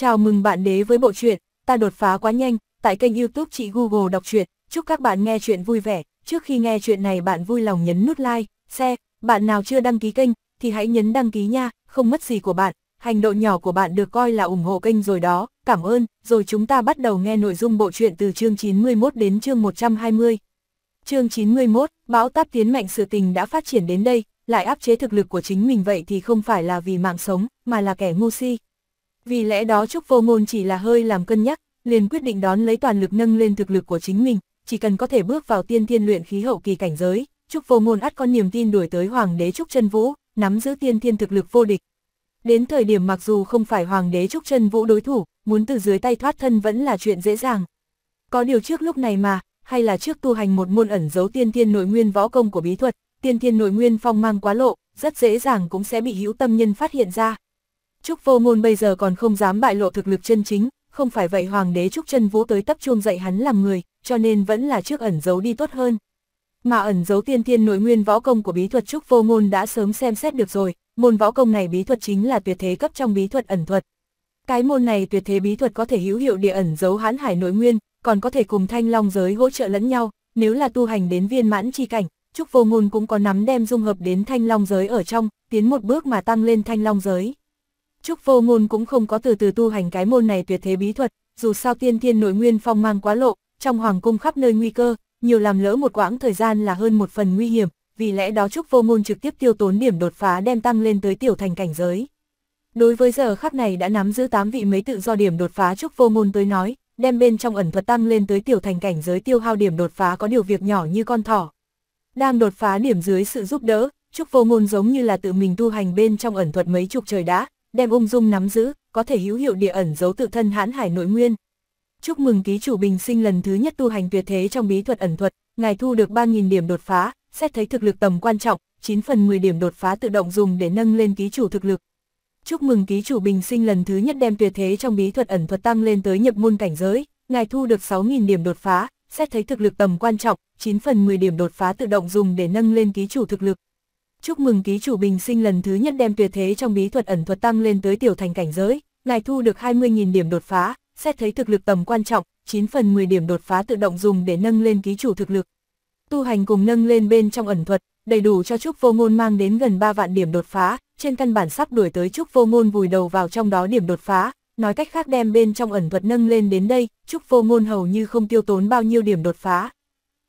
Chào mừng bạn đế với bộ truyện, ta đột phá quá nhanh, tại kênh youtube chị Google đọc truyện, chúc các bạn nghe chuyện vui vẻ, trước khi nghe chuyện này bạn vui lòng nhấn nút like, share, bạn nào chưa đăng ký kênh, thì hãy nhấn đăng ký nha, không mất gì của bạn, hành động nhỏ của bạn được coi là ủng hộ kênh rồi đó, cảm ơn, rồi chúng ta bắt đầu nghe nội dung bộ truyện từ chương 91 đến chương 120. Chương 91, bão táp tiến mạnh sự tình đã phát triển đến đây, lại áp chế thực lực của chính mình vậy thì không phải là vì mạng sống, mà là kẻ ngu si. Vì lẽ đó Trúc Vô Ngôn chỉ là hơi làm cân nhắc, liền quyết định đón lấy toàn lực nâng lên thực lực của chính mình, chỉ cần có thể bước vào tiên thiên luyện khí hậu kỳ cảnh giới, Trúc Vô Ngôn ắt có niềm tin đuổi tới Hoàng đế Trúc Chân Vũ, nắm giữ tiên thiên thực lực vô địch. Đến thời điểm mặc dù không phải Hoàng đế Trúc Chân Vũ đối thủ, muốn từ dưới tay thoát thân vẫn là chuyện dễ dàng. Có điều trước lúc này mà, hay là trước tu hành một môn ẩn giấu tiên thiên nội nguyên võ công của bí thuật, tiên thiên nội nguyên phong mang quá lộ, rất dễ dàng cũng sẽ bị hữu tâm nhân phát hiện ra. Trúc Vô Ngôn bây giờ còn không dám bại lộ thực lực chân chính, không phải vậy Hoàng đế Trúc chân Vũ tới tấp chuông dạy hắn làm người, cho nên vẫn là trước ẩn giấu đi tốt hơn. Mà ẩn giấu tiên thiên nội nguyên võ công của bí thuật Trúc Vô Ngôn đã sớm xem xét được rồi, môn võ công này bí thuật chính là tuyệt thế cấp trong bí thuật ẩn thuật. Cái môn này tuyệt thế bí thuật có thể hữu hiệu địa ẩn giấu hãn hải nội nguyên, còn có thể cùng thanh long giới hỗ trợ lẫn nhau, nếu là tu hành đến viên mãn chi cảnh, Trúc Vô Ngôn cũng có nắm đem dung hợp đến thanh long giới ở trong, tiến một bước mà tăng lên thanh long giới. Trúc vô ngôn cũng không có từ từ tu hành cái môn này tuyệt thế bí thuật, dù sao tiên thiên nội nguyên phong mang quá lộ, trong hoàng cung khắp nơi nguy cơ, nhiều làm lỡ một quãng thời gian là hơn một phần nguy hiểm, vì lẽ đó Trúc vô ngôn trực tiếp tiêu tốn điểm đột phá đem tăng lên tới tiểu thành cảnh giới. Đối với giờ khắc này đã nắm giữ 8 vị mấy tự do điểm đột phá Trúc vô ngôn tới nói, đem bên trong ẩn thuật tăng lên tới tiểu thành cảnh giới tiêu hao điểm đột phá có điều việc nhỏ như con thỏ. Đang đột phá điểm dưới sự giúp đỡ, Trúc Vô Ngôn giống như là tự mình tu hành bên trong ẩn thuật mấy chục trời đã, đem ung dung nắm giữ, có thể hữu hiệu địa ẩn giấu tự thân hãn hải nội nguyên. Chúc mừng ký chủ bình sinh lần thứ nhất tu hành tuyệt thế trong bí thuật ẩn thuật, ngài thu được 3.000 điểm đột phá, xét thấy thực lực tầm quan trọng, 9 phần 10 điểm đột phá tự động dùng để nâng lên ký chủ thực lực. Chúc mừng ký chủ bình sinh lần thứ nhất đem tuyệt thế trong bí thuật ẩn thuật tăng lên tới nhập môn cảnh giới, ngài thu được 6.000 điểm đột phá, xét thấy thực lực tầm quan trọng, 9 phần 10 điểm đột phá tự động dùng để nâng lên ký chủ thực lực. Chúc mừng ký chủ bình sinh lần thứ nhất đem tuyệt thế trong bí thuật ẩn thuật tăng lên tới tiểu thành cảnh giới, ngài thu được 20.000 điểm đột phá, xét thấy thực lực tầm quan trọng, 9 phần 10 điểm đột phá tự động dùng để nâng lên ký chủ thực lực. Tu hành cùng nâng lên bên trong ẩn thuật, đầy đủ cho Trúc Vô Ngôn mang đến gần 3 vạn điểm đột phá, trên căn bản sắp đuổi tới Trúc Vô Ngôn vùi đầu vào trong đó điểm đột phá, nói cách khác đem bên trong ẩn thuật nâng lên đến đây, Trúc Vô Ngôn hầu như không tiêu tốn bao nhiêu điểm đột phá.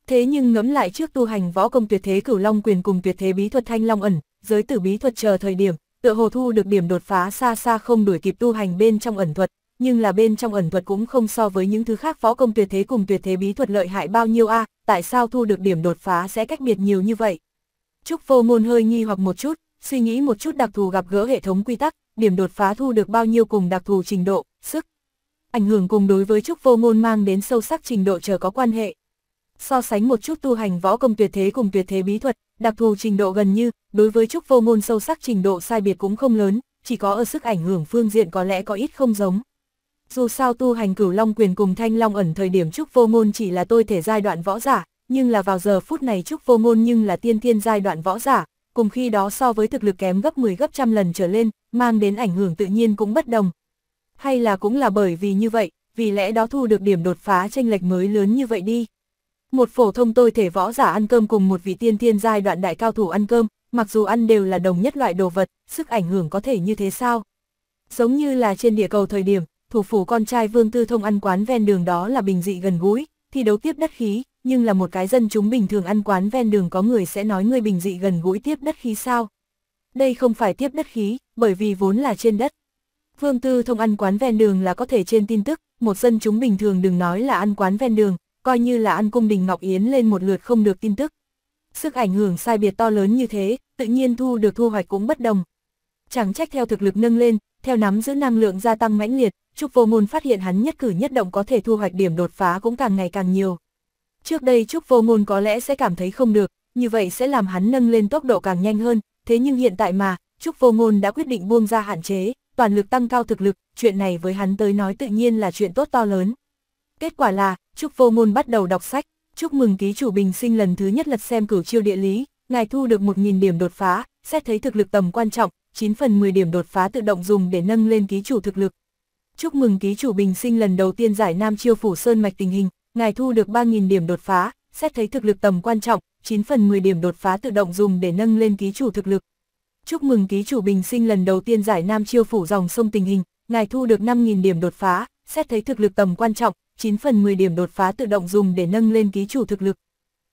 Thế nhưng ngẫm lại trước tu hành võ công tuyệt thế cửu long quyền cùng tuyệt thế bí thuật thanh long ẩn, giới tử bí thuật chờ thời điểm, tựa hồ thu được điểm đột phá xa xa không đuổi kịp tu hành bên trong ẩn thuật, nhưng là bên trong ẩn thuật cũng không so với những thứ khác võ công tuyệt thế cùng tuyệt thế bí thuật lợi hại bao nhiêu a, à, tại sao thu được điểm đột phá sẽ cách biệt nhiều như vậy? Trúc Vô Ngôn hơi nghi hoặc một chút, suy nghĩ một chút đặc thù gặp gỡ hệ thống quy tắc, điểm đột phá thu được bao nhiêu cùng đặc thù trình độ, sức. Ảnh hưởng cùng đối với Trúc Vô Ngôn mang đến sâu sắc trình độ chờ có quan hệ, so sánh một chút tu hành võ công tuyệt thế cùng tuyệt thế bí thuật, đặc thù trình độ gần như, đối với trúc vô ngôn sâu sắc trình độ sai biệt cũng không lớn, chỉ có ở sức ảnh hưởng phương diện có lẽ có ít không giống. Dù sao tu hành cửu long quyền cùng thanh long ẩn thời điểm trúc vô ngôn chỉ là tôi thể giai đoạn võ giả, nhưng là vào giờ phút này trúc vô ngôn nhưng là tiên thiên giai đoạn võ giả, cùng khi đó so với thực lực kém gấp 10 gấp trăm lần trở lên, mang đến ảnh hưởng tự nhiên cũng bất đồng. Hay là cũng là bởi vì như vậy, vì lẽ đó thu được điểm đột phá tranh lệch mới lớn như vậy đi. Một phổ thông tôi thể võ giả ăn cơm cùng một vị tiên thiên giai đoạn đại cao thủ ăn cơm, mặc dù ăn đều là đồng nhất loại đồ vật, sức ảnh hưởng có thể như thế sao? Giống như là trên địa cầu thời điểm, thủ phủ con trai Vương Tư Thông ăn quán ven đường đó là bình dị gần gũi, thi đấu tiếp đất khí, nhưng là một cái dân chúng bình thường ăn quán ven đường có người sẽ nói người bình dị gần gũi tiếp đất khí sao. Đây không phải tiếp đất khí, bởi vì vốn là trên đất. Vương Tư Thông ăn quán ven đường là có thể trên tin tức, một dân chúng bình thường đừng nói là ăn quán ven đường, coi như là ăn cung đình Ngọc Yến lên một lượt không được tin tức. Sức ảnh hưởng sai biệt to lớn như thế, tự nhiên thu được thu hoạch cũng bất đồng. Chẳng trách theo thực lực nâng lên, theo nắm giữ năng lượng gia tăng mãnh liệt, Trúc Vô Ngôn phát hiện hắn nhất cử nhất động có thể thu hoạch điểm đột phá cũng càng ngày càng nhiều. Trước đây Trúc Vô Ngôn có lẽ sẽ cảm thấy không được, như vậy sẽ làm hắn nâng lên tốc độ càng nhanh hơn, thế nhưng hiện tại mà, Trúc Vô Ngôn đã quyết định buông ra hạn chế, toàn lực tăng cao thực lực, chuyện này với hắn tới nói tự nhiên là chuyện tốt to lớn. Kết quả là, Trúc Vô Ngôn bắt đầu đọc sách, chúc mừng ký chủ bình sinh lần thứ nhất lật xem cửu chiêu địa lý, ngài thu được 1.000 điểm đột phá, xét thấy thực lực tầm quan trọng, 9 phần 10 điểm đột phá tự động dùng để nâng lên ký chủ thực lực. Chúc mừng ký chủ bình sinh lần đầu tiên giải Nam Chiêu Phủ Sơn Mạch tình hình, ngài thu được 3.000 điểm đột phá, xét thấy thực lực tầm quan trọng, 9 phần 10 điểm đột phá tự động dùng để nâng lên ký chủ thực lực. Chúc mừng ký chủ bình sinh lần đầu tiên giải Nam Chiêu Phủ dòng sông tình hình, ngài thu được 5.000 điểm đột phá, xét thấy thực lực tầm quan trọng, 9 phần 10 điểm đột phá tự động dùng để nâng lên ký chủ thực lực.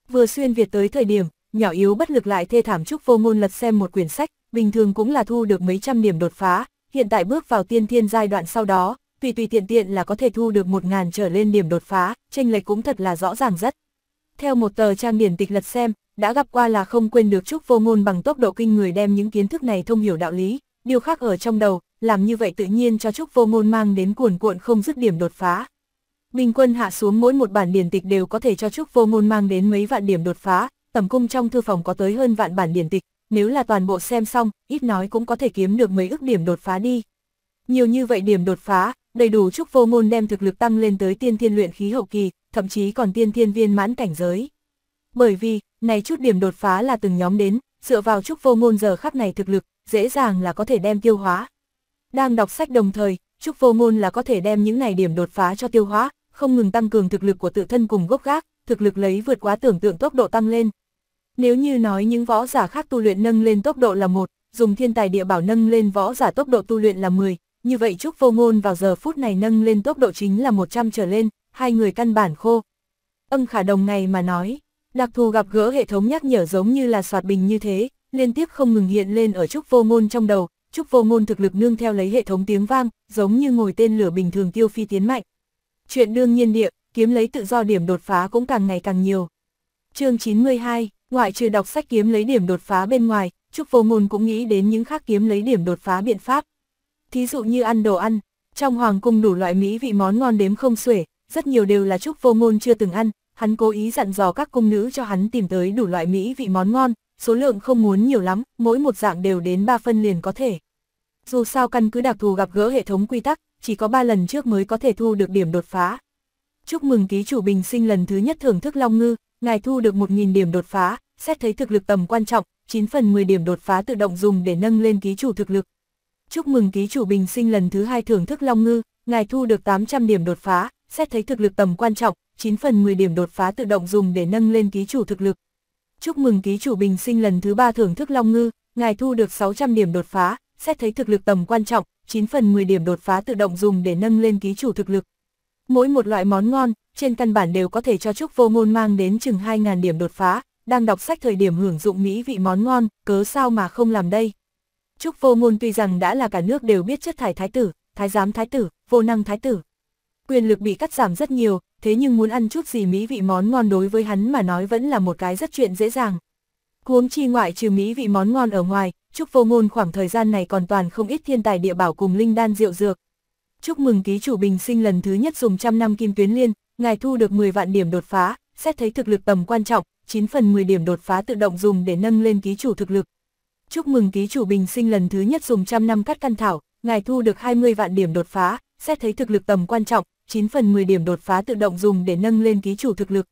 Vừa xuyên Việt tới thời điểm, nhỏ yếu bất lực lại thê thảm chúc vô ngôn lật xem một quyển sách, bình thường cũng là thu được mấy trăm điểm đột phá, hiện tại bước vào tiên thiên giai đoạn sau đó, tùy tùy tiện tiện là có thể thu được 1.000 trở lên điểm đột phá, tranh lệch cũng thật là rõ ràng rất. Theo một tờ trang điển tịch lật xem, đã gặp qua là không quên được chúc vô ngôn bằng tốc độ kinh người đem những kiến thức này thông hiểu đạo lý, điều khác ở trong đầu, làm như vậy tự nhiên cho chúc vô ngôn mang đến cuồn cuộn không dứt điểm đột phá bình quân hạ xuống mỗi một bản điển tịch đều có thể cho Trúc Vô Ngôn mang đến mấy vạn điểm đột phá, tầm cung trong thư phòng có tới hơn vạn bản điển tịch, nếu là toàn bộ xem xong, ít nói cũng có thể kiếm được mấy ức điểm đột phá đi. Nhiều như vậy điểm đột phá, đầy đủ Trúc Vô Ngôn đem thực lực tăng lên tới tiên thiên luyện khí hậu kỳ, thậm chí còn tiên thiên viên mãn cảnh giới. Bởi vì, này chút điểm đột phá là từng nhóm đến, dựa vào Trúc Vô Ngôn giờ khắc này thực lực, dễ dàng là có thể đem tiêu hóa. Đang đọc sách đồng thời, Trúc Vô Ngôn là có thể đem những này điểm đột phá cho tiêu hóa, không ngừng tăng cường thực lực của tự thân cùng gốc gác, thực lực lấy vượt quá tưởng tượng tốc độ tăng lên. Nếu như nói những võ giả khác tu luyện nâng lên tốc độ là một, dùng thiên tài địa bảo nâng lên võ giả tốc độ tu luyện là 10, như vậy Trúc Vô Ngôn vào giờ phút này nâng lên tốc độ chính là 100 trở lên, hai người căn bản khô. Âm khả đồng ngày mà nói, đặc thù gặp gỡ hệ thống nhắc nhở giống như là soạt bình như thế, liên tiếp không ngừng hiện lên ở Trúc Vô Ngôn trong đầu, Trúc Vô Ngôn thực lực nương theo lấy hệ thống tiếng vang, giống như ngồi tên lửa bình thường tiêu phi tiến mạnh, Chuyện đương nhiên địa, kiếm lấy tự do điểm đột phá cũng càng ngày càng nhiều. chương 92, ngoại trừ đọc sách kiếm lấy điểm đột phá bên ngoài, Trúc Vô Ngôn cũng nghĩ đến những khác kiếm lấy điểm đột phá biện pháp. Thí dụ như ăn đồ ăn, trong hoàng cung đủ loại mỹ vị món ngon đếm không xuể, rất nhiều đều là Trúc Vô Ngôn chưa từng ăn, hắn cố ý dặn dò các cung nữ cho hắn tìm tới đủ loại mỹ vị món ngon, số lượng không muốn nhiều lắm, mỗi một dạng đều đến 3 phân liền có thể. Dù sao căn cứ đặc thù gặp gỡ hệ thống quy tắc, chỉ có 3 lần trước mới có thể thu được điểm đột phá. Chúc mừng ký chủ bình sinh lần thứ nhất thưởng thức Long Ngư, ngài thu được 1.000 điểm đột phá, xét thấy thực lực tầm quan trọng, 9 phần 10 điểm đột phá tự động dùng để nâng lên ký chủ thực lực. Chúc mừng ký chủ bình sinh lần thứ hai thưởng thức Long Ngư, ngài thu được 800 điểm đột phá, xét thấy thực lực tầm quan trọng, 9 phần 10 điểm đột phá tự động dùng để nâng lên ký chủ thực lực. Chúc mừng ký chủ bình sinh lần thứ ba thưởng thức Long Ngư, ngài thu được 600 điểm đột phá, xét thấy thực lực tầm quan trọng, 9 phần 10 điểm đột phá tự động dùng để nâng lên ký chủ thực lực. Mỗi một loại món ngon, trên căn bản đều có thể cho Trúc Vô Ngôn mang đến chừng 2.000 điểm đột phá, đang đọc sách thời điểm hưởng dụng mỹ vị món ngon, cớ sao mà không làm đây. Trúc Vô Ngôn tuy rằng đã là cả nước đều biết chất thải thái tử, thái giám thái tử, vô năng thái tử. Quyền lực bị cắt giảm rất nhiều, thế nhưng muốn ăn chút gì mỹ vị món ngon đối với hắn mà nói vẫn là một cái rất chuyện dễ dàng. Huống chi ngoại trừ mỹ vị món ngon ở ngoài, Chúc vô ngôn khoảng thời gian này còn toàn không ít thiên tài địa bảo cùng linh đan diệu dược. Chúc mừng ký chủ bình sinh lần thứ nhất dùng trăm năm kim tuyến liên, ngài thu được 10 vạn điểm đột phá, xét thấy thực lực tầm quan trọng, 9 phần 10 điểm đột phá tự động dùng để nâng lên ký chủ thực lực. Chúc mừng ký chủ bình sinh lần thứ nhất dùng trăm năm cắt căn thảo, ngài thu được 20 vạn điểm đột phá, xét thấy thực lực tầm quan trọng, 9 phần 10 điểm đột phá tự động dùng để nâng lên ký chủ thực lực.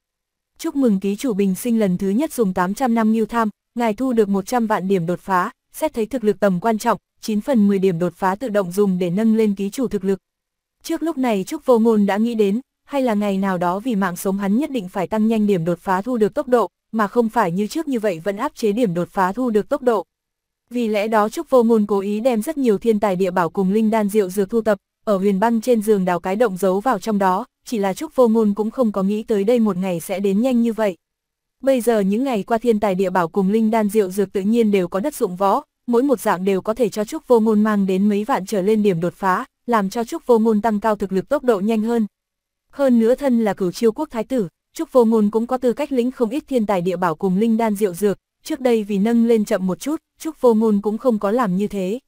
Chúc mừng ký chủ bình sinh lần thứ nhất dùng 800 năm Ngưu Tham, ngài thu được 100 vạn điểm đột phá, xét thấy thực lực tầm quan trọng, 9 phần 10 điểm đột phá tự động dùng để nâng lên ký chủ thực lực. Trước lúc này Trúc Vô Ngôn đã nghĩ đến, hay là ngày nào đó vì mạng sống hắn nhất định phải tăng nhanh điểm đột phá thu được tốc độ, mà không phải như trước như vậy vẫn áp chế điểm đột phá thu được tốc độ. Vì lẽ đó Trúc Vô Ngôn cố ý đem rất nhiều thiên tài địa bảo cùng linh đan rượu dược thu tập, ở huyền băng trên giường đào cái động giấu vào trong đó, chỉ là Trúc Vô Ngôn cũng không có nghĩ tới đây một ngày sẽ đến nhanh như vậy. Bây giờ những ngày qua thiên tài địa bảo cùng linh đan diệu dược tự nhiên đều có đất dụng võ, mỗi một dạng đều có thể cho Trúc Vô Ngôn mang đến mấy vạn trở lên điểm đột phá, làm cho Trúc Vô Ngôn tăng cao thực lực tốc độ nhanh hơn. Hơn nữa thân là cửu chiêu quốc thái tử, Trúc Vô Ngôn cũng có tư cách lĩnh không ít thiên tài địa bảo cùng linh đan diệu dược, trước đây vì nâng lên chậm một chút, Trúc Vô Ngôn cũng không có làm như thế.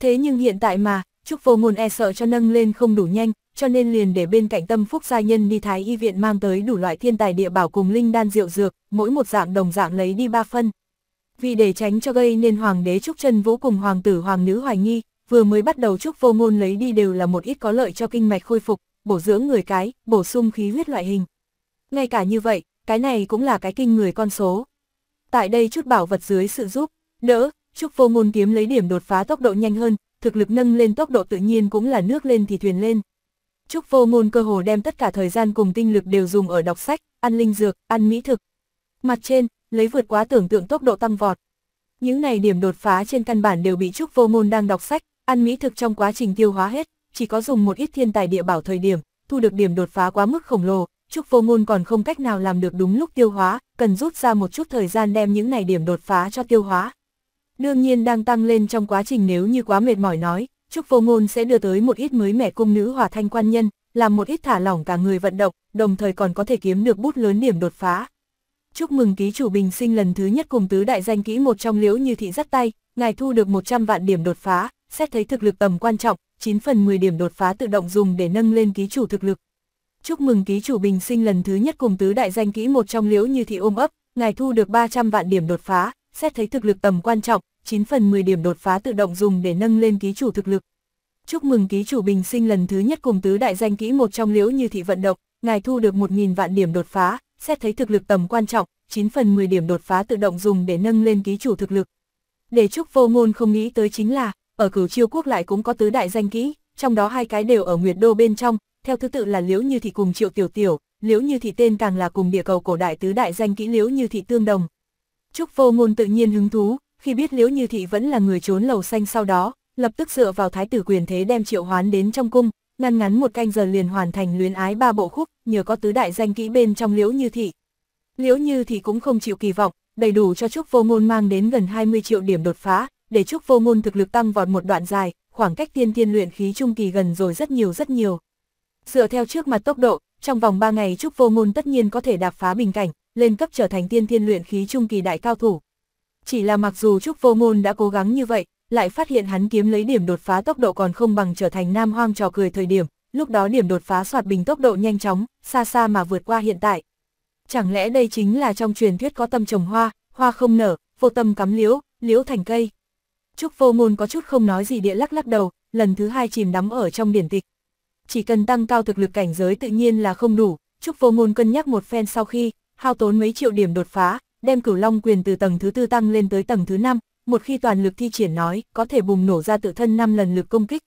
Thế nhưng hiện tại mà, Trúc Vô Ngôn e sợ cho nâng lên không đủ nhanh, cho nên liền để bên cạnh tâm phúc gia nhân đi thái y viện mang tới đủ loại thiên tài địa bảo cùng linh đan rượu dược, mỗi một dạng đồng dạng lấy đi ba phân. Vì để tránh cho gây nên hoàng đế Trúc chân Vũ cùng hoàng tử hoàng nữ hoài nghi, vừa mới bắt đầu Trúc Vô Ngôn lấy đi đều là một ít có lợi cho kinh mạch khôi phục, bổ dưỡng người cái, bổ sung khí huyết loại hình. Ngay cả như vậy, cái này cũng là cái kinh người con số. Tại đây chút bảo vật dưới sự giúp, đỡ, Trúc Vô Ngôn kiếm lấy điểm đột phá tốc độ nhanh hơn, thực lực nâng lên tốc độ tự nhiên cũng là nước lên thì thuyền lên, Trúc vô ngôn cơ hồ đem tất cả thời gian cùng tinh lực đều dùng ở đọc sách, ăn linh dược, ăn mỹ thực. Mặt trên, lấy vượt quá tưởng tượng tốc độ tăng vọt. Những này điểm đột phá trên căn bản đều bị Trúc vô ngôn đang đọc sách, ăn mỹ thực trong quá trình tiêu hóa hết, chỉ có dùng một ít thiên tài địa bảo thời điểm, thu được điểm đột phá quá mức khổng lồ, Trúc Vô Ngôn còn không cách nào làm được đúng lúc tiêu hóa, cần rút ra một chút thời gian đem những này điểm đột phá cho tiêu hóa. Đương nhiên đang tăng lên trong quá trình nếu như quá mệt mỏi nói, Trúc Vô Ngôn sẽ đưa tới một ít mới mẻ cung nữ hòa thanh quan nhân, làm một ít thả lỏng cả người vận động, đồng thời còn có thể kiếm được bút lớn điểm đột phá. Chúc mừng ký chủ bình sinh lần thứ nhất cùng tứ đại danh kỹ một trong liễu như thị dắt tay, ngài thu được 100 vạn điểm đột phá, xét thấy thực lực tầm quan trọng, 9 phần 10 điểm đột phá tự động dùng để nâng lên ký chủ thực lực. Chúc mừng ký chủ bình sinh lần thứ nhất cùng tứ đại danh kỹ một trong liễu như thị ôm ấp, ngài thu được 300 vạn điểm đột phá, xét thấy thực lực tầm quan trọng, 9 phần 10 điểm đột phá tự động dùng để nâng lên ký chủ thực lực. Chúc mừng ký chủ bình sinh lần thứ nhất cùng tứ đại danh kỹ một trong liễu như thị vận độc, ngài thu được 1.000 vạn điểm đột phá, xét thấy thực lực tầm quan trọng, 9 phần 10 điểm đột phá tự động dùng để nâng lên ký chủ thực lực. Để chúc vô ngôn không nghĩ tới chính là, ở cửu chiêu quốc lại cũng có tứ đại danh kỹ, trong đó hai cái đều ở Nguyệt Đô bên trong, theo thứ tự là Liễu Như Thị cùng Triệu Tiểu Tiểu, Liễu Như Thị tên càng là cùng địa cầu cổ đại tứ đại danh kỹ Liễu Như Thị tương đồng. chúc vô ngôn tự nhiên hứng thú, khi biết Liễu Như Thị vẫn là người trốn lầu xanh sau đó, lập tức dựa vào thái tử quyền thế đem triệu hoán đến trong cung, ngăn ngắn một canh giờ liền hoàn thành luyến ái ba bộ khúc, nhờ có tứ đại danh kỹ bên trong Liễu Như Thị. Liễu Như Thị cũng không chịu kỳ vọng, đầy đủ cho Trúc Vô Ngôn mang đến gần 20 triệu điểm đột phá, để Trúc Vô Ngôn thực lực tăng vọt một đoạn dài, khoảng cách tiên tiên luyện khí trung kỳ gần rồi rất nhiều rất nhiều. Dựa theo trước mặt tốc độ, trong vòng 3 ngày Trúc Vô Ngôn tất nhiên có thể đạp phá bình cảnh, lên cấp trở thành tiên tiên luyện khí trung kỳ đại cao thủ. Chỉ là mặc dù Trúc Vô Ngôn đã cố gắng như vậy, lại phát hiện hắn kiếm lấy điểm đột phá tốc độ còn không bằng trở thành nam hoang trò cười thời điểm, lúc đó điểm đột phá soạt bình tốc độ nhanh chóng, xa xa mà vượt qua hiện tại. Chẳng lẽ đây chính là trong truyền thuyết có tâm trồng hoa, hoa không nở, vô tâm cắm liễu, liễu thành cây. Trúc Vô Ngôn có chút không nói gì địa lắc lắc đầu, lần thứ hai chìm đắm ở trong biển tịch. Chỉ cần tăng cao thực lực cảnh giới tự nhiên là không đủ, Trúc Vô Ngôn cân nhắc một phen sau khi, hao tốn mấy triệu điểm đột phá, đem cửu long quyền từ tầng thứ tư tăng lên tới tầng thứ năm, một khi toàn lực thi triển nói, có thể bùng nổ ra tự thân 5 lần lực công kích.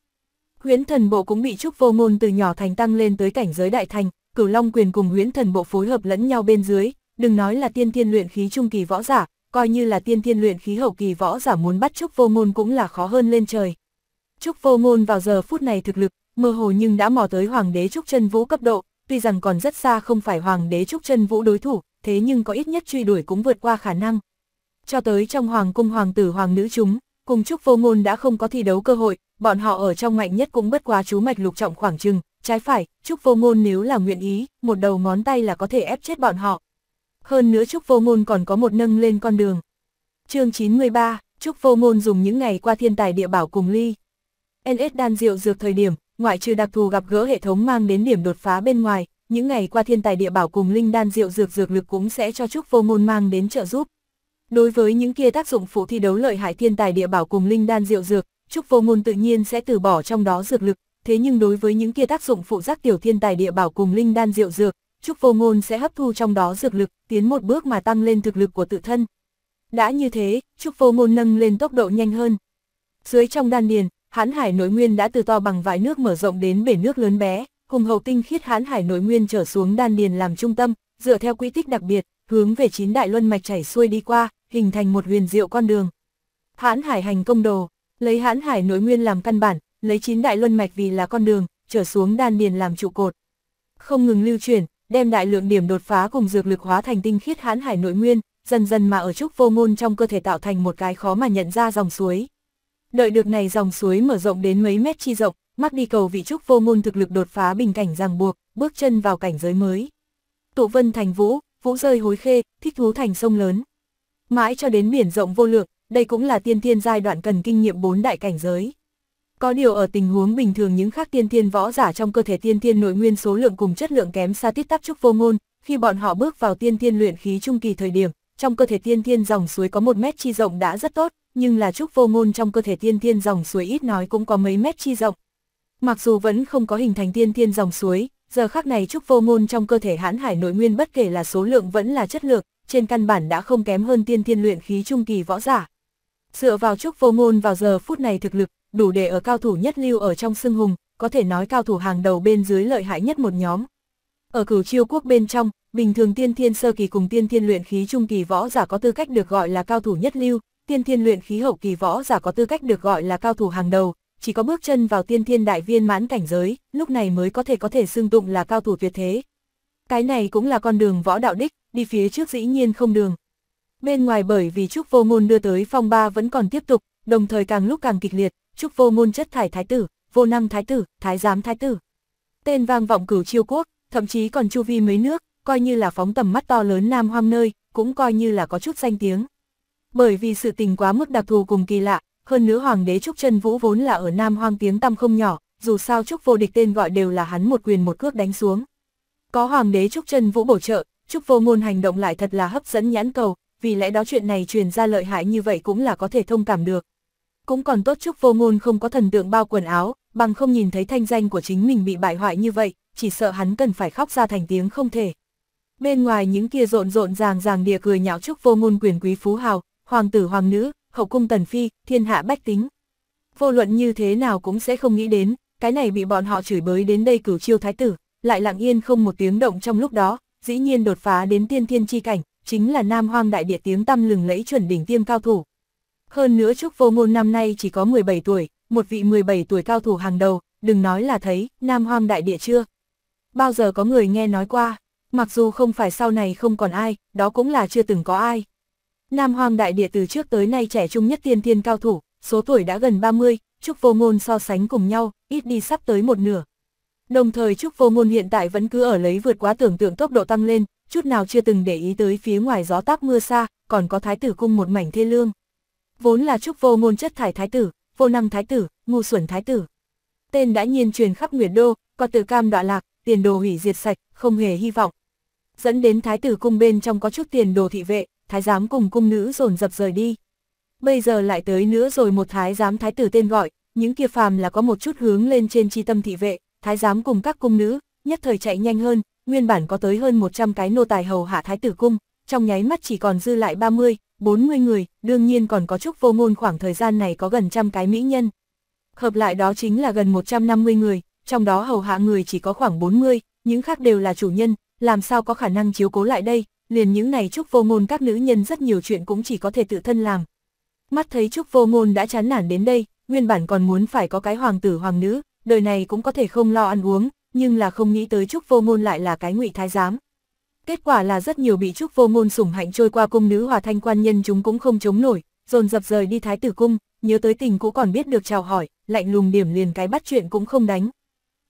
Huyễn thần bộ cũng bị trúc vô ngôn từ nhỏ thành tăng lên tới cảnh giới đại thành, cửu long quyền cùng huyễn thần bộ phối hợp lẫn nhau bên dưới, đừng nói là tiên thiên luyện khí trung kỳ võ giả, coi như là tiên thiên luyện khí hậu kỳ võ giả muốn bắt trúc vô ngôn cũng là khó hơn lên trời. Trúc vô ngôn vào giờ phút này thực lực, mơ hồ nhưng đã mò tới hoàng đế trúc chân vũ cấp độ, tuy rằng còn rất xa không phải hoàng đế trúc chân vũ đối thủ, thế nhưng có ít nhất truy đuổi cũng vượt qua khả năng. Cho tới trong hoàng cung hoàng tử hoàng nữ chúng, cùng chúc vô ngôn đã không có thi đấu cơ hội, bọn họ ở trong mạnh nhất cũng bất quá chú mạch lục trọng khoảng chừng, trái phải, chúc vô ngôn nếu là nguyện ý, một đầu ngón tay là có thể ép chết bọn họ. Hơn nữa chúc vô ngôn còn có một nâng lên con đường. chương 93, chúc vô ngôn dùng những ngày qua thiên tài địa bảo cùng ly. NS đan rượu dược thời điểm, ngoại trừ đặc thù gặp gỡ hệ thống mang đến điểm đột phá bên ngoài, những ngày qua thiên tài địa bảo cùng linh đan rượu dược dược lực cũng sẽ cho Trúc Vô Ngôn mang đến trợ giúp. Đối với những kia tác dụng phụ thi đấu lợi hại thiên tài địa bảo cùng linh đan rượu dược, Trúc Vô Ngôn tự nhiên sẽ từ bỏ trong đó dược lực, thế nhưng đối với những kia tác dụng phụ giác tiểu thiên tài địa bảo cùng linh đan rượu dược, Trúc Vô Ngôn sẽ hấp thu trong đó dược lực, tiến một bước mà tăng lên thực lực của tự thân. Đã như thế, Trúc Vô Ngôn nâng lên tốc độ nhanh hơn. Dưới trong đan điền, hãn hải nội nguyên đã từ to bằng vải nước mở rộng đến bể nước lớn bé, hùng hầu tinh khiết hán hải nội nguyên trở xuống đan điền làm trung tâm, dựa theo quy tích đặc biệt, hướng về chín đại luân mạch chảy xuôi đi qua, hình thành một huyền diệu con đường. hán hải hành công đồ, lấy hán hải nội nguyên làm căn bản, lấy chín đại luân mạch vì là con đường, trở xuống đan điền làm trụ cột. Không ngừng lưu chuyển, đem đại lượng điểm đột phá cùng dược lực hóa thành tinh khiết hán hải nội nguyên, dần dần mà ở trúc vô ngôn trong cơ thể tạo thành một cái khó mà nhận ra dòng suối. Đợi được này dòng suối mở rộng đến mấy mét chi rộng, mắc đi cầu vị trúc vô môn thực lực đột phá bình cảnh ràng buộc, bước chân vào cảnh giới mới. Tụ vân thành vũ, vũ rơi hối khê, thích thú thành sông lớn. Mãi cho đến biển rộng vô lượng, đây cũng là tiên thiên giai đoạn cần kinh nghiệm bốn đại cảnh giới. Có điều ở tình huống bình thường những khác tiên thiên võ giả trong cơ thể tiên thiên nội nguyên số lượng cùng chất lượng kém xa tiết tắp trúc vô ngôn, khi bọn họ bước vào tiên thiên luyện khí trung kỳ thời điểm, trong cơ thể tiên thiên dòng suối có một mét chi rộng đã rất tốt, nhưng là trúc vô ngôn trong cơ thể tiên thiên dòng suối ít nói cũng có mấy mét chi rộng, Mặc dù vẫn không có hình thành tiên thiên dòng suối, giờ khắc này trúc vô ngôn trong cơ thể hãn hải nội nguyên bất kể là số lượng vẫn là chất lượng, trên căn bản đã không kém hơn tiên thiên luyện khí trung kỳ võ giả. Dựa vào trúc vô ngôn vào giờ phút này thực lực, đủ để ở cao thủ nhất lưu ở trong xưng hùng, có thể nói cao thủ hàng đầu bên dưới lợi hại nhất một nhóm. Ở cửu chiêu quốc bên trong, bình thường tiên thiên sơ kỳ cùng tiên thiên luyện khí trung kỳ võ giả có tư cách được gọi là cao thủ nhất lưu, tiên thiên luyện khí hậu kỳ võ giả có tư cách được gọi là cao thủ hàng đầu, chỉ có bước chân vào tiên thiên đại viên mãn cảnh giới, lúc này mới có thể có thể xưng tụng là cao thủ tuyệt thế. Cái này cũng là con đường võ đạo đích, đi phía trước dĩ nhiên không đường. Bên ngoài bởi vì Trúc Vô Ngôn đưa tới phong ba vẫn còn tiếp tục, đồng thời càng lúc càng kịch liệt, Trúc Vô Ngôn chất thải thái tử, vô năng thái tử, thái giám thái tử. Tên vang vọng cửu chiêu quốc, thậm chí còn chu vi mấy nước, coi như là phóng tầm mắt to lớn nam hoang nơi, cũng coi như là có chút danh tiếng. Bởi vì sự tình quá mức đặc thù cùng kỳ lạ, hơn nữa hoàng đế Trúc Chân Vũ vốn là ở Nam Hoang tiếng tăm không nhỏ, dù sao Trúc Vô Địch tên gọi đều là hắn một quyền một cước đánh xuống. Có hoàng đế Trúc Chân Vũ bổ trợ, Trúc Vô Ngôn hành động lại thật là hấp dẫn nhãn cầu, vì lẽ đó chuyện này truyền ra lợi hại như vậy cũng là có thể thông cảm được. Cũng còn tốt Trúc Vô Ngôn không có thần tượng bao quần áo, bằng không nhìn thấy thanh danh của chính mình bị bại hoại như vậy, chỉ sợ hắn cần phải khóc ra thành tiếng không thể. Bên ngoài những kia rộn rộn ràng ràng địa cười nhạo Trúc Vô Ngôn quyền quý phú hào, hoàng tử hoàng nữ, hậu cung tần phi, thiên hạ bách tính. Vô luận như thế nào cũng sẽ không nghĩ đến, cái này bị bọn họ chửi bới đến đây cửu chiêu thái tử, lại lặng yên không một tiếng động trong lúc đó, dĩ nhiên đột phá đến tiên thiên chi cảnh, chính là nam hoang đại địa tiếng tăm lừng lẫy chuẩn đỉnh tiêm cao thủ. Hơn nữa Trúc Vô Ngôn năm nay chỉ có 17 tuổi, một vị 17 tuổi cao thủ hàng đầu, đừng nói là thấy, nam hoang đại địa chưa. Bao giờ có người nghe nói qua, mặc dù không phải sau này không còn ai, đó cũng là chưa từng có ai. Nam Hoàng Đại Địa từ trước tới nay trẻ trung nhất tiên thiên cao thủ, số tuổi đã gần 30, Trúc Vô Ngôn so sánh cùng nhau, ít đi sắp tới một nửa. Đồng thời Trúc Vô Ngôn hiện tại vẫn cứ ở lấy vượt quá tưởng tượng tốc độ tăng lên, chút nào chưa từng để ý tới phía ngoài gió táp mưa xa, còn có thái tử cung một mảnh thê lương. Vốn là Trúc Vô Ngôn chất thải thái tử, vô năng thái tử, ngu xuẩn thái tử. Tên đã nhiên truyền khắp Nguyệt Đô, có tự cam đọa lạc, tiền đồ hủy diệt sạch, không hề hy vọng. Dẫn đến thái tử cung bên trong có chút tiền đồ thị vệ, thái giám cùng cung nữ dồn dập rời đi. Bây giờ lại tới nữa rồi một thái giám thái tử tên gọi, những kia phàm là có một chút hướng lên trên chi tâm thị vệ, thái giám cùng các cung nữ, nhất thời chạy nhanh hơn, nguyên bản có tới hơn 100 cái nô tài hầu hạ thái tử cung, trong nháy mắt chỉ còn dư lại 30, 40 người, đương nhiên còn có chúc vô ngôn khoảng thời gian này có gần trăm cái mỹ nhân. Hợp lại đó chính là gần 150 người, trong đó hầu hạ người chỉ có khoảng 40, những khác đều là chủ nhân, làm sao có khả năng chiếu cố lại đây, liền những này Trúc Vô Ngôn các nữ nhân rất nhiều chuyện cũng chỉ có thể tự thân làm. Mắt thấy Trúc Vô Ngôn đã chán nản đến đây, nguyên bản còn muốn phải có cái hoàng tử hoàng nữ, đời này cũng có thể không lo ăn uống, nhưng là không nghĩ tới Trúc Vô Ngôn lại là cái ngụy thái giám. Kết quả là rất nhiều bị Trúc Vô Ngôn sủng hạnh trôi qua cung nữ hòa thanh quan nhân chúng cũng không chống nổi, dồn dập rời đi thái tử cung, nhớ tới tình cũ còn biết được chào hỏi, lạnh lùng điểm liền cái bắt chuyện cũng không đánh.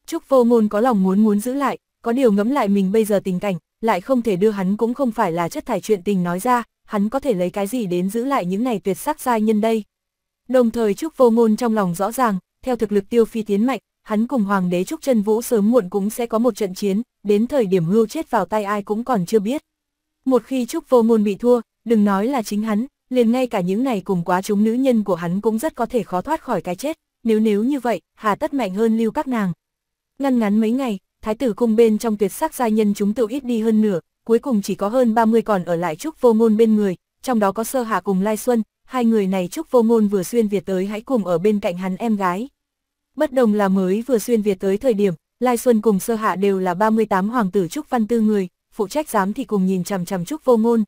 Trúc Vô Ngôn có lòng muốn muốn giữ lại, có điều ngẫm lại mình bây giờ tình cảnh, lại không thể đưa hắn cũng không phải là chất thải chuyện tình nói ra, hắn có thể lấy cái gì đến giữ lại những này tuyệt sắc giai nhân đây. Đồng thời Trúc Vô Ngôn trong lòng rõ ràng, theo thực lực tiêu phi tiến mạnh, hắn cùng Hoàng đế Trúc chân Vũ sớm muộn cũng sẽ có một trận chiến, đến thời điểm hưu chết vào tay ai cũng còn chưa biết. Một khi Trúc Vô Ngôn bị thua, đừng nói là chính hắn, liền ngay cả những này cùng quá chúng nữ nhân của hắn cũng rất có thể khó thoát khỏi cái chết, nếu nếu như vậy, hà tất mạnh hơn lưu các nàng. Ngăn ngắn mấy ngày, thái tử cung bên trong tuyệt sắc gia nhân chúng tự ít đi hơn nửa, cuối cùng chỉ có hơn 30 còn ở lại Trúc Vô Ngôn bên người, trong đó có Sơ hạ cùng Lai Xuân, hai người này Trúc Vô Ngôn vừa xuyên Việt tới hãy cùng ở bên cạnh hắn em gái. Bất đồng là mới vừa xuyên Việt tới thời điểm, Lai Xuân cùng Sơ Hạ đều là 38 hoàng tử Trúc Văn Tư người, phụ trách giám thì cùng nhìn chằm chằm Trúc Vô Ngôn.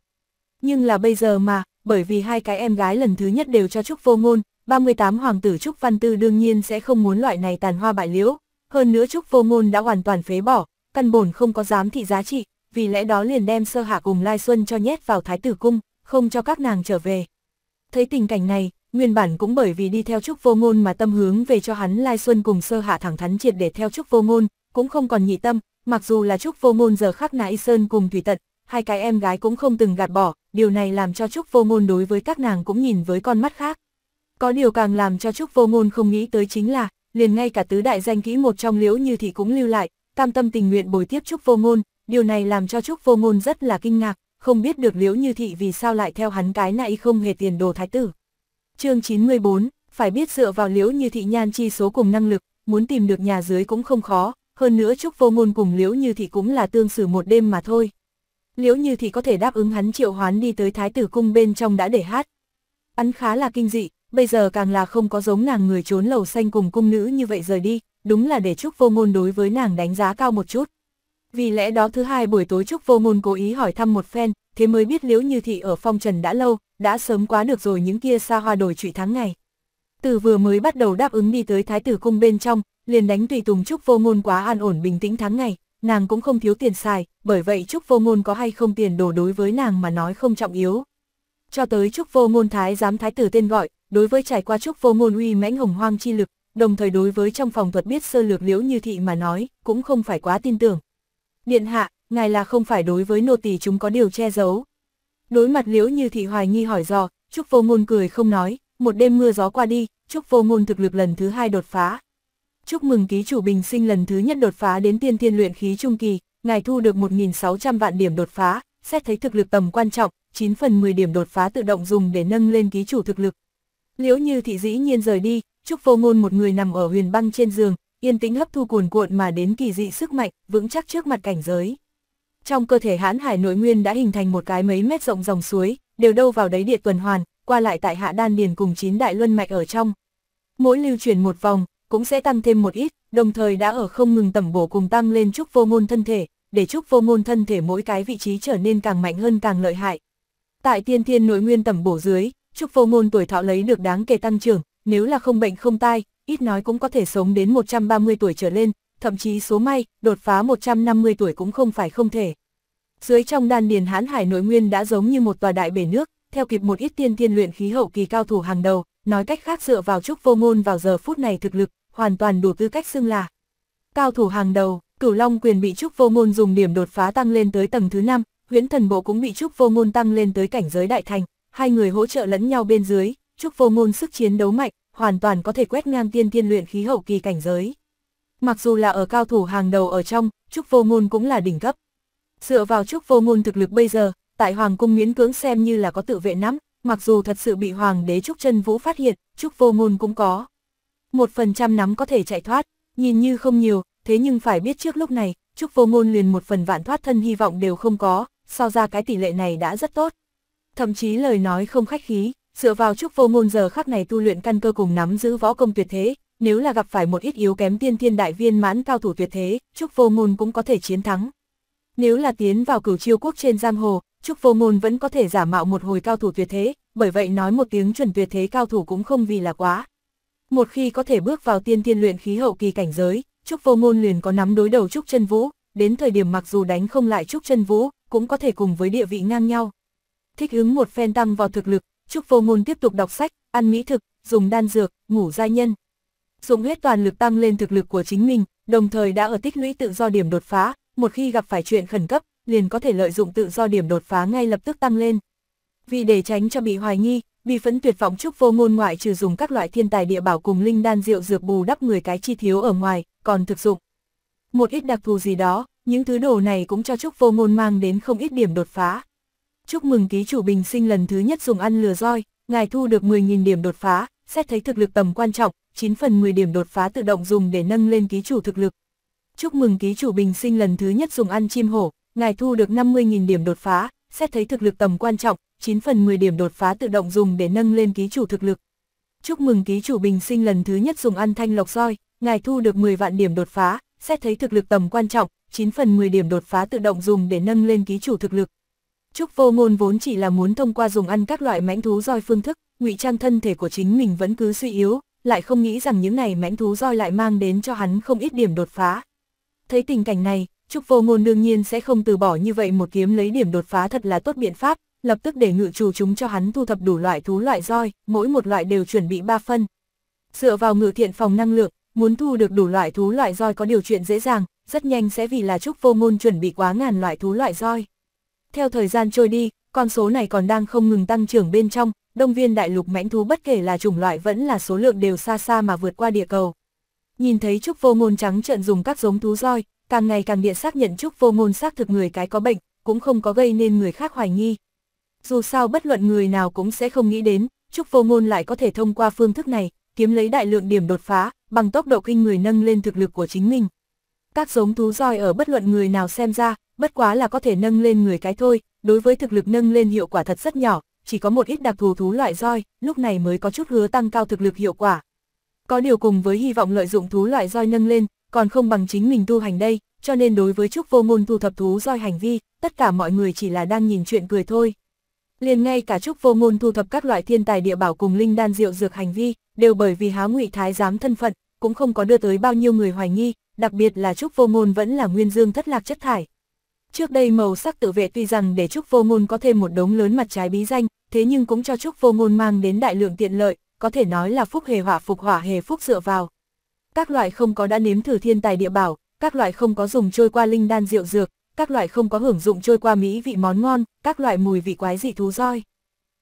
Nhưng là bây giờ mà, bởi vì hai cái em gái lần thứ nhất đều cho Trúc Vô Ngôn, 38 hoàng tử Trúc Văn Tư đương nhiên sẽ không muốn loại này tàn hoa bại liễu, hơn nữa trúc vô ngôn đã hoàn toàn phế bỏ, căn bổn không có dám thị giá trị, vì lẽ đó liền đem sơ hạ cùng Lai Xuân cho nhét vào thái tử cung, không cho các nàng trở về. Thấy tình cảnh này, nguyên bản cũng bởi vì đi theo trúc vô ngôn mà tâm hướng về cho hắn Lai Xuân cùng sơ hạ thẳng thắn triệt để theo trúc vô ngôn, cũng không còn nhị tâm, mặc dù là trúc vô ngôn giờ khắc nã sơn cùng thủy tận, hai cái em gái cũng không từng gạt bỏ, điều này làm cho trúc vô ngôn đối với các nàng cũng nhìn với con mắt khác. Có điều càng làm cho trúc vô ngôn không nghĩ tới chính là, liền ngay cả tứ đại danh kỹ một trong liễu như thị cũng lưu lại, cam tâm tình nguyện bồi tiếp Trúc Vô Ngôn, điều này làm cho Trúc Vô Ngôn rất là kinh ngạc, không biết được liễu như thị vì sao lại theo hắn cái này không hề tiền đồ thái tử. chương 94, phải biết dựa vào liễu như thị nhan chi số cùng năng lực, muốn tìm được nhà dưới cũng không khó, hơn nữa Trúc Vô Ngôn cùng liễu như thị cũng là tương xử một đêm mà thôi. Liễu như thị có thể đáp ứng hắn triệu hoán đi tới thái tử cung bên trong đã để hát. Hắn khá là kinh dị, bây giờ càng là không có giống nàng người trốn lầu xanh cùng cung nữ như vậy rời đi, đúng là để Trúc Vô Ngôn đối với nàng đánh giá cao một chút. Vì lẽ đó thứ hai buổi tối Trúc Vô Ngôn cố ý hỏi thăm một phen, thế mới biết Liễu Như Thị ở phong trần đã lâu, đã sớm quá được rồi những kia xa hoa đổi trụy tháng ngày. Từ vừa mới bắt đầu đáp ứng đi tới Thái tử cung bên trong, liền đánh tùy tùng Trúc Vô Ngôn quá an ổn bình tĩnh tháng ngày, nàng cũng không thiếu tiền xài, bởi vậy Trúc Vô Ngôn có hay không tiền đổ đối với nàng mà nói không trọng yếu. Cho tới Trúc Vô Ngôn Thái giám Thái tử tên gọi, đối với trải qua trúc vô ngôn uy mãnh hồng hoang chi lực, đồng thời đối với trong phòng thuật biết sơ lược liễu như thị mà nói, cũng không phải quá tin tưởng. Điện hạ, ngài là không phải đối với nô tỳ chúng có điều che giấu. Đối mặt liễu như thị hoài nghi hỏi dò, trúc vô ngôn cười không nói, một đêm mưa gió qua đi, chúc vô ngôn thực lực lần thứ hai đột phá. Chúc mừng ký chủ bình sinh lần thứ nhất đột phá đến tiên thiên luyện khí trung kỳ, ngài thu được 1.600 vạn điểm đột phá, xét thấy thực lực tầm quan trọng, 9 phần 10 điểm đột phá tự động dùng để nâng lên ký chủ thực lực, Liễu Như Thị dĩ nhiên rời đi, Trúc Vô Ngôn một người nằm ở huyền băng trên giường, yên tĩnh hấp thu cuồn cuộn mà đến kỳ dị sức mạnh, vững chắc trước mặt cảnh giới. Trong cơ thể hãn hải nội nguyên đã hình thành một cái mấy mét rộng dòng suối, đều đâu vào đấy địa tuần hoàn, qua lại tại hạ đan điền cùng chín đại luân mạch ở trong. Mỗi lưu chuyển một vòng, cũng sẽ tăng thêm một ít, đồng thời đã ở không ngừng tẩm bổ cùng tăng lên trúc vô ngôn thân thể, để trúc vô ngôn thân thể mỗi cái vị trí trở nên càng mạnh hơn càng lợi hại. Tại tiên thiên nội nguyên tẩm bổ dưới, Trúc Vô Ngôn tuổi thọ lấy được đáng kể tăng trưởng, nếu là không bệnh không tai, ít nói cũng có thể sống đến 130 tuổi trở lên, thậm chí số may, đột phá 150 tuổi cũng không phải không thể. Dưới trong đan điền hãn hải nội nguyên đã giống như một tòa đại bể nước, theo kịp một ít tiên thiên luyện khí hậu kỳ cao thủ hàng đầu, nói cách khác dựa vào Trúc Vô Ngôn vào giờ phút này thực lực, hoàn toàn đủ tư cách xưng là cao thủ hàng đầu, Cửu Long quyền bị Trúc Vô Ngôn dùng điểm đột phá tăng lên tới tầng thứ 5, Huyễn Thần Bộ cũng bị Trúc Vô Ngôn tăng lên tới cảnh giới đại thành, hai người hỗ trợ lẫn nhau bên dưới, Trúc Vô Ngôn sức chiến đấu mạnh, hoàn toàn có thể quét ngang tiên tiên luyện khí hậu kỳ cảnh giới. Mặc dù là ở cao thủ hàng đầu ở trong, Trúc Vô Ngôn cũng là đỉnh cấp. Dựa vào Trúc Vô Ngôn thực lực bây giờ, tại Hoàng cung miễn cưỡng xem như là có tự vệ nắm, mặc dù thật sự bị Hoàng đế Trúc Chân Vũ phát hiện, Trúc Vô Ngôn cũng có. Một phần trăm nắm có thể chạy thoát, nhìn như không nhiều, thế nhưng phải biết trước lúc này, Trúc Vô Ngôn liền một phần vạn thoát thân hy vọng đều không có, so ra cái tỷ lệ này đã rất tốt thậm chí lời nói không khách khí, dựa vào trúc vô ngôn giờ khắc này tu luyện căn cơ cùng nắm giữ võ công tuyệt thế, nếu là gặp phải một ít yếu kém tiên thiên đại viên mãn cao thủ tuyệt thế, trúc vô ngôn cũng có thể chiến thắng. Nếu là tiến vào cửu chiêu quốc trên giang hồ, trúc vô ngôn vẫn có thể giả mạo một hồi cao thủ tuyệt thế, bởi vậy nói một tiếng chuẩn tuyệt thế cao thủ cũng không vì là quá. Một khi có thể bước vào tiên thiên luyện khí hậu kỳ cảnh giới, trúc vô ngôn liền có nắm đối đầu trúc chân vũ, đến thời điểm mặc dù đánh không lại trúc chân vũ, cũng có thể cùng với địa vị ngang nhau, thích ứng một phen tăng vào thực lực, Trúc Vô Ngôn tiếp tục đọc sách, ăn mỹ thực, dùng đan dược, ngủ gia nhân. Dùng hết toàn lực tăng lên thực lực của chính mình, đồng thời đã ở tích lũy tự do điểm đột phá, một khi gặp phải chuyện khẩn cấp, liền có thể lợi dụng tự do điểm đột phá ngay lập tức tăng lên. Vì để tránh cho bị hoài nghi, vì phẫn tuyệt vọng Trúc Vô Ngôn ngoại trừ dùng các loại thiên tài địa bảo cùng linh đan rượu dược bù đắp người cái chi thiếu ở ngoài, còn thực dụng. Một ít đặc thù gì đó, những thứ đồ này cũng cho Trúc Vô Ngôn mang đến không ít điểm đột phá chúc mừng ký chủ bình sinh lần thứ nhất dùng ăn lừa roi, ngài thu được 10.000 điểm đột phá, xét thấy thực lực tầm quan trọng, 9 phần 10 điểm đột phá tự động dùng để nâng lên ký chủ thực lực. Chúc mừng ký chủ bình sinh lần thứ nhất dùng ăn chim hổ, ngài thu được 50.000 điểm đột phá, xét thấy thực lực tầm quan trọng, 9 phần 10 điểm đột phá tự động dùng để nâng lên ký chủ thực lực. Chúc mừng ký chủ bình sinh lần thứ nhất dùng ăn thanh lộc roi, ngài thu được 10 vạn điểm đột phá, xét thấy thực lực tầm quan trọng, 9 phần 10 điểm đột phá tự động dùng để nâng lên ký chủ thực lực. Trúc vô ngôn vốn chỉ là muốn thông qua dùng ăn các loại mãnh thú roi phương thức, ngụy trang thân thể của chính mình vẫn cứ suy yếu, lại không nghĩ rằng những này mãnh thú roi lại mang đến cho hắn không ít điểm đột phá. Thấy tình cảnh này, Trúc vô ngôn đương nhiên sẽ không từ bỏ như vậy một kiếm lấy điểm đột phá thật là tốt biện pháp, lập tức để ngự chủ chúng cho hắn thu thập đủ loại thú loại roi, mỗi một loại đều chuẩn bị 3 phân. Dựa vào ngự thiện phòng năng lượng, muốn thu được đủ loại thú loại roi có điều chuyện dễ dàng, rất nhanh sẽ vì là Trúc vô ngôn chuẩn bị quá ngàn loại thú loại roi. Theo thời gian trôi đi, con số này còn đang không ngừng tăng trưởng bên trong, đông viên đại lục mãnh thú bất kể là chủng loại vẫn là số lượng đều xa xa mà vượt qua địa cầu. Nhìn thấy Trúc Vô Ngôn trắng trợn dùng các giống thú roi, càng ngày càng địa xác nhận Trúc Vô Ngôn xác thực người cái có bệnh, cũng không có gây nên người khác hoài nghi. Dù sao bất luận người nào cũng sẽ không nghĩ đến, Trúc Vô Ngôn lại có thể thông qua phương thức này, kiếm lấy đại lượng điểm đột phá, bằng tốc độ kinh người nâng lên thực lực của chính mình các giống thú roi ở bất luận người nào xem ra, bất quá là có thể nâng lên người cái thôi, đối với thực lực nâng lên hiệu quả thật rất nhỏ, chỉ có một ít đặc thù thú loại roi, lúc này mới có chút hứa tăng cao thực lực hiệu quả. Có điều cùng với hy vọng lợi dụng thú loại roi nâng lên, còn không bằng chính mình tu hành đây, cho nên đối với trúc vô ngôn thu thập thú roi hành vi, tất cả mọi người chỉ là đang nhìn chuyện cười thôi. Liền ngay cả trúc vô ngôn thu thập các loại thiên tài địa bảo cùng linh đan diệu dược hành vi, đều bởi vì há ngụy thái giám thân phận, cũng không có đưa tới bao nhiêu người hoài nghi, đặc biệt là trúc vô ngôn vẫn là nguyên dương thất lạc chất thải. Trước đây màu sắc tự vệ tuy rằng để trúc vô ngôn có thêm một đống lớn mặt trái bí danh, thế nhưng cũng cho trúc vô ngôn mang đến đại lượng tiện lợi, có thể nói là phúc hề hỏa phục hỏa hề phúc dựa vào. Các loại không có đã nếm thử thiên tài địa bảo, các loại không có dùng trôi qua linh đan rượu dược, các loại không có hưởng dụng trôi qua mỹ vị món ngon, các loại mùi vị quái dị thú roi.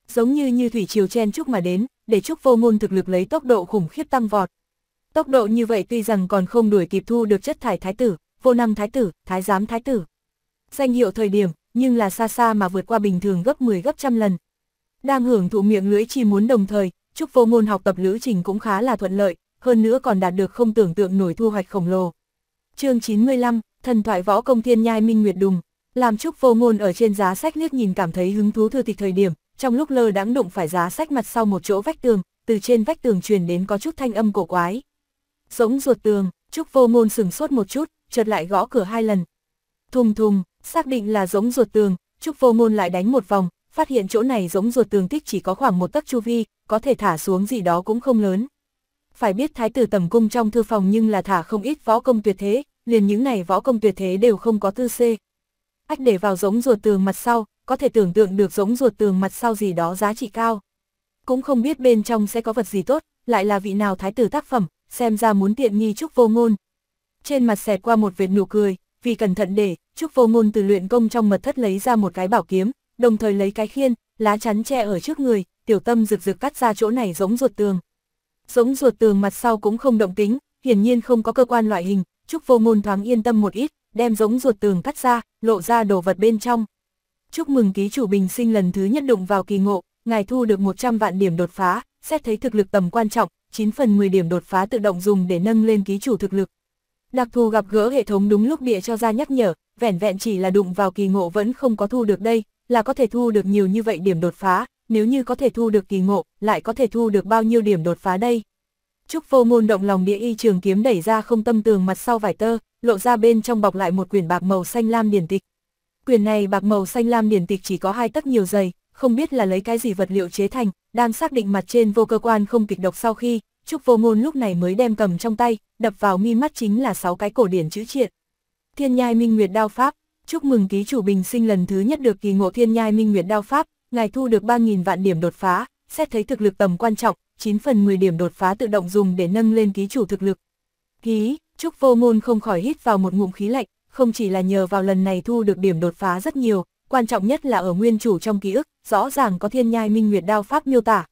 Giống như như thủy triều chen chúc mà đến, để chúc vô ngôn thực lực lấy tốc độ khủng khiếp tăng vọt, Tốc độ như vậy tuy rằng còn không đuổi kịp thu được chất thải thái tử, vô năng thái tử, thái giám thái tử. Danh hiệu thời điểm, nhưng là xa xa mà vượt qua bình thường gấp 10 gấp trăm lần. Đang hưởng thụ miệng lưỡi chi muốn đồng thời, chúc Vô Ngôn học tập lữ trình cũng khá là thuận lợi, hơn nữa còn đạt được không tưởng tượng nổi thu hoạch khổng lồ. chương 95, thần thoại võ công thiên nhai minh nguyệt đùng, làm chúc Vô Ngôn ở trên giá sách liếc nhìn cảm thấy hứng thú thư tịch thời điểm, trong lúc lơ đãng đụng phải giá sách mặt sau một chỗ vách tường, từ trên vách tường truyền đến có chút thanh âm cổ quái giống ruột tường, Trúc Vô Ngôn sừng sốt một chút, chợt lại gõ cửa hai lần. Thùng thùng, xác định là giống ruột tường, Trúc Vô Ngôn lại đánh một vòng, phát hiện chỗ này giống ruột tường tích chỉ có khoảng một tấc chu vi, có thể thả xuống gì đó cũng không lớn. Phải biết thái tử tầm cung trong thư phòng nhưng là thả không ít võ công tuyệt thế, liền những này võ công tuyệt thế đều không có tư xê. Ách để vào giống ruột tường mặt sau, có thể tưởng tượng được giống ruột tường mặt sau gì đó giá trị cao. Cũng không biết bên trong sẽ có vật gì tốt, lại là vị nào thái tử tác phẩm, xem ra muốn tiện nghi Trúc Vô Ngôn. Trên mặt xẹt qua một vệt nụ cười, vì cẩn thận để, Trúc Vô Ngôn từ luyện công trong mật thất lấy ra một cái bảo kiếm, đồng thời lấy cái khiên, lá chắn che ở trước người, tiểu tâm rực rực cắt ra chỗ này giống ruột tường. Giống ruột tường mặt sau cũng không động tính, hiển nhiên không có cơ quan loại hình, Trúc Vô Ngôn thoáng yên tâm một ít, đem giống ruột tường cắt ra, lộ ra đồ vật bên trong. Chúc mừng ký chủ bình sinh lần thứ nhất đụng vào kỳ ngộ, ngài thu được 100 vạn điểm đột phá, xét thấy thực lực tầm quan trọng, 9 phần 10 điểm đột phá tự động dùng để nâng lên ký chủ thực lực. Đặc thù gặp gỡ hệ thống đúng lúc địa cho ra nhắc nhở, vẻn vẹn chỉ là đụng vào kỳ ngộ vẫn không có thu được đây, là có thể thu được nhiều như vậy điểm đột phá, nếu như có thể thu được kỳ ngộ, lại có thể thu được bao nhiêu điểm đột phá đây. Trúc vô môn động lòng địa y trường kiếm đẩy ra không tâm tường mặt sau vải tơ, lộ ra bên trong bọc lại một quyển bạc màu xanh lam điển tịch. Quyển này bạc màu xanh lam điển tịch chỉ có hai tấc nhiều dày, không biết là lấy cái gì vật liệu chế thành, đang xác định mặt trên vô cơ quan không kịch độc sau khi, Trúc Vô Ngôn lúc này mới đem cầm trong tay, đập vào mi mắt chính là sáu cái cổ điển chữ triệt Thiên Nhai Minh Nguyệt Đao Pháp, chúc mừng ký chủ bình sinh lần thứ nhất được kỳ ngộ Thiên Nhai Minh Nguyệt Đao Pháp, ngài thu được 3.000 vạn điểm đột phá, xét thấy thực lực tầm quan trọng, 9 phần 10 điểm đột phá tự động dùng để nâng lên ký chủ thực lực. Ký, Trúc Vô Ngôn không khỏi hít vào một ngụm khí lạnh, không chỉ là nhờ vào lần này thu được điểm đột phá rất nhiều, quan trọng nhất là ở nguyên chủ trong ký ức, rõ ràng có thiên nhai minh nguyệt đao pháp miêu tả.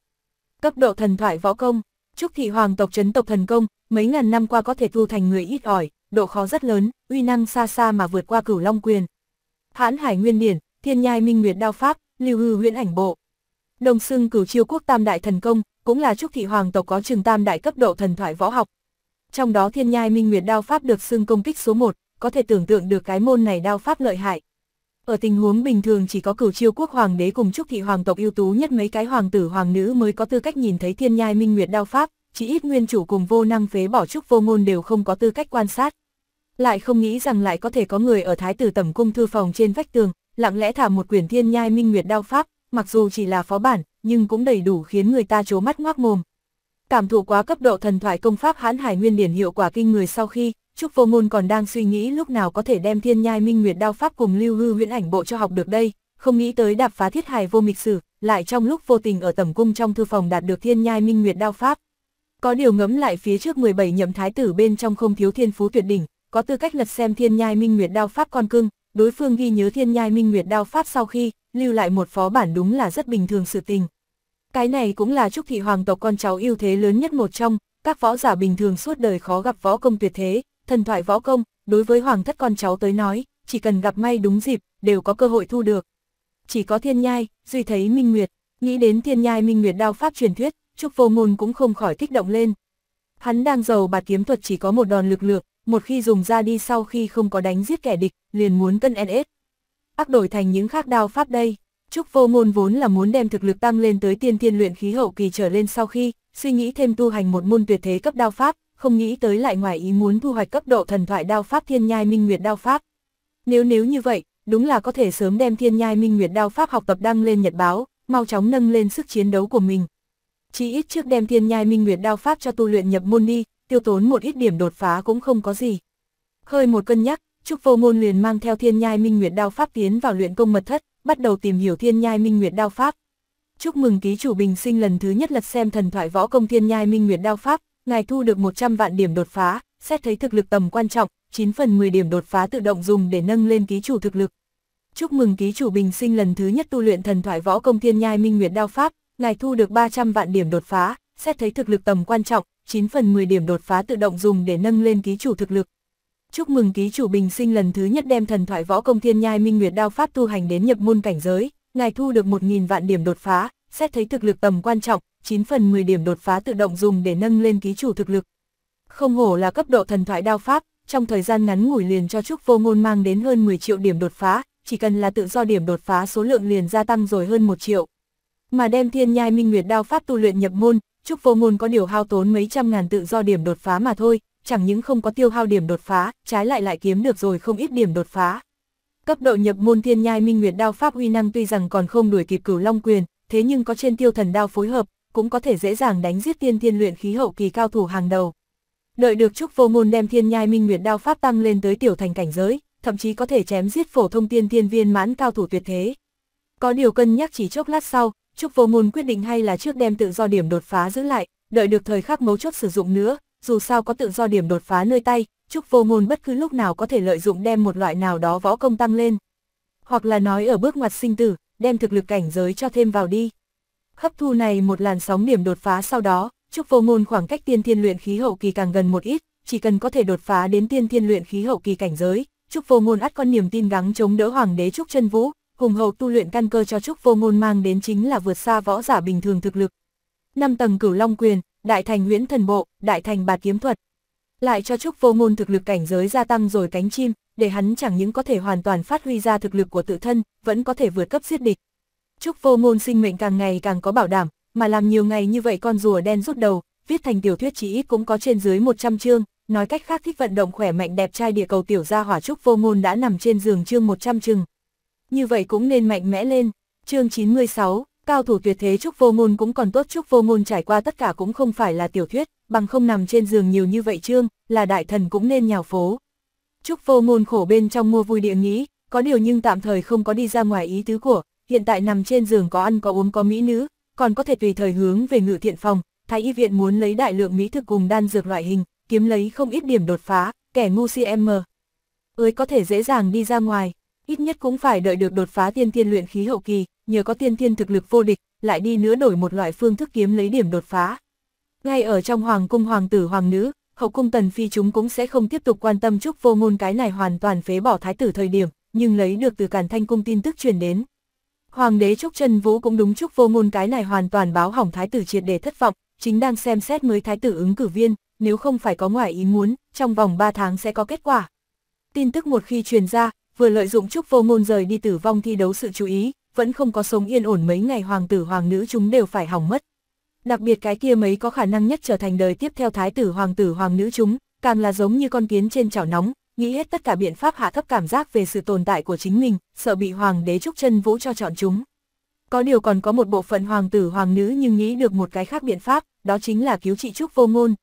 Cấp độ thần thoại võ công, Trúc thị hoàng tộc trấn tộc thần công, mấy ngàn năm qua có thể tu thành người ít ỏi, độ khó rất lớn, uy năng xa xa mà vượt qua cửu long quyền. Hãn Hải Nguyên Điển, Thiên Nhai Minh Nguyệt Đao Pháp, Lưu Hư Huyễn Ảnh Bộ. Đồng xưng cửu chiêu quốc tam đại thần công, cũng là trúc thị hoàng tộc có trường tam đại cấp độ thần thoại võ học. Trong đó Thiên Nhai Minh Nguyệt Đao Pháp được xưng công kích số 1, có thể tưởng tượng được cái môn này đao pháp lợi hại, ở tình huống bình thường chỉ có cửu chiêu quốc hoàng đế cùng trúc thị hoàng tộc ưu tú nhất mấy cái hoàng tử hoàng nữ mới có tư cách nhìn thấy thiên nhai minh nguyệt đao pháp, chỉ ít nguyên chủ cùng vô năng phế bỏ trúc vô ngôn đều không có tư cách quan sát. Lại không nghĩ rằng lại có thể có người ở thái tử tẩm cung thư phòng trên vách tường, lặng lẽ thả một quyển thiên nhai minh nguyệt đao pháp, mặc dù chỉ là phó bản, nhưng cũng đầy đủ khiến người ta chố mắt ngoác mồm. Cảm thụ quá cấp độ thần thoại công pháp hãn hải nguyên điển hiệu quả kinh người sau khi, Trúc Vô Ngôn còn đang suy nghĩ lúc nào có thể đem thiên nhai minh nguyệt đao pháp cùng lưu hư huyễn ảnh bộ cho học được đây, không nghĩ tới đạp phá thiết hài vô mịch sử, lại trong lúc vô tình ở tầm cung trong thư phòng đạt được thiên nhai minh nguyệt đao pháp. Có điều ngấm lại phía trước 17 nhậm thái tử bên trong không thiếu thiên phú tuyệt đỉnh, có tư cách lật xem thiên nhai minh nguyệt đao pháp con cưng, đối phương ghi nhớ thiên nhai minh nguyệt đao pháp sau khi, lưu lại một phó bản đúng là rất bình thường sự tình. Cái này cũng là trúc thị hoàng tộc con cháu ưu thế lớn nhất một trong, các võ giả bình thường suốt đời khó gặp võ công tuyệt thế, thần thoại võ công, đối với hoàng thất con cháu tới nói, chỉ cần gặp may đúng dịp, đều có cơ hội thu được. Chỉ có thiên nhai, duy thấy minh nguyệt, nghĩ đến thiên nhai minh nguyệt đao pháp truyền thuyết, trúc vô ngôn cũng không khỏi kích động lên. Hắn đang giàu bạt kiếm thuật chỉ có một đòn lực lược, một khi dùng ra đi sau khi không có đánh giết kẻ địch, liền muốn cân NS. Ác đổi thành những khác đao pháp đây, Trúc Vô Ngôn vốn là muốn đem thực lực tăng lên tới tiên thiên luyện khí hậu kỳ trở lên sau khi, suy nghĩ thêm tu hành một môn tuyệt thế cấp đao pháp, không nghĩ tới lại ngoài ý muốn thu hoạch cấp độ thần thoại đao pháp thiên nhai minh nguyệt đao pháp. Nếu nếu như vậy, đúng là có thể sớm đem thiên nhai minh nguyệt đao pháp học tập đăng lên nhật báo, mau chóng nâng lên sức chiến đấu của mình. Chỉ ít trước đem thiên nhai minh nguyệt đao pháp cho tu luyện nhập môn đi, tiêu tốn một ít điểm đột phá cũng không có gì. Hơi một cân nhắc, Trúc Vô Ngôn liền mang theo thiên nhai minh nguyệt đao pháp tiến vào luyện công mật thất, bắt đầu tìm hiểu thiên nhai minh nguyệt đao pháp. Chúc mừng ký chủ bình sinh lần thứ nhất lật xem thần thoại võ công thiên nhai minh nguyệt đao pháp, ngài thu được 100 vạn điểm đột phá, xét thấy thực lực tầm quan trọng, 9 phần 10 điểm đột phá tự động dùng để nâng lên ký chủ thực lực. Chúc mừng ký chủ bình sinh lần thứ nhất tu luyện thần thoại võ công thiên nhai minh nguyệt đao pháp, ngài thu được 300 vạn điểm đột phá, xét thấy thực lực tầm quan trọng, 9 phần 10 điểm đột phá tự động dùng để nâng lên ký chủ thực lực. Chúc mừng ký chủ bình sinh lần thứ nhất đem thần thoại võ công thiên nhai minh nguyệt đao pháp tu hành đến nhập môn cảnh giới, ngài thu được 1.000 vạn điểm đột phá, xét thấy thực lực tầm quan trọng, 9 phần 10 điểm đột phá tự động dùng để nâng lên ký chủ thực lực. Không hổ là cấp độ thần thoại đao pháp, trong thời gian ngắn ngủi liền cho Trúc Vô Ngôn mang đến hơn 10 triệu điểm đột phá, chỉ cần là tự do điểm đột phá số lượng liền gia tăng rồi hơn 1 triệu. Mà đem thiên nhai minh nguyệt đao pháp tu luyện nhập môn, Trúc Vô Ngôn có điều hao tốn mấy trăm ngàn tự do điểm đột phá mà thôi, chẳng những không có tiêu hao điểm đột phá, trái lại lại kiếm được rồi không ít điểm đột phá. Cấp độ nhập môn thiên nhai minh nguyệt đao pháp uy năng tuy rằng còn không đuổi kịp cửu long quyền, thế nhưng có trên tiêu thần đao phối hợp, cũng có thể dễ dàng đánh giết tiên thiên luyện khí hậu kỳ cao thủ hàng đầu. Đợi được Trúc Vô Ngôn đem thiên nhai minh nguyệt đao pháp tăng lên tới tiểu thành cảnh giới, thậm chí có thể chém giết phổ thông tiên thiên viên mãn cao thủ tuyệt thế. Có điều cân nhắc chỉ chốc lát sau, Trúc Vô Ngôn quyết định hay là trước đem tự do điểm đột phá giữ lại, đợi được thời khắc mấu chốt sử dụng nữa, dù sao có tự do điểm đột phá nơi tay, Trúc Vô Ngôn bất cứ lúc nào có thể lợi dụng đem một loại nào đó võ công tăng lên. Hoặc là nói ở bước ngoặt sinh tử, đem thực lực cảnh giới cho thêm vào đi. Hấp thu này một làn sóng niềm đột phá sau đó, Trúc Vô Ngôn khoảng cách tiên thiên luyện khí hậu kỳ càng gần một ít, chỉ cần có thể đột phá đến tiên thiên luyện khí hậu kỳ cảnh giới, Trúc Vô Ngôn ắt con niềm tin gắng chống đỡ hoàng đế Trúc Chân Vũ, hùng hậu tu luyện căn cơ cho Trúc Vô Ngôn mang đến chính là vượt xa võ giả bình thường thực lực. Năm tầng Cửu Long Quyền, Đại Thành Huyễn Thần Bộ, Đại Thành Bạt Kiếm Thuật, lại cho Trúc Vô Ngôn thực lực cảnh giới gia tăng rồi cánh chim, để hắn chẳng những có thể hoàn toàn phát huy ra thực lực của tự thân, vẫn có thể vượt cấp giết địch. Chúc vô ngôn sinh mệnh càng ngày càng có bảo đảm, mà làm nhiều ngày như vậy con rùa đen rút đầu, viết thành tiểu thuyết chỉ ít cũng có trên dưới 100 chương, nói cách khác thích vận động khỏe mạnh đẹp trai địa cầu tiểu gia hỏa chúc vô ngôn đã nằm trên giường chương 100 chừng. Như vậy cũng nên mạnh mẽ lên. Chương 96, cao thủ tuyệt thế chúc vô ngôn cũng còn tốt chúc vô ngôn trải qua tất cả cũng không phải là tiểu thuyết, bằng không nằm trên giường nhiều như vậy chương, là đại thần cũng nên nhào phố. Trúc vô ngôn khổ bên trong mua vui địa nghĩ, có điều nhưng tạm thời không có đi ra ngoài ý tứ của, hiện tại nằm trên giường có ăn có uống có mỹ nữ, còn có thể tùy thời hướng về ngự thiện phòng, thái y viện muốn lấy đại lượng mỹ thực cùng đan dược loại hình, kiếm lấy không ít điểm đột phá, kẻ ngu si em mờ. Ơi có thể dễ dàng đi ra ngoài, ít nhất cũng phải đợi được đột phá tiên tiên luyện khí hậu kỳ, nhờ có tiên tiên thực lực vô địch, lại đi nữa đổi một loại phương thức kiếm lấy điểm đột phá. Ngay ở trong hoàng cung hoàng tử hoàng nữ, hậu cung tần phi chúng cũng sẽ không tiếp tục quan tâm chúc vô ngôn cái này hoàn toàn phế bỏ thái tử thời điểm, nhưng lấy được từ cản thanh cung tin tức truyền đến. Hoàng đế chúc Trân Vũ cũng đúng chúc vô ngôn cái này hoàn toàn báo hỏng thái tử triệt để thất vọng, chính đang xem xét mới thái tử ứng cử viên, nếu không phải có ngoài ý muốn, trong vòng 3 tháng sẽ có kết quả. Tin tức một khi truyền ra, vừa lợi dụng chúc vô ngôn rời đi tử vong thi đấu sự chú ý, vẫn không có sống yên ổn mấy ngày hoàng tử hoàng nữ chúng đều phải hỏng mất, đặc biệt cái kia mấy có khả năng nhất trở thành đời tiếp theo thái tử hoàng tử hoàng nữ chúng, càng là giống như con kiến trên chảo nóng, nghĩ hết tất cả biện pháp hạ thấp cảm giác về sự tồn tại của chính mình, sợ bị hoàng đế trúc chân vũ cho chọn chúng. Có điều còn có một bộ phận hoàng tử hoàng nữ nhưng nghĩ được một cái khác biện pháp, đó chính là cứu trị Trúc Vô Ngôn.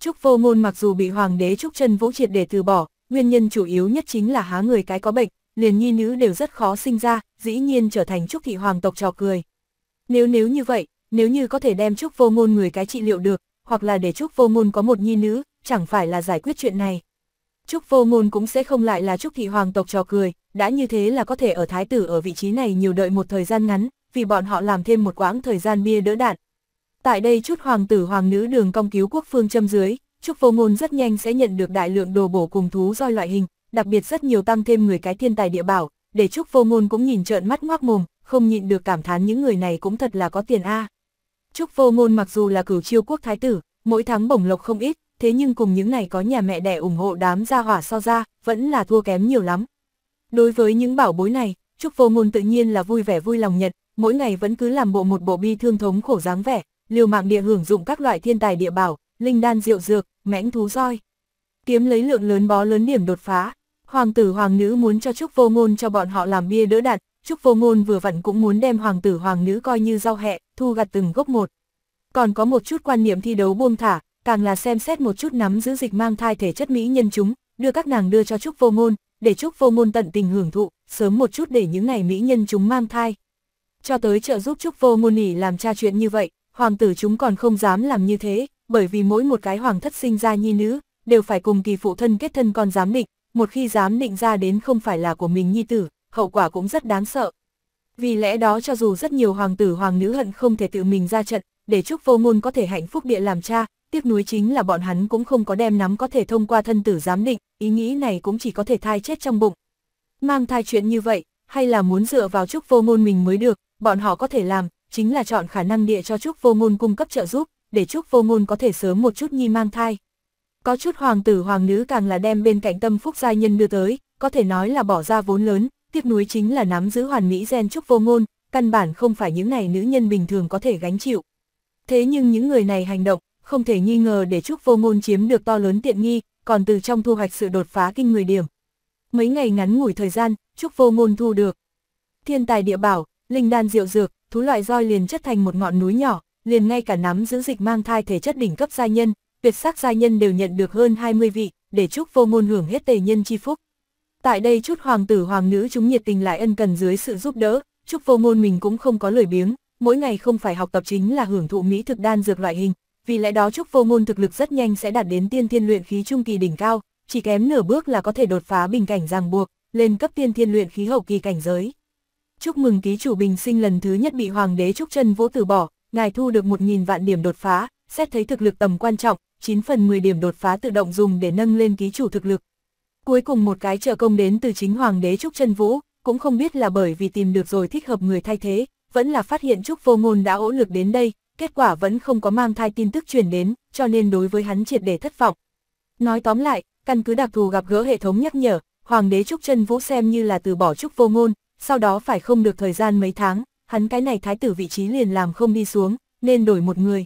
Trúc Vô Ngôn mặc dù bị hoàng đế Trúc chân vũ triệt để từ bỏ, nguyên nhân chủ yếu nhất chính là há người cái có bệnh, liền nhi nữ đều rất khó sinh ra, dĩ nhiên trở thành Trúc thị hoàng tộc trò cười. Nếu nếu như vậy, nếu như có thể đem chúc Vô Ngôn người cái trị liệu được, hoặc là để chúc Vô Ngôn có một nhi nữ, chẳng phải là giải quyết chuyện này. chúc Vô Ngôn cũng sẽ không lại là chúc Thị Hoàng tộc trò cười, đã như thế là có thể ở thái tử ở vị trí này nhiều đợi một thời gian ngắn, vì bọn họ làm thêm một quãng thời gian bia đỡ đạn. Tại đây chút hoàng tử hoàng nữ đường công cứu quốc phương châm dưới, chúc Vô Ngôn rất nhanh sẽ nhận được đại lượng đồ bổ cùng thú roi loại hình, đặc biệt rất nhiều tăng thêm người cái thiên tài địa bảo, để chúc Vô Ngôn cũng nhìn trợn mắt ngoác mồm, không nhịn được cảm thán những người này cũng thật là có tiền a. À. Trúc Vô Ngôn mặc dù là cửu chiêu quốc thái tử, mỗi tháng bổng lộc không ít, thế nhưng cùng những này có nhà mẹ đẻ ủng hộ đám gia hỏa so ra, vẫn là thua kém nhiều lắm. Đối với những bảo bối này, Trúc Vô Ngôn tự nhiên là vui vẻ vui lòng nhận, mỗi ngày vẫn cứ làm bộ một bộ bi thương thống khổ dáng vẻ, liều mạng địa hưởng dụng các loại thiên tài địa bảo, linh đan diệu dược, mãnh thú roi. Kiếm lấy lượng lớn bó lớn điểm đột phá, hoàng tử hoàng nữ muốn cho Trúc Vô Ngôn cho bọn họ làm bia đỡ đạn, Trúc Vô Ngôn vừa vặn cũng muốn đem hoàng tử hoàng nữ coi như rau hẹ, thu gặt từng gốc một. Còn có một chút quan niệm thi đấu buông thả, càng là xem xét một chút nắm giữ dịch mang thai thể chất mỹ nhân chúng, đưa các nàng đưa cho Trúc Vô Ngôn, để Trúc Vô Ngôn tận tình hưởng thụ, sớm một chút để những ngày mỹ nhân chúng mang thai. Cho tới trợ giúp Trúc Vô Ngôn nghỉ làm cha chuyện như vậy, hoàng tử chúng còn không dám làm như thế, bởi vì mỗi một cái hoàng thất sinh ra nhi nữ, đều phải cùng kỳ phụ thân kết thân con dám định, một khi dám định ra đến không phải là của mình nhi tử, hậu quả cũng rất đáng sợ. Vì lẽ đó cho dù rất nhiều hoàng tử hoàng nữ hận không thể tự mình ra trận, để chúc vô ngôn có thể hạnh phúc địa làm cha, tiếc nuối chính là bọn hắn cũng không có đem nắm có thể thông qua thân tử giám định, ý nghĩ này cũng chỉ có thể thai chết trong bụng. Mang thai chuyện như vậy, hay là muốn dựa vào chúc vô ngôn mình mới được, bọn họ có thể làm, chính là chọn khả năng địa cho chúc vô ngôn cung cấp trợ giúp, để chúc vô ngôn có thể sớm một chút nhi mang thai. Có chút hoàng tử hoàng nữ càng là đem bên cạnh tâm phúc giai nhân đưa tới, có thể nói là bỏ ra vốn lớn, tiếc nuối chính là nắm giữ hoàn mỹ gen trúc vô ngôn, căn bản không phải những này nữ nhân bình thường có thể gánh chịu. Thế nhưng những người này hành động, không thể nghi ngờ để trúc vô ngôn chiếm được to lớn tiện nghi, còn từ trong thu hoạch sự đột phá kinh người điểm. Mấy ngày ngắn ngủi thời gian, trúc vô ngôn thu được. Thiên tài địa bảo, linh đan diệu dược, thú loại roi liền chất thành một ngọn núi nhỏ, liền ngay cả nắm giữ dịch mang thai thể chất đỉnh cấp gia nhân, tuyệt sắc gia nhân đều nhận được hơn 20 vị, để trúc vô ngôn hưởng hết tề nhân chi phúc. Tại đây chút hoàng tử hoàng nữ chúng nhiệt tình lại ân cần dưới sự giúp đỡ, Trúc Vô Ngôn mình cũng không có lời biếng, mỗi ngày không phải học tập chính là hưởng thụ mỹ thực đan dược loại hình, vì lẽ đó Trúc Vô Ngôn thực lực rất nhanh sẽ đạt đến tiên thiên luyện khí trung kỳ đỉnh cao, chỉ kém nửa bước là có thể đột phá bình cảnh ràng buộc, lên cấp tiên thiên luyện khí hậu kỳ cảnh giới. Chúc mừng ký chủ bình sinh lần thứ nhất bị hoàng đế Trúc Chân Vũ từ bỏ, ngài thu được 1000 vạn điểm đột phá, xét thấy thực lực tầm quan trọng, 9 phần 10 điểm đột phá tự động dùng để nâng lên ký chủ thực lực, Cuối cùng một cái trợ công đến từ chính Hoàng đế Trúc chân Vũ, cũng không biết là bởi vì tìm được rồi thích hợp người thay thế, vẫn là phát hiện Trúc Vô Ngôn đã ỗ lực đến đây, kết quả vẫn không có mang thai tin tức truyền đến, cho nên đối với hắn triệt để thất vọng. Nói tóm lại, căn cứ đặc thù gặp gỡ hệ thống nhắc nhở, Hoàng đế Trúc chân Vũ xem như là từ bỏ Trúc Vô Ngôn, sau đó phải không được thời gian mấy tháng, hắn cái này thái tử vị trí liền làm không đi xuống, nên đổi một người.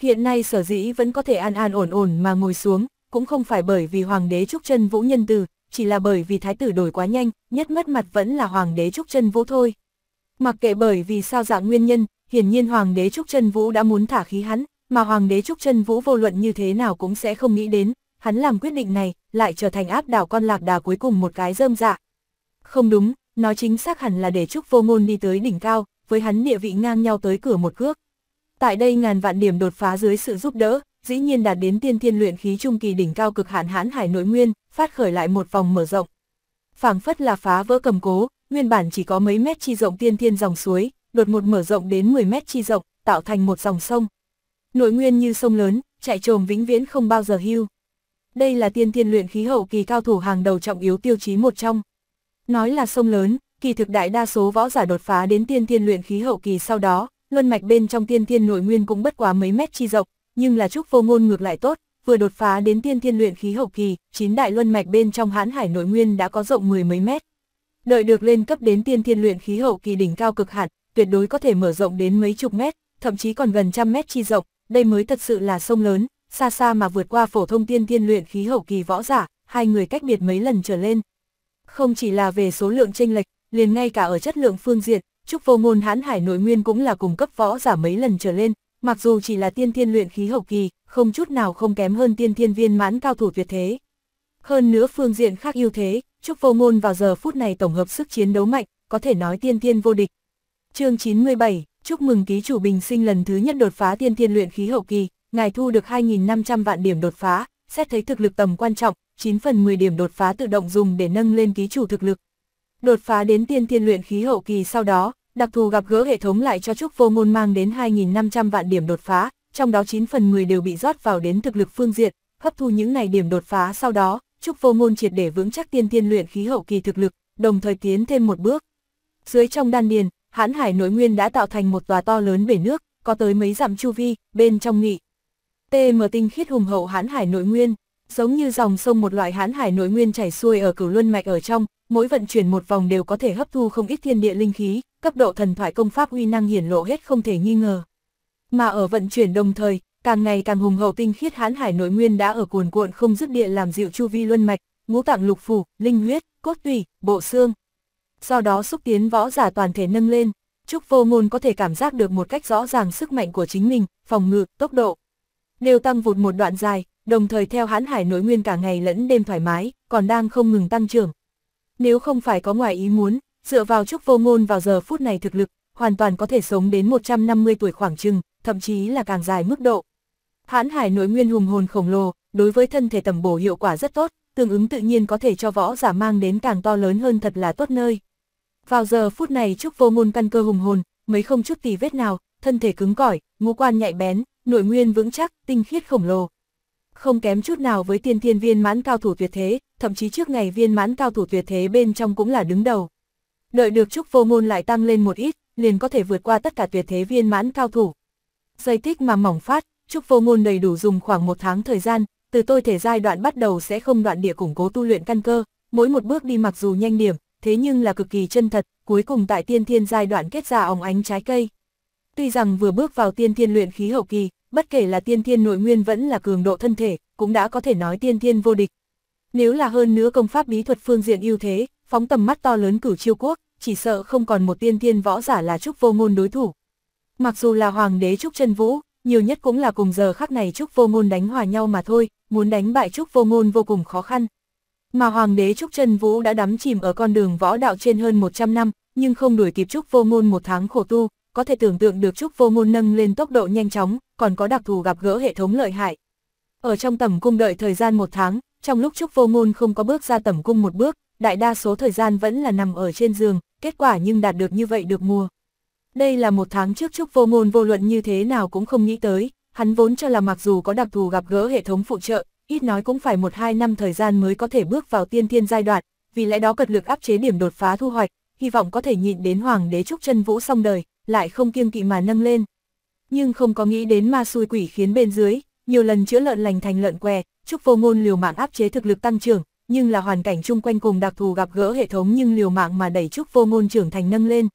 Hiện nay sở dĩ vẫn có thể an an ổn ổn mà ngồi xuống, cũng không phải bởi vì Hoàng đế Trúc chân Vũ nhân từ, chỉ là bởi vì thái tử đổi quá nhanh, nhất mất mặt vẫn là Hoàng đế Trúc chân Vũ thôi. Mặc kệ bởi vì sao dạng nguyên nhân, hiển nhiên Hoàng đế Trúc chân Vũ đã muốn thả khí hắn, mà Hoàng đế Trúc chân Vũ vô luận như thế nào cũng sẽ không nghĩ đến, hắn làm quyết định này lại trở thành áp đảo con lạc đà cuối cùng một cái rơm dạ. Không đúng, nó chính xác hẳn là để Trúc Vô Ngôn đi tới đỉnh cao, với hắn địa vị ngang nhau tới cửa một cước. Tại đây ngàn vạn điểm đột phá dưới sự giúp đỡ, dĩ nhiên đạt đến tiên thiên luyện khí trung kỳ đỉnh cao cực hạn hãn hải nội nguyên, phát khởi lại một vòng mở rộng. Phảng phất là phá vỡ cầm cố, nguyên bản chỉ có mấy mét chi rộng tiên thiên dòng suối, đột một mở rộng đến 10 mét chi rộng, tạo thành một dòng sông. Nội nguyên như sông lớn, chạy trồm vĩnh viễn không bao giờ hưu. Đây là tiên thiên luyện khí hậu kỳ cao thủ hàng đầu trọng yếu tiêu chí một trong. Nói là sông lớn, kỳ thực đại đa số võ giả đột phá đến tiên thiên luyện khí hậu kỳ sau đó, luân mạch bên trong tiên thiên nội nguyên cũng bất quá mấy mét chi rộng, nhưng là Trúc Vô Ngôn ngược lại tốt, vừa đột phá đến tiên thiên luyện khí hậu kỳ, chín đại luân mạch bên trong hãn hải nội nguyên đã có rộng mười mấy mét. Đợi được lên cấp đến tiên thiên luyện khí hậu kỳ đỉnh cao cực hạn, tuyệt đối có thể mở rộng đến mấy chục mét, thậm chí còn gần trăm mét chi rộng, đây mới thật sự là sông lớn, xa xa mà vượt qua phổ thông tiên thiên luyện khí hậu kỳ võ giả, hai người cách biệt mấy lần trở lên. Không chỉ là về số lượng chênh lệch, liền ngay cả ở chất lượng phương diện, Trúc Vô Ngôn hãn hải nội nguyên cũng là cùng cấp võ giả mấy lần trở lên, mặc dù chỉ là tiên thiên luyện khí hậu kỳ, không chút nào không kém hơn tiên thiên viên mãn cao thủ tuyệt thế. Hơn nữa phương diện khác ưu thế, Trúc Vô Ngôn vào giờ phút này tổng hợp sức chiến đấu mạnh, có thể nói tiên thiên vô địch. chương 97, chúc mừng ký chủ Bình Sinh lần thứ nhất đột phá tiên thiên luyện khí hậu kỳ, ngài thu được 2.500 vạn điểm đột phá, xét thấy thực lực tầm quan trọng, 9 phần 10 điểm đột phá tự động dùng để nâng lên ký chủ thực lực. Đột phá đến tiên thiên luyện khí hậu kỳ sau đó, Đặc thù gặp gỡ hệ thống lại cho Trúc Vô Ngôn mang đến 2.500 vạn điểm đột phá, trong đó 9 phần 10 đều bị rót vào đến thực lực phương diện, hấp thu những này điểm đột phá sau đó, Trúc Vô Ngôn triệt để vững chắc tiên tiên luyện khí hậu kỳ thực lực, đồng thời tiến thêm một bước. Dưới trong đan điền, hãn hải nội nguyên đã tạo thành một tòa to lớn bể nước, có tới mấy dặm chu vi, bên trong nghị. TM tinh khiết hùng hậu hãn hải nội nguyên, giống như dòng sông một loại hãn hải nội nguyên chảy xuôi ở cửu luân mạch ở trong, mỗi vận chuyển một vòng đều có thể hấp thu không ít thiên địa linh khí, cấp độ thần thoại công pháp uy năng hiển lộ hết không thể nghi ngờ. Mà ở vận chuyển đồng thời, càng ngày càng hùng hậu tinh khiết hán hải nội nguyên đã ở cuồn cuộn không dứt địa làm dịu chu vi luân mạch, ngũ tạng lục phủ, linh huyết, cốt tủy, bộ xương. Do đó xúc tiến võ giả toàn thể nâng lên, Trúc Vô Ngôn có thể cảm giác được một cách rõ ràng sức mạnh của chính mình, phòng ngự, tốc độ. Đều tăng vụt một đoạn dài, đồng thời theo hán hải nội nguyên cả ngày lẫn đêm thoải mái, còn đang không ngừng tăng trưởng, nếu không phải có ngoài ý muốn, dựa vào Trúc Vô Ngôn vào giờ phút này thực lực, hoàn toàn có thể sống đến 150 tuổi khoảng chừng, thậm chí là càng dài mức độ. Hãn hải nội nguyên hùng hồn khổng lồ, đối với thân thể tầm bổ hiệu quả rất tốt, tương ứng tự nhiên có thể cho võ giả mang đến càng to lớn hơn thật là tốt nơi. Vào giờ phút này Trúc Vô Ngôn căn cơ hùng hồn, mấy không chút tì vết nào, thân thể cứng cỏi, ngũ quan nhạy bén, nội nguyên vững chắc, tinh khiết khổng lồ. Không kém chút nào với tiên thiên viên mãn cao thủ tuyệt thế, thậm chí trước ngày viên mãn cao thủ tuyệt thế bên trong cũng là đứng đầu. Đợi được trúc vô ngôn lại tăng lên một ít, liền có thể vượt qua tất cả tuyệt thế viên mãn cao thủ. Dây tích mà mỏng phát, trúc vô ngôn đầy đủ dùng khoảng một tháng thời gian, từ tôi thể giai đoạn bắt đầu sẽ không đoạn địa củng cố tu luyện căn cơ, mỗi một bước đi mặc dù nhanh điểm, thế nhưng là cực kỳ chân thật, cuối cùng tại tiên thiên giai đoạn kết ra ống ánh trái cây. Tuy rằng vừa bước vào tiên thiên luyện khí hậu kỳ, bất kể là tiên thiên nội nguyên vẫn là cường độ thân thể, cũng đã có thể nói tiên thiên vô địch, nếu là hơn nữa công pháp bí thuật phương diện ưu thế, phóng tầm mắt to lớn cửu chiêu quốc, chỉ sợ không còn một tiên thiên võ giả là Trúc Vô Ngôn đối thủ. Mặc dù là Hoàng đế Trúc chân Vũ, nhiều nhất cũng là cùng giờ khắc này Trúc Vô Ngôn đánh hòa nhau mà thôi, muốn đánh bại Trúc Vô Ngôn vô cùng khó khăn. Mà Hoàng đế Trúc chân Vũ đã đắm chìm ở con đường võ đạo trên hơn 100 năm, nhưng không đuổi kịp Trúc Vô Ngôn một tháng khổ tu, có thể tưởng tượng được Trúc Vô Ngôn nâng lên tốc độ nhanh chóng, còn có đặc thù gặp gỡ hệ thống lợi hại. Ở trong tầm cung đợi thời gian một tháng, trong lúc Trúc Vô Ngôn không có bước ra tẩm cung một bước, đại đa số thời gian vẫn là nằm ở trên giường, kết quả nhưng đạt được như vậy được mua. Đây là một tháng trước Trúc Vô Ngôn vô luận như thế nào cũng không nghĩ tới, hắn vốn cho là mặc dù có đặc thù gặp gỡ hệ thống phụ trợ, ít nói cũng phải một hai năm thời gian mới có thể bước vào tiên thiên giai đoạn, vì lẽ đó cật lực áp chế điểm đột phá thu hoạch, hy vọng có thể nhịn đến Hoàng đế Trúc chân Vũ xong đời, lại không kiêng kỵ mà nâng lên. Nhưng không có nghĩ đến ma xui quỷ khiến bên dưới, nhiều lần chữa lợn lành thành lợn què, Trúc Vô Ngôn liều mạng áp chế thực lực tăng trưởng, nhưng là hoàn cảnh chung quanh cùng đặc thù gặp gỡ hệ thống nhưng liều mạng mà đẩy Trúc Vô Ngôn trưởng thành nâng lên.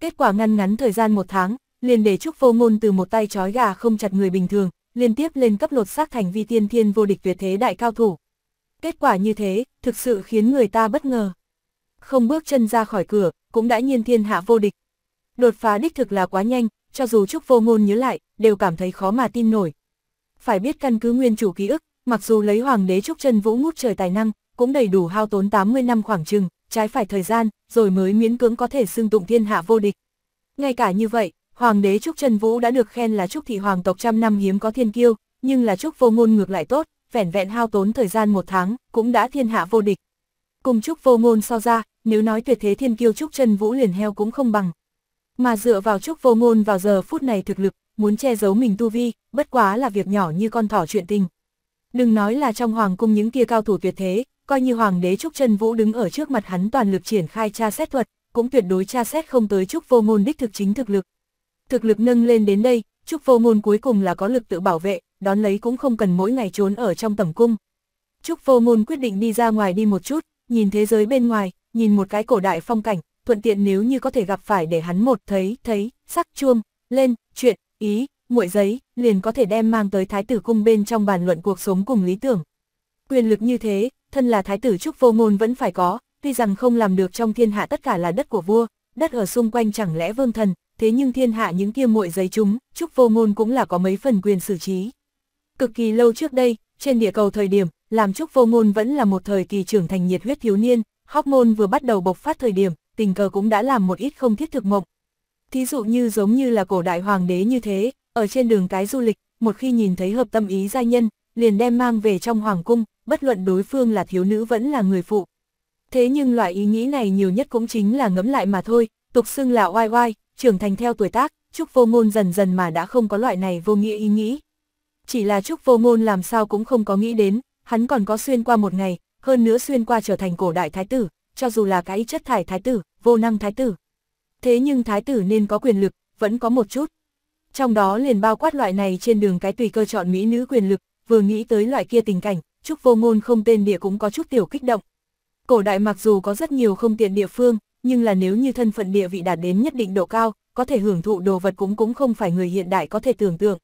Kết quả ngăn ngắn thời gian một tháng, liền để Trúc Vô Ngôn từ một tay trói gà không chặt người bình thường, liên tiếp lên cấp lột xác thành vi tiên thiên vô địch tuyệt thế đại cao thủ. Kết quả như thế, thực sự khiến người ta bất ngờ. Không bước chân ra khỏi cửa, cũng đã nhiên thiên hạ vô địch. Đột phá đích thực là quá nhanh, cho dù Trúc Vô Ngôn nhớ lại, đều cảm thấy khó mà tin nổi. Phải biết căn cứ nguyên chủ ký ức, mặc dù lấy hoàng đế Trúc chân Vũ ngút trời tài năng, cũng đầy đủ hao tốn 80 năm khoảng chừng, trái phải thời gian, rồi mới miễn cưỡng có thể xưng tụng thiên hạ vô địch. Ngay cả như vậy, hoàng đế Trúc chân Vũ đã được khen là Trúc thị hoàng tộc trăm năm hiếm có thiên kiêu, nhưng là Trúc Vô Ngôn ngược lại tốt, vẻn vẹn hao tốn thời gian một tháng, cũng đã thiên hạ vô địch. Cùng Trúc Vô Ngôn so ra, nếu nói tuyệt thế thiên kiêu Trúc chân Vũ liền heo cũng không bằng. Mà dựa vào Trúc Vô Ngôn vào giờ phút này thực lực, muốn che giấu mình tu vi, bất quá là việc nhỏ như con thỏ chuyện tình. Đừng nói là trong hoàng cung những kia cao thủ tuyệt thế, coi như hoàng đế Trúc chân Vũ đứng ở trước mặt hắn toàn lực triển khai tra xét thuật, cũng tuyệt đối tra xét không tới Trúc Vô Ngôn đích thực chính thực lực. Thực lực nâng lên đến đây, Trúc Vô Ngôn cuối cùng là có lực tự bảo vệ, đón lấy cũng không cần mỗi ngày trốn ở trong tầm cung. Trúc Vô Ngôn quyết định đi ra ngoài đi một chút, nhìn thế giới bên ngoài, nhìn một cái cổ đại phong cảnh, thuận tiện nếu như có thể gặp phải để hắn một thấy, thấy, sắc chuông, lên, chuyện, ý, mỗi giấy, liền có thể đem mang tới thái tử cung bên trong bàn luận cuộc sống cùng lý tưởng. Quyền lực như thế, thân là thái tử trúc vô ngôn vẫn phải có, tuy rằng không làm được trong thiên hạ tất cả là đất của vua, đất ở xung quanh chẳng lẽ vương thần, thế nhưng thiên hạ những kia muội giấy chúng, trúc vô ngôn cũng là có mấy phần quyền xử trí. Cực kỳ lâu trước đây, trên địa cầu thời điểm, làm trúc vô ngôn vẫn là một thời kỳ trưởng thành nhiệt huyết thiếu niên, hóc môn vừa bắt đầu bộc phát thời điểm, tình cờ cũng đã làm một ít không thiết thực mộng, Thí dụ như giống như là cổ đại hoàng đế như thế, ở trên đường cái du lịch, một khi nhìn thấy hợp tâm ý gia nhân, liền đem mang về trong hoàng cung, bất luận đối phương là thiếu nữ vẫn là người phụ. Thế nhưng loại ý nghĩ này nhiều nhất cũng chính là ngẫm lại mà thôi, tục xưng là oai oai, trưởng thành theo tuổi tác, Trúc Vô Ngôn dần dần mà đã không có loại này vô nghĩa ý nghĩ. Chỉ là Trúc Vô Ngôn làm sao cũng không có nghĩ đến, hắn còn có xuyên qua một ngày, hơn nữa xuyên qua trở thành cổ đại thái tử, cho dù là cái chất thải thái tử, vô năng thái tử, thế nhưng thái tử nên có quyền lực, vẫn có một chút. Trong đó liền bao quát loại này trên đường cái tùy cơ chọn mỹ nữ quyền lực, vừa nghĩ tới loại kia tình cảnh, Trúc Vô Ngôn không tên địa cũng có chút tiểu kích động. Cổ đại mặc dù có rất nhiều không tiện địa phương, nhưng là nếu như thân phận địa vị đạt đến nhất định độ cao, có thể hưởng thụ đồ vật cũng cũng không phải người hiện đại có thể tưởng tượng.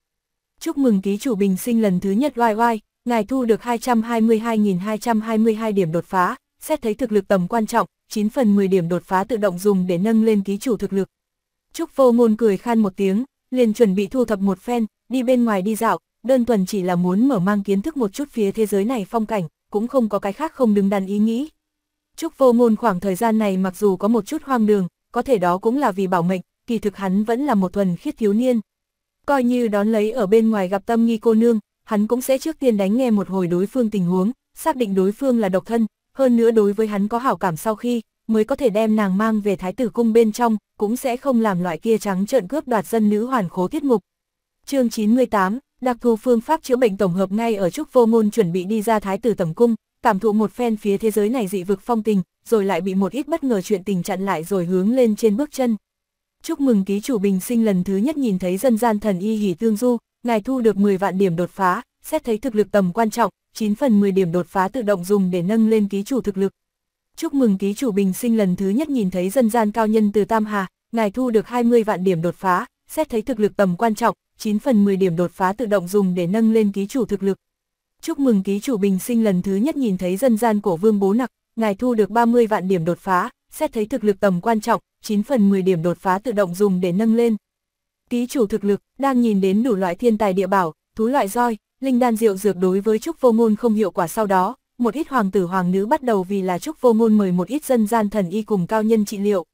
Chúc mừng ký chủ bình sinh lần thứ nhất oai oai, ngài thu được 222.222 điểm đột phá, xét thấy thực lực tầm quan trọng, 9 phần 10 điểm đột phá tự động dùng để nâng lên ký chủ thực lực. Trúc vô ngôn cười khan một tiếng, liền chuẩn bị thu thập một phen, đi bên ngoài đi dạo, đơn thuần chỉ là muốn mở mang kiến thức một chút phía thế giới này phong cảnh, cũng không có cái khác không đứng đắn ý nghĩ. Trúc vô ngôn khoảng thời gian này mặc dù có một chút hoang đường, có thể đó cũng là vì bảo mệnh, kỳ thực hắn vẫn là một thuần khiết thiếu niên. Coi như đón lấy ở bên ngoài gặp tâm nghi cô nương, hắn cũng sẽ trước tiên đánh nghe một hồi đối phương tình huống, xác định đối phương là độc thân, hơn nữa đối với hắn có hảo cảm sau khi, mới có thể đem nàng mang về thái tử cung bên trong, cũng sẽ không làm loại kia trắng trợn cướp đoạt dân nữ hoàn khố tiết mục. chương 98, đặc thù phương pháp chữa bệnh tổng hợp ngay ở Trúc Vô Ngôn chuẩn bị đi ra thái tử tổng cung, cảm thụ một phen phía thế giới này dị vực phong tình, rồi lại bị một ít bất ngờ chuyện tình chặn lại rồi hướng lên trên bước chân. Chúc mừng ký chủ bình sinh lần thứ nhất nhìn thấy dân gian thần y hỉ tương du, ngài thu được 10 vạn điểm đột phá, xét thấy thực lực tầm quan trọng, 9 phần 10 điểm đột phá tự động dùng để nâng lên ký chủ thực lực. Chúc mừng ký chủ bình sinh lần thứ nhất nhìn thấy dân gian cao nhân từ Tam Hà, ngài thu được 20 vạn điểm đột phá, xét thấy thực lực tầm quan trọng, 9 phần 10 điểm đột phá tự động dùng để nâng lên ký chủ thực lực. Chúc mừng ký chủ bình sinh lần thứ nhất nhìn thấy dân gian cổ vương bố nặc, ngài thu được 30 vạn điểm đột phá, xét thấy thực lực tầm quan trọng, 9 phần 10 điểm đột phá tự động dùng để nâng lên. Ký chủ thực lực đang nhìn đến đủ loại thiên tài địa bảo, thú loại roi, linh đan rượu dược đối với trúc vô ngôn không hiệu quả sau đó, một ít hoàng tử hoàng nữ bắt đầu vì là trúc vô ngôn mời một ít dân gian thần y cùng cao nhân trị liệu.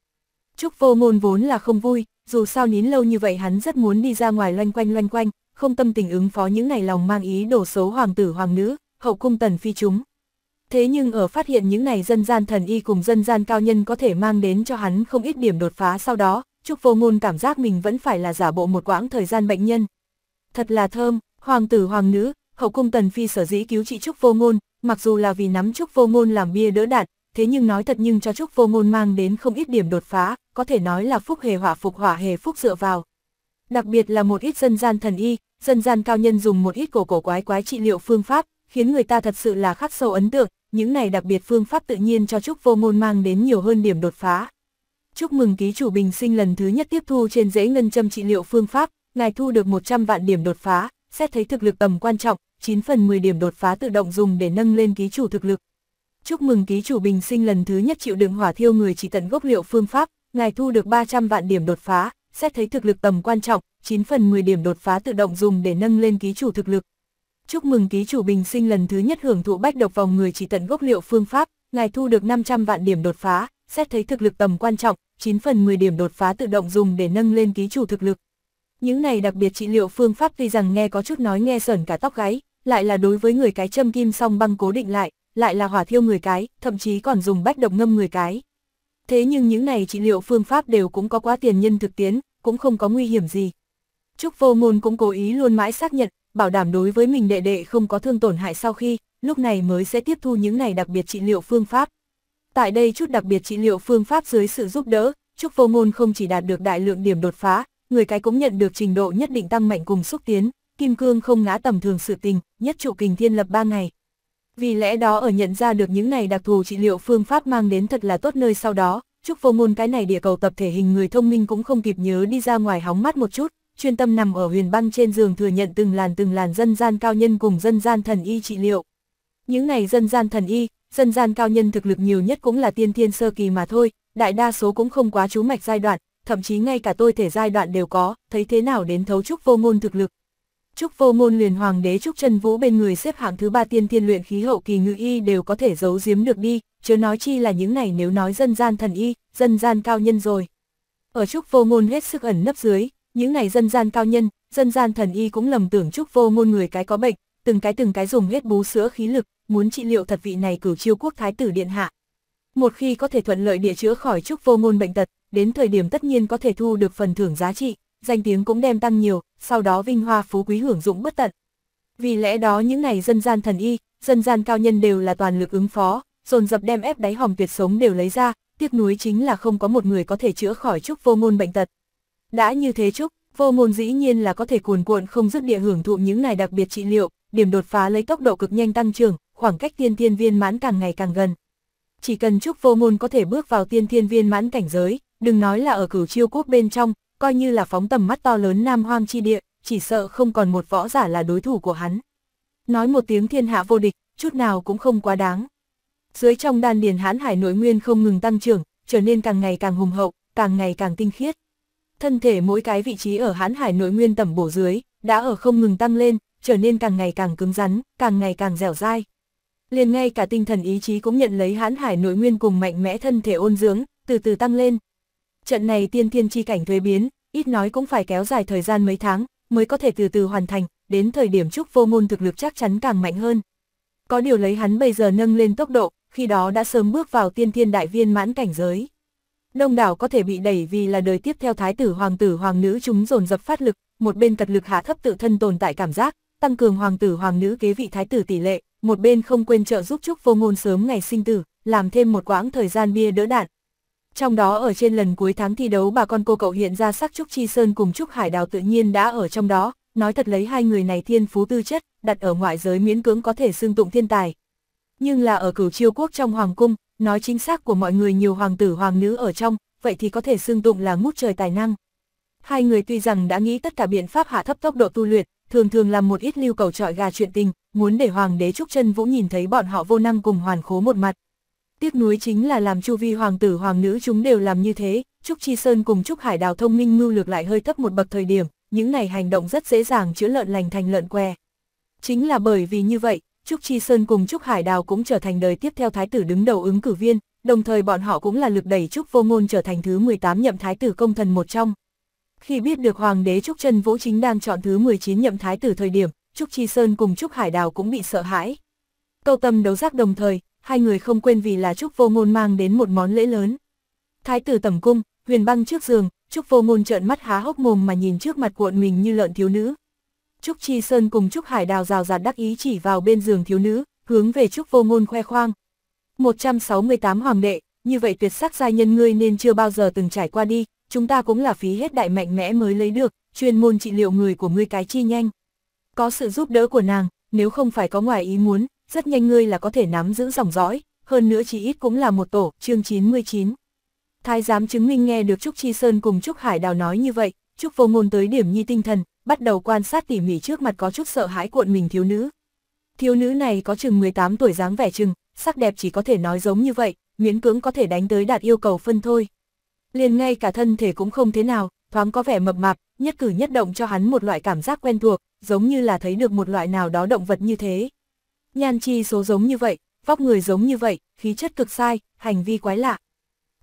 Trúc vô ngôn vốn là không vui, dù sao nín lâu như vậy hắn rất muốn đi ra ngoài loanh quanh loanh quanh, không tâm tình ứng phó những ngày lòng mang ý đổ số hoàng tử hoàng nữ, hậu cung tần phi chúng. Thế nhưng ở phát hiện những ngày dân gian thần y cùng dân gian cao nhân có thể mang đến cho hắn không ít điểm đột phá sau đó, Trúc Vô Ngôn cảm giác mình vẫn phải là giả bộ một quãng thời gian bệnh nhân. Thật là thơm, Hoàng tử hoàng nữ, hậu cung Tần Phi sở dĩ cứu trị Trúc Vô Ngôn, mặc dù là vì nắm Trúc Vô Ngôn làm bia đỡ đạn, thế nhưng nói thật nhưng cho Trúc Vô Ngôn mang đến không ít điểm đột phá, có thể nói là phúc hề hỏa phục hỏa hề phúc dựa vào. Đặc biệt là một ít dân gian thần y, dân gian cao nhân dùng một ít cổ cổ quái quái trị liệu phương pháp, khiến người ta thật sự là khắc sâu ấn tượng, những này đặc biệt phương pháp tự nhiên cho Trúc Vô Ngôn mang đến nhiều hơn điểm đột phá. Chúc mừng ký chủ bình sinh lần thứ nhất tiếp thu trên dãy ngân châm trị liệu phương pháp, ngài thu được 100 vạn điểm đột phá, xét thấy thực lực tầm quan trọng, 9 phần 10 điểm đột phá tự động dùng để nâng lên ký chủ thực lực. Chúc mừng ký chủ bình sinh lần thứ nhất chịu đựng hỏa thiêu người chỉ tận gốc liệu phương pháp, ngài thu được 300 vạn điểm đột phá, xét thấy thực lực tầm quan trọng, 9 phần 10 điểm đột phá tự động dùng để nâng lên ký chủ thực lực. Chúc mừng ký chủ bình sinh lần thứ nhất hưởng thụ bách độc vòng người chỉ tận gốc liệu phương pháp, ngài thu được 500 vạn điểm đột phá, xét thấy thực lực tầm quan trọng, 9 phần 10 điểm đột phá tự động dùng để nâng lên ký chủ thực lực. Những này đặc biệt trị liệu phương pháp tuy rằng nghe có chút nói nghe sởn cả tóc gáy, lại là đối với người cái châm kim song băng cố định lại, lại là hỏa thiêu người cái, thậm chí còn dùng bách độc ngâm người cái. Thế nhưng những này trị liệu phương pháp đều cũng có quá tiền nhân thực tiến, cũng không có nguy hiểm gì. Trúc vô môn cũng cố ý luôn mãi xác nhận, bảo đảm đối với mình đệ đệ không có thương tổn hại sau khi, lúc này mới sẽ tiếp thu những này đặc biệt trị liệu phương pháp. Tại đây chút đặc biệt trị liệu phương pháp dưới sự giúp đỡ, Trúc Vô Ngôn không chỉ đạt được đại lượng điểm đột phá, người cái cũng nhận được trình độ nhất định tăng mạnh cùng xúc tiến, kim cương không ngã tầm thường sự tình, nhất trụ kình thiên lập 3 ngày. Vì lẽ đó ở nhận ra được những này đặc thù trị liệu phương pháp mang đến thật là tốt nơi sau đó, chúc vô ngôn cái này địa cầu tập thể hình người thông minh cũng không kịp nhớ đi ra ngoài hóng mắt một chút, chuyên tâm nằm ở huyền băng trên giường thừa nhận từng làn từng làn dân gian cao nhân cùng dân gian thần y trị liệu. Những này dân gian thần y, dân gian cao nhân thực lực nhiều nhất cũng là tiên thiên sơ kỳ mà thôi, đại đa số cũng không quá chú mạch giai đoạn, thậm chí ngay cả tôi thể giai đoạn đều có, thấy thế nào đến thấu trúc vô ngôn thực lực. Trúc vô ngôn liền hoàng đế Trúc chân Vũ bên người xếp hạng thứ ba tiên thiên luyện khí hậu kỳ ngự y đều có thể giấu giếm được đi, chứ nói chi là những này nếu nói dân gian thần y, dân gian cao nhân rồi. Ở Trúc vô ngôn hết sức ẩn nấp dưới, những này dân gian cao nhân, dân gian thần y cũng lầm tưởng Trúc vô ngôn người cái có bệnh, từng cái từng cái dùng hết bú sữa khí lực, muốn trị liệu thật vị này cửu chiêu quốc thái tử điện hạ. Một khi có thể thuận lợi địa chữa khỏi Trúc vô ngôn bệnh tật, đến thời điểm tất nhiên có thể thu được phần thưởng giá trị, danh tiếng cũng đem tăng nhiều, sau đó vinh hoa phú quý hưởng dụng bất tận. Vì lẽ đó những này dân gian thần y, dân gian cao nhân đều là toàn lực ứng phó, dồn dập đem ép đáy hòm tuyệt sống đều lấy ra, tiếc nuối chính là không có một người có thể chữa khỏi trúc vô ngôn bệnh tật. Đã như thế trúc, vô ngôn dĩ nhiên là có thể cuồn cuộn không dứt địa hưởng thụ những này đặc biệt trị liệu, điểm đột phá lấy tốc độ cực nhanh tăng trưởng, khoảng cách tiên thiên viên mãn càng ngày càng gần. Chỉ cần trúc vô ngôn có thể bước vào tiên thiên viên mãn cảnh giới, đừng nói là ở cửu chiêu quốc bên trong, coi như là phóng tầm mắt to lớn nam hoang chi địa, chỉ sợ không còn một võ giả là đối thủ của hắn. Nói một tiếng thiên hạ vô địch, chút nào cũng không quá đáng. Dưới trong đan điền hãn hải nội nguyên không ngừng tăng trưởng, trở nên càng ngày càng hùng hậu, càng ngày càng tinh khiết. Thân thể mỗi cái vị trí ở hãn hải nội nguyên tẩm bổ dưới, đã ở không ngừng tăng lên, trở nên càng ngày càng cứng rắn, càng ngày càng dẻo dai. Liền ngay cả tinh thần ý chí cũng nhận lấy hãn hải nội nguyên cùng mạnh mẽ thân thể ôn dưỡng, từ từ tăng lên, trận này tiên thiên chi cảnh thuế biến, ít nói cũng phải kéo dài thời gian mấy tháng, mới có thể từ từ hoàn thành, đến thời điểm trúc vô môn thực lực chắc chắn càng mạnh hơn. Có điều lấy hắn bây giờ nâng lên tốc độ, khi đó đã sớm bước vào tiên thiên đại viên mãn cảnh giới. Đông đảo có thể bị đẩy vì là đời tiếp theo thái tử hoàng tử hoàng nữ chúng dồn dập phát lực, một bên cật lực hạ thấp tự thân tồn tại cảm giác, tăng cường hoàng tử hoàng nữ kế vị thái tử tỷ lệ, một bên không quên trợ giúp Trúc Vô Ngôn sớm ngày sinh tử, làm thêm một quãng thời gian bia đỡ đạn, trong đó ở trên lần cuối tháng thi đấu bà con cô cậu hiện ra sắc Trúc Chi Sơn cùng Trúc Hải Đào tự nhiên đã ở trong đó, nói thật lấy hai người này thiên phú tư chất, đặt ở ngoại giới miễn cưỡng có thể xưng tụng thiên tài. Nhưng là ở cửu chiêu quốc trong hoàng cung, nói chính xác của mọi người nhiều hoàng tử hoàng nữ ở trong, vậy thì có thể xưng tụng là ngút trời tài năng. Hai người tuy rằng đã nghĩ tất cả biện pháp hạ thấp tốc độ tu luyện, thường thường làm một ít lưu cầu trọi gà chuyện tình, muốn để hoàng đế Trúc chân Vũ nhìn thấy bọn họ vô năng cùng hoàn khố một mặt, Tiếc nuối chính là làm chu vi hoàng tử hoàng nữ chúng đều làm như thế, Trúc Chi Sơn cùng Trúc Hải Đào thông minh mưu lược lại hơi thấp một bậc thời điểm, những này hành động rất dễ dàng chữa lợn lành thành lợn què. Chính là bởi vì như vậy, Trúc Chi Sơn cùng Trúc Hải Đào cũng trở thành đời tiếp theo thái tử đứng đầu ứng cử viên, đồng thời bọn họ cũng là lực đẩy Trúc Vô Ngôn trở thành thứ 18 nhậm thái tử công thần một trong. Khi biết được Hoàng đế Trúc Trân Vũ chính đang chọn thứ 19 nhậm thái tử thời điểm, Trúc Chi Sơn cùng Trúc Hải Đào cũng bị sợ hãi. Câu tâm đấu giác đồng thời, hai người không quên vì là Trúc Vô Ngôn mang đến một món lễ lớn. Thái tử tẩm cung, huyền băng trước giường, Trúc Vô Ngôn trợn mắt há hốc mồm mà nhìn trước mặt cuộn mình như lợn thiếu nữ. Trúc Chi Sơn cùng Trúc Hải Đào rào rạt đắc ý chỉ vào bên giường thiếu nữ, hướng về Trúc Vô Ngôn khoe khoang. 168 hoàng đệ, như vậy tuyệt sắc giai nhân ngươi nên chưa bao giờ từng trải qua đi, chúng ta cũng là phí hết đại mạnh mẽ mới lấy được, chuyên môn trị liệu người của ngươi cái chi nhanh. Có sự giúp đỡ của nàng, nếu không phải có ngoài ý muốn, rất nhanh ngươi là có thể nắm giữ dòng dõi, hơn nữa chỉ ít cũng là một tổ, chương 99. Thái giám chứng minh nghe được Trúc Chi Sơn cùng Trúc Hải Đào nói như vậy, Trúc vô ngôn tới điểm nhi tinh thần, bắt đầu quan sát tỉ mỉ trước mặt có chút sợ hãi cuộn mình thiếu nữ. Thiếu nữ này có chừng 18 tuổi dáng vẻ chừng, sắc đẹp chỉ có thể nói giống như vậy, miễn cưỡng có thể đánh tới đạt yêu cầu phân thôi. Liền ngay cả thân thể cũng không thế nào, thoáng có vẻ mập mạp, nhất cử nhất động cho hắn một loại cảm giác quen thuộc, giống như là thấy được một loại nào đó động vật như thế. Nhan chi số giống như vậy, vóc người giống như vậy, khí chất cực sai, hành vi quái lạ.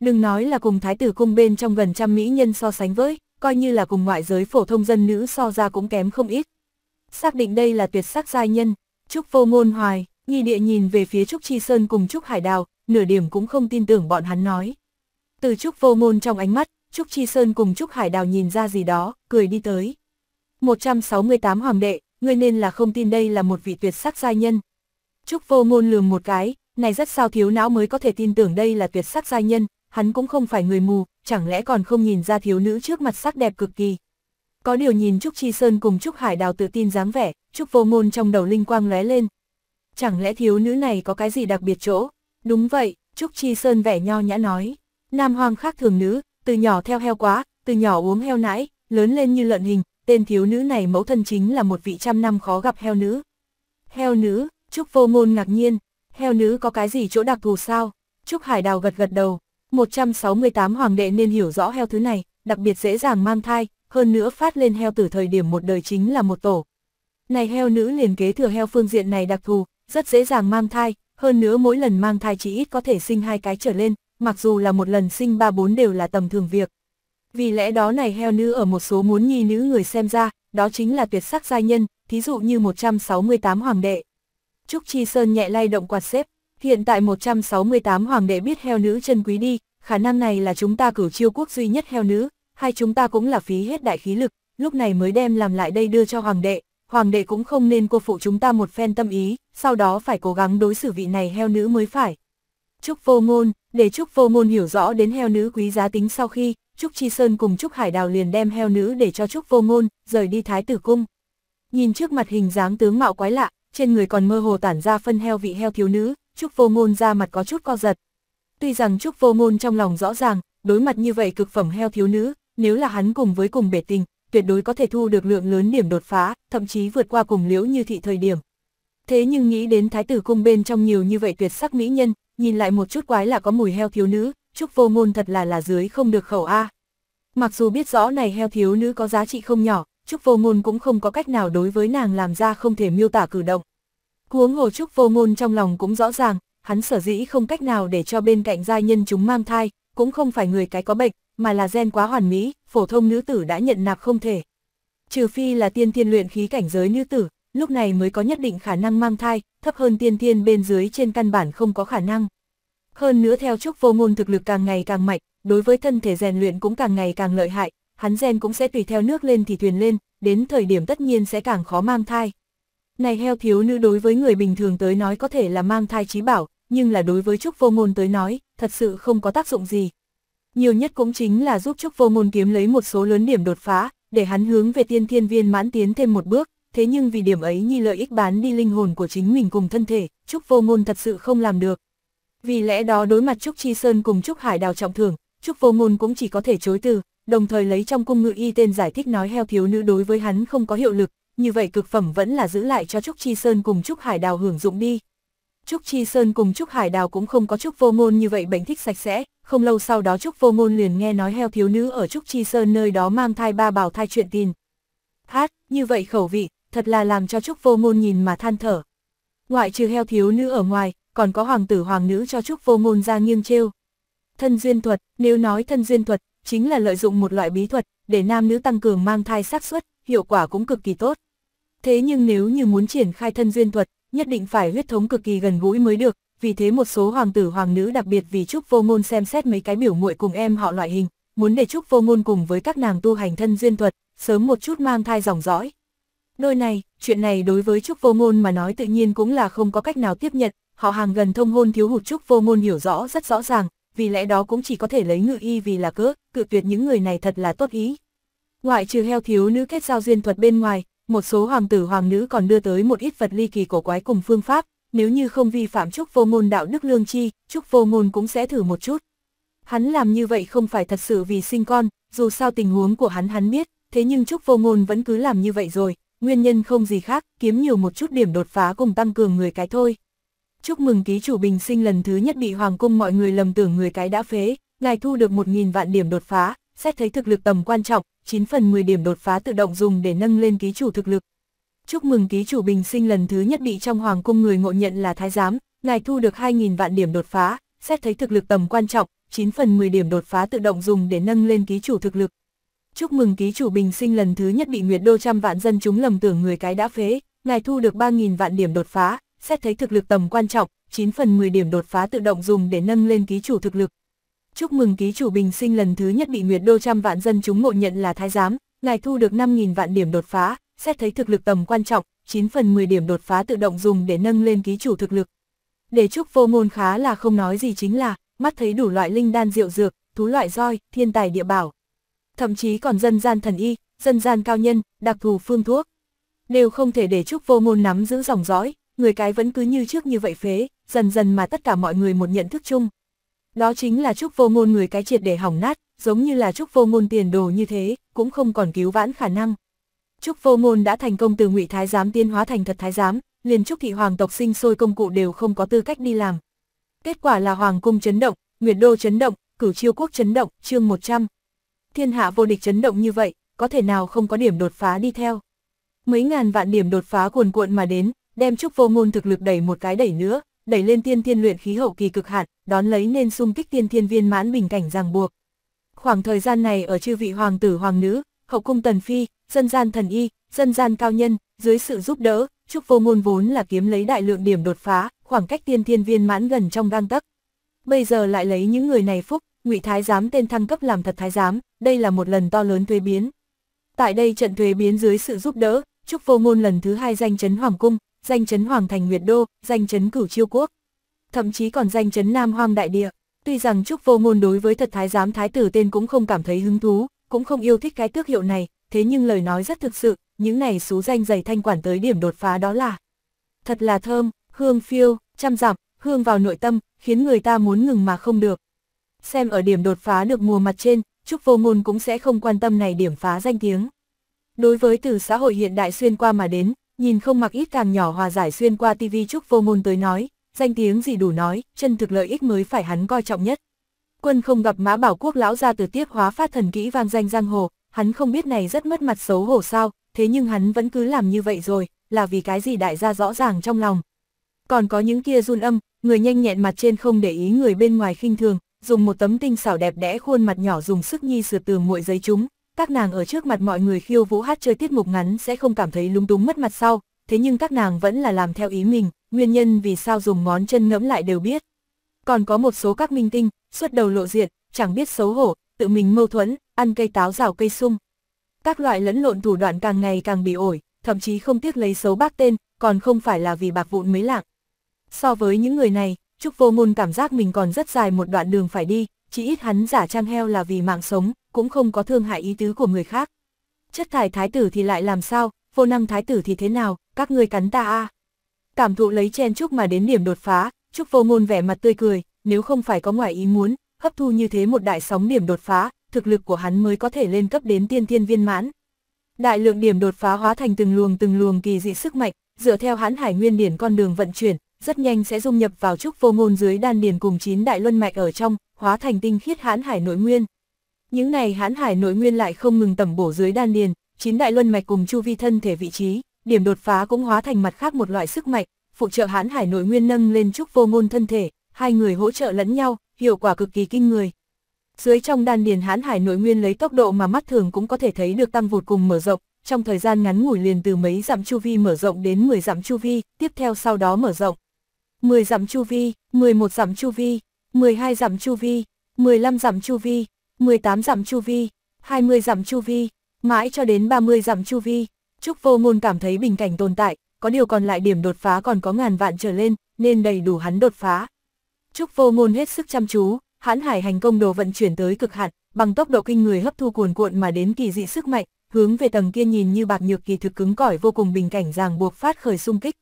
Đừng nói là cùng thái tử cung bên trong gần trăm mỹ nhân so sánh với, coi như là cùng ngoại giới phổ thông dân nữ so ra cũng kém không ít. Xác định đây là tuyệt sắc giai nhân, Trúc vô ngôn hoài, nghi địa nhìn về phía Trúc Chi Sơn cùng Trúc Hải Đào, nửa điểm cũng không tin tưởng bọn hắn nói. Từ Trúc vô ngôn trong ánh mắt, Trúc Chi Sơn cùng Trúc Hải Đào nhìn ra gì đó, cười đi tới. 168 hoàng đệ, ngươi nên là không tin đây là một vị tuyệt sắc giai nhân, Trúc vô ngôn lườm một cái, này rất sao thiếu não mới có thể tin tưởng đây là tuyệt sắc giai nhân, hắn cũng không phải người mù, chẳng lẽ còn không nhìn ra thiếu nữ trước mặt sắc đẹp cực kỳ. Có điều nhìn Trúc Chi Sơn cùng Trúc Hải Đào tự tin dáng vẻ, Trúc vô ngôn trong đầu linh quang lóe lên. Chẳng lẽ thiếu nữ này có cái gì đặc biệt chỗ? Đúng vậy, Trúc Chi Sơn vẻ nho nhã nói. Nam hoang khác thường nữ, từ nhỏ theo heo quá, từ nhỏ uống heo nãi, lớn lên như lợn hình, tên thiếu nữ này mẫu thân chính là một vị trăm năm khó gặp heo nữ. Heo nữ, Trúc vô ngôn ngạc nhiên, heo nữ có cái gì chỗ đặc thù sao? Trúc hải đào gật gật đầu, 168 hoàng đệ nên hiểu rõ heo thứ này, đặc biệt dễ dàng mang thai, hơn nữa phát lên heo từ thời điểm một đời chính là một tổ. Này heo nữ liền kế thừa heo phương diện này đặc thù, rất dễ dàng mang thai, hơn nữa mỗi lần mang thai chỉ ít có thể sinh hai cái trở lên, mặc dù là một lần sinh ba bốn đều là tầm thường việc. Vì lẽ đó này heo nữ ở một số muốn nhi nữ người xem ra, đó chính là tuyệt sắc giai nhân, thí dụ như 168 hoàng đệ. Trúc Chi Sơn nhẹ lay động quạt xếp, hiện tại 168 hoàng đệ biết heo nữ chân quý đi, khả năng này là chúng ta cử chiêu quốc duy nhất heo nữ, hay chúng ta cũng là phí hết đại khí lực, lúc này mới đem làm lại đây đưa cho hoàng đệ, hoàng đệ cũng không nên cô phụ chúng ta một phen tâm ý, sau đó phải cố gắng đối xử vị này heo nữ mới phải. Trúc vô ngôn, để Trúc vô ngôn hiểu rõ đến heo nữ quý giá tính sau khi, Trúc Chi Sơn cùng Trúc Hải Đào liền đem heo nữ để cho Trúc vô ngôn, rời đi thái tử cung. Nhìn trước mặt hình dáng tướng mạo quái lạ, trên người còn mơ hồ tản ra phân heo vị heo thiếu nữ, Trúc Vô Ngôn ra mặt có chút co giật. Tuy rằng Trúc Vô Ngôn trong lòng rõ ràng, đối mặt như vậy cực phẩm heo thiếu nữ, nếu là hắn cùng với cùng bể tình, tuyệt đối có thể thu được lượng lớn điểm đột phá, thậm chí vượt qua cùng liễu như thị thời điểm. Thế nhưng nghĩ đến thái tử cung bên trong nhiều như vậy tuyệt sắc mỹ nhân, nhìn lại một chút quái là có mùi heo thiếu nữ, Trúc Vô Ngôn thật là là dưới không được khẩu A. Mặc dù biết rõ này heo thiếu nữ có giá trị không nhỏ, Trúc Vô Ngôn cũng không có cách nào đối với nàng làm ra không thể miêu tả cử động. Huống hồ Trúc Vô Ngôn trong lòng cũng rõ ràng, hắn sở dĩ không cách nào để cho bên cạnh gia nhân chúng mang thai, cũng không phải người cái có bệnh, mà là gen quá hoàn mỹ, phổ thông nữ tử đã nhận nạp không thể. Trừ phi là tiên thiên luyện khí cảnh giới nữ tử, lúc này mới có nhất định khả năng mang thai, thấp hơn tiên thiên bên dưới trên căn bản không có khả năng. Hơn nữa theo Trúc Vô Ngôn thực lực càng ngày càng mạnh, đối với thân thể rèn luyện cũng càng ngày càng lợi hại, hắn gen cũng sẽ tùy theo nước lên thì thuyền lên, đến thời điểm tất nhiên sẽ càng khó mang thai. Này heo thiếu nữ đối với người bình thường tới nói có thể là mang thai trí bảo, nhưng là đối với Trúc Vô Ngôn tới nói, thật sự không có tác dụng gì. Nhiều nhất cũng chính là giúp Trúc Vô Ngôn kiếm lấy một số lớn điểm đột phá, để hắn hướng về tiên thiên viên mãn tiến thêm một bước, thế nhưng vì điểm ấy nhi lợi ích bán đi linh hồn của chính mình cùng thân thể, Trúc Vô Ngôn thật sự không làm được. Vì lẽ đó đối mặt Trúc Chi Sơn cùng Trúc Hải Đào trọng thường, Trúc Vô Ngôn cũng chỉ có thể chối từ, đồng thời lấy trong cung ngự y tên giải thích nói heo thiếu nữ đối với hắn không có hiệu lực, như vậy cực phẩm vẫn là giữ lại cho Trúc Chi Sơn cùng Trúc Hải Đào hưởng dụng đi. Trúc Chi Sơn cùng Trúc Hải Đào cũng không có Trúc Vô Ngôn như vậy bệnh thích sạch sẽ, không lâu sau đó Trúc Vô Ngôn liền nghe nói heo thiếu nữ ở Trúc Chi Sơn nơi đó mang thai ba bào thai chuyện tin. Hát, như vậy khẩu vị, thật là làm cho Trúc Vô Ngôn nhìn mà than thở. Ngoại trừ heo thiếu nữ ở ngoài, còn có hoàng tử hoàng nữ cho Trúc Vô Ngôn ra nghiêng trêu. Thân duyên thuật, nếu nói thân duyên thuật, chính là lợi dụng một loại bí thuật để nam nữ tăng cường mang thai xác suất, hiệu quả cũng cực kỳ tốt. Thế nhưng nếu như muốn triển khai thân duyên thuật, nhất định phải huyết thống cực kỳ gần gũi mới được, vì thế một số hoàng tử hoàng nữ đặc biệt vì Trúc Vô Ngôn xem xét mấy cái biểu muội cùng em họ loại hình, muốn để Trúc Vô Ngôn cùng với các nàng tu hành thân duyên thuật, sớm một chút mang thai dòng dõi. Đôi này, chuyện này đối với Trúc Vô Ngôn mà nói tự nhiên cũng là không có cách nào tiếp nhận, họ hàng gần thông hôn thiếu hụt Trúc Vô Ngôn hiểu rõ rất rõ ràng, vì lẽ đó cũng chỉ có thể lấy ngự y vì là cớ, cự tuyệt những người này thật là tốt ý. Ngoại trừ heo thiếu nữ kết giao duyên thuật bên ngoài, một số hoàng tử hoàng nữ còn đưa tới một ít vật ly kỳ cổ quái cùng phương pháp, nếu như không vi phạm trúc vô ngôn đạo đức lương chi, trúc vô ngôn cũng sẽ thử một chút. Hắn làm như vậy không phải thật sự vì sinh con, dù sao tình huống của hắn hắn biết, thế nhưng trúc vô ngôn vẫn cứ làm như vậy rồi, nguyên nhân không gì khác, kiếm nhiều một chút điểm đột phá cùng tăng cường người cái thôi. Chúc mừng ký chủ bình sinh lần thứ nhất bị hoàng cung mọi người lầm tưởng người cái đã phế, ngài thu được 1.000 vạn điểm đột phá, xét thấy thực lực tầm quan trọng, 9 phần 10 điểm đột phá tự động dùng để nâng lên ký chủ thực lực. Chúc mừng ký chủ bình sinh lần thứ nhất bị trong hoàng cung người ngộ nhận là thái giám, ngài thu được 2.000 vạn điểm đột phá, xét thấy thực lực tầm quan trọng, 9 phần 10 điểm đột phá tự động dùng để nâng lên ký chủ thực lực. Chúc mừng ký chủ bình sinh lần thứ nhất bị Nguyệt Đô trăm vạn dân chúng lầm tưởng người cái đã phế, ngài thu được 3.000 vạn điểm đột phá, xét thấy thực lực tầm quan trọng, 9 phần 10 điểm đột phá tự động dùng để nâng lên ký chủ thực lực. Chúc mừng ký chủ bình sinh lần thứ nhất bị Nguyệt Đô trăm vạn dân chúng ngộ nhận là thái giám, ngài thu được 5.000 vạn điểm đột phá, xét thấy thực lực tầm quan trọng, 9 phần 10 điểm đột phá tự động dùng để nâng lên ký chủ thực lực. Để chúc vô môn khá là không nói gì chính là, mắt thấy đủ loại linh đan diệu dược, thú loại roi, thiên tài địa bảo. Thậm chí còn dân gian thần y, dân gian cao nhân, đặc thù phương thuốc. Đều không thể để chúc vô môn nắm giữ dòng dõi, người cái vẫn cứ như trước như vậy phế, dần dần mà tất cả mọi người một nhận thức chung. Đó chính là chúc Vô Ngôn người cái triệt để hỏng nát, giống như là chúc Vô Ngôn tiền đồ như thế, cũng không còn cứu vãn khả năng. chúc Vô Ngôn đã thành công từ ngụy thái giám tiên hóa thành thật thái giám, liền chúc thị hoàng tộc sinh sôi công cụ đều không có tư cách đi làm. Kết quả là hoàng cung chấn động, Nguyệt đô chấn động, Cửu Chiêu quốc chấn động, chương 100. Thiên hạ vô địch chấn động như vậy, có thể nào không có điểm đột phá đi theo. Mấy ngàn vạn điểm đột phá cuồn cuộn mà đến, đem trúc vô ngôn thực lực đẩy một cái đẩy nữa, đẩy lên tiên thiên luyện khí hậu kỳ cực hạn, đón lấy nên xung kích tiên thiên viên mãn bình cảnh ràng buộc. Khoảng thời gian này ở chư vị hoàng tử hoàng nữ, hậu cung tần phi, dân gian thần y, dân gian cao nhân, dưới sự giúp đỡ, trúc vô ngôn vốn là kiếm lấy đại lượng điểm đột phá, khoảng cách tiên thiên viên mãn gần trong gang tấc. Bây giờ lại lấy những người này phúc, ngụy thái giám tên thăng cấp làm thật thái giám, đây là một lần to lớn thuế biến. Tại đây trận thuế biến dưới sự giúp đỡ, Trúc Vô Ngôn lần thứ hai danh chấn Hoàng Cung, danh chấn Hoàng Thành Nguyệt Đô, danh chấn Cửu Chiêu Quốc, thậm chí còn danh chấn Nam Hoang Đại Địa. Tuy rằng Trúc Vô Ngôn đối với thật thái giám thái tử tên cũng không cảm thấy hứng thú, cũng không yêu thích cái tước hiệu này, thế nhưng lời nói rất thực sự, những này xú danh dày thanh quản tới điểm đột phá đó là thật là thơm, hương phiêu, chăm dặm, hương vào nội tâm, khiến người ta muốn ngừng mà không được. Xem ở điểm đột phá được mùa mặt trên, Trúc Vô Ngôn cũng sẽ không quan tâm này điểm phá danh tiếng. Đối với từ xã hội hiện đại xuyên qua mà đến, nhìn không mặc ít càng nhỏ hòa giải xuyên qua TV Trúc Vô Ngôn tới nói, danh tiếng gì đủ nói, chân thực lợi ích mới phải hắn coi trọng nhất. Quân không gặp mã bảo quốc lão ra từ tiếp hóa phát thần kỹ vang danh giang hồ, hắn không biết này rất mất mặt xấu hổ sao, thế nhưng hắn vẫn cứ làm như vậy rồi, là vì cái gì đại gia rõ ràng trong lòng. Còn có những kia run âm, người nhanh nhẹn mặt trên không để ý người bên ngoài khinh thường, dùng một tấm tinh xảo đẹp đẽ khuôn mặt nhỏ dùng sức nhi sửa tường muội giấy chúng, các nàng ở trước mặt mọi người khiêu vũ hát chơi tiết mục ngắn sẽ không cảm thấy lúng túng mất mặt sau, thế nhưng các nàng vẫn là làm theo ý mình, nguyên nhân vì sao dùng ngón chân ngẫm lại đều biết. Còn có một số các minh tinh, xuất đầu lộ diện, chẳng biết xấu hổ, tự mình mâu thuẫn, ăn cây táo rào cây sung. Các loại lẫn lộn thủ đoạn càng ngày càng bị ổi, thậm chí không tiếc lấy xấu bác tên, còn không phải là vì bạc vụn mới lạng. So với những người này, Trúc Vô Môn cảm giác mình còn rất dài một đoạn đường phải đi, chỉ ít hắn giả trang heo là vì mạng sống, cũng không có thương hại ý tứ của người khác. Chất thải thái tử thì lại làm sao, vô năng thái tử thì thế nào, các ngươi cắn ta a Cảm thụ lấy chen chúc mà đến điểm đột phá, chúc vô ngôn vẻ mặt tươi cười, nếu không phải có ngoại ý muốn, hấp thu như thế một đại sóng điểm đột phá, thực lực của hắn mới có thể lên cấp đến tiên thiên viên mãn. Đại lượng điểm đột phá hóa thành từng luồng từng luồng kỳ dị sức mạnh, dựa theo hãn hải nguyên điển con đường vận chuyển, rất nhanh sẽ dung nhập vào trúc vô ngôn dưới đan điền cùng chín đại luân mạch ở trong, hóa thành tinh khiết hãn hải nội nguyên. Những này hãn hải nội nguyên lại không ngừng tẩm bổ dưới đan điền, chín đại luân mạch cùng chu vi thân thể vị trí, điểm đột phá cũng hóa thành mặt khác một loại sức mạnh, phụ trợ hãn hải nội nguyên nâng lên trúc vô ngôn thân thể, hai người hỗ trợ lẫn nhau, hiệu quả cực kỳ kinh người. Dưới trong đan điền hãn hải nội nguyên lấy tốc độ mà mắt thường cũng có thể thấy được tăng vụt cùng mở rộng, trong thời gian ngắn ngủi liền từ mấy dặm chu vi mở rộng đến 10 dặm chu vi, tiếp theo sau đó mở rộng. 10 dặm chu vi, 11 dặm chu vi, 12 dặm chu vi, 15 dặm chu vi, 18 dặm chu vi, 20 dặm chu vi, mãi cho đến 30 dặm chu vi, Trúc Vô Ngôn cảm thấy bình cảnh tồn tại, có điều còn lại điểm đột phá còn có ngàn vạn trở lên, nên đầy đủ hắn đột phá. Trúc Vô Ngôn hết sức chăm chú, hãn hải hành công đồ vận chuyển tới cực hạn, bằng tốc độ kinh người hấp thu cuồn cuộn mà đến kỳ dị sức mạnh, hướng về tầng kia nhìn như bạc nhược kỳ thực cứng cỏi vô cùng bình cảnh ràng buộc phát khởi xung kích.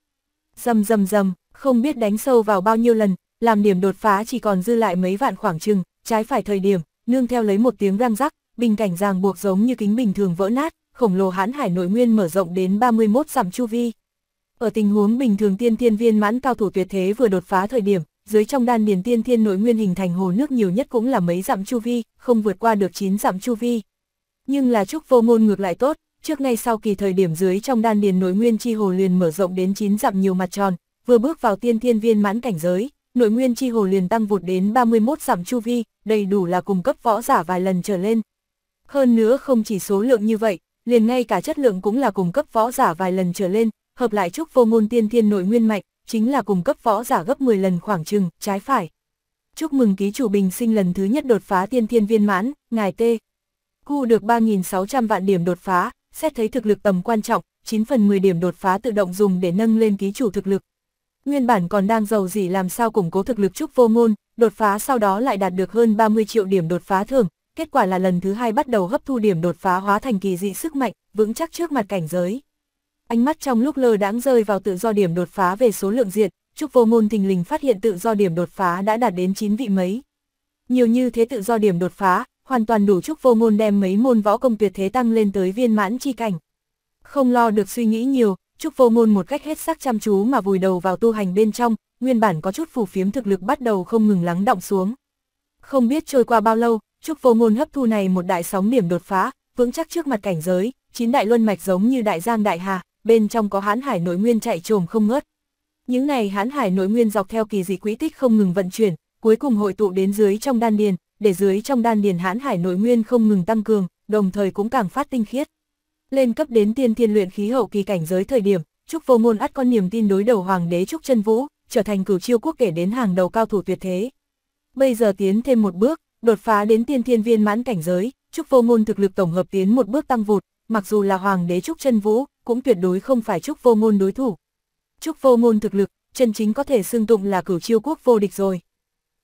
Dầm dầm dầm, không biết đánh sâu vào bao nhiêu lần, làm điểm đột phá chỉ còn dư lại mấy vạn khoảng chừng, trái phải thời điểm, nương theo lấy một tiếng răng rắc, bình cảnh ràng buộc giống như kính bình thường vỡ nát, khổng lồ hãn hải nội nguyên mở rộng đến 31 dặm chu vi. Ở tình huống bình thường tiên thiên viên mãn cao thủ tuyệt thế vừa đột phá thời điểm, dưới trong đan điền tiên thiên nội nguyên hình thành hồ nước nhiều nhất cũng là mấy dặm chu vi, không vượt qua được 9 dặm chu vi. Nhưng là trúc vô ngôn ngược lại tốt, trước ngay sau kỳ thời điểm dưới trong đan điền nội nguyên chi hồ liền mở rộng đến 9 dặm nhiều mặt tròn, vừa bước vào tiên thiên viên mãn cảnh giới, nội nguyên chi hồ liền tăng vụt đến 31 giảm chu vi, đầy đủ là cung cấp võ giả vài lần trở lên. Hơn nữa không chỉ số lượng như vậy, liền ngay cả chất lượng cũng là cung cấp võ giả vài lần trở lên, hợp lại trúc vô ngôn tiên thiên nội nguyên mạch, chính là cung cấp võ giả gấp 10 lần khoảng chừng, trái phải. Chúc mừng ký chủ bình sinh lần thứ nhất đột phá tiên thiên viên mãn, ngài T. Hu được 3.600 vạn điểm đột phá, xét thấy thực lực tầm quan trọng, 9 phần 10 điểm đột phá tự động dùng để nâng lên ký chủ thực lực, Nguyên bản còn đang giàu gì làm sao củng cố thực lực trúc vô ngôn, đột phá sau đó lại đạt được hơn 30 triệu điểm đột phá thưởng, kết quả là lần thứ hai bắt đầu hấp thu điểm đột phá hóa thành kỳ dị sức mạnh, vững chắc trước mặt cảnh giới. Ánh mắt trong lúc lơ đãng rơi vào tự do điểm đột phá về số lượng diệt, Trúc Vô Ngôn thình lình phát hiện tự do điểm đột phá đã đạt đến 9 vị mấy. Nhiều như thế tự do điểm đột phá, hoàn toàn đủ Trúc Vô Ngôn đem mấy môn võ công tuyệt thế tăng lên tới viên mãn chi cảnh. Không lo được suy nghĩ nhiều, Trúc Vô Ngôn một cách hết sức chăm chú mà vùi đầu vào tu hành bên trong, nguyên bản có chút phù phiếm thực lực bắt đầu không ngừng lắng động xuống. Không biết trôi qua bao lâu, Trúc Vô Ngôn hấp thu này một đại sóng điểm đột phá, vững chắc trước mặt cảnh giới, chín đại luân mạch giống như đại giang đại hà, bên trong có hán hải nội nguyên chạy trồm không ngớt. Những này hán hải nội nguyên dọc theo kỳ dị quỹ tích không ngừng vận chuyển, cuối cùng hội tụ đến dưới trong đan điền, để dưới trong đan điền hán hải nội nguyên không ngừng tăng cường, đồng thời cũng càng phát tinh khiết lên cấp đến tiên thiên luyện khí hậu kỳ cảnh giới thời điểm, Trúc Vô Ngôn ắt con niềm tin đối đầu hoàng đế Trúc Chân Vũ, trở thành cửu chiêu quốc kể đến hàng đầu cao thủ tuyệt thế. Bây giờ tiến thêm một bước, đột phá đến tiên thiên viên mãn cảnh giới, Trúc Vô Ngôn thực lực tổng hợp tiến một bước tăng vụt, mặc dù là hoàng đế Trúc Chân Vũ, cũng tuyệt đối không phải Trúc Vô Ngôn đối thủ. Trúc Vô Ngôn thực lực, chân chính có thể xưng tụng là cửu chiêu quốc vô địch rồi.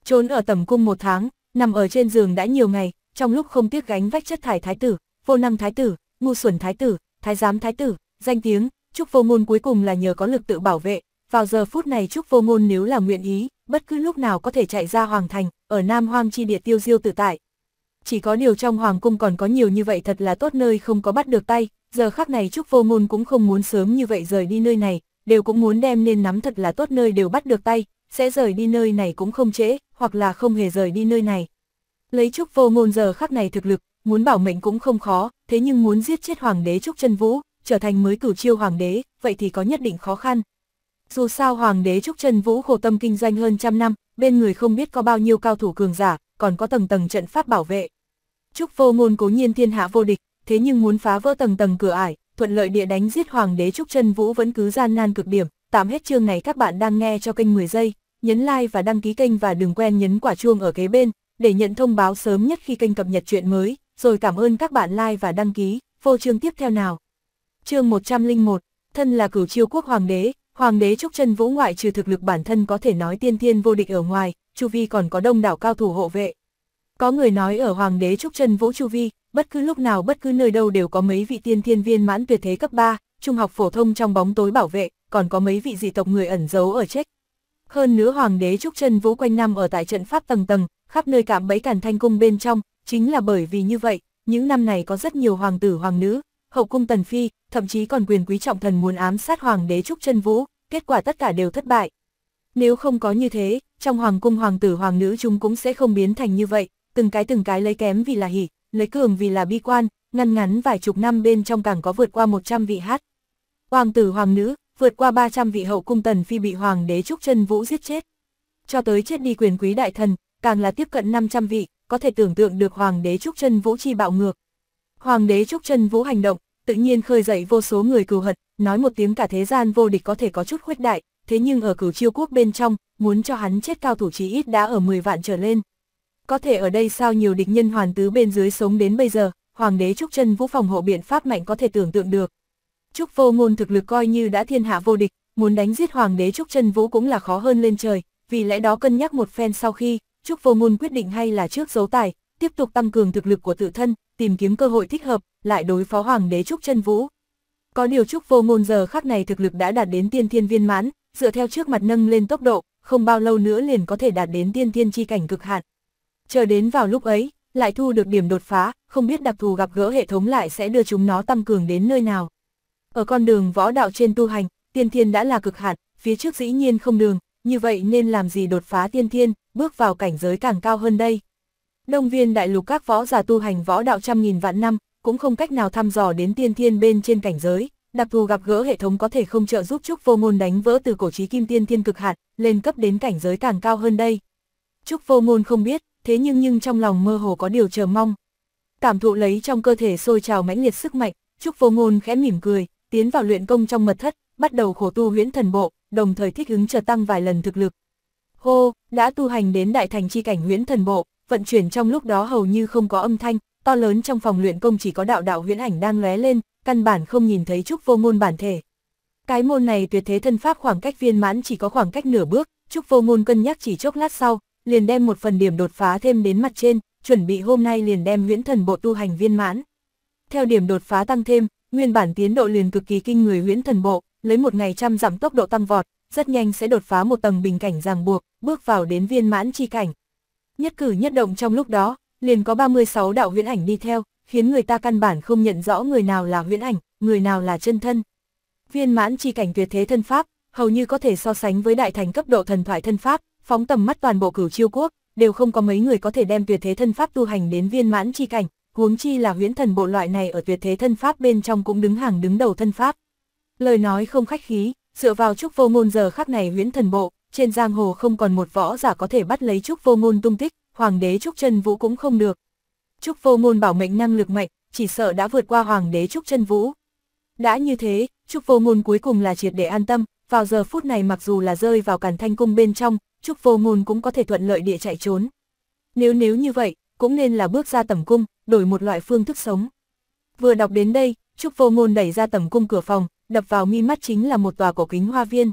Trốn ở tầm cung một tháng, nằm ở trên giường đã nhiều ngày, trong lúc không tiếc gánh vách chất thải thái tử, vô năng thái tử, ngu xuẩn thái tử, thái giám thái tử, danh tiếng, Trúc Vô Ngôn cuối cùng là nhờ có lực tự bảo vệ, vào giờ phút này Trúc Vô Ngôn nếu là nguyện ý, bất cứ lúc nào có thể chạy ra hoàng thành, ở Nam Hoang chi địa tiêu diêu tự tại. Chỉ có điều trong hoàng cung còn có nhiều như vậy thật là tốt nơi không có bắt được tay, giờ khắc này Trúc Vô Ngôn cũng không muốn sớm như vậy rời đi nơi này, đều cũng muốn đem nên nắm thật là tốt nơi đều bắt được tay, sẽ rời đi nơi này cũng không trễ, hoặc là không hề rời đi nơi này. Lấy Trúc Vô Ngôn giờ khắc này thực lực, muốn bảo mệnh cũng không khó, thế nhưng muốn giết chết hoàng đế Trúc Chân Vũ, trở thành mới cửu chiêu hoàng đế, vậy thì có nhất định khó khăn. Dù sao hoàng đế Trúc Chân Vũ khổ tâm kinh doanh hơn trăm năm, bên người không biết có bao nhiêu cao thủ cường giả, còn có tầng tầng trận pháp bảo vệ. Trúc Vô Ngôn cố nhiên thiên hạ vô địch, thế nhưng muốn phá vỡ tầng tầng cửa ải, thuận lợi địa đánh giết hoàng đế Trúc Chân Vũ vẫn cứ gian nan cực điểm. Tạm hết chương này các bạn đang nghe cho kênh 10 giây, nhấn like và đăng ký kênh và đừng quên nhấn quả chuông ở kế bên để nhận thông báo sớm nhất khi kênh cập nhật chuyện mới rồi cảm ơn các bạn like và đăng ký, vô chương tiếp theo nào. chương 101, thân là cửu chiêu quốc hoàng đế, hoàng đế Trúc chân Vũ ngoại trừ thực lực bản thân có thể nói tiên thiên vô địch ở ngoài, chu vi còn có đông đảo cao thủ hộ vệ. Có người nói ở hoàng đế Trúc chân Vũ chu vi, bất cứ lúc nào bất cứ nơi đâu đều có mấy vị tiên thiên viên mãn tuyệt thế cấp 3, trung học phổ thông trong bóng tối bảo vệ, còn có mấy vị dị tộc người ẩn giấu ở chết. Hơn nữa hoàng đế Trúc chân Vũ quanh năm ở tại trận pháp tầng tầng, khắp nơi cạm bẫy càn thanh cung bên trong, Chính là bởi vì như vậy, những năm này có rất nhiều hoàng tử hoàng nữ, hậu cung tần phi, thậm chí còn quyền quý trọng thần muốn ám sát hoàng đế Trúc chân Vũ, kết quả tất cả đều thất bại. Nếu không có như thế, trong hoàng cung hoàng tử hoàng nữ chúng cũng sẽ không biến thành như vậy, từng cái từng cái lấy kém vì là hỉ, lấy cường vì là bi quan, ngăn ngắn vài chục năm bên trong càng có vượt qua 100 vị hát. Hoàng tử hoàng nữ, vượt qua 300 vị hậu cung tần phi bị hoàng đế Trúc chân Vũ giết chết. Cho tới chết đi quyền quý đại thần, càng là tiếp cận 500 vị, có thể tưởng tượng được Hoàng đế Trúc Trân Vũ chi bạo ngược. Hoàng đế Trúc Trân Vũ hành động, tự nhiên khơi dậy vô số người cừu hận, nói một tiếng cả thế gian vô địch có thể có chút khuếch đại, thế nhưng ở cửu chiêu quốc bên trong, muốn cho hắn chết cao thủ chí ít đã ở 10 vạn trở lên. Có thể ở đây sao nhiều địch nhân hoàn tứ bên dưới sống đến bây giờ, Hoàng đế Trúc Trân Vũ phòng hộ biện pháp mạnh có thể tưởng tượng được. Trúc vô ngôn thực lực coi như đã thiên hạ vô địch, muốn đánh giết Hoàng đế Trúc Trân Vũ cũng là khó hơn lên trời, vì lẽ đó cân nhắc một phen sau khi, Trúc Vô Ngôn quyết định hay là trước dấu tài, tiếp tục tăng cường thực lực của tự thân, tìm kiếm cơ hội thích hợp, lại đối phó Hoàng đế Trúc Chân Vũ. Có điều Trúc Vô Ngôn giờ khắc này thực lực đã đạt đến tiên thiên viên mãn, dựa theo trước mặt nâng lên tốc độ, không bao lâu nữa liền có thể đạt đến tiên thiên chi cảnh cực hạn. Chờ đến vào lúc ấy, lại thu được điểm đột phá, không biết đặc thù gặp gỡ hệ thống lại sẽ đưa chúng nó tăng cường đến nơi nào. Ở con đường võ đạo trên tu hành, tiên thiên đã là cực hạn, phía trước dĩ nhiên không đường, như vậy nên làm gì đột phá tiên thiên, bước vào cảnh giới càng cao hơn đây. Đông viên đại lục các võ giả tu hành võ đạo trăm nghìn vạn năm, cũng không cách nào thăm dò đến tiên thiên bên trên cảnh giới, đặc thù gặp gỡ hệ thống có thể không trợ giúp Trúc Vô Ngôn đánh vỡ từ cổ chí kim tiên thiên cực hạn, lên cấp đến cảnh giới càng cao hơn đây. Trúc Vô Ngôn không biết, thế nhưng nhưng trong lòng mơ hồ có điều chờ mong. Cảm thụ lấy trong cơ thể sôi trào mãnh liệt sức mạnh, Trúc Vô Ngôn khẽ mỉm cười, tiến vào luyện công trong mật thất, bắt đầu khổ tu huyễn thần bộ, đồng thời thích ứng chờ tăng vài lần thực lực. Hô, đã tu hành đến đại thành chi cảnh huyễn thần bộ, vận chuyển trong lúc đó hầu như không có âm thanh, to lớn trong phòng luyện công chỉ có đạo đạo huyễn ảnh đang lóe lên, căn bản không nhìn thấy trúc vô ngôn bản thể. Cái môn này tuyệt thế thân pháp khoảng cách viên mãn chỉ có khoảng cách nửa bước, trúc vô ngôn cân nhắc chỉ chốc lát sau, liền đem một phần điểm đột phá thêm đến mặt trên, chuẩn bị hôm nay liền đem huyễn thần bộ tu hành viên mãn. Theo điểm đột phá tăng thêm, nguyên bản tiến độ liền cực kỳ kinh người huyễn thần bộ, lấy một ngày trăm giảm tốc độ tăng vọt, rất nhanh sẽ đột phá một tầng bình cảnh ràng buộc, bước vào đến viên mãn chi cảnh. Nhất cử nhất động trong lúc đó, liền có 36 đạo huyễn ảnh đi theo, khiến người ta căn bản không nhận rõ người nào là huyễn ảnh, người nào là chân thân. Viên mãn chi cảnh tuyệt thế thân pháp, hầu như có thể so sánh với đại thành cấp độ thần thoại thân pháp, phóng tầm mắt toàn bộ cửu chiêu quốc, đều không có mấy người có thể đem tuyệt thế thân pháp tu hành đến viên mãn chi cảnh, huống chi là huyễn thần bộ loại này ở tuyệt thế thân pháp bên trong cũng đứng hàng đứng đầu thân pháp lời nói không khách khí, dựa vào trúc vô ngôn giờ khắc này huyễn thần bộ, trên giang hồ không còn một võ giả có thể bắt lấy trúc vô ngôn tung tích, hoàng đế trúc chân vũ cũng không được. Trúc vô ngôn bảo mệnh năng lực mạnh, chỉ sợ đã vượt qua hoàng đế trúc chân vũ. Đã như thế, trúc vô ngôn cuối cùng là triệt để an tâm, vào giờ phút này mặc dù là rơi vào càn thanh cung bên trong, trúc vô ngôn cũng có thể thuận lợi địa chạy trốn. Nếu nếu như vậy, cũng nên là bước ra tầm cung, đổi một loại phương thức sống. Vừa đọc đến đây, Trúc Vô Ngôn đẩy ra tầm cung cửa phòng, đập vào mi mắt chính là một tòa cổ kính hoa viên.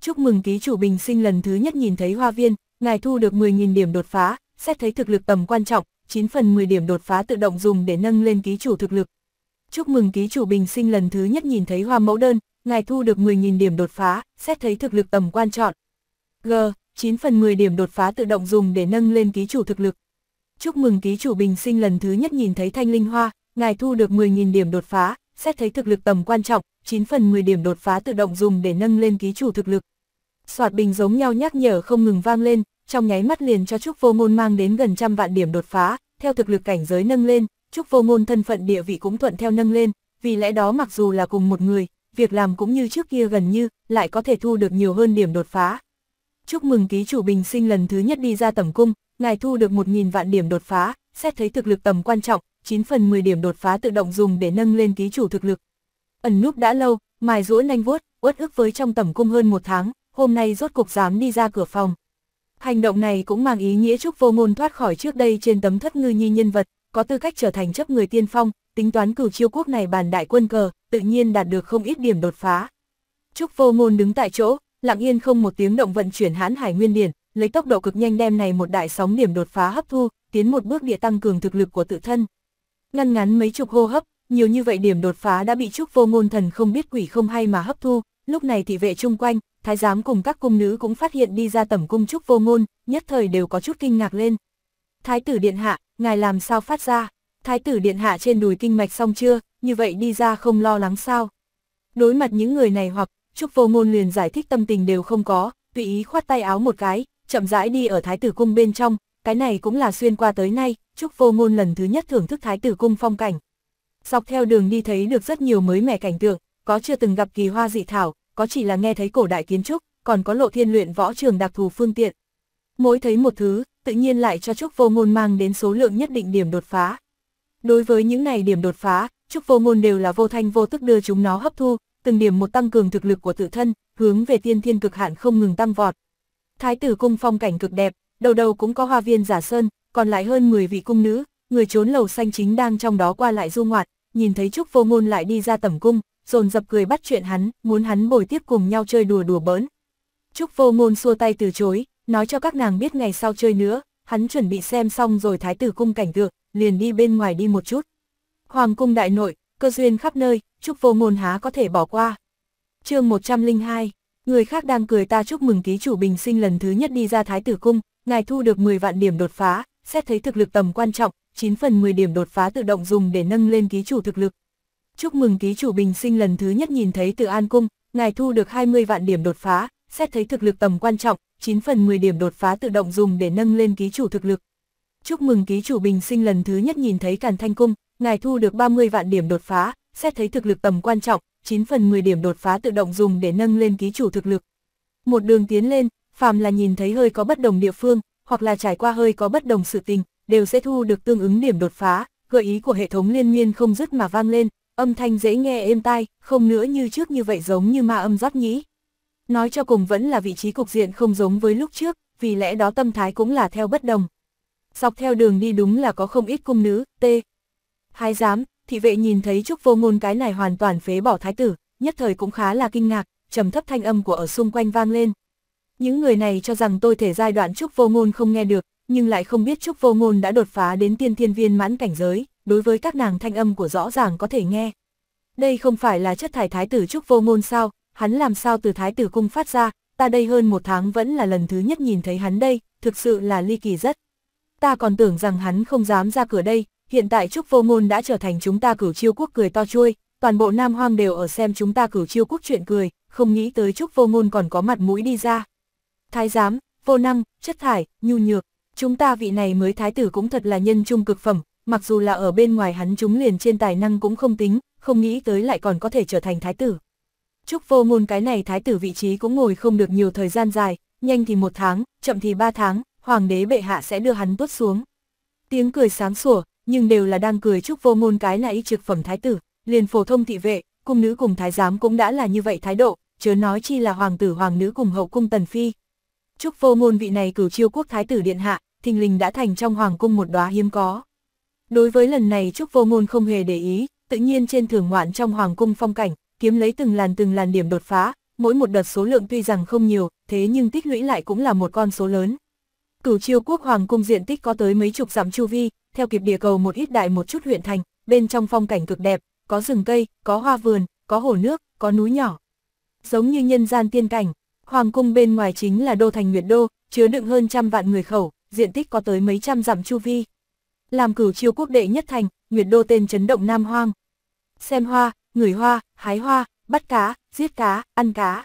Chúc mừng ký chủ bình sinh lần thứ nhất nhìn thấy hoa viên, ngài thu được 10.000 điểm đột phá, xét thấy thực lực tầm quan trọng, 9 phần 10 điểm đột phá tự động dùng để nâng lên ký chủ thực lực. Chúc mừng ký chủ bình sinh lần thứ nhất nhìn thấy hoa mẫu đơn, ngài thu được 10.000 điểm đột phá, xét thấy thực lực tầm quan trọng. G. 9 phần 10 điểm đột phá tự động dùng để nâng lên ký chủ thực lực. Chúc mừng ký chủ bình sinh lần thứ nhất nhìn thấy thanh linh hoa, ngài thu được 10.000 điểm đột phá, xét thấy thực lực tầm quan trọng, 9 phần 10 điểm đột phá tự động dùng để nâng lên ký chủ thực lực. Soạt bình giống nhau nhắc nhở không ngừng vang lên, trong nháy mắt liền cho Trúc Vô Ngôn mang đến gần trăm vạn điểm đột phá, theo thực lực cảnh giới nâng lên, Trúc Vô Ngôn thân phận địa vị cũng thuận theo nâng lên, vì lẽ đó mặc dù là cùng một người, việc làm cũng như trước kia gần như, lại có thể thu được nhiều hơn điểm đột phá. Chúc mừng ký chủ bình sinh lần thứ nhất đi ra tầm cung, ngài thu được 1.000 vạn điểm đột phá, xét thấy thực lực tầm quan trọng, 9 phần 10 điểm đột phá tự động dùng để nâng lên ký chủ thực lực. Ẩn núp đã lâu, mài rũa nanh vuốt, uất ức với trong tầm cung hơn một tháng, hôm nay rốt cục dám đi ra cửa phòng. Hành động này cũng mang ý nghĩa chúc Vô Ngôn thoát khỏi trước đây trên tấm thất ngư nhi nhân vật, có tư cách trở thành chấp người tiên phong, tính toán cửu chiêu quốc này bàn đại quân cờ, tự nhiên đạt được không ít điểm đột phá. chúc Vô Ngôn đứng tại chỗ, lặng yên không một tiếng động vận chuyển hãn hải nguyên điển, lấy tốc độ cực nhanh đem này một đại sóng điểm đột phá hấp thu, tiến một bước địa tăng cường thực lực của tự thân. Ngăn ngắn mấy chục hô hấp, nhiều như vậy điểm đột phá đã bị Trúc Vô Ngôn Thần không biết quỷ không hay mà hấp thu, lúc này thị vệ chung quanh, thái giám cùng các cung nữ cũng phát hiện đi ra tầm cung Trúc Vô Ngôn, nhất thời đều có chút kinh ngạc lên. Thái tử điện hạ, ngài làm sao phát ra? Thái tử điện hạ trên đùi kinh mạch xong chưa, như vậy đi ra không lo lắng sao? Đối mặt những người này hoặc, Trúc Vô Ngôn liền giải thích tâm tình đều không có, tùy ý khoát tay áo một cái, chậm rãi đi ở thái tử cung bên trong, cái này cũng là xuyên qua tới nay, Trúc Vô Ngôn lần thứ nhất thưởng thức Thái Tử Cung phong cảnh. Dọc theo đường đi thấy được rất nhiều mới mẻ cảnh tượng, có chưa từng gặp kỳ hoa dị thảo, có chỉ là nghe thấy cổ đại kiến trúc, còn có lộ thiên luyện võ trường đặc thù phương tiện. Mỗi thấy một thứ, tự nhiên lại cho Trúc Vô Ngôn mang đến số lượng nhất định điểm đột phá. Đối với những này điểm đột phá, Trúc Vô Ngôn đều là vô thanh vô tức đưa chúng nó hấp thu, từng điểm một tăng cường thực lực của tự thân, hướng về tiên thiên cực hạn không ngừng tăng vọt. Thái tử cung phong cảnh cực đẹp, đầu đầu cũng có hoa viên giả sơn, còn lại hơn 10 vị cung nữ, người trốn lầu xanh chính đang trong đó qua lại du ngoạt, nhìn thấy Trúc Vô Ngôn lại đi ra tẩm cung, dồn dập cười bắt chuyện hắn, muốn hắn bồi tiếp cùng nhau chơi đùa đùa bỡn. Trúc Vô Ngôn xua tay từ chối, nói cho các nàng biết ngày sau chơi nữa, hắn chuẩn bị xem xong rồi thái tử cung cảnh tượng, liền đi bên ngoài đi một chút. Hoàng cung đại nội, cơ duyên khắp nơi, Trúc Vô Ngôn há có thể bỏ qua. chương 102, người khác đang cười ta chúc mừng ký chủ bình sinh lần thứ nhất đi ra thái tử cung, ngài thu được 10 vạn điểm đột phá, xét thấy thực lực tầm quan trọng, 9 phần 10 điểm đột phá tự động dùng để nâng lên ký chủ thực lực. Chúc mừng ký chủ bình sinh lần thứ nhất nhìn thấy từ An Cung, ngài thu được 20 vạn điểm đột phá, xét thấy thực lực tầm quan trọng, 9 phần 10 điểm đột phá tự động dùng để nâng lên ký chủ thực lực. Chúc mừng ký chủ bình sinh lần thứ nhất nhìn thấy Càn Thanh Cung, ngài thu được 30 vạn điểm đột phá, xét thấy thực lực tầm quan trọng, 9 phần 10 điểm đột phá tự động dùng để nâng lên ký chủ thực lực. Một đường tiến lên, phàm là nhìn thấy hơi có bất đồng địa phương, hoặc là trải qua hơi có bất đồng sự tình, đều sẽ thu được tương ứng điểm đột phá, gợi ý của hệ thống liên miên không dứt mà vang lên, âm thanh dễ nghe êm tai, không nữa như trước như vậy giống như ma âm rót nhĩ. Nói cho cùng vẫn là vị trí cục diện không giống với lúc trước, vì lẽ đó tâm thái cũng là theo bất đồng. Dọc theo đường đi đúng là có không ít cung nữ, t hai giám, thị vệ nhìn thấy trúc vô ngôn cái này hoàn toàn phế bỏ thái tử, nhất thời cũng khá là kinh ngạc, trầm thấp thanh âm của ở xung quanh vang lên, những người này cho rằng tôi thể giai đoạn Trúc Vô Ngôn không nghe được, nhưng lại không biết Trúc Vô Ngôn đã đột phá đến tiên thiên viên mãn cảnh giới, đối với các nàng thanh âm của rõ ràng có thể nghe. Đây không phải là chất thải thái tử Trúc Vô Ngôn sao, hắn làm sao từ thái tử cung phát ra, ta đây hơn một tháng vẫn là lần thứ nhất nhìn thấy hắn đây, thực sự là ly kỳ rất. Ta còn tưởng rằng hắn không dám ra cửa đây, hiện tại Trúc Vô Ngôn đã trở thành chúng ta cửu chiêu quốc cười to chui, toàn bộ Nam Hoang đều ở xem chúng ta cửu chiêu quốc chuyện cười, không nghĩ tới Trúc Vô Ngôn còn có mặt mũi đi ra thái giám, vô năng, chất thải, nhu nhược. Chúng ta vị này mới thái tử cũng thật là nhân trung cực phẩm, mặc dù là ở bên ngoài hắn chúng liền trên tài năng cũng không tính, không nghĩ tới lại còn có thể trở thành thái tử. Chúc vô ngôn cái này thái tử vị trí cũng ngồi không được nhiều thời gian dài, nhanh thì một tháng, chậm thì ba tháng, hoàng đế bệ hạ sẽ đưa hắn tuốt xuống. Tiếng cười sáng sủa, nhưng đều là đang cười chúc vô ngôn cái này trực phẩm thái tử, liền phổ thông thị vệ, cung nữ cùng thái giám cũng đã là như vậy thái độ, chớ nói chi là hoàng tử hoàng nữ cùng hậu cung tần phi, chúc vô ngôn vị này cửu chiêu quốc thái tử điện hạ, thình lình đã thành trong hoàng cung một đóa hiếm có. Đối với lần này chúc vô ngôn không hề để ý, tự nhiên trên thưởng ngoạn trong hoàng cung phong cảnh, kiếm lấy từng làn từng làn điểm đột phá, mỗi một đợt số lượng tuy rằng không nhiều, thế nhưng tích lũy lại cũng là một con số lớn. Cửu chiêu quốc hoàng cung diện tích có tới mấy chục dặm chu vi, theo kịp địa cầu một ít đại một chút huyện thành, bên trong phong cảnh cực đẹp, có rừng cây, có hoa vườn, có hồ nước, có núi nhỏ. Giống như nhân gian tiên cảnh, Hoàng cung bên ngoài chính là đô thành Nguyệt Đô, chứa đựng hơn trăm vạn người khẩu, diện tích có tới mấy trăm dặm chu vi. Làm cửu chiêu quốc đệ nhất thành, Nguyệt Đô tên chấn động Nam Hoang. Xem hoa, ngửi hoa, hái hoa, bắt cá, giết cá, ăn cá.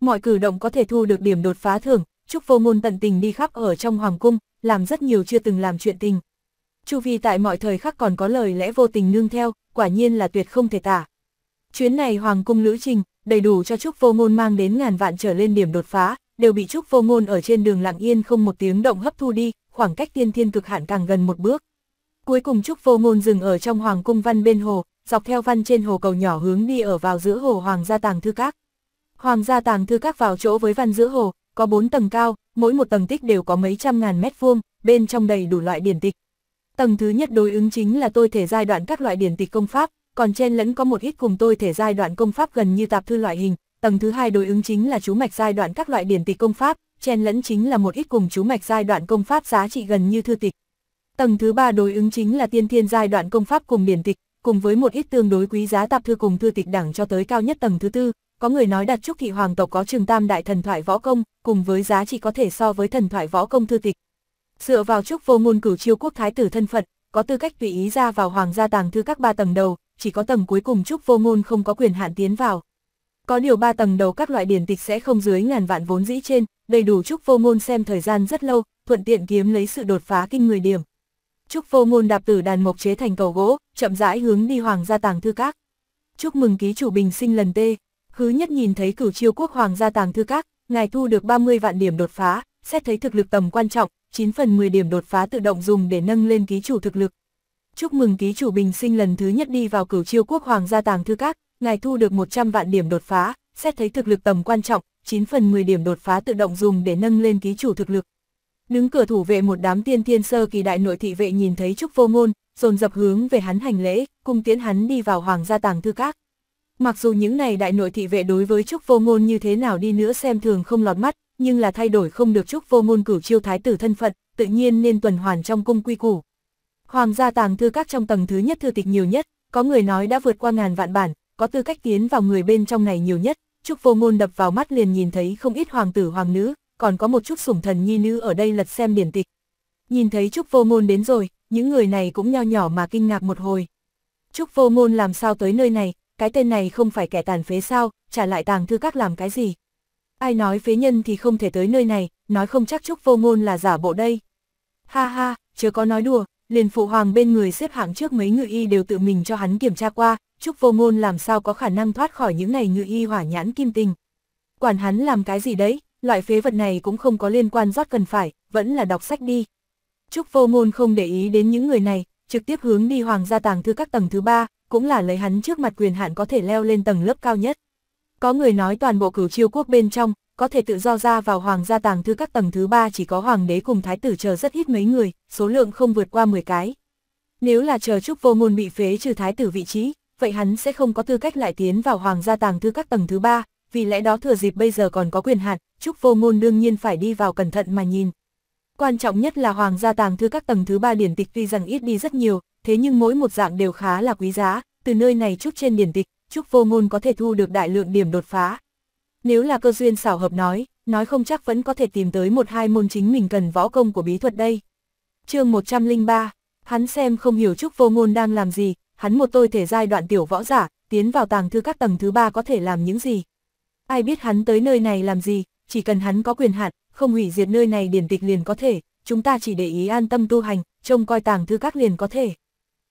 Mọi cử động có thể thu được điểm đột phá thưởng, chúc Vô Ngôn tận tình đi khắp ở trong Hoàng cung, làm rất nhiều chưa từng làm chuyện tình. Chu Vi tại mọi thời khắc còn có lời lẽ vô tình nương theo, quả nhiên là tuyệt không thể tả, Chuyến này hoàng cung lữ trình, đầy đủ cho Trúc Vô Ngôn mang đến ngàn vạn trở lên điểm đột phá, đều bị Trúc Vô Ngôn ở trên đường lặng yên không một tiếng động hấp thu đi, khoảng cách tiên thiên cực hạn càng gần một bước. Cuối cùng Trúc Vô Ngôn dừng ở trong hoàng cung văn bên hồ, dọc theo văn trên hồ cầu nhỏ hướng đi ở vào giữa hồ hoàng gia tàng thư các. Hoàng gia tàng thư các vào chỗ với văn giữa hồ, có bốn tầng cao, mỗi một tầng tích đều có mấy trăm ngàn mét vuông, bên trong đầy đủ loại điển tịch. Tầng thứ nhất đối ứng chính là tôi thể giai đoạn các loại điển tịch công pháp, còn chen lẫn có một ít cùng tôi thể giai đoạn công pháp gần như tạp thư loại hình, tầng thứ hai đối ứng chính là chú mạch giai đoạn các loại điển tịch công pháp, chen lẫn chính là một ít cùng chú mạch giai đoạn công pháp giá trị gần như thư tịch. Tầng thứ ba đối ứng chính là tiên thiên giai đoạn công pháp cùng điển tịch, cùng với một ít tương đối quý giá tạp thư cùng thư tịch đẳng cho tới cao nhất tầng thứ tư, có người nói đặt trúc thị hoàng tộc có trường tam đại thần thoại võ công, cùng với giá trị có thể so với thần thoại võ công thư tịch. Dựa vào trúc vô ngôn cửu chiêu quốc thái tử thân phận, có tư cách tùy ý ra vào hoàng gia tàng thư các ba tầng đầu, chỉ có tầng cuối cùng Trúc Vô Ngôn không có quyền hạn tiến vào. Có điều ba tầng đầu các loại điển tịch sẽ không dưới ngàn vạn vốn dĩ trên, đầy đủ Trúc Vô Ngôn xem thời gian rất lâu, thuận tiện kiếm lấy sự đột phá kinh người điểm. Trúc Vô Ngôn đạp từ đàn mộc chế thành cầu gỗ, chậm rãi hướng đi Hoàng gia tàng thư các. Chúc mừng ký chủ bình sinh lần tê. hứ nhất nhìn thấy cửu chiêu quốc Hoàng gia tàng thư các, ngài thu được 30 vạn điểm đột phá, xét thấy thực lực tầm quan trọng, 9 phần 10 điểm đột phá tự động dùng để nâng lên ký chủ thực lực, chúc mừng ký chủ Bình Sinh lần thứ nhất đi vào cửu chiêu quốc hoàng gia tàng thư các, ngài thu được 100 vạn điểm đột phá, xét thấy thực lực tầm quan trọng, 9 phần 10 điểm đột phá tự động dùng để nâng lên ký chủ thực lực. Đứng cửa thủ vệ một đám tiên thiên sơ kỳ đại nội thị vệ nhìn thấy Trúc Vô Ngôn, dồn dập hướng về hắn hành lễ, cùng tiến hắn đi vào hoàng gia tàng thư các. Mặc dù những này đại nội thị vệ đối với Trúc Vô Ngôn như thế nào đi nữa xem thường không lọt mắt, nhưng là thay đổi không được Trúc Vô Ngôn cửu chiêu thái tử thân phận, tự nhiên nên tuần hoàn trong cung quy củ. Hoàng gia tàng thư các trong tầng thứ nhất thư tịch nhiều nhất, có người nói đã vượt qua ngàn vạn bản, có tư cách tiến vào người bên trong này nhiều nhất, Trúc Vô Ngôn đập vào mắt liền nhìn thấy không ít hoàng tử hoàng nữ, còn có một chút sủng thần nhi nữ ở đây lật xem điển tịch. Nhìn thấy Trúc Vô Ngôn đến rồi, những người này cũng nho nhỏ mà kinh ngạc một hồi. Trúc Vô Ngôn làm sao tới nơi này, cái tên này không phải kẻ tàn phế sao, trả lại tàng thư các làm cái gì. Ai nói phế nhân thì không thể tới nơi này, nói không chắc Trúc Vô Ngôn là giả bộ đây. Ha ha, chưa có nói đùa, liền phụ hoàng bên người xếp hạng trước mấy ngự y đều tự mình cho hắn kiểm tra qua, Trúc Vô Ngôn làm sao có khả năng thoát khỏi những này ngự y hỏa nhãn kim tinh. Quản hắn làm cái gì đấy, loại phế vật này cũng không có liên quan rót cần phải, vẫn là đọc sách đi. Trúc Vô Ngôn không để ý đến những người này, trực tiếp hướng đi hoàng gia tàng thư các tầng thứ ba, cũng là lấy hắn trước mặt quyền hạn có thể leo lên tầng lớp cao nhất. Có người nói toàn bộ cửu chiêu quốc bên trong, có thể tự do ra vào hoàng gia tàng thư các tầng thứ ba chỉ có hoàng đế cùng thái tử chờ rất ít mấy người, số lượng không vượt qua 10 cái. Nếu là chờ trúc vô ngôn bị phế trừ thái tử vị trí, vậy hắn sẽ không có tư cách lại tiến vào hoàng gia tàng thư các tầng thứ ba, vì lẽ đó thừa dịp bây giờ còn có quyền hạn, trúc vô ngôn đương nhiên phải đi vào cẩn thận mà nhìn. Quan trọng nhất là hoàng gia tàng thư các tầng thứ ba điển tịch tuy rằng ít đi rất nhiều, thế nhưng mỗi một dạng đều khá là quý giá, từ nơi này chút trên điển tịch, Trúc Vô Ngôn có thể thu được đại lượng điểm đột phá, nếu là cơ duyên xảo hợp nói, nói không chắc vẫn có thể tìm tới một hai môn chính mình cần võ công của bí thuật đây. chương 103, hắn xem không hiểu Trúc Vô Ngôn đang làm gì, hắn một tôi thể giai đoạn tiểu võ giả, tiến vào tàng thư các tầng thứ ba có thể làm những gì. Ai biết hắn tới nơi này làm gì, chỉ cần hắn có quyền hạn, không hủy diệt nơi này điển tịch liền có thể, chúng ta chỉ để ý an tâm tu hành, trông coi tàng thư các liền có thể.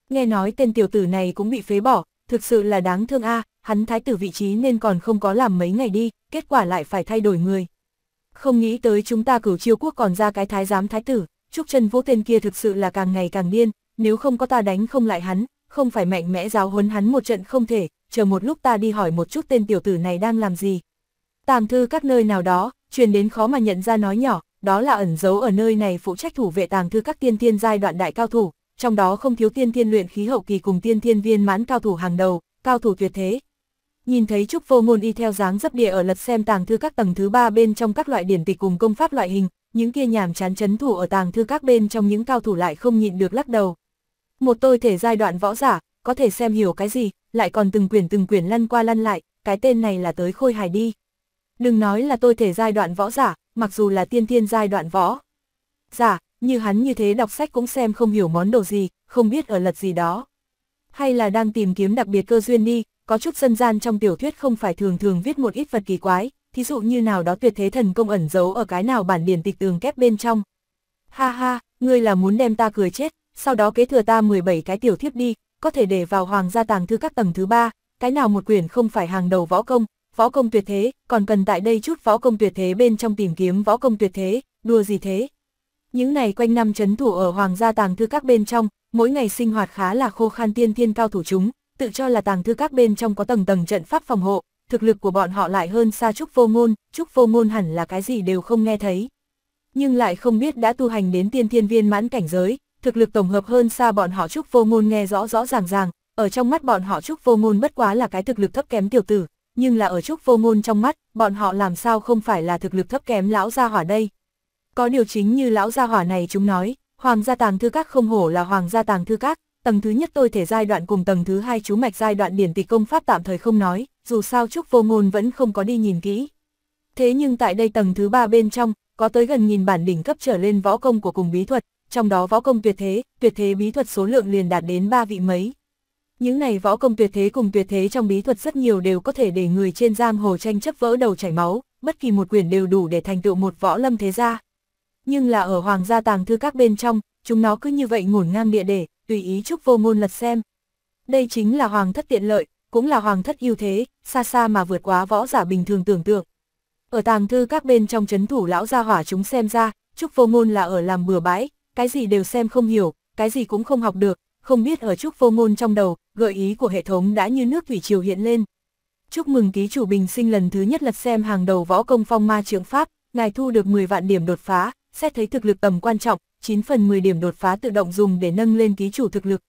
Nghe nói tên tiểu tử này cũng bị phế bỏ, thực sự là đáng thương a à, hắn thái tử vị trí nên còn không có làm mấy ngày đi, kết quả lại phải thay đổi người. Không nghĩ tới chúng ta cửu chiêu quốc còn ra cái thái giám thái tử, Trúc chân vô tên kia thực sự là càng ngày càng điên, nếu không có ta đánh không lại hắn, không phải mạnh mẽ giáo huấn hắn một trận không thể, chờ một lúc ta đi hỏi một chút tên tiểu tử này đang làm gì. Tàng thư các nơi nào đó, truyền đến khó mà nhận ra nói nhỏ, đó là ẩn giấu ở nơi này phụ trách thủ vệ tàng thư các tiên tiên giai đoạn đại cao thủ, trong đó không thiếu tiên tiên luyện khí hậu kỳ cùng tiên tiên viên mãn cao thủ hàng đầu, cao thủ tuyệt thế, Nhìn thấy Trúc Vô Ngôn y theo dáng dấp địa ở lật xem tàng thư các tầng thứ ba bên trong các loại điển tịch cùng công pháp loại hình, những kia nhàm chán chấn thủ ở tàng thư các bên trong những cao thủ lại không nhịn được lắc đầu. Một tôi thể giai đoạn võ giả, có thể xem hiểu cái gì, lại còn từng quyển từng quyển lăn qua lăn lại, cái tên này là tới khôi hài đi. Đừng nói là tôi thể giai đoạn võ giả, mặc dù là tiên thiên giai đoạn võ. Giả, như hắn như thế đọc sách cũng xem không hiểu món đồ gì, không biết ở lật gì đó. Hay là đang tìm kiếm đặc biệt cơ duyên đi, có chút dân gian trong tiểu thuyết không phải thường thường viết một ít vật kỳ quái, thí dụ như nào đó tuyệt thế thần công ẩn giấu ở cái nào bản điển tịch tường kép bên trong. Ha ha, ngươi là muốn đem ta cười chết, sau đó kế thừa ta 17 cái tiểu thiếp đi, có thể để vào hoàng gia tàng thư các tầng thứ ba, cái nào một quyển không phải hàng đầu võ công, võ công tuyệt thế, còn cần tại đây chút võ công tuyệt thế bên trong tìm kiếm võ công tuyệt thế, đùa gì thế. Những này quanh năm chấn thủ ở hoàng gia tàng thư các bên trong, mỗi ngày sinh hoạt khá là khô khan tiên thiên cao thủ chúng, tự cho là tàng thư các bên trong có tầng tầng trận pháp phòng hộ, thực lực của bọn họ lại hơn xa Trúc Vô Ngôn, Trúc Vô Ngôn hẳn là cái gì đều không nghe thấy. Nhưng lại không biết đã tu hành đến tiên thiên viên mãn cảnh giới, thực lực tổng hợp hơn xa bọn họ Trúc Vô Ngôn nghe rõ rõ ràng ràng, ở trong mắt bọn họ Trúc Vô Ngôn bất quá là cái thực lực thấp kém tiểu tử, nhưng là ở Trúc Vô Ngôn trong mắt, bọn họ làm sao không phải là thực lực thấp kém lão gia hỏa đây. Có điều chính như lão gia hỏa này chúng nói, Hoàng gia tàng thư các không hổ là Hoàng gia tàng thư các, tầng thứ nhất tôi thể giai đoạn cùng tầng thứ hai chú mạch giai đoạn điển tịch công pháp tạm thời không nói, dù sao Trúc Vô Ngôn vẫn không có đi nhìn kỹ. Thế nhưng tại đây tầng thứ ba bên trong, có tới gần nghìn bản đỉnh cấp trở lên võ công của cùng bí thuật, trong đó võ công tuyệt thế, tuyệt thế bí thuật số lượng liền đạt đến ba vị mấy. Những này võ công tuyệt thế cùng tuyệt thế trong bí thuật rất nhiều đều có thể để người trên giang hồ tranh chấp vỡ đầu chảy máu, bất kỳ một quyển đều đủ để thành tựu một võ lâm thế gia. Nhưng là ở hoàng gia tàng thư các bên trong, chúng nó cứ như vậy ngổn ngang địa để, tùy ý Trúc Vô Ngôn lật xem. Đây chính là hoàng thất tiện lợi, cũng là hoàng thất ưu thế, xa xa mà vượt quá võ giả bình thường tưởng tượng. Ở tàng thư các bên trong chấn thủ lão gia hỏa chúng xem ra, Trúc Vô Ngôn là ở làm bừa bãi, cái gì đều xem không hiểu, cái gì cũng không học được, không biết ở Trúc Vô Ngôn trong đầu, gợi ý của hệ thống đã như nước thủy triều hiện lên. Chúc mừng ký chủ bình sinh lần thứ nhất lật xem hàng đầu võ công phong ma trưởng pháp, ngài thu được 10 vạn điểm đột phá, xét thấy thực lực tầm quan trọng, 9 phần 10 điểm đột phá tự động dùng để nâng lên ký chủ thực lực.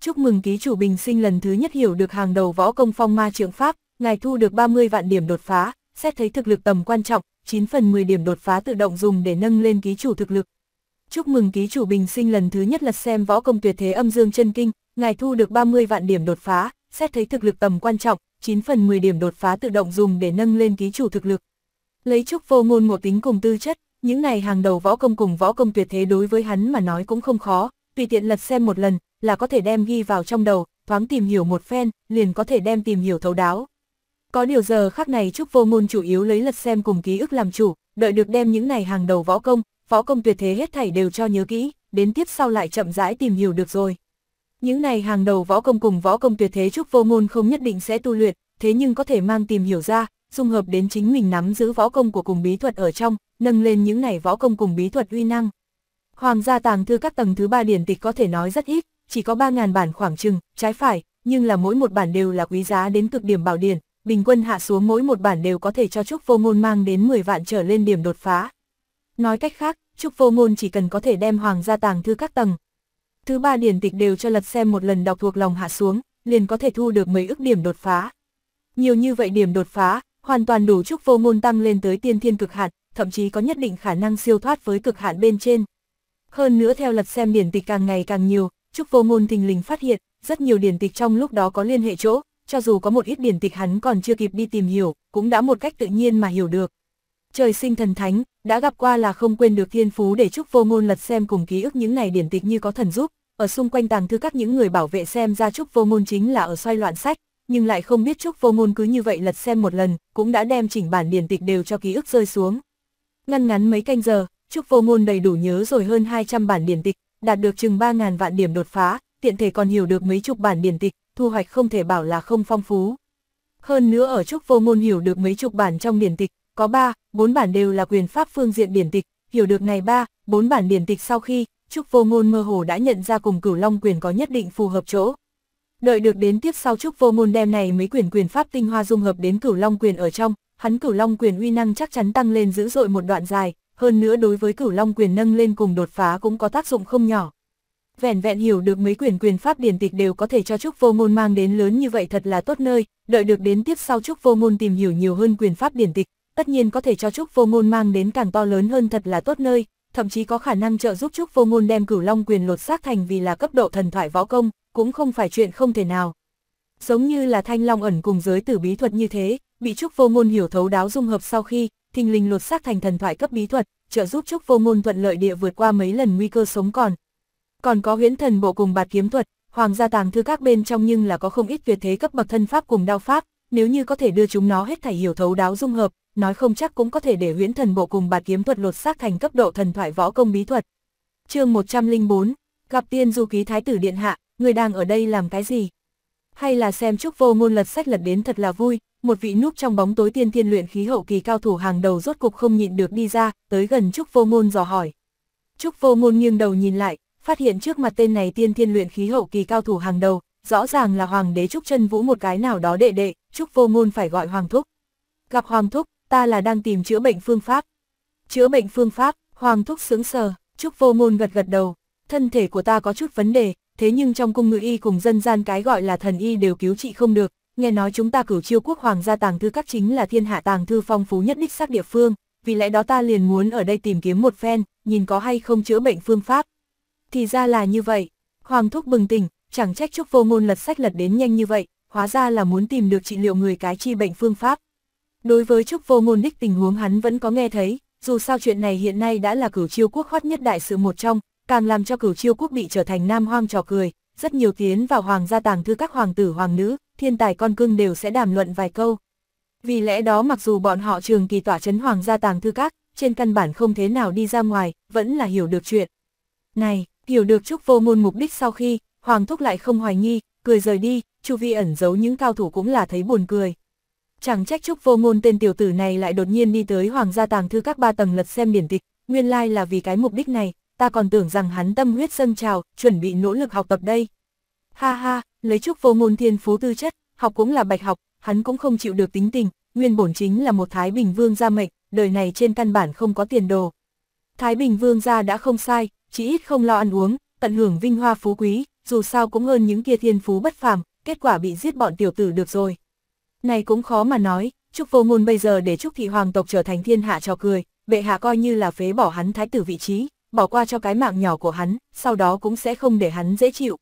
Chúc mừng ký chủ Bình Sinh lần thứ nhất hiểu được hàng đầu võ công phong ma trượng pháp, ngài thu được 30 vạn điểm đột phá, xét thấy thực lực tầm quan trọng, 9 phần 10 điểm đột phá tự động dùng để nâng lên ký chủ thực lực. Chúc mừng ký chủ Bình Sinh lần thứ nhất lật xem võ công tuyệt thế âm dương chân kinh, ngài thu được 30 vạn điểm đột phá, xét thấy thực lực tầm quan trọng, 9 phần 10 điểm đột phá tự động dùng để nâng lên ký chủ thực lực. Lấy chúc vô ngôn ngộ tính cùng tư chất, những này hàng đầu võ công cùng võ công tuyệt thế đối với hắn mà nói cũng không khó, tùy tiện lật xem một lần, là có thể đem ghi vào trong đầu, thoáng tìm hiểu một phen, liền có thể đem tìm hiểu thấu đáo. Có điều giờ khác này Trúc Vô Ngôn chủ yếu lấy lật xem cùng ký ức làm chủ, đợi được đem những này hàng đầu võ công, võ công tuyệt thế hết thảy đều cho nhớ kỹ, đến tiếp sau lại chậm rãi tìm hiểu được rồi. Những này hàng đầu võ công cùng võ công tuyệt thế Trúc Vô Ngôn không nhất định sẽ tu luyện, thế nhưng có thể mang tìm hiểu ra, dung hợp đến chính mình nắm giữ võ công của cùng bí thuật ở trong, nâng lên những này võ công cùng bí thuật uy năng. Hoàng gia tàng thư các tầng thứ ba điển tịch có thể nói rất ít, chỉ có 3.000 bản khoảng chừng, trái phải, nhưng là mỗi một bản đều là quý giá đến cực điểm bảo điển, bình quân hạ xuống mỗi một bản đều có thể cho Trúc Vô Ngôn mang đến 10 vạn trở lên điểm đột phá. Nói cách khác, Trúc Vô Ngôn chỉ cần có thể đem Hoàng gia tàng thư các tầng. Thứ ba điển tịch đều cho lật xem một lần đọc thuộc lòng hạ xuống, liền có thể thu được mấy ức điểm đột phá. Nhiều như vậy điểm đột phá, hoàn toàn đủ Trúc Vô Ngôn tăng lên tới tiên thiên cực hạn, thậm chí có nhất định khả năng siêu thoát với cực hạn bên trên. Hơn nữa theo lật xem điển tịch càng ngày càng nhiều, Trúc Vô Ngôn thình lình phát hiện, rất nhiều điển tịch trong lúc đó có liên hệ chỗ, cho dù có một ít điển tịch hắn còn chưa kịp đi tìm hiểu, cũng đã một cách tự nhiên mà hiểu được. Trời sinh thần thánh, đã gặp qua là không quên được thiên phú để Trúc Vô Ngôn lật xem cùng ký ức những này điển tịch như có thần giúp, ở xung quanh tàng thư các những người bảo vệ xem ra Trúc Vô Ngôn chính là ở xoay loạn sách, nhưng lại không biết Trúc Vô Ngôn cứ như vậy lật xem một lần, cũng đã đem chỉnh bản điển tịch đều cho ký ức rơi xuống. Ngăn ngắn mấy canh giờ, Trúc Vô Ngôn đầy đủ nhớ rồi hơn 200 bản điển tịch, đạt được chừng 3.000 vạn điểm đột phá, tiện thể còn hiểu được mấy chục bản điển tịch, thu hoạch không thể bảo là không phong phú. Hơn nữa ở Trúc Vô Ngôn hiểu được mấy chục bản trong điển tịch, có 3, 4 bản đều là quyền pháp phương diện điển tịch, hiểu được ngày 3, 4 bản điển tịch sau khi, Trúc Vô Ngôn mơ hồ đã nhận ra cùng Cửu Long quyền có nhất định phù hợp chỗ. Đợi được đến tiếp sau Trúc Vô Ngôn đem này mấy quyền quyền pháp tinh hoa dung hợp đến Cửu Long quyền ở trong, hắn cửu long quyền uy năng chắc chắn tăng lên dữ dội một đoạn dài, hơn nữa đối với cửu long quyền nâng lên cùng đột phá cũng có tác dụng không nhỏ. Vẹn vẹn hiểu được mấy quyền quyền pháp điển tịch đều có thể cho Trúc Vô Ngôn mang đến lớn như vậy thật là tốt nơi, đợi được đến tiếp sau Trúc Vô Ngôn tìm hiểu nhiều hơn quyền pháp điển tịch, tất nhiên có thể cho Trúc Vô Ngôn mang đến càng to lớn hơn thật là tốt nơi, thậm chí có khả năng trợ giúp Trúc Vô Ngôn đem cửu long quyền lột xác thành vì là cấp độ thần thoại võ công, cũng không phải chuyện không thể nào. Giống như là thanh long ẩn cùng giới tử bí thuật như thế, bị Trúc Vô Ngôn hiểu thấu đáo dung hợp sau khi, thình lình lột xác thành thần thoại cấp bí thuật, trợ giúp Trúc Vô Ngôn thuận lợi địa vượt qua mấy lần nguy cơ sống còn. Còn có huyễn thần bộ cùng bạt kiếm thuật, hoàng gia tàng thư các bên trong nhưng là có không ít tuyệt thế cấp bậc thân pháp cùng đao pháp, nếu như có thể đưa chúng nó hết thảy hiểu thấu đáo dung hợp, nói không chắc cũng có thể để huyễn thần bộ cùng bạt kiếm thuật lột xác thành cấp độ thần thoại võ công bí thuật. chương 104, gặp tiên du ký thái tử điện hạ, người đang ở đây làm cái gì? hay là xem Trúc Vô Ngôn lật sách lật đến thật là vui, một vị núp trong bóng tối tiên thiên luyện khí hậu kỳ cao thủ hàng đầu rốt cục không nhịn được đi ra, tới gần Trúc Vô Ngôn dò hỏi. Trúc Vô Ngôn nghiêng đầu nhìn lại, phát hiện trước mặt tên này tiên thiên luyện khí hậu kỳ cao thủ hàng đầu, rõ ràng là hoàng đế Trúc Chân Vũ một cái nào đó đệ đệ, Trúc Vô Ngôn phải gọi hoàng thúc. Gặp hoàng thúc, ta là đang tìm chữa bệnh phương pháp. Chữa bệnh phương pháp, hoàng thúc sướng sờ, Trúc Vô Ngôn gật gật đầu, thân thể của ta có chút vấn đề, thế nhưng trong cung ngự y cùng dân gian cái gọi là thần y đều cứu trị không được, nghe nói chúng ta cửu chiêu quốc hoàng gia tàng thư các chính là thiên hạ tàng thư phong phú nhất đích xác địa phương, vì lẽ đó ta liền muốn ở đây tìm kiếm một phen, nhìn có hay không chữa bệnh phương pháp. Thì ra là như vậy, hoàng thúc bừng tỉnh, chẳng trách chúc vô ngôn lật sách lật đến nhanh như vậy, hóa ra là muốn tìm được trị liệu người cái chi bệnh phương pháp. Đối với chúc vô ngôn đích tình huống hắn vẫn có nghe thấy, dù sao chuyện này hiện nay đã là cửu chiêu quốc hot nhất đại sự một trong, càng làm cho cửu chiêu quốc bị trở thành nam hoang trò cười, rất nhiều tiến vào hoàng gia tàng thư các hoàng tử hoàng nữ, thiên tài con cưng đều sẽ đàm luận vài câu. Vì lẽ đó mặc dù bọn họ trường kỳ tỏa chấn hoàng gia tàng thư các, trên căn bản không thế nào đi ra ngoài, vẫn là hiểu được chuyện. Này, hiểu được chúc vô môn mục đích sau khi, hoàng thúc lại không hoài nghi, cười rời đi, chu vi ẩn giấu những cao thủ cũng là thấy buồn cười. Chẳng trách chúc vô ngôn tên tiểu tử này lại đột nhiên đi tới hoàng gia tàng thư các ba tầng lật xem điển tịch, nguyên lai là vì cái mục đích này, ta còn tưởng rằng hắn tâm huyết dâng trào, chuẩn bị nỗ lực học tập đây. Ha ha, lấy chúc vô ngôn thiên phú tư chất, học cũng là bạch học, hắn cũng không chịu được tính tình, nguyên bổn chính là một Thái Bình Vương gia mệnh, đời này trên căn bản không có tiền đồ. Thái Bình Vương gia đã không sai, chỉ ít không lo ăn uống, tận hưởng vinh hoa phú quý, dù sao cũng hơn những kia thiên phú bất phàm, kết quả bị giết bọn tiểu tử được rồi. Này cũng khó mà nói, Trúc Vô Ngôn bây giờ để Trúc Thị Hoàng tộc trở thành thiên hạ trò cười, bệ hạ coi như là phế bỏ hắn thái tử vị trí, bỏ qua cho cái mạng nhỏ của hắn, sau đó cũng sẽ không để hắn dễ chịu.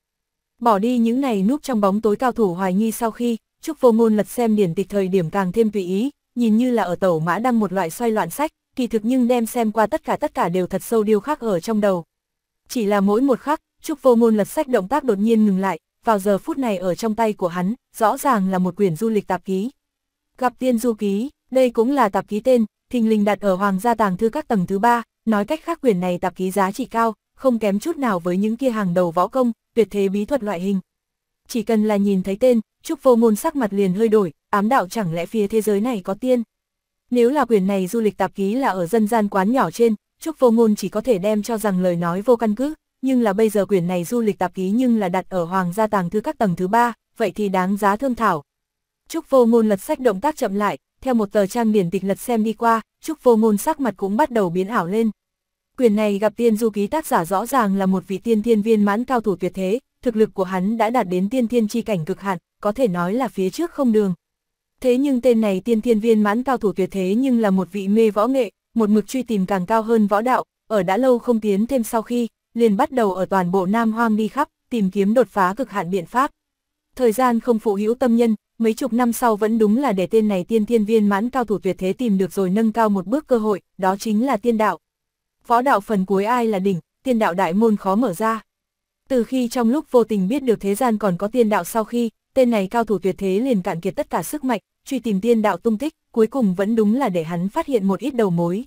Bỏ đi những này núp trong bóng tối cao thủ hoài nghi sau khi, Trúc Vô Ngôn lật xem điển tịch thời điểm càng thêm tùy ý, nhìn như là ở tẩu mã đăng một loại xoay loạn sách, kỳ thực nhưng đem xem qua tất cả tất cả đều thật sâu điêu khắc ở trong đầu. Chỉ là mỗi một khắc, Trúc Vô Ngôn lật sách động tác đột nhiên ngừng lại, vào giờ phút này ở trong tay của hắn, rõ ràng là một quyển du lịch tạp ký. Gặp tiên du ký, đây cũng là tạp ký tên, thình lình đặt ở Hoàng gia tàng thư các tầng thứ ba, Nói cách khác quyền này tạp ký giá trị cao, không kém chút nào với những kia hàng đầu võ công, tuyệt thế bí thuật loại hình. Chỉ cần là nhìn thấy tên, Trúc Vô Ngôn sắc mặt liền hơi đổi, ám đạo chẳng lẽ phía thế giới này có tiên. Nếu là quyền này du lịch tạp ký là ở dân gian quán nhỏ trên, Trúc Vô Ngôn chỉ có thể đem cho rằng lời nói vô căn cứ, nhưng là bây giờ quyền này du lịch tạp ký nhưng là đặt ở Hoàng gia tàng thư các tầng thứ ba, vậy thì đáng giá thương thảo. Trúc Vô Ngôn lật sách động tác chậm lại, theo một tờ trang biển tịch lật xem đi qua, Trúc Vô Ngôn sắc mặt cũng bắt đầu biến ảo lên. Quyền này gặp tiên du ký tác giả rõ ràng là một vị tiên thiên viên mãn cao thủ tuyệt thế, thực lực của hắn đã đạt đến tiên thiên chi cảnh cực hạn, có thể nói là phía trước không đường. Thế nhưng tên này tiên thiên viên mãn cao thủ tuyệt thế nhưng là một vị mê võ nghệ, một mực truy tìm càng cao hơn võ đạo, ở đã lâu không tiến thêm sau khi, liền bắt đầu ở toàn bộ Nam Hoang đi khắp, tìm kiếm đột phá cực hạn biện pháp. Thời gian không phụ hữu tâm nhân, mấy chục năm sau vẫn đúng là để tên này tiên thiên viên mãn cao thủ tuyệt thế tìm được rồi nâng cao một bước cơ hội, đó chính là tiên đạo. Võ đạo phần cuối ai là đỉnh, tiên đạo đại môn khó mở ra. Từ khi trong lúc vô tình biết được thế gian còn có tiên đạo sau khi, tên này cao thủ tuyệt thế liền cạn kiệt tất cả sức mạnh, truy tìm tiên đạo tung tích, cuối cùng vẫn đúng là để hắn phát hiện một ít đầu mối.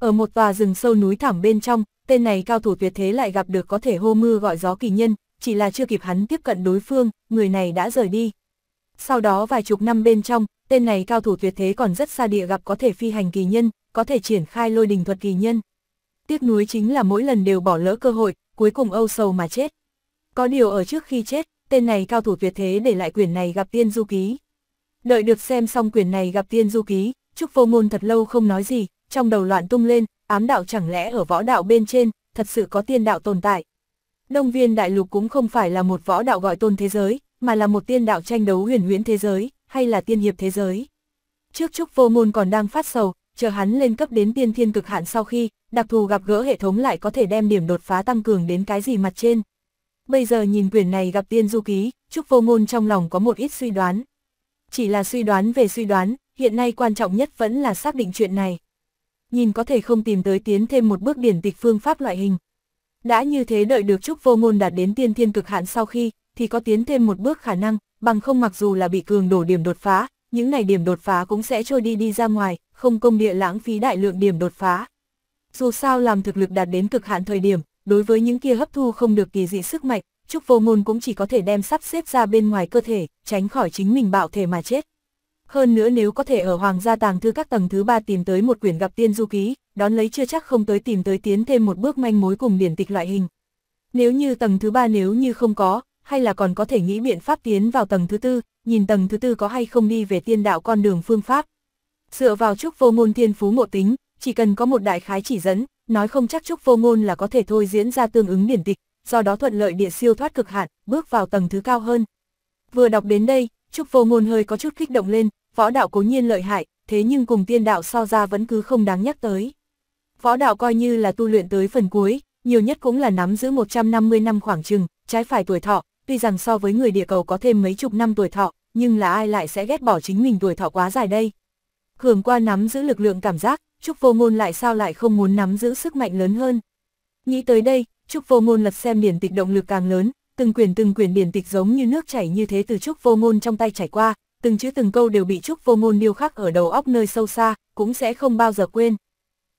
Ở một tòa rừng sâu núi thẳm bên trong, tên này cao thủ tuyệt thế lại gặp được có thể hô mưa gọi gió kỳ nhân, chỉ là chưa kịp hắn tiếp cận đối phương, người này đã rời đi. Sau đó vài chục năm bên trong, tên này cao thủ tuyệt thế còn rất xa địa gặp có thể phi hành kỳ nhân, có thể triển khai lôi đình thuật kỳ nhân. Tiếc nuối chính là mỗi lần đều bỏ lỡ cơ hội, cuối cùng âu sầu mà chết. Có điều ở trước khi chết, tên này cao thủ tuyệt thế để lại quyển này gặp tiên du ký. Đợi được xem xong quyển này gặp tiên du ký, Trúc Vô Ngôn thật lâu không nói gì, trong đầu loạn tung lên, ám đạo chẳng lẽ ở võ đạo bên trên, thật sự có tiên đạo tồn tại. Đông viên đại lục cũng không phải là một võ đạo gọi tôn thế giới, mà là một tiên đạo tranh đấu huyền huyễn thế giới, hay là tiên hiệp thế giới. Trước Trúc Vô Môn còn đang phát sầu, chờ hắn lên cấp đến tiên thiên cực hạn sau khi, đặc thù gặp gỡ hệ thống lại có thể đem điểm đột phá tăng cường đến cái gì mặt trên. Bây giờ nhìn quyển này gặp tiên du ký, Trúc Vô Môn trong lòng có một ít suy đoán. Chỉ là suy đoán về suy đoán, hiện nay quan trọng nhất vẫn là xác định chuyện này. Nhìn có thể không tìm tới tiến thêm một bước điển tịch phương pháp loại hình. Đã như thế đợi được Trúc Vô Môn đạt đến tiên thiên cực hạn sau khi, thì có tiến thêm một bước khả năng, bằng không mặc dù là bị cường đổ điểm đột phá, những này điểm đột phá cũng sẽ trôi đi đi ra ngoài, không công địa lãng phí đại lượng điểm đột phá. Dù sao làm thực lực đạt đến cực hạn thời điểm, đối với những kia hấp thu không được kỳ dị sức mạnh, Trúc Vô Ngôn cũng chỉ có thể đem sắp xếp ra bên ngoài cơ thể, tránh khỏi chính mình bạo thể mà chết. Hơn nữa nếu có thể ở Hoàng gia tàng thư các tầng thứ ba tìm tới một quyển gặp tiên du ký, đón lấy chưa chắc không tới tìm tới tiến thêm một bước manh mối cùng điển tịch loại hình. Nếu như tầng thứ ba nếu như không có, hay là còn có thể nghĩ biện pháp tiến vào tầng thứ tư, nhìn tầng thứ tư có hay không đi về tiên đạo con đường phương pháp. Dựa vào trúc vô ngôn thiên phú ngộ tính, chỉ cần có một đại khái chỉ dẫn, nói không chắc trúc vô ngôn là có thể thôi diễn ra tương ứng điển tịch, do đó thuận lợi địa siêu thoát cực hạn, bước vào tầng thứ cao hơn. Vừa đọc đến đây, trúc vô ngôn hơi có chút kích động lên, võ đạo cố nhiên lợi hại, thế nhưng cùng tiên đạo so ra vẫn cứ không đáng nhắc tới. Võ đạo coi như là tu luyện tới phần cuối, nhiều nhất cũng là nắm giữ 150 năm khoảng chừng, trái phải tuổi thọ, tuy rằng so với người địa cầu có thêm mấy chục năm tuổi thọ, nhưng là ai lại sẽ ghét bỏ chính mình tuổi thọ quá dài đây. Cường qua nắm giữ lực lượng cảm giác, Trúc Vô Ngôn lại sao lại không muốn nắm giữ sức mạnh lớn hơn. Nghĩ tới đây, Trúc Vô Ngôn lật xem điển tịch động lực càng lớn, từng quyển từng quyển điển tịch giống như nước chảy như thế từ Trúc Vô Ngôn trong tay chảy qua, từng chữ từng câu đều bị Trúc Vô Ngôn điêu khắc ở đầu óc nơi sâu xa, cũng sẽ không bao giờ quên.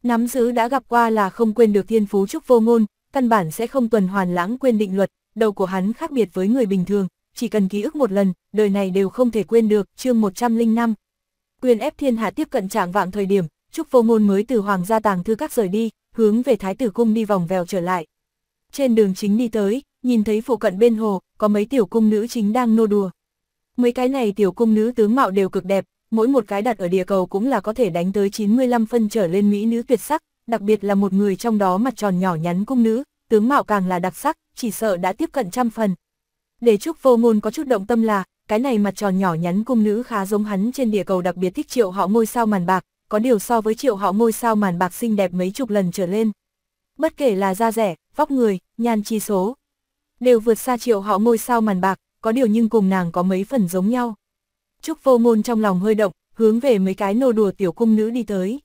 Nắm giữ đã gặp qua là không quên được thiên phú Trúc Vô Ngôn, căn bản sẽ không tuần hoàn lãng quên định luật, đầu của hắn khác biệt với người bình thường, chỉ cần ký ức một lần, đời này đều không thể quên được, chương 105. Quyền ép thiên hạ tiếp cận trạng vạng thời điểm, Trúc Vô Ngôn mới từ Hoàng gia tàng thư các rời đi, hướng về Thái tử cung đi vòng vèo trở lại. Trên đường chính đi tới, nhìn thấy phụ cận bên hồ, có mấy tiểu cung nữ chính đang nô đùa. Mấy cái này tiểu cung nữ tướng mạo đều cực đẹp, mỗi một cái đặt ở địa cầu cũng là có thể đánh tới 95 phân trở lên mỹ nữ tuyệt sắc, đặc biệt là một người trong đó mặt tròn nhỏ nhắn cung nữ, tướng mạo càng là đặc sắc, chỉ sợ đã tiếp cận trăm phần. Đế trúc vô ngôn có chút động tâm là, cái này mặt tròn nhỏ nhắn cung nữ khá giống hắn trên địa cầu đặc biệt thích triệu họ ngôi sao màn bạc, có điều so với triệu họ ngôi sao màn bạc xinh đẹp mấy chục lần trở lên. Bất kể là da rẻ, vóc người, nhan chi số, đều vượt xa triệu họ ngôi sao màn bạc, có điều nhưng cùng nàng có mấy phần giống nhau. Trúc vô ngôn trong lòng hơi động, hướng về mấy cái nô đùa tiểu cung nữ đi tới.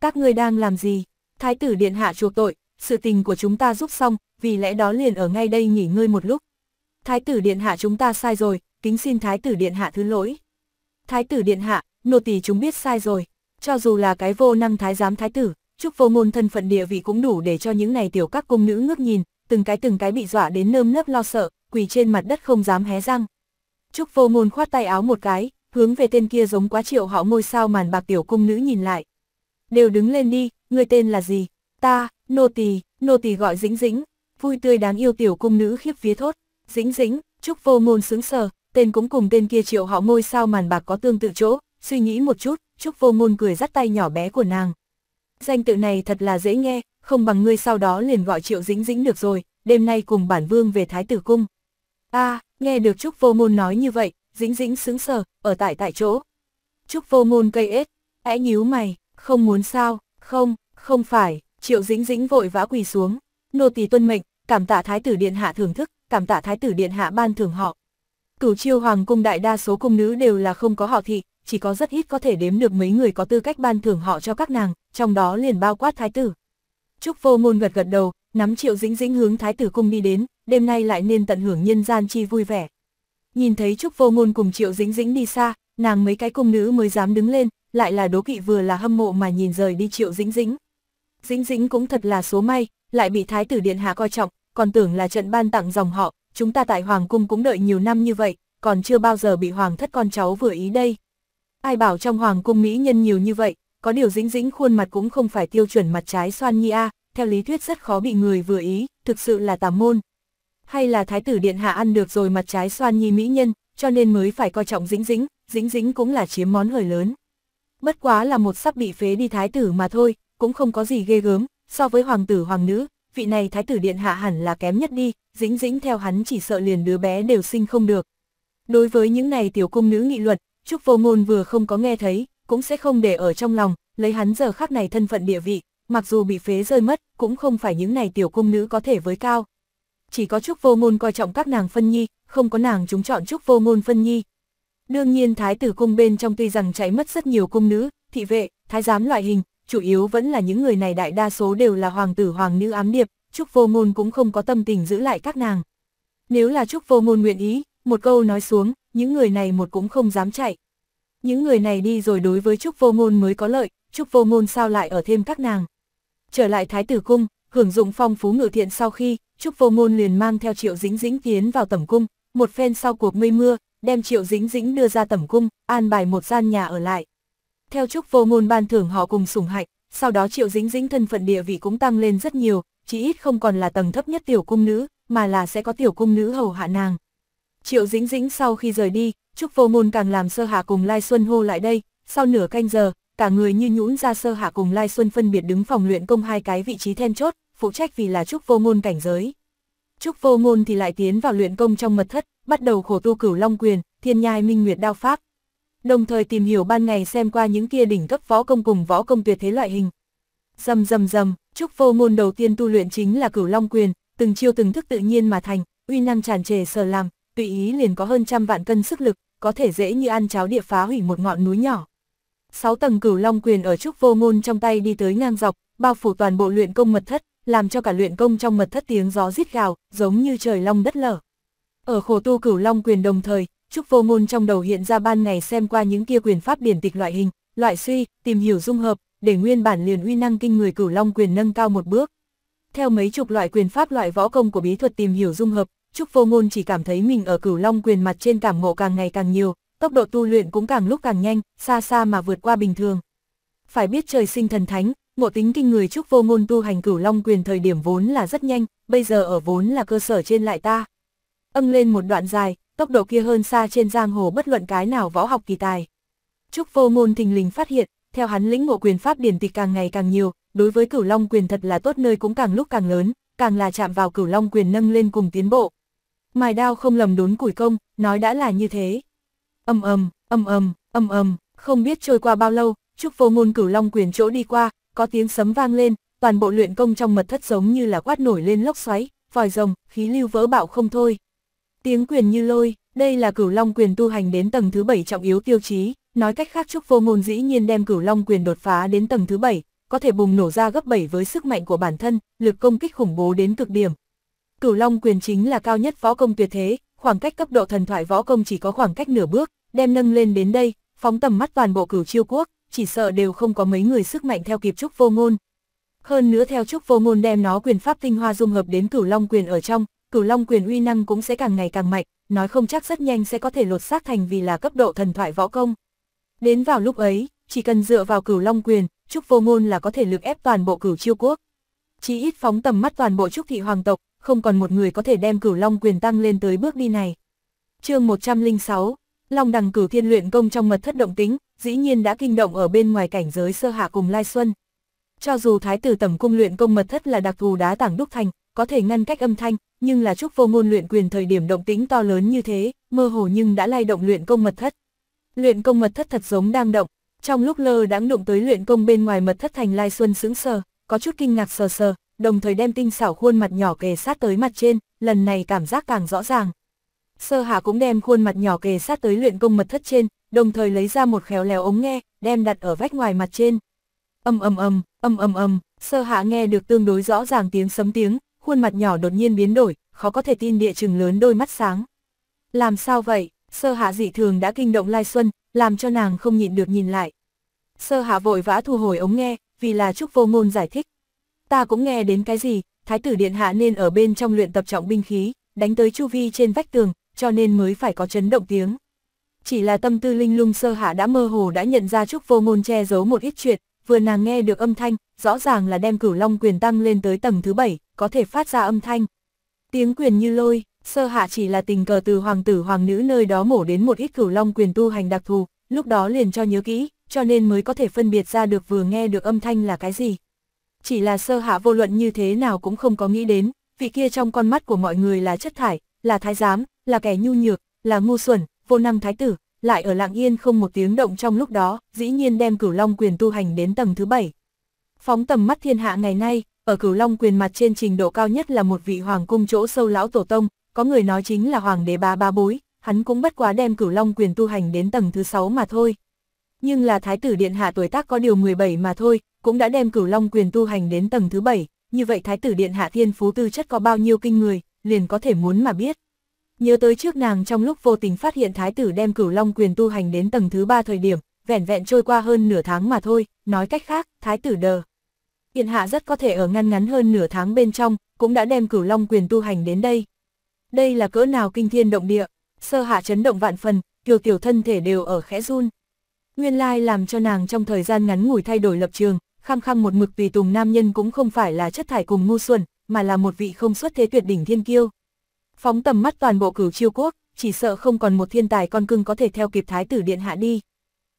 Các ngươi đang làm gì? Thái tử điện hạ chuộc tội, sự tình của chúng ta giúp xong, vì lẽ đó liền ở ngay đây nghỉ ngơi một lúc. Thái tử điện hạ chúng ta sai rồi, kính xin thái tử điện hạ thứ lỗi. Thái tử điện hạ, nô tỳ chúng biết sai rồi, cho dù là cái vô năng thái giám thái tử, chúc vô ngôn thân phận địa vị cũng đủ để cho những này tiểu các cung nữ ngước nhìn, từng cái từng cái bị dọa đến nơm nớp lo sợ, quỳ trên mặt đất không dám hé răng. Trúc vô ngôn khoát tay áo một cái, hướng về tên kia giống quá triệu họ ngôi sao màn bạc tiểu cung nữ nhìn lại. Đều đứng lên đi, người tên là gì? Ta, nô tỳ, nô tỳ gọi dĩnh dĩnh, vui tươi đáng yêu tiểu cung nữ khiếp vía thốt, dĩnh dĩnh, chúc vô ngôn sướng sờ, tên cũng cùng tên kia triệu họ ngôi sao màn bạc có tương tự chỗ, suy nghĩ một chút, chúc vô ngôn cười dắt tay nhỏ bé của nàng. Danh tự này thật là dễ nghe, không bằng ngươi sau đó liền gọi triệu dĩnh dĩnh được rồi, đêm nay cùng bản vương về thái tử cung. a à, nghe được chúc vô ngôn nói như vậy, dĩnh dĩnh sướng sờ, ở tại tại chỗ. chúc vô ngôn cây ết, hãy nhíu mày, không muốn sao, không, không phải. Triệu Dĩnh Dĩnh vội vã quỳ xuống, nô tỳ tuân mệnh, cảm tạ thái tử điện hạ thưởng thức, cảm tạ thái tử điện hạ ban thưởng họ. Cửu Chiêu Hoàng cung đại đa số cung nữ đều là không có họ thị, chỉ có rất ít có thể đếm được mấy người có tư cách ban thưởng họ cho các nàng, trong đó liền bao quát thái tử. Trúc Vô Môn gật gật đầu, nắm Triệu Dĩnh Dĩnh hướng thái tử cung đi đến, đêm nay lại nên tận hưởng nhân gian chi vui vẻ. Nhìn thấy Trúc Vô Ngôn cùng Triệu Dĩnh Dĩnh đi xa, nàng mấy cái cung nữ mới dám đứng lên, lại là đố kỵ vừa là hâm mộ mà nhìn rời đi Triệu Dĩnh Dĩnh. Dĩnh Dĩnh cũng thật là số may, lại bị Thái tử Điện Hạ coi trọng, còn tưởng là trận ban tặng dòng họ, chúng ta tại Hoàng Cung cũng đợi nhiều năm như vậy, còn chưa bao giờ bị Hoàng thất con cháu vừa ý đây. Ai bảo trong Hoàng Cung Mỹ nhân nhiều như vậy, có điều Dĩnh Dĩnh khuôn mặt cũng không phải tiêu chuẩn mặt trái xoan nhi a, theo lý thuyết rất khó bị người vừa ý, thực sự là tà môn. Hay là Thái tử Điện Hạ ăn được rồi mặt trái xoan nhi Mỹ nhân, cho nên mới phải coi trọng Dĩnh Dĩnh, Dĩnh Dĩnh cũng là chiếm món hời lớn. Bất quá là một sắp bị phế đi Thái tử mà thôi, cũng không có gì ghê gớm, so với hoàng tử hoàng nữ, vị này thái tử điện hạ hẳn là kém nhất đi, dĩnh dĩnh theo hắn chỉ sợ liền đứa bé đều sinh không được. Đối với những này tiểu cung nữ nghị luật, Trúc Vô Ngôn vừa không có nghe thấy, cũng sẽ không để ở trong lòng, lấy hắn giờ khắc này thân phận địa vị, mặc dù bị phế rơi mất, cũng không phải những này tiểu cung nữ có thể với cao. Chỉ có Trúc Vô Ngôn coi trọng các nàng phân nhi, không có nàng chúng chọn Trúc Vô Ngôn phân nhi. Đương nhiên thái tử cung bên trong tuy rằng cháy mất rất nhiều cung nữ, thị vệ, thái giám loại hình, chủ yếu vẫn là những người này đại đa số đều là hoàng tử hoàng nữ ám điệp, Trúc Vô Ngôn cũng không có tâm tình giữ lại các nàng. Nếu là Trúc Vô Ngôn nguyện ý, một câu nói xuống, những người này một cũng không dám chạy. Những người này đi rồi đối với Trúc Vô Ngôn mới có lợi, Trúc Vô Ngôn sao lại ở thêm các nàng. Trở lại Thái Tử Cung, hưởng dụng phong phú ngự thiện sau khi, Trúc Vô Ngôn liền mang theo Triệu Dĩnh Dĩnh tiến vào tẩm cung, một phen sau cuộc mây mưa, đem Triệu Dĩnh Dĩnh đưa ra tẩm cung, an bài một gian nhà ở lại. Theo Chúc Vô Ngôn ban thưởng họ cùng sủng hạnh, sau đó Triệu Dĩnh Dĩnh thân phận địa vị cũng tăng lên rất nhiều, chỉ ít không còn là tầng thấp nhất tiểu cung nữ, mà là sẽ có tiểu cung nữ hầu hạ nàng. Triệu Dĩnh Dĩnh sau khi rời đi, Chúc Vô Ngôn càng làm Sơ Hạ cùng Lai Xuân hô lại đây, sau nửa canh giờ, cả người như nhũn ra Sơ Hạ cùng Lai Xuân phân biệt đứng phòng luyện công hai cái vị trí then chốt, phụ trách vì là Chúc Vô Ngôn cảnh giới. Chúc Vô Ngôn thì lại tiến vào luyện công trong mật thất, bắt đầu khổ tu cửu long quyền, thiên nhai minh nguyệt đao pháp, đồng thời tìm hiểu ban ngày xem qua những kia đỉnh cấp võ công cùng võ công tuyệt thế loại hình. Dầm dầm dầm, Trúc Vô Ngôn đầu tiên tu luyện chính là cửu long quyền, từng chiêu từng thức tự nhiên mà thành, uy năng tràn trề sờ làm, tùy ý liền có hơn trăm vạn cân sức lực, có thể dễ như ăn cháo địa phá hủy một ngọn núi nhỏ. Sáu tầng cửu long quyền ở Trúc Vô Ngôn trong tay đi tới ngang dọc, bao phủ toàn bộ luyện công mật thất, làm cho cả luyện công trong mật thất tiếng gió rít gào, giống như trời long đất lở. Ở khổ tu cửu long quyền đồng thời, Trúc vô ngôn trong đầu hiện ra ban ngày xem qua những kia quyền pháp điển tịch loại hình, loại suy, tìm hiểu dung hợp, để nguyên bản liền uy năng kinh người cửu long quyền nâng cao một bước. Theo mấy chục loại quyền pháp loại võ công của bí thuật tìm hiểu dung hợp, Trúc vô ngôn chỉ cảm thấy mình ở cửu long quyền mặt trên cảm ngộ càng ngày càng nhiều, tốc độ tu luyện cũng càng lúc càng nhanh, xa xa mà vượt qua bình thường. Phải biết trời sinh thần thánh, ngộ tính kinh người Trúc vô ngôn tu hành cửu long quyền thời điểm vốn là rất nhanh, bây giờ ở vốn là cơ sở trên lại ta. Âng lên một đoạn dài, tốc độ kia hơn xa trên giang hồ bất luận cái nào võ học kỳ tài. Trúc vô ngôn thình lình phát hiện, theo hắn lĩnh ngộ quyền pháp điển tịch càng ngày càng nhiều, đối với cửu long quyền thật là tốt nơi cũng càng lúc càng lớn, càng là chạm vào cửu long quyền nâng lên cùng tiến bộ. Mài đao không lầm đốn củi công, nói đã là như thế. Âm ầm, âm ầm, âm ầm, không biết trôi qua bao lâu, Trúc vô ngôn cửu long quyền chỗ đi qua, có tiếng sấm vang lên, toàn bộ luyện công trong mật thất giống như là quát nổi lên lốc xoáy, vòi rồng, khí lưu vỡ bạo không thôi. Tiếng quyền như lôi, đây là cửu long quyền tu hành đến tầng thứ 7 trọng yếu tiêu chí, nói cách khác Trúc Vô Ngôn dĩ nhiên đem cửu long quyền đột phá đến tầng thứ 7, có thể bùng nổ ra gấp 7 với sức mạnh của bản thân, lực công kích khủng bố đến cực điểm. Cửu long quyền chính là cao nhất võ công tuyệt thế, khoảng cách cấp độ thần thoại võ công chỉ có khoảng cách nửa bước, đem nâng lên đến đây, phóng tầm mắt toàn bộ cửu chiêu quốc, chỉ sợ đều không có mấy người sức mạnh theo kịp Trúc Vô Ngôn. Hơn nữa theo Trúc Vô Ngôn đem nó quyền pháp tinh hoa dung hợp đến Cửu Long quyền ở trong, cửu long quyền uy năng cũng sẽ càng ngày càng mạnh, nói không chắc rất nhanh sẽ có thể lột xác thành vì là cấp độ thần thoại võ công. Đến vào lúc ấy, chỉ cần dựa vào cửu long quyền, Trúc Vô Ngôn là có thể lực ép toàn bộ cửu chiêu quốc. Chỉ ít phóng tầm mắt toàn bộ Trúc Thị Hoàng tộc, không còn một người có thể đem cửu long quyền tăng lên tới bước đi này. chương 106, Long đằng cửu thiên luyện công trong mật thất động tính, dĩ nhiên đã kinh động ở bên ngoài cảnh giới sơ hạ cùng Lai Xuân. Cho dù thái tử tầm cung luyện công mật thất là đặc thù đá tảng đúc thành, có thể ngăn cách âm thanh, nhưng là Trúc Vô Ngôn luyện quyền thời điểm động tĩnh to lớn như thế, mơ hồ nhưng đã lay động luyện công mật thất. Luyện công mật thất thật giống đang động, trong lúc lơ đãng đụng tới luyện công bên ngoài mật thất thành Lai Xuân sững sờ, có chút kinh ngạc sờ sờ, đồng thời đem tinh xảo khuôn mặt nhỏ kề sát tới mặt trên, lần này cảm giác càng rõ ràng. Sơ hạ cũng đem khuôn mặt nhỏ kề sát tới luyện công mật thất trên, đồng thời lấy ra một khéo léo ống nghe, đem đặt ở vách ngoài mặt trên. Âm âm âm âm âm âm Sơ Hạ nghe được tương đối rõ ràng tiếng sấm tiếng, khuôn mặt nhỏ đột nhiên biến đổi, khó có thể tin địa chừng lớn đôi mắt sáng. Làm sao vậy, sơ hạ dị thường đã kinh động Lai Xuân, làm cho nàng không nhịn được nhìn lại. Sơ hạ vội vã thu hồi ống nghe, vì là Trúc Vô Ngôn giải thích. Ta cũng nghe đến cái gì, Thái tử Điện Hạ nên ở bên trong luyện tập trọng binh khí, đánh tới chu vi trên vách tường, cho nên mới phải có chấn động tiếng. Chỉ là tâm tư linh lung sơ hạ đã mơ hồ đã nhận ra Trúc Vô Ngôn che giấu một ít chuyện, vừa nàng nghe được âm thanh, rõ ràng là đem cửu long quyền tăng lên tới tầng thứ bảy, có thể phát ra âm thanh. Tiếng quyền như lôi, sơ hạ chỉ là tình cờ từ hoàng tử hoàng nữ nơi đó mổ đến một ít cửu long quyền tu hành đặc thù, lúc đó liền cho nhớ kỹ, cho nên mới có thể phân biệt ra được vừa nghe được âm thanh là cái gì. Chỉ là sơ hạ vô luận như thế nào cũng không có nghĩ đến, vị kia trong con mắt của mọi người là chất thải, là thái giám, là kẻ nhu nhược, là ngu xuẩn, vô năng thái tử, lại ở lặng yên không một tiếng động trong lúc đó, dĩ nhiên đem cửu long quyền tu hành đến tầng thứ bảy. Phóng tầm mắt thiên hạ ngày nay, ở cửu long quyền mặt trên trình độ cao nhất là một vị hoàng cung chỗ sâu lão tổ tông, có người nói chính là hoàng đế ba ba bối, hắn cũng bất quá đem cửu long quyền tu hành đến tầng thứ sáu mà thôi. Nhưng là thái tử điện hạ tuổi tác có điều 17 mà thôi, cũng đã đem cửu long quyền tu hành đến tầng thứ bảy, như vậy thái tử điện hạ thiên phú tư chất có bao nhiêu kinh người, liền có thể muốn mà biết. Nhớ tới trước nàng trong lúc vô tình phát hiện thái tử đem cửu long quyền tu hành đến tầng thứ ba thời điểm, vẻn vẹn trôi qua hơn nửa tháng mà thôi, nói cách khác, thái tử đờ. Hiện hạ rất có thể ở ngăn ngắn hơn nửa tháng bên trong, cũng đã đem cửu long quyền tu hành đến đây. Đây là cỡ nào kinh thiên động địa, sơ hạ chấn động vạn phần, kiều tiểu thân thể đều ở khẽ run. Nguyên lai làm cho nàng trong thời gian ngắn ngủi thay đổi lập trường, khăng khăng một mực tùy tùng nam nhân cũng không phải là chất thải cùng ngu xuẩn, mà là một vị không xuất thế tuyệt đỉnh thiên kiêu. Phóng tầm mắt toàn bộ cửu chiêu quốc, chỉ sợ không còn một thiên tài con cưng có thể theo kịp Thái tử Điện Hạ đi.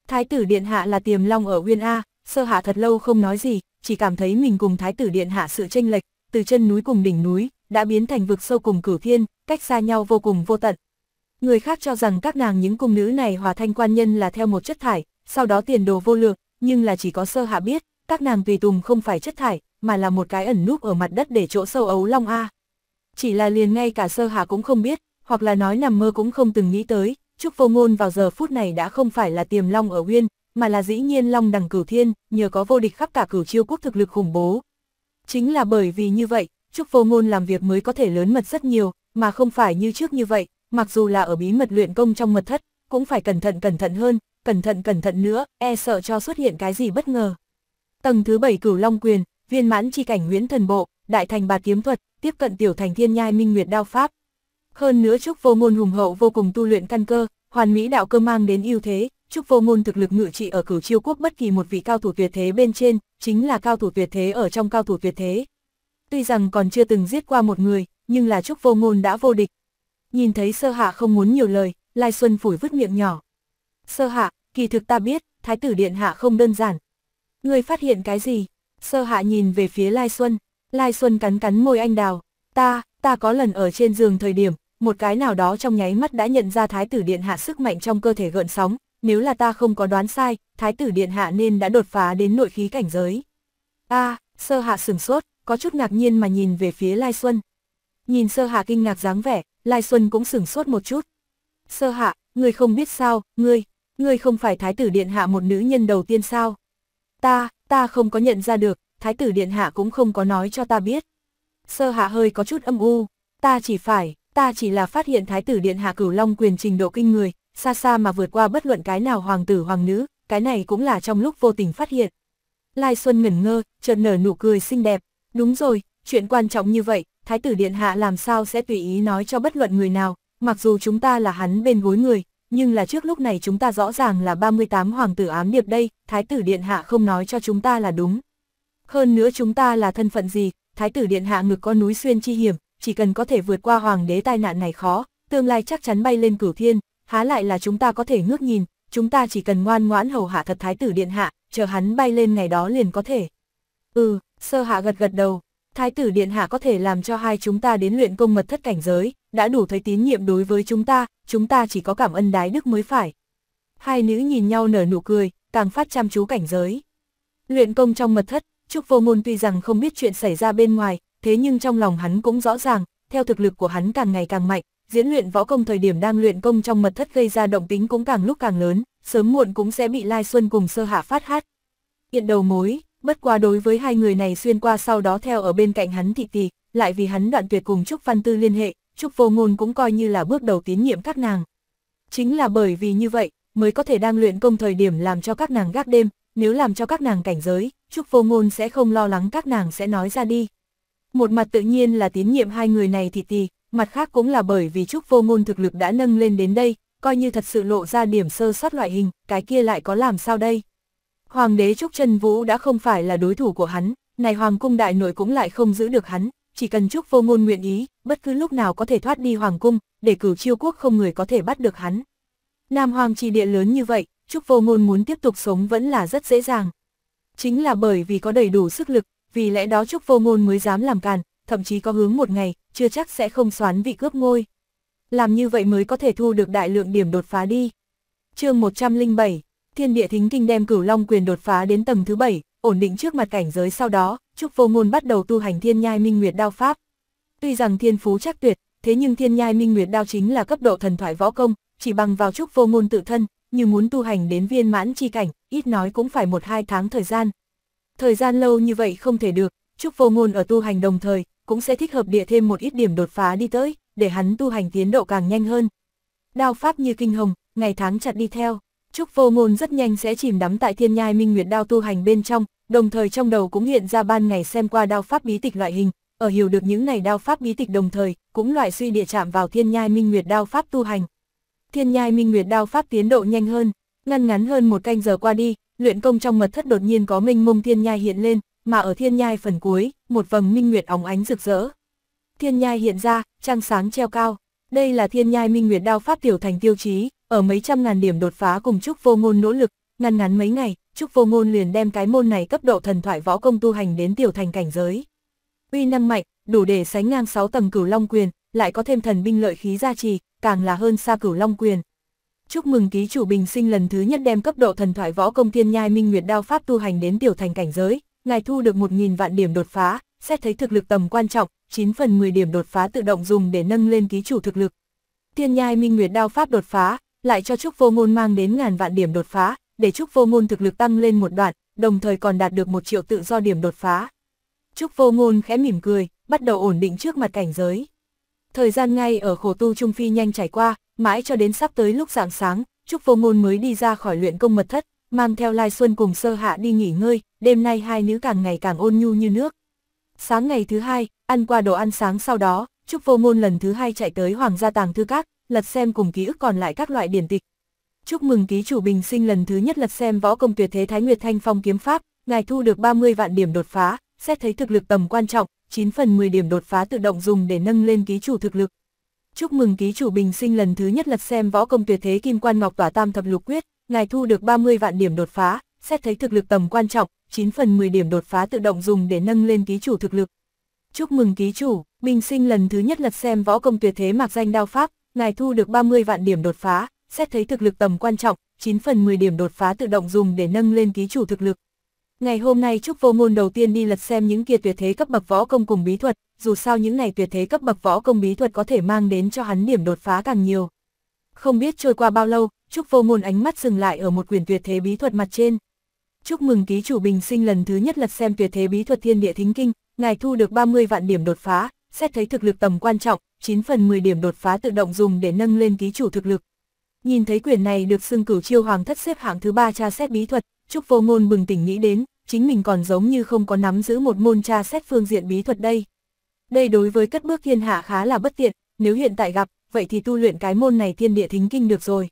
Thái tử Điện Hạ là tiềm long ở Uyên A, sơ hạ thật lâu không nói gì, chỉ cảm thấy mình cùng Thái tử Điện Hạ sự tranh lệch, từ chân núi cùng đỉnh núi, đã biến thành vực sâu cùng cửu thiên, cách xa nhau vô cùng vô tận. Người khác cho rằng các nàng những cung nữ này hòa thanh quan nhân là theo một chất thải, sau đó tiền đồ vô lượng, nhưng là chỉ có sơ hạ biết, các nàng tùy tùng không phải chất thải, mà là một cái ẩn núp ở mặt đất để chỗ sâu ấu long A chỉ là liền ngay cả sơ hà cũng không biết, hoặc là nói nằm mơ cũng không từng nghĩ tới, Trúc Vô Ngôn vào giờ phút này đã không phải là tiềm long ở Uyên, mà là dĩ nhiên long đằng cửu thiên, nhờ có vô địch khắp cả cửu chiêu quốc thực lực khủng bố. Chính là bởi vì như vậy, Trúc Vô Ngôn làm việc mới có thể lớn mật rất nhiều, mà không phải như trước như vậy, mặc dù là ở bí mật luyện công trong mật thất, cũng phải cẩn thận cẩn thận hơn, cẩn thận cẩn thận nữa, e sợ cho xuất hiện cái gì bất ngờ. Tầng thứ 7 Cửu Long Quyền, viên mãn chi cảnh nguyễn Thần Bộ, đại thành bạt kiếm thuật, tiếp cận tiểu thành thiên nhai minh nguyệt đao pháp. Hơn nữa Trúc Vô Ngôn hùng hậu vô cùng tu luyện căn cơ, hoàn mỹ đạo cơ mang đến ưu thế, Trúc Vô Ngôn thực lực ngự trị ở cửu chiêu quốc bất kỳ một vị cao thủ tuyệt thế bên trên, chính là cao thủ tuyệt thế ở trong cao thủ tuyệt thế. Tuy rằng còn chưa từng giết qua một người, nhưng là Trúc Vô Ngôn đã vô địch. Nhìn thấy Sơ Hạ không muốn nhiều lời, Lai Xuân phủi vứt miệng nhỏ. Sơ Hạ, kỳ thực ta biết, Thái tử Điện Hạ không đơn giản. Người phát hiện cái gì? Sơ Hạ nhìn về phía Lai Xuân. Lai Xuân cắn cắn môi anh đào, ta, ta có lần ở trên giường thời điểm, một cái nào đó trong nháy mắt đã nhận ra Thái tử Điện Hạ sức mạnh trong cơ thể gợn sóng, nếu là ta không có đoán sai, Thái tử Điện Hạ nên đã đột phá đến nội khí cảnh giới. a sơ hạ sừng sốt, có chút ngạc nhiên mà nhìn về phía Lai Xuân. Nhìn sơ hạ kinh ngạc dáng vẻ, Lai Xuân cũng sừng sốt một chút. Sơ hạ, ngươi không biết sao, ngươi, ngươi không phải Thái tử Điện Hạ một nữ nhân đầu tiên sao? Ta, ta không có nhận ra được, Thái tử Điện Hạ cũng không có nói cho ta biết. Sơ hạ hơi có chút âm u, ta chỉ phải, ta chỉ là phát hiện Thái tử Điện Hạ cửu long quyền trình độ kinh người, xa xa mà vượt qua bất luận cái nào hoàng tử hoàng nữ, cái này cũng là trong lúc vô tình phát hiện. Lai Xuân ngẩn ngơ, chợt nở nụ cười xinh đẹp, đúng rồi, chuyện quan trọng như vậy, Thái tử Điện Hạ làm sao sẽ tùy ý nói cho bất luận người nào, mặc dù chúng ta là hắn bên gối người, nhưng là trước lúc này chúng ta rõ ràng là 38 hoàng tử ám điệp đây, Thái tử Điện Hạ không nói cho chúng ta là đúng. Hơn nữa chúng ta là thân phận gì, thái tử điện hạ ngực có núi xuyên chi hiểm, chỉ cần có thể vượt qua hoàng đế tai nạn này khó, tương lai chắc chắn bay lên cửu thiên, há lại là chúng ta có thể ngước nhìn, chúng ta chỉ cần ngoan ngoãn hầu hạ thật thái tử điện hạ, chờ hắn bay lên ngày đó liền có thể. Ừ, sơ hạ gật gật đầu, thái tử điện hạ có thể làm cho hai chúng ta đến luyện công mật thất cảnh giới, đã đủ thấy tín nhiệm đối với chúng ta, chúng ta chỉ có cảm ơn đái đức mới phải. Hai nữ nhìn nhau nở nụ cười, càng phát chăm chú cảnh giới. Luyện công trong mật thất, Trúc Vô Ngôn tuy rằng không biết chuyện xảy ra bên ngoài, thế nhưng trong lòng hắn cũng rõ ràng, theo thực lực của hắn càng ngày càng mạnh, diễn luyện võ công thời điểm đang luyện công trong mật thất gây ra động tính cũng càng lúc càng lớn, sớm muộn cũng sẽ bị Lai Xuân cùng sơ hạ phát hát. Hiện đầu mối, bất qua đối với hai người này xuyên qua sau đó theo ở bên cạnh hắn thị tỷ, lại vì hắn đoạn tuyệt cùng Trúc Văn Tư liên hệ, Trúc Vô Ngôn cũng coi như là bước đầu tín nhiệm các nàng. Chính là bởi vì như vậy, mới có thể đang luyện công thời điểm làm cho các nàng gác đêm, nếu làm cho các nàng cảnh giới, Trúc Vô Ngôn sẽ không lo lắng các nàng sẽ nói ra đi. Một mặt tự nhiên là tín nhiệm hai người này thì tì, mặt khác cũng là bởi vì Trúc Vô Ngôn thực lực đã nâng lên đến đây, coi như thật sự lộ ra điểm sơ sót loại hình, cái kia lại có làm sao đây? Hoàng đế Trúc Trân Vũ đã không phải là đối thủ của hắn, này Hoàng cung đại nội cũng lại không giữ được hắn, chỉ cần Trúc Vô Ngôn nguyện ý, bất cứ lúc nào có thể thoát đi Hoàng cung, để cửu chiêu quốc không người có thể bắt được hắn. Nam Hoàng trì địa lớn như vậy, Trúc Vô Ngôn muốn tiếp tục sống vẫn là rất dễ dàng. Chính là bởi vì có đầy đủ sức lực, vì lẽ đó Trúc Vô Ngôn mới dám làm càn, thậm chí có hướng một ngày, chưa chắc sẽ không xoán vị cướp ngôi. Làm như vậy mới có thể thu được đại lượng điểm đột phá đi. chương 107, Thiên Địa Thính Kinh đem cửu long quyền đột phá đến tầng thứ 7, ổn định trước mặt cảnh giới sau đó, Trúc Vô Ngôn bắt đầu tu hành thiên nhai minh nguyệt đao pháp. Tuy rằng thiên phú chắc tuyệt, thế nhưng thiên nhai minh nguyệt đao chính là cấp độ thần thoại võ công, chỉ bằng vào Trúc Vô Ngôn tự thân, như muốn tu hành đến viên mãn chi cảnh, ít nói cũng phải một hai tháng thời gian. Thời gian lâu như vậy không thể được, Trúc Vô Ngôn ở tu hành đồng thời, cũng sẽ thích hợp địa thêm một ít điểm đột phá đi tới, để hắn tu hành tiến độ càng nhanh hơn. Đao pháp như kinh hồng, ngày tháng chặt đi theo, Trúc Vô Ngôn rất nhanh sẽ chìm đắm tại thiên nhai minh nguyệt đao tu hành bên trong, đồng thời trong đầu cũng hiện ra ban ngày xem qua đao pháp bí tịch loại hình, ở hiểu được những này đao pháp bí tịch đồng thời, cũng loại suy địa chạm vào thiên nhai minh nguyệt đao pháp tu hành thiên nhai minh nguyệt đao pháp tiến độ nhanh hơn, ngăn ngắn hơn một canh giờ qua đi, luyện công trong mật thất đột nhiên có minh mông thiên nhai hiện lên, mà ở thiên nhai phần cuối, một vầng minh nguyệt óng ánh rực rỡ. Thiên nhai hiện ra, trăng sáng treo cao, đây là thiên nhai minh nguyệt đao pháp tiểu thành tiêu chí, ở mấy trăm ngàn điểm đột phá cùng chúc vô ngôn nỗ lực, ngăn ngắn mấy ngày, chúc vô ngôn liền đem cái môn này cấp độ thần thoại võ công tu hành đến tiểu thành cảnh giới. Uy năng mạnh, đủ để sánh ngang 6 tầng cửu long quyền, lại có thêm thần binh lợi khí gia trì, càng là hơn xa cửu long quyền. Chúc mừng ký chủ bình sinh lần thứ nhất đem cấp độ thần thoại võ công thiên nhai minh nguyệt đao pháp tu hành đến tiểu thành cảnh giới, ngài thu được 1.000 vạn điểm đột phá, xét thấy thực lực tầm quan trọng, 9 phần 10 điểm đột phá tự động dùng để nâng lên ký chủ thực lực. Thiên nhai minh nguyệt đao pháp đột phá, lại cho Trúc Vô Ngôn mang đến ngàn vạn điểm đột phá, để Trúc Vô Ngôn thực lực tăng lên một đoạn, đồng thời còn đạt được một triệu tự do điểm đột phá. Trúc Vô Ngôn khẽ mỉm cười, bắt đầu ổn định trước mặt cảnh giới. Thời gian ngay ở khổ tu Trung Phi nhanh trải qua, mãi cho đến sắp tới lúc rạng sáng, Trúc Vô Ngôn mới đi ra khỏi luyện công mật thất, mang theo Lai Xuân cùng sơ hạ đi nghỉ ngơi, đêm nay hai nữ càng ngày càng ôn nhu như nước. Sáng ngày thứ hai, ăn qua đồ ăn sáng sau đó, Trúc Vô Ngôn lần thứ hai chạy tới Hoàng gia tàng thư các, lật xem cùng ký ức còn lại các loại điển tịch. Chúc mừng ký chủ bình sinh lần thứ nhất lật xem võ công tuyệt thế Thái Nguyệt Thanh Phong kiếm pháp, ngài thu được 30 vạn điểm đột phá, xét thấy thực lực tầm quan trọng, 9 phần 10 điểm đột phá tự động dùng để nâng lên ký chủ thực lực. Chúc mừng ký chủ bình sinh lần thứ nhất lật xem võ công tuyệt thế kim quan ngọc tỏa tam thập lục quyết, ngài thu được 30 vạn điểm đột phá, xét thấy thực lực tầm quan trọng, 9 phần 10 điểm đột phá tự động dùng để nâng lên ký chủ thực lực. Chúc mừng ký chủ, bình sinh lần thứ nhất lật xem võ công tuyệt thế mạc danh đao pháp, ngài thu được 30 vạn điểm đột phá, xét thấy thực lực tầm quan trọng, 9 phần 10 điểm đột phá tự động dùng để nâng lên ký chủ thực lực. Ngày hôm nay Trúc Vô Ngôn đầu tiên đi lật xem những kia tuyệt thế cấp bậc võ công cùng bí thuật, dù sao những này tuyệt thế cấp bậc võ công bí thuật có thể mang đến cho hắn điểm đột phá càng nhiều. Không biết trôi qua bao lâu, Trúc Vô Ngôn ánh mắt dừng lại ở một quyển tuyệt thế bí thuật mặt trên. Chúc mừng ký chủ bình sinh lần thứ nhất lật xem tuyệt thế bí thuật thiên địa thính kinh, ngài thu được 30 vạn điểm đột phá, xét thấy thực lực tầm quan trọng, 9 phần 10 điểm đột phá tự động dùng để nâng lên ký chủ thực lực. Nhìn thấy quyển này được xưng cửu chiêu hoàng thất xếp hạng thứ ba tra xét bí thuật, Trúc vô ngôn bừng tỉnh nghĩ đến, chính mình còn giống như không có nắm giữ một môn tra xét phương diện bí thuật đây. Đây đối với cất bước thiên hạ khá là bất tiện, nếu hiện tại gặp, vậy thì tu luyện cái môn này thiên địa thính kinh được rồi.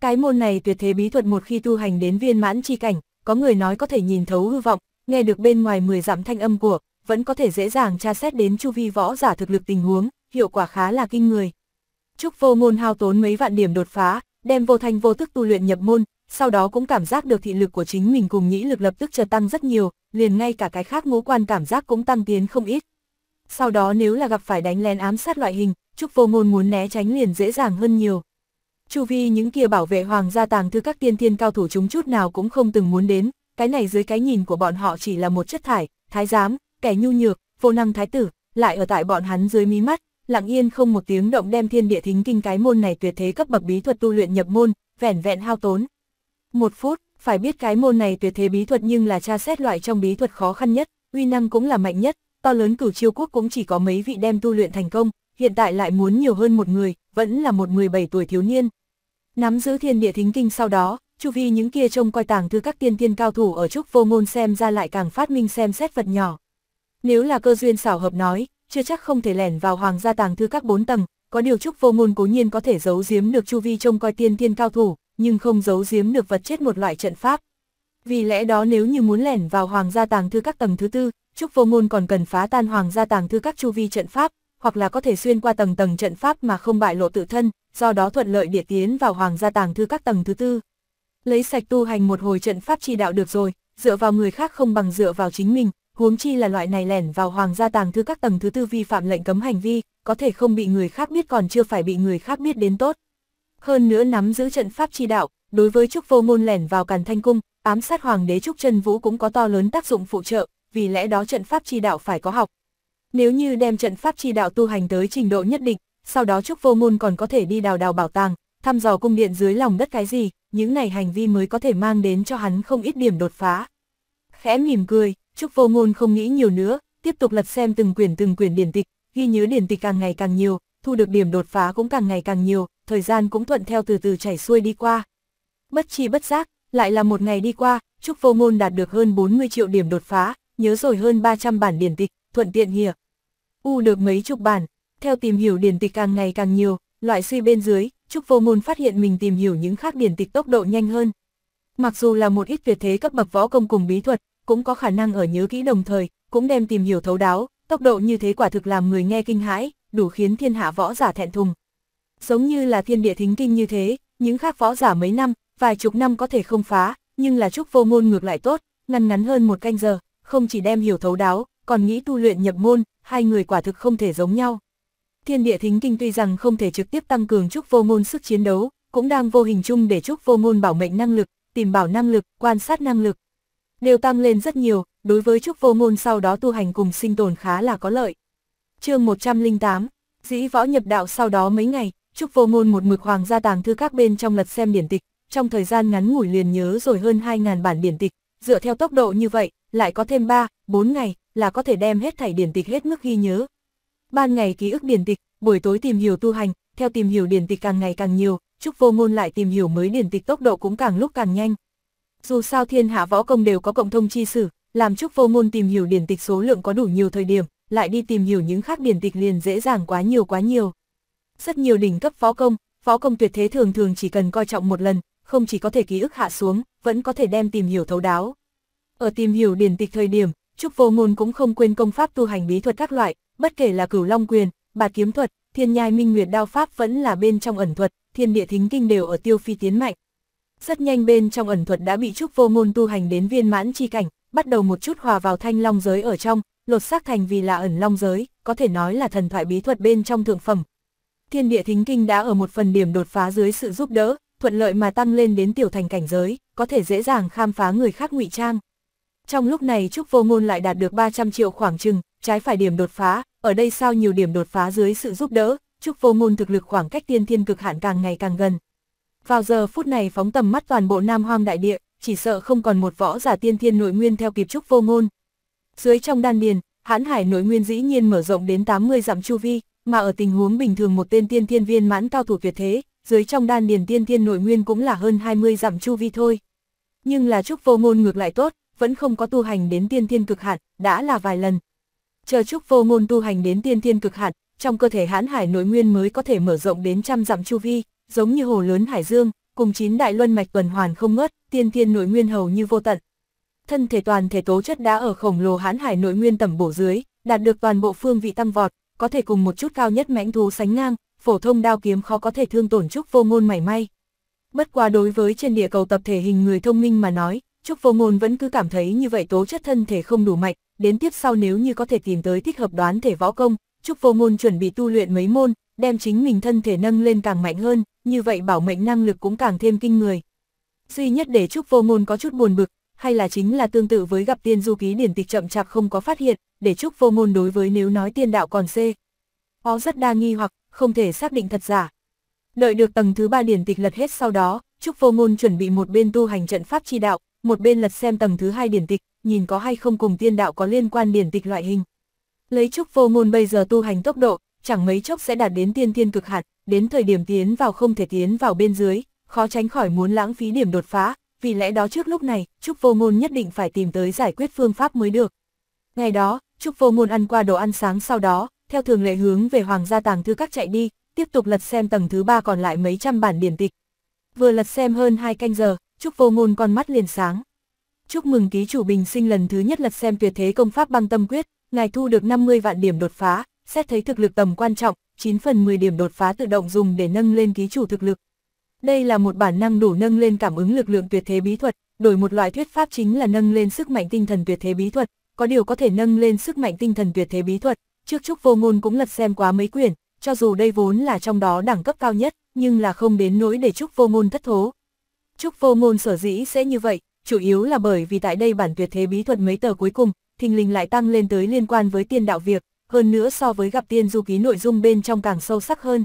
Cái môn này tuyệt thế bí thuật một khi tu hành đến viên mãn chi cảnh, có người nói có thể nhìn thấu hư vọng, nghe được bên ngoài 10 giảm thanh âm của, vẫn có thể dễ dàng tra xét đến chu vi võ giả thực lực tình huống, hiệu quả khá là kinh người. Trúc vô ngôn hao tốn mấy vạn điểm đột phá, đem vô thanh vô tức tu luyện nhập môn, sau đó cũng cảm giác được thị lực của chính mình cùng nhĩ lực lập tức chợt tăng rất nhiều, liền ngay cả cái khác ngũ quan cảm giác cũng tăng tiến không ít. Sau đó nếu là gặp phải đánh lén ám sát loại hình, Trúc Vô Ngôn muốn né tránh liền dễ dàng hơn nhiều. Chu vi những kia bảo vệ hoàng gia tàng thư các tiên thiên cao thủ chúng chút nào cũng không từng muốn đến, cái này dưới cái nhìn của bọn họ chỉ là một chất thải, thái giám, kẻ nhu nhược, vô năng thái tử, lại ở tại bọn hắn dưới mí mắt, lặng yên không một tiếng động đem thiên địa thính kinh cái môn này tuyệt thế cấp bậc bí thuật tu luyện nhập môn, vẻn vẹn hao tốn một phút, phải biết cái môn này tuyệt thế bí thuật nhưng là tra xét loại trong bí thuật khó khăn nhất, uy năng cũng là mạnh nhất, to lớn cửu chiêu quốc cũng chỉ có mấy vị đem tu luyện thành công, hiện tại lại muốn nhiều hơn một người, vẫn là một 17 tuổi thiếu niên. Nắm giữ thiên địa thính kinh sau đó, chu vi những kia trông coi tàng thư các tiên tiên cao thủ ở trúc vô ngôn xem ra lại càng phát minh xem xét vật nhỏ. Nếu là cơ duyên xảo hợp nói, chưa chắc không thể lẻn vào hoàng gia tàng thư các bốn tầng, có điều trúc vô ngôn cố nhiên có thể giấu giếm được chu vi trông coi tiên tiên cao thủ, nhưng không giấu giếm được vật chết một loại trận pháp. Vì lẽ đó nếu như muốn lẻn vào hoàng gia tàng thư các tầng thứ tư, Trúc Vô Ngôn còn cần phá tan hoàng gia tàng thư các chu vi trận pháp, hoặc là có thể xuyên qua tầng tầng trận pháp mà không bại lộ tự thân, do đó thuận lợi địa tiến vào hoàng gia tàng thư các tầng thứ tư. Lấy sạch tu hành một hồi trận pháp chi đạo được rồi, dựa vào người khác không bằng dựa vào chính mình, huống chi là loại này lẻn vào hoàng gia tàng thư các tầng thứ tư vi phạm lệnh cấm hành vi, có thể không bị người khác biết còn chưa phải bị người khác biết đến tốt hơn nữa nắm giữ trận pháp chi đạo, đối với Trúc Vô Môn lẻn vào Càn Thanh Cung, ám sát Hoàng đế Trúc Chân Vũ cũng có to lớn tác dụng phụ trợ, vì lẽ đó trận pháp chi đạo phải có học. Nếu như đem trận pháp chi đạo tu hành tới trình độ nhất định, sau đó Trúc Vô Môn còn có thể đi đào đào bảo tàng, thăm dò cung điện dưới lòng đất cái gì, những này hành vi mới có thể mang đến cho hắn không ít điểm đột phá. Khẽ mỉm cười, Trúc Vô Ngôn không nghĩ nhiều nữa, tiếp tục lật xem từng quyển từng quyển điển tịch, ghi nhớ điển tịch càng ngày càng nhiều, thu được điểm đột phá cũng càng ngày càng nhiều, thời gian cũng thuận theo từ từ chảy xuôi đi qua. Bất chi bất giác, lại là một ngày đi qua, Trúc Vô Ngôn đạt được hơn 40 triệu điểm đột phá, nhớ rồi hơn 300 bản điển tịch, thuận tiện hiểu. U được mấy chục bản, theo tìm hiểu điển tịch càng ngày càng nhiều, loại suy bên dưới, Trúc Vô Ngôn phát hiện mình tìm hiểu những khác điển tịch tốc độ nhanh hơn. Mặc dù là một ít tuyệt thế cấp bậc võ công cùng bí thuật, cũng có khả năng ở nhớ kỹ đồng thời, cũng đem tìm hiểu thấu đáo, tốc độ như thế quả thực làm người nghe kinh hãi đủ khiến thiên hạ võ giả thẹn thùng. Giống như là thiên địa thính kinh như thế, những khác võ giả mấy năm, vài chục năm có thể không phá, nhưng là trúc vô môn ngược lại tốt, ngăn ngắn hơn một canh giờ, không chỉ đem hiểu thấu đáo, còn nghĩ tu luyện nhập môn, hai người quả thực không thể giống nhau. Thiên địa thính kinh tuy rằng không thể trực tiếp tăng cường trúc vô môn sức chiến đấu, cũng đang vô hình chung để trúc vô môn bảo mệnh năng lực, tìm bảo năng lực, quan sát năng lực. Đều tăng lên rất nhiều, đối với trúc vô môn sau đó tu hành cùng sinh tồn khá là có lợi chương 108, dĩ võ nhập đạo sau đó mấy ngày, Trúc Vô Ngôn một mực hoàng gia tàng thư các bên trong lật xem điển tịch, trong thời gian ngắn ngủi liền nhớ rồi hơn 2.000 bản điển tịch, dựa theo tốc độ như vậy, lại có thêm 3, 4 ngày, là có thể đem hết thảy điển tịch hết mức ghi nhớ. Ban ngày ký ức điển tịch, buổi tối tìm hiểu tu hành, theo tìm hiểu điển tịch càng ngày càng nhiều, Trúc Vô Ngôn lại tìm hiểu mới điển tịch tốc độ cũng càng lúc càng nhanh. Dù sao thiên hạ võ công đều có cộng thông chi sử, làm Trúc Vô Ngôn tìm hiểu điển tịch số lượng có đủ nhiều thời điểm, lại đi tìm hiểu những khác điển tịch liền dễ dàng quá nhiều quá nhiều. Rất nhiều đỉnh cấp phó công, phó công tuyệt thế thường thường chỉ cần coi trọng một lần, không chỉ có thể ký ức hạ xuống, vẫn có thể đem tìm hiểu thấu đáo. Ở tìm hiểu điển tịch thời điểm, Trúc Vô Ngôn cũng không quên công pháp tu hành bí thuật các loại, bất kể là cửu long quyền, bạt kiếm thuật, thiên nhai minh nguyệt đao pháp vẫn là bên trong ẩn thuật, thiên địa thính kinh đều ở tiêu phi tiến mạnh. Rất nhanh bên trong ẩn thuật đã bị Trúc Vô Ngôn tu hành đến viên mãn chi cảnh, bắt đầu một chút hòa vào thanh long giới ở trong, lột xác thành vì là ẩn long giới, có thể nói là thần thoại bí thuật bên trong thượng phẩm. Thiên địa thính kinh đã ở một phần điểm đột phá dưới sự giúp đỡ, thuận lợi mà tăng lên đến tiểu thành cảnh giới, có thể dễ dàng khám phá người khác ngụy trang. Trong lúc này Trúc Vô Ngôn lại đạt được 300 triệu khoảng chừng, trái phải điểm đột phá, ở đây sao nhiều điểm đột phá dưới sự giúp đỡ, Trúc Vô Ngôn thực lực khoảng cách tiên thiên cực hạn càng ngày càng gần. Vào giờ phút này phóng tầm mắt toàn bộ Nam Hoang đại địa, chỉ sợ không còn một võ giả tiên thiên nội nguyên theo kịp Trúc Vô Ngôn, dưới trong đan điền, hãn hải nội nguyên dĩ nhiên mở rộng đến 80 dặm chu vi, mà ở tình huống bình thường một tên tiên thiên viên mãn cao thủ tuyệt thế, dưới trong đan điền tiên thiên nội nguyên cũng là hơn 20 dặm chu vi thôi. Nhưng là Trúc Vô Ngôn ngược lại tốt, vẫn không có tu hành đến tiên thiên cực hạn, đã là vài lần. Chờ Trúc Vô Ngôn tu hành đến tiên thiên cực hạn, trong cơ thể hãn hải nội nguyên mới có thể mở rộng đến trăm dặm chu vi, giống như hồ lớn hải dương, cùng chín đại luân mạch tuần hoàn không ngớt, tiên thiên nội nguyên hầu như vô tận, thân thể toàn thể tố chất đã ở khổng lồ hãn hải nội nguyên tầm bổ dưới, đạt được toàn bộ phương vị tăng vọt, có thể cùng một chút cao nhất mãnh thú sánh ngang, phổ thông đao kiếm khó có thể thương tổn trúc vô ngôn mảy may. Bất quá đối với trên địa cầu tập thể hình người thông minh mà nói, trúc vô ngôn vẫn cứ cảm thấy như vậy tố chất thân thể không đủ mạnh, đến tiếp sau nếu như có thể tìm tới thích hợp đoán thể võ công, trúc vô ngôn chuẩn bị tu luyện mấy môn, đem chính mình thân thể nâng lên càng mạnh hơn, như vậy bảo mệnh năng lực cũng càng thêm kinh người. Duy nhất để Trúc Vô Ngôn có chút buồn bực, hay là chính là tương tự với gặp tiên du ký điển tịch chậm chạp không có phát hiện, để chúc Vô Ngôn đối với nếu nói tiên đạo còn C. Ó rất đa nghi hoặc, không thể xác định thật giả. Đợi được tầng thứ ba điển tịch lật hết sau đó, chúc Vô Ngôn chuẩn bị một bên tu hành trận pháp chi đạo, một bên lật xem tầng thứ hai điển tịch, nhìn có hay không cùng tiên đạo có liên quan điển tịch loại hình. Lấy chúc Vô Ngôn bây giờ tu hành tốc độ, chẳng mấy chốc sẽ đạt đến tiên thiên cực hạn, đến thời điểm tiến vào không thể tiến vào bên dưới, khó tránh khỏi muốn lãng phí điểm đột phá, vì lẽ đó trước lúc này, Trúc Vô Ngôn nhất định phải tìm tới giải quyết phương pháp mới được. Ngày đó, Trúc Vô Ngôn ăn qua đồ ăn sáng sau đó, theo thường lệ hướng về Hoàng gia tàng thư các chạy đi, tiếp tục lật xem tầng thứ ba còn lại mấy trăm bản điển tịch. Vừa lật xem hơn hai canh giờ, Trúc Vô Ngôn con mắt liền sáng. Chúc mừng ký chủ Bình Sinh lần thứ nhất lật xem tuyệt thế công pháp băng tâm quyết, ngài thu được 50 vạn điểm đột phá, xét thấy thực lực tầm quan trọng, 9 phần 10 điểm đột phá tự động dùng để nâng lên ký chủ thực lực, đây là một bản năng đủ nâng lên cảm ứng lực lượng tuyệt thế bí thuật, đổi một loại thuyết pháp chính là nâng lên sức mạnh tinh thần tuyệt thế bí thuật, có điều có thể nâng lên sức mạnh tinh thần tuyệt thế bí thuật, trước chúc vô ngôn cũng lật xem quá mấy quyển, cho dù đây vốn là trong đó đẳng cấp cao nhất, nhưng là không đến nỗi để chúc vô ngôn thất thố. Chúc vô ngôn sở dĩ sẽ như vậy, chủ yếu là bởi vì tại đây bản tuyệt thế bí thuật mấy tờ cuối cùng, thình lình lại tăng lên tới liên quan với tiên đạo việc, hơn nữa so với gặp tiên du ký nội dung bên trong càng sâu sắc hơn.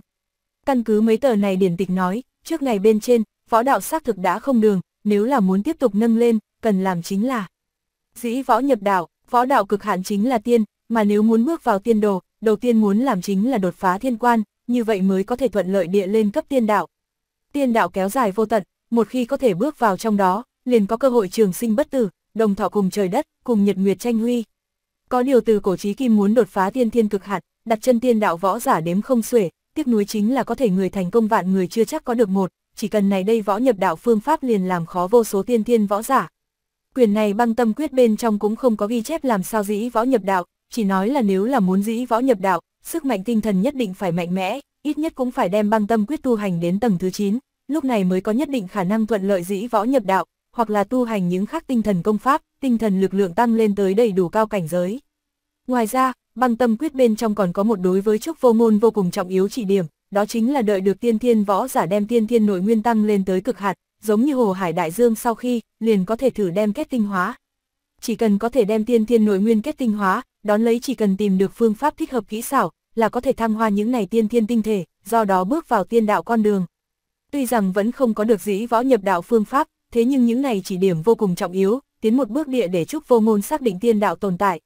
Căn cứ mấy tờ này điển tịch nói, trước ngày bên trên, võ đạo xác thực đã không đường, nếu là muốn tiếp tục nâng lên, cần làm chính là dĩ võ nhập đạo, võ đạo cực hạn chính là tiên, mà nếu muốn bước vào tiên đồ, đầu tiên muốn làm chính là đột phá thiên quan, như vậy mới có thể thuận lợi địa lên cấp tiên đạo. Tiên đạo kéo dài vô tận, một khi có thể bước vào trong đó, liền có cơ hội trường sinh bất tử, đồng thọ cùng trời đất, cùng nhật nguyệt tranh huy. Có điều từ cổ chí kim muốn đột phá tiên thiên cực hạn, đặt chân tiên đạo võ giả đếm không xuể, tiếc nuối chính là có thể người thành công vạn người chưa chắc có được một, chỉ cần này đây võ nhập đạo phương pháp liền làm khó vô số tiên thiên võ giả. Quyền này băng tâm quyết bên trong cũng không có ghi chép làm sao dĩ võ nhập đạo, chỉ nói là nếu là muốn dĩ võ nhập đạo, sức mạnh tinh thần nhất định phải mạnh mẽ, ít nhất cũng phải đem băng tâm quyết tu hành đến tầng thứ 9, lúc này mới có nhất định khả năng thuận lợi dĩ võ nhập đạo, hoặc là tu hành những khác tinh thần công pháp, tinh thần lực lượng tăng lên tới đầy đủ cao cảnh giới. Ngoài ra, băng tâm quyết bên trong còn có một đối với trúc vô ngôn vô cùng trọng yếu chỉ điểm, đó chính là đợi được tiên thiên võ giả đem tiên thiên nội nguyên tăng lên tới cực hạt, giống như hồ hải đại dương sau khi, liền có thể thử đem kết tinh hóa. Chỉ cần có thể đem tiên thiên nội nguyên kết tinh hóa, đón lấy chỉ cần tìm được phương pháp thích hợp kỹ xảo, là có thể thăng hoa những này tiên thiên tinh thể, do đó bước vào tiên đạo con đường. Tuy rằng vẫn không có được dĩ võ nhập đạo phương pháp, thế nhưng những này chỉ điểm vô cùng trọng yếu, tiến một bước địa để chúc vô ngôn xác định tiên đạo tồn tại,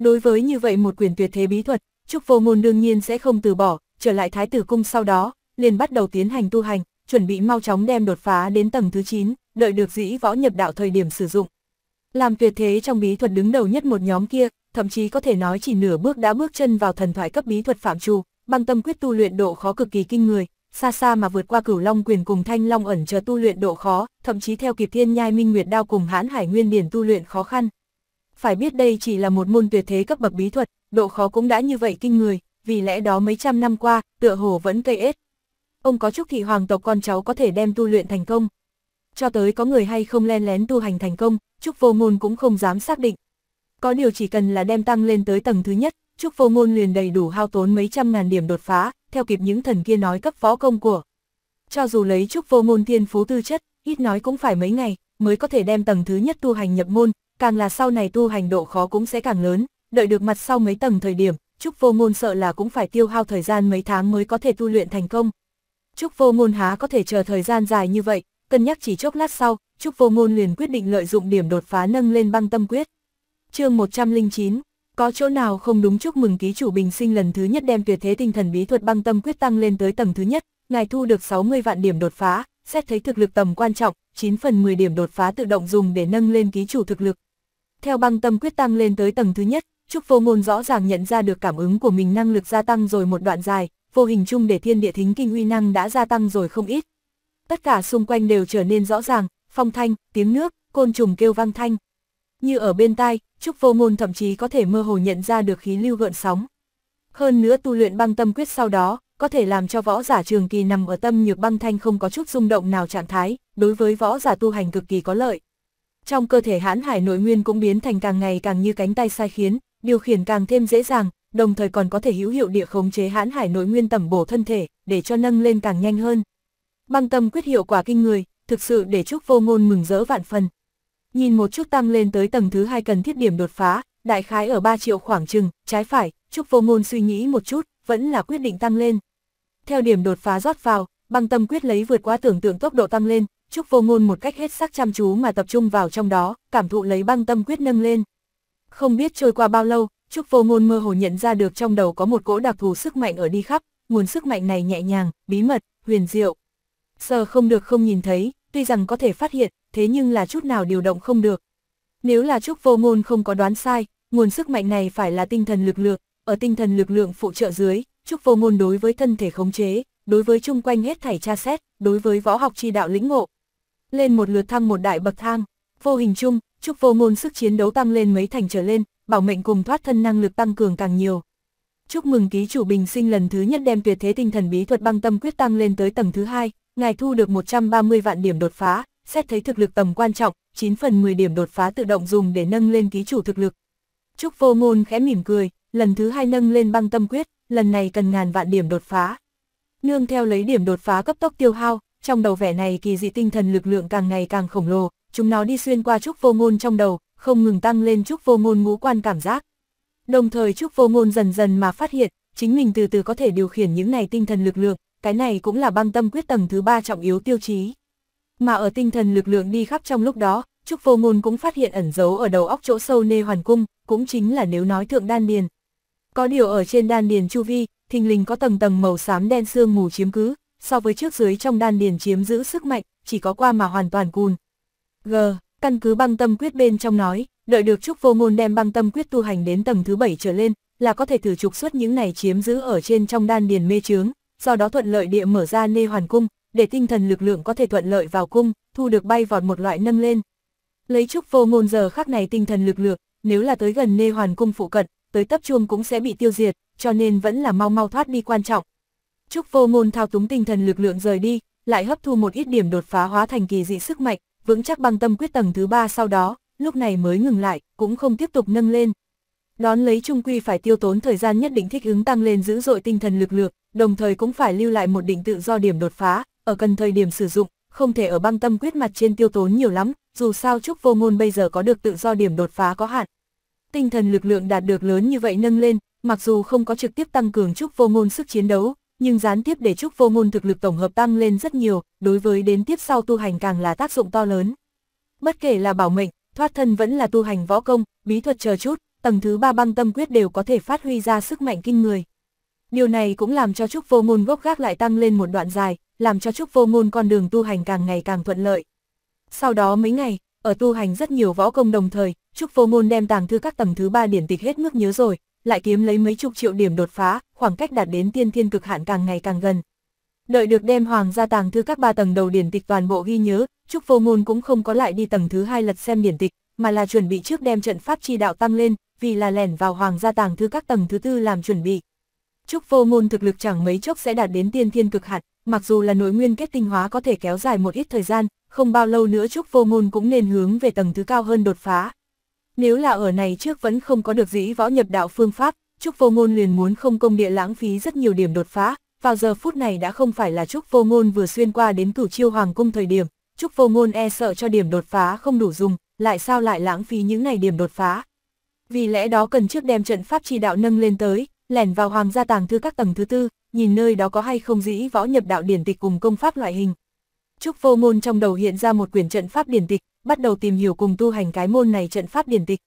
Đối với như vậy một quyền tuyệt thế bí thuật, Trúc Vô Ngôn đương nhiên sẽ không từ bỏ, trở lại Thái Tử Cung sau đó, liền bắt đầu tiến hành tu hành, chuẩn bị mau chóng đem đột phá đến tầng thứ 9, đợi được dĩ võ nhập đạo thời điểm sử dụng. Làm tuyệt thế trong bí thuật đứng đầu nhất một nhóm kia, thậm chí có thể nói chỉ nửa bước đã bước chân vào thần thoại cấp bí thuật phạm trù, băng tâm quyết tu luyện độ khó cực kỳ kinh người, xa xa mà vượt qua cửu long quyền cùng thanh long ẩn chờ tu luyện độ khó, thậm chí theo kịp thiên nhai minh nguyệt đao cùng hãn hải nguyên điển tu luyện khó khăn phải biết đây chỉ là một môn tuyệt thế cấp bậc bí thuật, độ khó cũng đã như vậy kinh người, vì lẽ đó mấy trăm năm qua, tựa hồ vẫn cây ết. Ông có chúc thị hoàng tộc con cháu có thể đem tu luyện thành công. Cho tới có người hay không len lén tu hành thành công, chúc vô ngôn cũng không dám xác định. Có điều chỉ cần là đem tăng lên tới tầng thứ nhất, chúc vô ngôn liền đầy đủ hao tốn mấy trăm ngàn điểm đột phá, theo kịp những thần kia nói cấp phó công của. Cho dù lấy chúc vô ngôn thiên phú tư chất, ít nói cũng phải mấy ngày, mới có thể đem tầng thứ nhất tu hành nhập môn, càng là sau này tu hành độ khó cũng sẽ càng lớn, đợi được mặt sau mấy tầng thời điểm, Trúc Vô Ngôn sợ là cũng phải tiêu hao thời gian mấy tháng mới có thể tu luyện thành công. Trúc Vô Ngôn há có thể chờ thời gian dài như vậy, cân nhắc chỉ chốc lát sau, Trúc Vô Ngôn liền quyết định lợi dụng điểm đột phá nâng lên băng tâm quyết. chương 109, có chỗ nào không đúng chúc mừng ký chủ bình sinh lần thứ nhất đem tuyệt thế tinh thần bí thuật băng tâm quyết tăng lên tới tầng thứ nhất, ngài thu được 60 vạn điểm đột phá, xét thấy thực lực tầm quan trọng, 9 phần 10 điểm đột phá tự động dùng để nâng lên ký chủ thực lực, theo băng tâm quyết tăng lên tới tầng thứ nhất, Trúc Vô Ngôn rõ ràng nhận ra được cảm ứng của mình năng lực gia tăng rồi một đoạn dài, vô hình chung để thiên địa thính kinh uy năng đã gia tăng rồi không ít. Tất cả xung quanh đều trở nên rõ ràng, phong thanh, tiếng nước, côn trùng kêu vang thanh. Như ở bên tai, Trúc Vô Ngôn thậm chí có thể mơ hồ nhận ra được khí lưu gợn sóng. Hơn nữa tu luyện băng tâm quyết sau đó, có thể làm cho võ giả trường kỳ nằm ở tâm nhược băng thanh không có chút rung động nào trạng thái, đối với võ giả tu hành cực kỳ có lợi trong cơ thể hãn hải nội nguyên cũng biến thành càng ngày càng như cánh tay sai khiến, điều khiển càng thêm dễ dàng, đồng thời còn có thể hữu hiệu địa khống chế hãn hải nội nguyên tẩm bổ thân thể, để cho nâng lên càng nhanh hơn. Băng tâm quyết hiệu quả kinh người, thực sự để chúc Vô Ngôn mừng rỡ vạn phần. Nhìn một chút tăng lên tới tầng thứ hai cần thiết điểm đột phá, đại khái ở 3 triệu khoảng chừng, trái phải, chúc Vô Ngôn suy nghĩ một chút, vẫn là quyết định tăng lên. Theo điểm đột phá rót vào, băng tâm quyết lấy vượt qua tưởng tượng tốc độ tăng lên, Trúc Vô Ngôn một cách hết sức chăm chú mà tập trung vào trong đó, cảm thụ lấy băng tâm quyết nâng lên. Không biết trôi qua bao lâu, Trúc Vô Ngôn mơ hồ nhận ra được trong đầu có một cỗ đặc thù sức mạnh ở đi khắp, nguồn sức mạnh này nhẹ nhàng, bí mật, huyền diệu. Sờ không được không nhìn thấy, tuy rằng có thể phát hiện, thế nhưng là chút nào điều động không được. Nếu là Trúc Vô Ngôn không có đoán sai, nguồn sức mạnh này phải là tinh thần lực lượng, ở tinh thần lực lượng phụ trợ dưới, Trúc Vô Ngôn đối với thân thể khống chế, đối với chung quanh hết thảy tra xét, đối với võ học chi đạo lĩnh ngộ, lên một lượt thăng một đại bậc thang. Vô hình chung, Trúc Vô Ngôn sức chiến đấu tăng lên mấy thành trở lên, bảo mệnh cùng thoát thân năng lực tăng cường càng nhiều. Chúc mừng ký chủ Bình Sinh lần thứ nhất đem tuyệt thế tinh thần bí thuật băng tâm quyết tăng lên tới tầng thứ hai, ngài thu được 130 vạn điểm đột phá, xét thấy thực lực tầm quan trọng, 9 phần 10 điểm đột phá tự động dùng để nâng lên ký chủ thực lực. Trúc Vô Ngôn khẽ mỉm cười, lần thứ hai nâng lên băng tâm quyết, lần này cần ngàn vạn điểm đột phá. Nương theo lấy điểm đột phá cấp tốc tiêu hao, trong đầu vẻ này kỳ dị tinh thần lực lượng càng ngày càng khổng lồ, chúng nó đi xuyên qua trúc vô ngôn trong đầu, không ngừng tăng lên trúc vô ngôn ngũ quan cảm giác. Đồng thời trúc vô ngôn dần dần mà phát hiện, chính mình từ từ có thể điều khiển những này tinh thần lực lượng, cái này cũng là băng tâm quyết tầng thứ ba trọng yếu tiêu chí. Mà ở tinh thần lực lượng đi khắp trong lúc đó, trúc vô ngôn cũng phát hiện ẩn giấu ở đầu óc chỗ sâu nê hoàn cung, cũng chính là nếu nói thượng đan điền. Có điều ở trên đan điền chu vi, thình lình có tầng tầng màu xám đen sương mù chiếm cứ, so với trước dưới trong đan điền chiếm giữ sức mạnh, chỉ có qua mà hoàn toàn cùn. G. Căn cứ băng tâm quyết bên trong nói, đợi được Trúc Vô Ngôn đem băng tâm quyết tu hành đến tầng thứ 7 trở lên, là có thể thử trục xuất những này chiếm giữ ở trên trong đan điền mê chướng, do đó thuận lợi địa mở ra nê hoàn cung, để tinh thần lực lượng có thể thuận lợi vào cung, thu được bay vọt một loại nâng lên. Lấy Trúc Vô Ngôn giờ khắc này tinh thần lực lượng, nếu là tới gần nê hoàn cung phụ cận, tới tấp chuông cũng sẽ bị tiêu diệt, cho nên vẫn là mau mau thoát đi quan trọng, Trúc vô ngôn thao túng tinh thần lực lượng rời đi, lại hấp thu một ít điểm đột phá hóa thành kỳ dị sức mạnh, vững chắc băng tâm quyết tầng thứ ba sau đó, lúc này mới ngừng lại, cũng không tiếp tục nâng lên. Đón lấy trung quy phải tiêu tốn thời gian nhất định thích ứng tăng lên dữ dội tinh thần lực lượng, đồng thời cũng phải lưu lại một định tự do điểm đột phá, ở cần thời điểm sử dụng, không thể ở băng tâm quyết mặt trên tiêu tốn nhiều lắm, dù sao Trúc Vô Ngôn bây giờ có được tự do điểm đột phá có hạn. Tinh thần lực lượng đạt được lớn như vậy nâng lên, mặc dù không có trực tiếp tăng cường Trúc Vô Ngôn sức chiến đấu, nhưng gián tiếp để trúc vô ngôn thực lực tổng hợp tăng lên rất nhiều, đối với đến tiếp sau tu hành càng là tác dụng to lớn. Bất kể là bảo mệnh, thoát thân vẫn là tu hành võ công, bí thuật chờ chút, tầng thứ ba băng tâm quyết đều có thể phát huy ra sức mạnh kinh người. Điều này cũng làm cho trúc vô ngôn gốc gác lại tăng lên một đoạn dài, làm cho trúc vô ngôn con đường tu hành càng ngày càng thuận lợi. Sau đó mấy ngày, ở tu hành rất nhiều võ công đồng thời, trúc vô ngôn đem tàng thư các tầng thứ ba điển tịch hết mức nhớ rồi, lại kiếm lấy mấy chục triệu điểm đột phá, khoảng cách đạt đến tiên thiên cực hạn càng ngày càng gần. Đợi được đem hoàng gia tàng thư các ba tầng đầu điển tịch toàn bộ ghi nhớ, Trúc Vô Ngôn cũng không có lại đi tầng thứ hai lật xem điển tịch, mà là chuẩn bị trước đem trận pháp chi đạo tăng lên, vì là lẻn vào hoàng gia tàng thư các tầng thứ tư làm chuẩn bị. Trúc Vô Ngôn thực lực chẳng mấy chốc sẽ đạt đến tiên thiên cực hạn, mặc dù là nội nguyên kết tinh hóa có thể kéo dài một ít thời gian, không bao lâu nữa Trúc Vô Ngôn cũng nên hướng về tầng thứ cao hơn đột phá. Nếu là ở này trước vẫn không có được dĩ võ nhập đạo phương pháp, Trúc Vô Ngôn liền muốn không công địa lãng phí rất nhiều điểm đột phá, vào giờ phút này đã không phải là Trúc Vô Ngôn vừa xuyên qua đến cửu chiêu hoàng cung thời điểm, Trúc Vô Ngôn e sợ cho điểm đột phá không đủ dùng, lại sao lại lãng phí những này điểm đột phá. Vì lẽ đó cần trước đem trận pháp chi đạo nâng lên tới, lẻn vào hoàng gia tàng thư các tầng thứ tư, nhìn nơi đó có hay không dĩ võ nhập đạo điển tịch cùng công pháp loại hình. Trúc Vô Ngôn trong đầu hiện ra một quyển trận pháp điển tịch, bắt đầu tìm hiểu cùng tu hành cái môn này trận pháp điển tịch.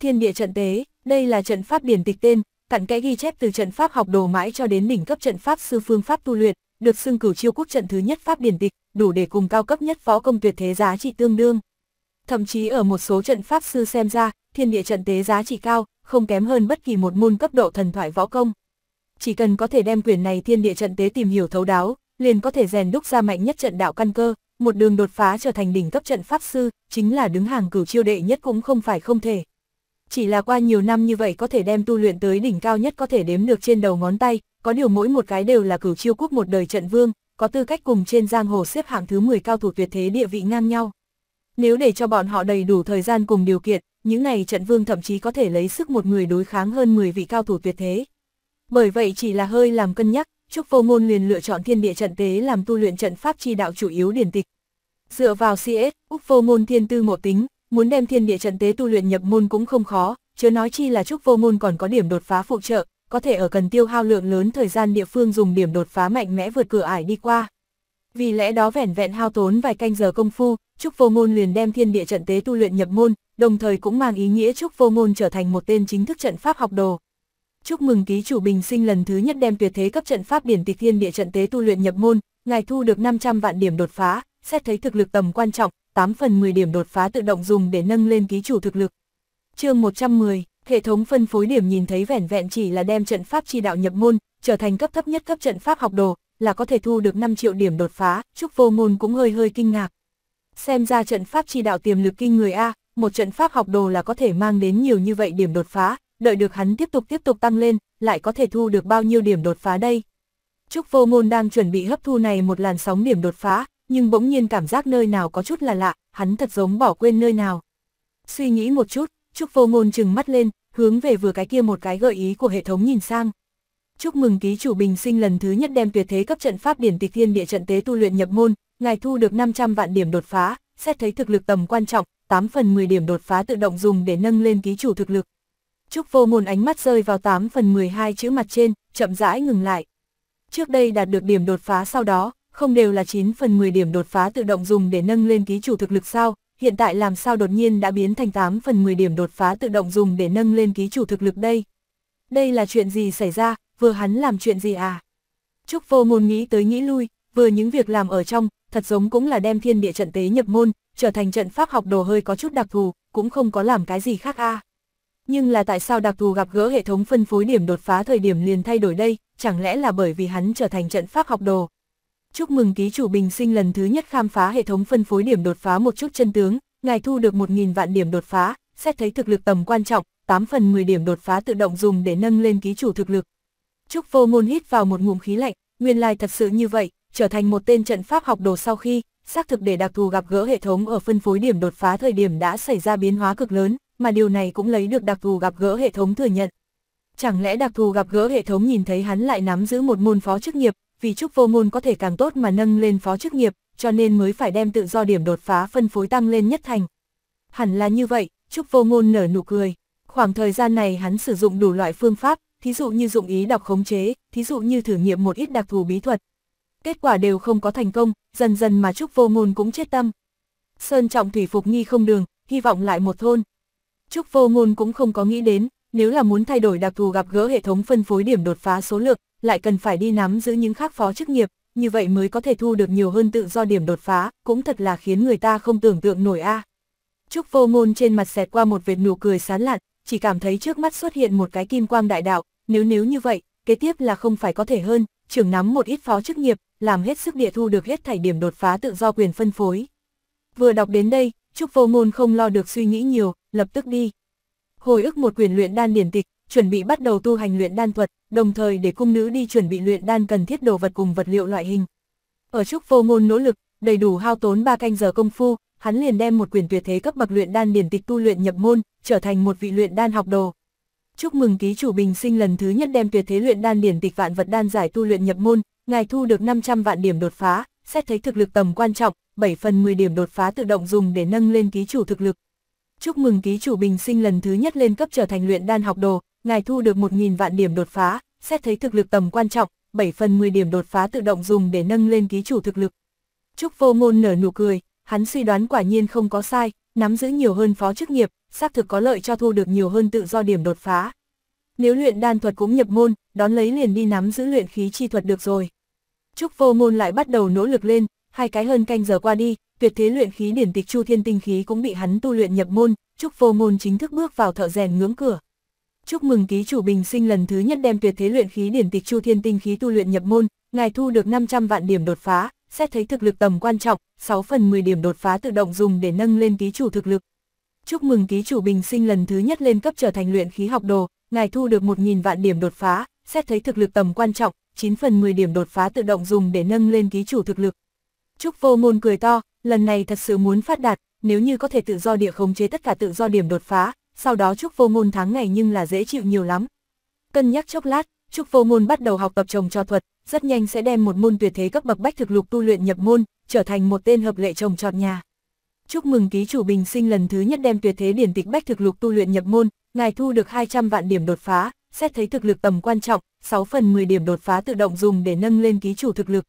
Thiên địa trận tế, đây là trận pháp điển tịch tên, cặn kẽ ghi chép từ trận pháp học đồ mãi cho đến đỉnh cấp trận pháp sư phương pháp tu luyện, được xưng cửu chiêu quốc trận thứ nhất pháp điển tịch, đủ để cùng cao cấp nhất võ công tuyệt thế giá trị tương đương. Thậm chí ở một số trận pháp sư xem ra, thiên địa trận tế giá trị cao, không kém hơn bất kỳ một môn cấp độ thần thoại võ công. Chỉ cần có thể đem quyền này thiên địa trận tế tìm hiểu thấu đáo, liền có thể rèn đúc ra mạnh nhất trận đạo căn cơ, một đường đột phá trở thành đỉnh cấp trận pháp sư, chính là đứng hàng cửu chiêu đệ nhất cũng không phải không thể. Chỉ là qua nhiều năm như vậy có thể đem tu luyện tới đỉnh cao nhất có thể đếm được trên đầu ngón tay, có điều mỗi một cái đều là cửu chiêu quốc một đời trận vương, có tư cách cùng trên giang hồ xếp hạng thứ 10 cao thủ tuyệt thế địa vị ngang nhau. Nếu để cho bọn họ đầy đủ thời gian cùng điều kiện, những này trận vương thậm chí có thể lấy sức một người đối kháng hơn 10 vị cao thủ tuyệt thế. Bởi vậy chỉ là hơi làm cân nhắc, Trúc Vô ngôn liền lựa chọn thiên địa trận tế làm tu luyện trận pháp chi đạo chủ yếu điển tịch. Dựa vào CS, Úc Vô ngôn thiên tư một tính, muốn đem thiên địa trận tế tu luyện nhập môn cũng không khó, chớ nói chi là Trúc Vô ngôn còn có điểm đột phá phụ trợ, có thể ở cần tiêu hao lượng lớn thời gian địa phương dùng điểm đột phá mạnh mẽ vượt cửa ải đi qua. Vì lẽ đó vẻn vẹn hao tốn vài canh giờ công phu, Trúc Vô ngôn liền đem thiên địa trận tế tu luyện nhập môn, đồng thời cũng mang ý nghĩa Trúc Vô ngôn trở thành một tên chính thức trận pháp học đồ chúc mừng ký chủ bình sinh lần thứ nhất đem tuyệt thế cấp trận pháp biển tịch thiên địa trận tế tu luyện nhập môn, ngài thu được 500 vạn điểm đột phá, xét thấy thực lực tầm quan trọng, 8 phần 10 điểm đột phá tự động dùng để nâng lên ký chủ thực lực. chương 110, hệ thống phân phối điểm nhìn thấy vẻn vẹn chỉ là đem trận pháp chi đạo nhập môn, trở thành cấp thấp nhất cấp trận pháp học đồ, là có thể thu được 5 triệu điểm đột phá, chúc vô ngôn cũng hơi hơi kinh ngạc. Xem ra trận pháp chi đạo tiềm lực kinh người A, một trận pháp học đồ là có thể mang đến nhiều như vậy điểm đột phá, đợi được hắn tiếp tục tiếp tục tăng lên, lại có thể thu được bao nhiêu điểm đột phá đây. Trúc vô ngôn đang chuẩn bị hấp thu này một làn sóng điểm đột phá, nhưng bỗng nhiên cảm giác nơi nào có chút là lạ, hắn thật giống bỏ quên nơi nào. Suy nghĩ một chút, Trúc vô ngôn trừng mắt lên, hướng về vừa cái kia một cái gợi ý của hệ thống nhìn sang. Chúc mừng ký chủ bình sinh lần thứ nhất đem tuyệt thế cấp trận pháp điển tịch thiên địa trận tế tu luyện nhập môn, ngài thu được 500 vạn điểm đột phá, xét thấy thực lực tầm quan trọng, 8 phần 10 điểm đột phá tự động dùng để nâng lên ký chủ thực lực. Trúc Vô Môn ánh mắt rơi vào 8 phần 12 chữ mặt trên, chậm rãi ngừng lại. Trước đây đạt được điểm đột phá sau đó, không đều là 9 phần 10 điểm đột phá tự động dùng để nâng lên ký chủ thực lực sao, hiện tại làm sao đột nhiên đã biến thành 8 phần 10 điểm đột phá tự động dùng để nâng lên ký chủ thực lực đây. Đây là chuyện gì xảy ra, vừa hắn làm chuyện gì à? Trúc Vô Môn nghĩ tới nghĩ lui, vừa những việc làm ở trong, thật giống cũng là đem thiên địa trận tế nhập môn, trở thành trận pháp học đồ hơi có chút đặc thù, cũng không có làm cái gì khác a. À. Nhưng là tại sao đặc thù gặp gỡ hệ thống phân phối điểm đột phá thời điểm liền thay đổi đây, chẳng lẽ là bởi vì hắn trở thành trận pháp học đồ. Chúc mừng ký chủ bình sinh lần thứ nhất khám phá hệ thống phân phối điểm đột phá một chút chân tướng, ngài thu được 1.000 vạn điểm đột phá, xét thấy thực lực tầm quan trọng, 8 phần 10 điểm đột phá tự động dùng để nâng lên ký chủ thực lực. Trúc vô ngôn hít vào một ngụm khí lạnh, nguyên lai thật sự như vậy, trở thành một tên trận pháp học đồ sau khi, xác thực để đặc thù gặp gỡ hệ thống ở phân phối điểm đột phá thời điểm đã xảy ra biến hóa cực lớn mà điều này cũng lấy được đặc thù gặp gỡ hệ thống thừa nhận. Chẳng lẽ đặc thù gặp gỡ hệ thống nhìn thấy hắn lại nắm giữ một môn phó chức nghiệp, vì trúc vô môn có thể càng tốt mà nâng lên phó chức nghiệp, cho nên mới phải đem tự do điểm đột phá phân phối tăng lên nhất thành. Hẳn là như vậy, trúc vô ngôn nở nụ cười. Khoảng thời gian này hắn sử dụng đủ loại phương pháp, thí dụ như dụng ý đọc khống chế, thí dụ như thử nghiệm một ít đặc thù bí thuật. Kết quả đều không có thành công, dần dần mà trúc vô ngôn cũng chết tâm. Sơn trọng thủy phục nghi không đường, hy vọng lại một thôn, Trúc vô ngôn cũng không có nghĩ đến, nếu là muốn thay đổi đặc thù gặp gỡ hệ thống phân phối điểm đột phá số lượng, lại cần phải đi nắm giữ những khác phó chức nghiệp, như vậy mới có thể thu được nhiều hơn tự do điểm đột phá, cũng thật là khiến người ta không tưởng tượng nổi a. À. Trúc vô ngôn trên mặt xẹt qua một vệt nụ cười sán lạn, chỉ cảm thấy trước mắt xuất hiện một cái kim quang đại đạo, nếu nếu như vậy, kế tiếp là không phải có thể hơn, trưởng nắm một ít phó chức nghiệp, làm hết sức địa thu được hết thảy điểm đột phá tự do quyền phân phối. Vừa đọc đến đây, Trúc Vô Ngôn không lo được suy nghĩ nhiều, lập tức đi. Hồi ức một quyền luyện đan điển tịch, chuẩn bị bắt đầu tu hành luyện đan thuật, đồng thời để cung nữ đi chuẩn bị luyện đan cần thiết đồ vật cùng vật liệu loại hình. Ở Trúc Vô Ngôn nỗ lực, đầy đủ hao tốn 3 canh giờ công phu, hắn liền đem một quyền tuyệt thế cấp bậc luyện đan điển tịch tu luyện nhập môn, trở thành một vị luyện đan học đồ. Chúc mừng ký chủ Bình Sinh lần thứ nhất đem tuyệt thế luyện đan điển tịch vạn vật đan giải tu luyện nhập môn, ngài thu được 500 vạn điểm đột phá, xét thấy thực lực tầm quan trọng, 7 phần 10 điểm đột phá tự động dùng để nâng lên ký chủ thực lực. Chúc mừng ký chủ bình sinh lần thứ nhất lên cấp trở thành luyện đan học đồ, ngài thu được 1.000 vạn điểm đột phá, xét thấy thực lực tầm quan trọng, 7 phần 10 điểm đột phá tự động dùng để nâng lên ký chủ thực lực. chúc vô ngôn nở nụ cười, hắn suy đoán quả nhiên không có sai, nắm giữ nhiều hơn phó chức nghiệp, xác thực có lợi cho thu được nhiều hơn tự do điểm đột phá. Nếu luyện đan thuật cũng nhập môn, đón lấy liền đi nắm giữ luyện khí chi thuật được rồi. chúc vô ngôn lại bắt đầu nỗ lực lên, Hai cái hơn canh giờ qua đi, tuyệt thế luyện khí điển tịch Chu Thiên Tinh khí cũng bị hắn tu luyện nhập môn, Trúc Vô Ngôn chính thức bước vào thợ rèn ngưỡng cửa. Chúc mừng ký chủ Bình Sinh lần thứ nhất đem tuyệt thế luyện khí điển tịch Chu Thiên Tinh khí tu luyện nhập môn, ngài thu được 500 vạn điểm đột phá, xét thấy thực lực tầm quan trọng, 6 phần 10 điểm đột phá tự động dùng để nâng lên ký chủ thực lực. Chúc mừng ký chủ Bình Sinh lần thứ nhất lên cấp trở thành luyện khí học đồ, ngài thu được 1000 vạn điểm đột phá, xét thấy thực lực tầm quan trọng, 9 phần 10 điểm đột phá tự động dùng để nâng lên ký chủ thực lực. Trúc vô ngôn cười to, lần này thật sự muốn phát đạt, nếu như có thể tự do địa khống chế tất cả tự do điểm đột phá, sau đó Trúc vô ngôn tháng ngày nhưng là dễ chịu nhiều lắm. Cân nhắc chốc lát, Trúc vô ngôn bắt đầu học tập trồng cho thuật, rất nhanh sẽ đem một môn tuyệt thế cấp bậc bách thực lục tu luyện nhập môn, trở thành một tên hợp lệ trồng trọt nhà. Chúc mừng ký chủ Bình Sinh lần thứ nhất đem tuyệt thế điển tịch bách thực lục tu luyện nhập môn, ngài thu được 200 vạn điểm đột phá, xét thấy thực lực tầm quan trọng, 6 phần 10 điểm đột phá tự động dùng để nâng lên ký chủ thực lực.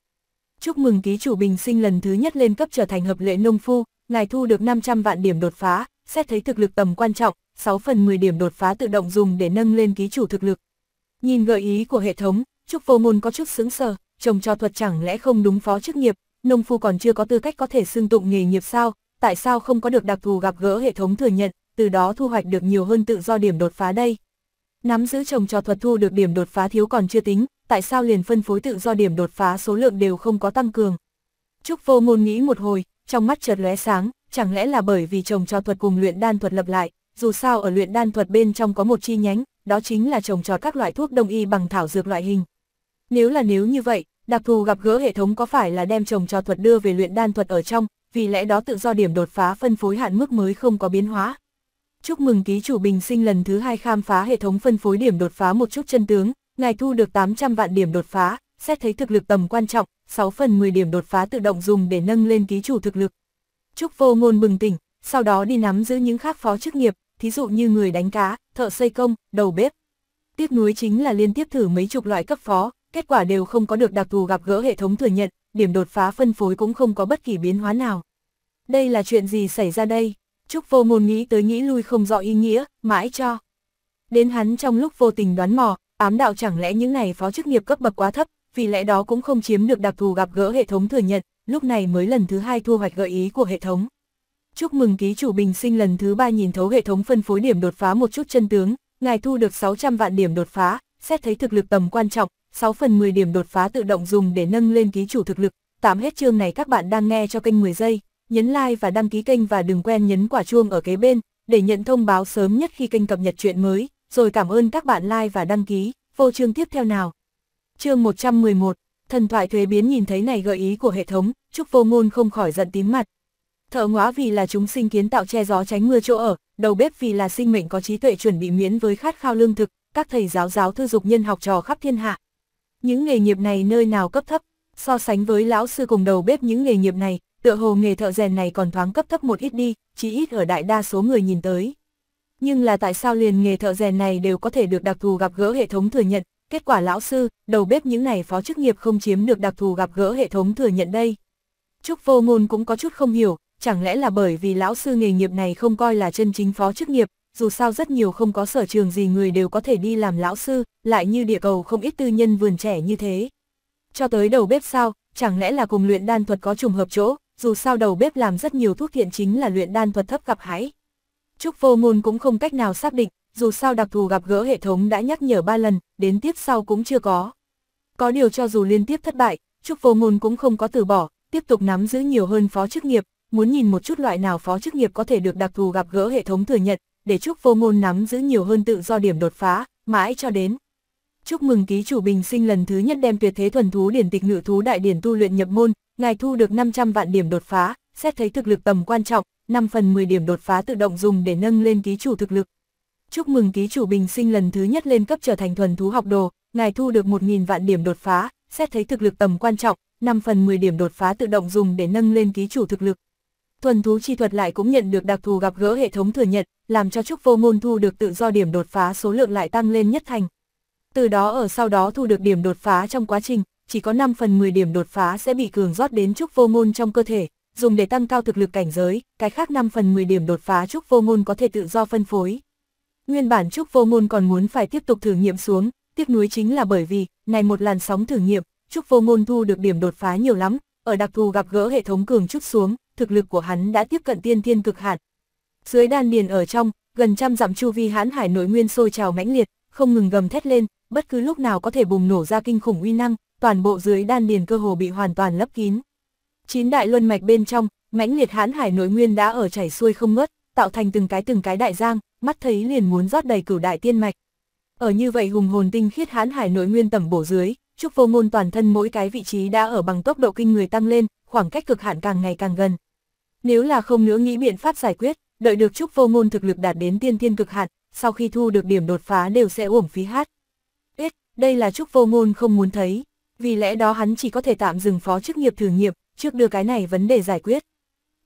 Chúc mừng ký chủ Bình Sinh lần thứ nhất lên cấp trở thành hợp lệ nông phu, ngài thu được 500 vạn điểm đột phá, xét thấy thực lực tầm quan trọng, 6 phần 10 điểm đột phá tự động dùng để nâng lên ký chủ thực lực. Nhìn gợi ý của hệ thống, chúc Vô Môn có chút sững sờ, trồng cho thuật chẳng lẽ không đúng phó chức nghiệp, nông phu còn chưa có tư cách có thể xưng tụng nghề nghiệp sao, tại sao không có được đặc thù gặp gỡ hệ thống thừa nhận, từ đó thu hoạch được nhiều hơn tự do điểm đột phá đây. Nắm giữ trồng trò thuật thu được điểm đột phá thiếu còn chưa tính, tại sao liền phân phối tự do điểm đột phá số lượng đều không có tăng cường. Trúc vô ngôn nghĩ một hồi, trong mắt chợt lóe sáng, chẳng lẽ là bởi vì trồng trò thuật cùng luyện đan thuật lập lại, dù sao ở luyện đan thuật bên trong có một chi nhánh, đó chính là trồng trò các loại thuốc đông y bằng thảo dược loại hình. Nếu là nếu như vậy, đặc thù gặp gỡ hệ thống có phải là đem trồng trò thuật đưa về luyện đan thuật ở trong, vì lẽ đó tự do điểm đột phá phân phối hạn mức mới không có biến hóa. Chúc mừng ký chủ bình sinh lần thứ hai khám phá hệ thống phân phối điểm đột phá một chút chân tướng, ngài thu được 800 vạn điểm đột phá, xét thấy thực lực tầm quan trọng, 6 phần 10 điểm đột phá tự động dùng để nâng lên ký chủ thực lực. Chúc vô ngôn bừng tỉnh, sau đó đi nắm giữ những khác phó chức nghiệp, thí dụ như người đánh cá, thợ xây công, đầu bếp. Tiếc nuối chính là liên tiếp thử mấy chục loại cấp phó, kết quả đều không có được đặc thù gặp gỡ hệ thống thừa nhận, điểm đột phá phân phối cũng không có bất kỳ biến hóa nào. Đây là chuyện gì xảy ra đây? Trúc vô ngôn nghĩ tới nghĩ lui không rõ ý nghĩa, mãi cho. Đến hắn trong lúc vô tình đoán mò, ám đạo chẳng lẽ những này phó chức nghiệp cấp bậc quá thấp, vì lẽ đó cũng không chiếm được đặc thù gặp gỡ hệ thống thừa nhận, lúc này mới lần thứ hai thu hoạch gợi ý của hệ thống. Chúc mừng ký chủ bình sinh lần thứ ba nhìn thấu hệ thống phân phối điểm đột phá một chút chân tướng, ngài thu được 600 vạn điểm đột phá, xét thấy thực lực tầm quan trọng, 6 phần 10 điểm đột phá tự động dùng để nâng lên ký chủ thực lực. Tạm hết chương này các bạn đang nghe cho kênh 10 giây nhấn like và đăng ký kênh và đừng quên nhấn quả chuông ở kế bên, để nhận thông báo sớm nhất khi kênh cập nhật chuyện mới, rồi cảm ơn các bạn like và đăng ký, vô chương tiếp theo nào. chương 111, thần thoại thuế biến nhìn thấy này gợi ý của hệ thống, chúc vô ngôn không khỏi giận tím mặt. Thợ ngóa vì là chúng sinh kiến tạo che gió tránh mưa chỗ ở, đầu bếp vì là sinh mệnh có trí tuệ chuẩn bị miễn với khát khao lương thực, các thầy giáo giáo thư dục nhân học trò khắp thiên hạ. Những nghề nghiệp này nơi nào cấp thấp, so sánh với lão sư cùng đầu bếp những nghề nghiệp này, tựa hồ nghề thợ rèn này còn thoáng cấp thấp một ít đi, chỉ ít ở đại đa số người nhìn tới. Nhưng là tại sao liền nghề thợ rèn này đều có thể được đặc thù gặp gỡ hệ thống thừa nhận, kết quả lão sư, đầu bếp những này phó chức nghiệp không chiếm được đặc thù gặp gỡ hệ thống thừa nhận đây. Trúc vô ngôn cũng có chút không hiểu, chẳng lẽ là bởi vì lão sư nghề nghiệp này không coi là chân chính phó chức nghiệp, dù sao rất nhiều không có sở trường gì người đều có thể đi làm lão sư, lại như địa cầu không ít tư nhân vườn trẻ như thế. Cho tới đầu bếp sao, chẳng lẽ là cùng luyện đan thuật có trùng hợp chỗ, dù sao đầu bếp làm rất nhiều thuốc thiện chính là luyện đan thuật thấp gặp hái. Trúc vô ngôn cũng không cách nào xác định, dù sao đặc thù gặp gỡ hệ thống đã nhắc nhở ba lần, đến tiếp sau cũng chưa có. Có điều cho dù liên tiếp thất bại, Trúc vô ngôn cũng không có từ bỏ, tiếp tục nắm giữ nhiều hơn phó chức nghiệp, muốn nhìn một chút loại nào phó chức nghiệp có thể được đặc thù gặp gỡ hệ thống thừa nhận, để Trúc vô ngôn nắm giữ nhiều hơn tự do điểm đột phá, mãi cho đến chúc mừng ký chủ bình sinh lần thứ nhất đem tuyệt thế thuần thú điển tịch ngự thú đại điển tu luyện nhập môn, ngài thu được 500 vạn điểm đột phá, xét thấy thực lực tầm quan trọng, 5 phần 10 điểm đột phá tự động dùng để nâng lên ký chủ thực lực. Chúc mừng ký chủ bình sinh lần thứ nhất lên cấp trở thành thuần thú học đồ, ngài thu được 1.000 vạn điểm đột phá, xét thấy thực lực tầm quan trọng, 5 phần 10 điểm đột phá tự động dùng để nâng lên ký chủ thực lực. Thuần thú chi thuật lại cũng nhận được đặc thù gặp gỡ hệ thống thừa nhận, làm cho Trúc Vô môn thu được tự do điểm đột phá số lượng lại tăng lên nhất thành từ đó ở sau đó thu được điểm đột phá trong quá trình, chỉ có 5 phần 10 điểm đột phá sẽ bị cường rót đến trúc vô ngôn trong cơ thể, dùng để tăng cao thực lực cảnh giới, cái khác 5 phần 10 điểm đột phá trúc vô ngôn có thể tự do phân phối. Nguyên bản trúc vô ngôn còn muốn phải tiếp tục thử nghiệm xuống, tiếc nuối chính là bởi vì, này một làn sóng thử nghiệm, trúc vô ngôn thu được điểm đột phá nhiều lắm, ở đặc thù gặp gỡ hệ thống cường chút xuống, thực lực của hắn đã tiếp cận tiên thiên cực hạn. Dưới đan điền ở trong, gần trăm dặm chu vi hãn hải nội nguyên sôi trào mãnh liệt, không ngừng gầm thét lên, bất cứ lúc nào có thể bùng nổ ra kinh khủng uy năng, toàn bộ dưới đan điền cơ hồ bị hoàn toàn lấp kín. Chín đại luân mạch bên trong, mãnh liệt hãn hải nội nguyên đã ở chảy xuôi không ngớt, tạo thành từng cái từng cái đại giang, mắt thấy liền muốn rót đầy cửu đại tiên mạch. Ở như vậy hùng hồn tinh khiết hãn hải nội nguyên tầm bổ dưới, Trúc Vô Ngôn toàn thân mỗi cái vị trí đã ở bằng tốc độ kinh người tăng lên, khoảng cách cực hạn càng ngày càng gần. Nếu là không nữa nghĩ biện pháp giải quyết, đợi được Trúc Vô Ngôn thực lực đạt đến tiên thiên cực hạn, sau khi thu được điểm đột phá đều sẽ uổng phí hát. Ít, đây là Trúc Vô Ngôn không muốn thấy, vì lẽ đó hắn chỉ có thể tạm dừng phó chức nghiệp thử nghiệp, trước đưa cái này vấn đề giải quyết.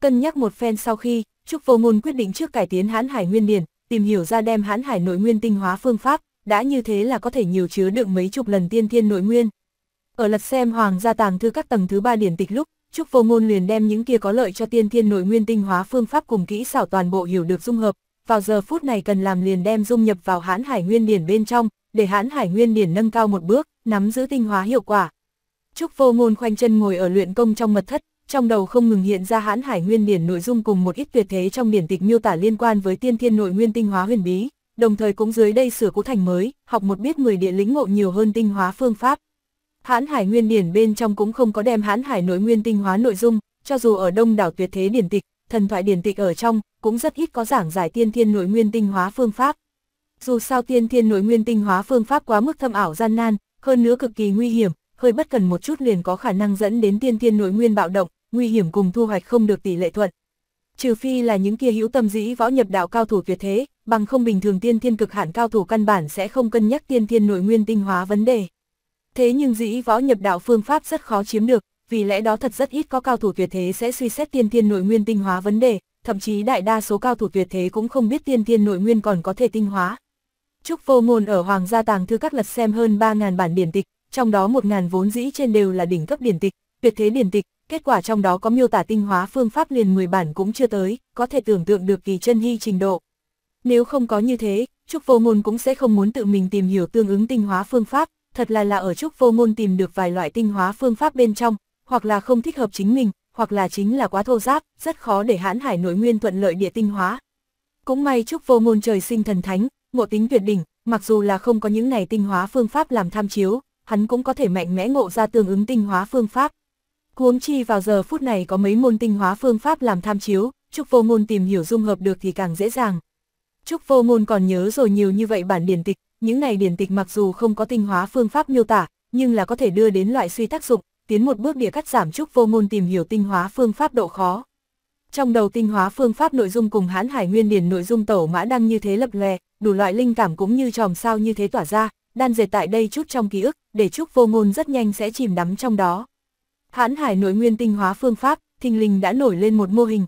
Cân nhắc một phen sau khi, Trúc Vô Ngôn quyết định trước cải tiến hãn hải nguyên điển, tìm hiểu ra đem hãn hải nội nguyên tinh hóa phương pháp, đã như thế là có thể nhiều chứa đựng mấy chục lần tiên thiên nội nguyên. Ở lật xem hoàng gia tàng thư các tầng thứ ba điển tịch lúc, Trúc Vô Ngôn liền đem những kia có lợi cho tiên thiên nội nguyên tinh hóa phương pháp cùng kỹ xảo toàn bộ hiểu được dung hợp, vào giờ phút này cần làm liền đem dung nhập vào hãn hải nguyên điển bên trong, để hãn hải nguyên điển nâng cao một bước, nắm giữ tinh hóa hiệu quả. Trúc vô ngôn khoanh chân ngồi ở luyện công trong mật thất, trong đầu không ngừng hiện ra hãn hải nguyên điển nội dung cùng một ít tuyệt thế trong điển tịch miêu tả liên quan với tiên thiên nội nguyên tinh hóa huyền bí, đồng thời cũng dưới đây sửa cũ thành mới, học một biết 10 địa lĩnh ngộ nhiều hơn tinh hóa phương pháp. Hãn hải nguyên điển bên trong cũng không có đem hãn hải nội nguyên tinh hóa nội dung, cho dù ở đông đảo tuyệt thế điển tịch, thần thoại điển tịch ở trong, cũng rất ít có giảng giải tiên thiên nội nguyên tinh hóa phương pháp. Dù sao tiên thiên nội nguyên tinh hóa phương pháp quá mức thâm ảo gian nan, hơn nữa cực kỳ nguy hiểm, hơi bất cần một chút liền có khả năng dẫn đến tiên thiên nội nguyên bạo động, nguy hiểm cùng thu hoạch không được tỷ lệ thuận. Trừ phi là những kia hữu tâm dĩ võ nhập đạo cao thủ tuyệt thế, bằng không bình thường tiên thiên cực hạn cao thủ căn bản sẽ không cân nhắc tiên thiên nội nguyên tinh hóa vấn đề. Thế nhưng dĩ võ nhập đạo phương pháp rất khó chiếm được, vì lẽ đó thật rất ít có cao thủ tuyệt thế sẽ suy xét tiên thiên nội nguyên tinh hóa vấn đề, thậm chí đại đa số cao thủ tuyệt thế cũng không biết tiên thiên nội nguyên còn có thể tinh hóa. Trúc Vô Ngôn ở Hoàng gia tàng thư các lật xem hơn 3.000 bản điển tịch, trong đó 1.000 vốn dĩ trên đều là đỉnh cấp điển tịch, tuyệt thế điển tịch, kết quả trong đó có miêu tả tinh hóa phương pháp liền 10 bản cũng chưa tới, có thể tưởng tượng được kỳ chân hy trình độ. Nếu không có như thế, Trúc Vô Ngôn cũng sẽ không muốn tự mình tìm hiểu tương ứng tinh hóa phương pháp, thật là là ở Trúc Vô Ngôn tìm được vài loại tinh hóa phương pháp bên trong, hoặc là không thích hợp chính mình, hoặc là chính là quá thô giáp, rất khó để hãn hải nội nguyên thuận lợi địa tinh hóa. Cũng may chúc vô ngôn trời sinh thần thánh, ngộ tính tuyệt đỉnh, mặc dù là không có những này tinh hóa phương pháp làm tham chiếu, hắn cũng có thể mạnh mẽ ngộ ra tương ứng tinh hóa phương pháp. Huống chi vào giờ phút này có mấy môn tinh hóa phương pháp làm tham chiếu, Trúc Vô Ngôn tìm hiểu dung hợp được thì càng dễ dàng. Trúc Vô Ngôn còn nhớ rồi nhiều như vậy bản điển tịch, những này điển tịch mặc dù không có tinh hóa phương pháp miêu tả, nhưng là có thể đưa đến loại suy tác dụng, tiến một bước địa cắt giảm trúc vô ngôn tìm hiểu tinh hóa phương pháp độ khó. Trong đầu tinh hóa phương pháp nội dung cùng hãn hải nguyên điển nội dung tổ mã đang như thế lập lè, đủ loại linh cảm cũng như tròm sao như thế tỏa ra, đan dệt tại đây chút trong ký ức, để trúc vô ngôn rất nhanh sẽ chìm đắm trong đó. Hãn hải nội nguyên tinh hóa phương pháp, thình lình đã nổi lên một mô hình.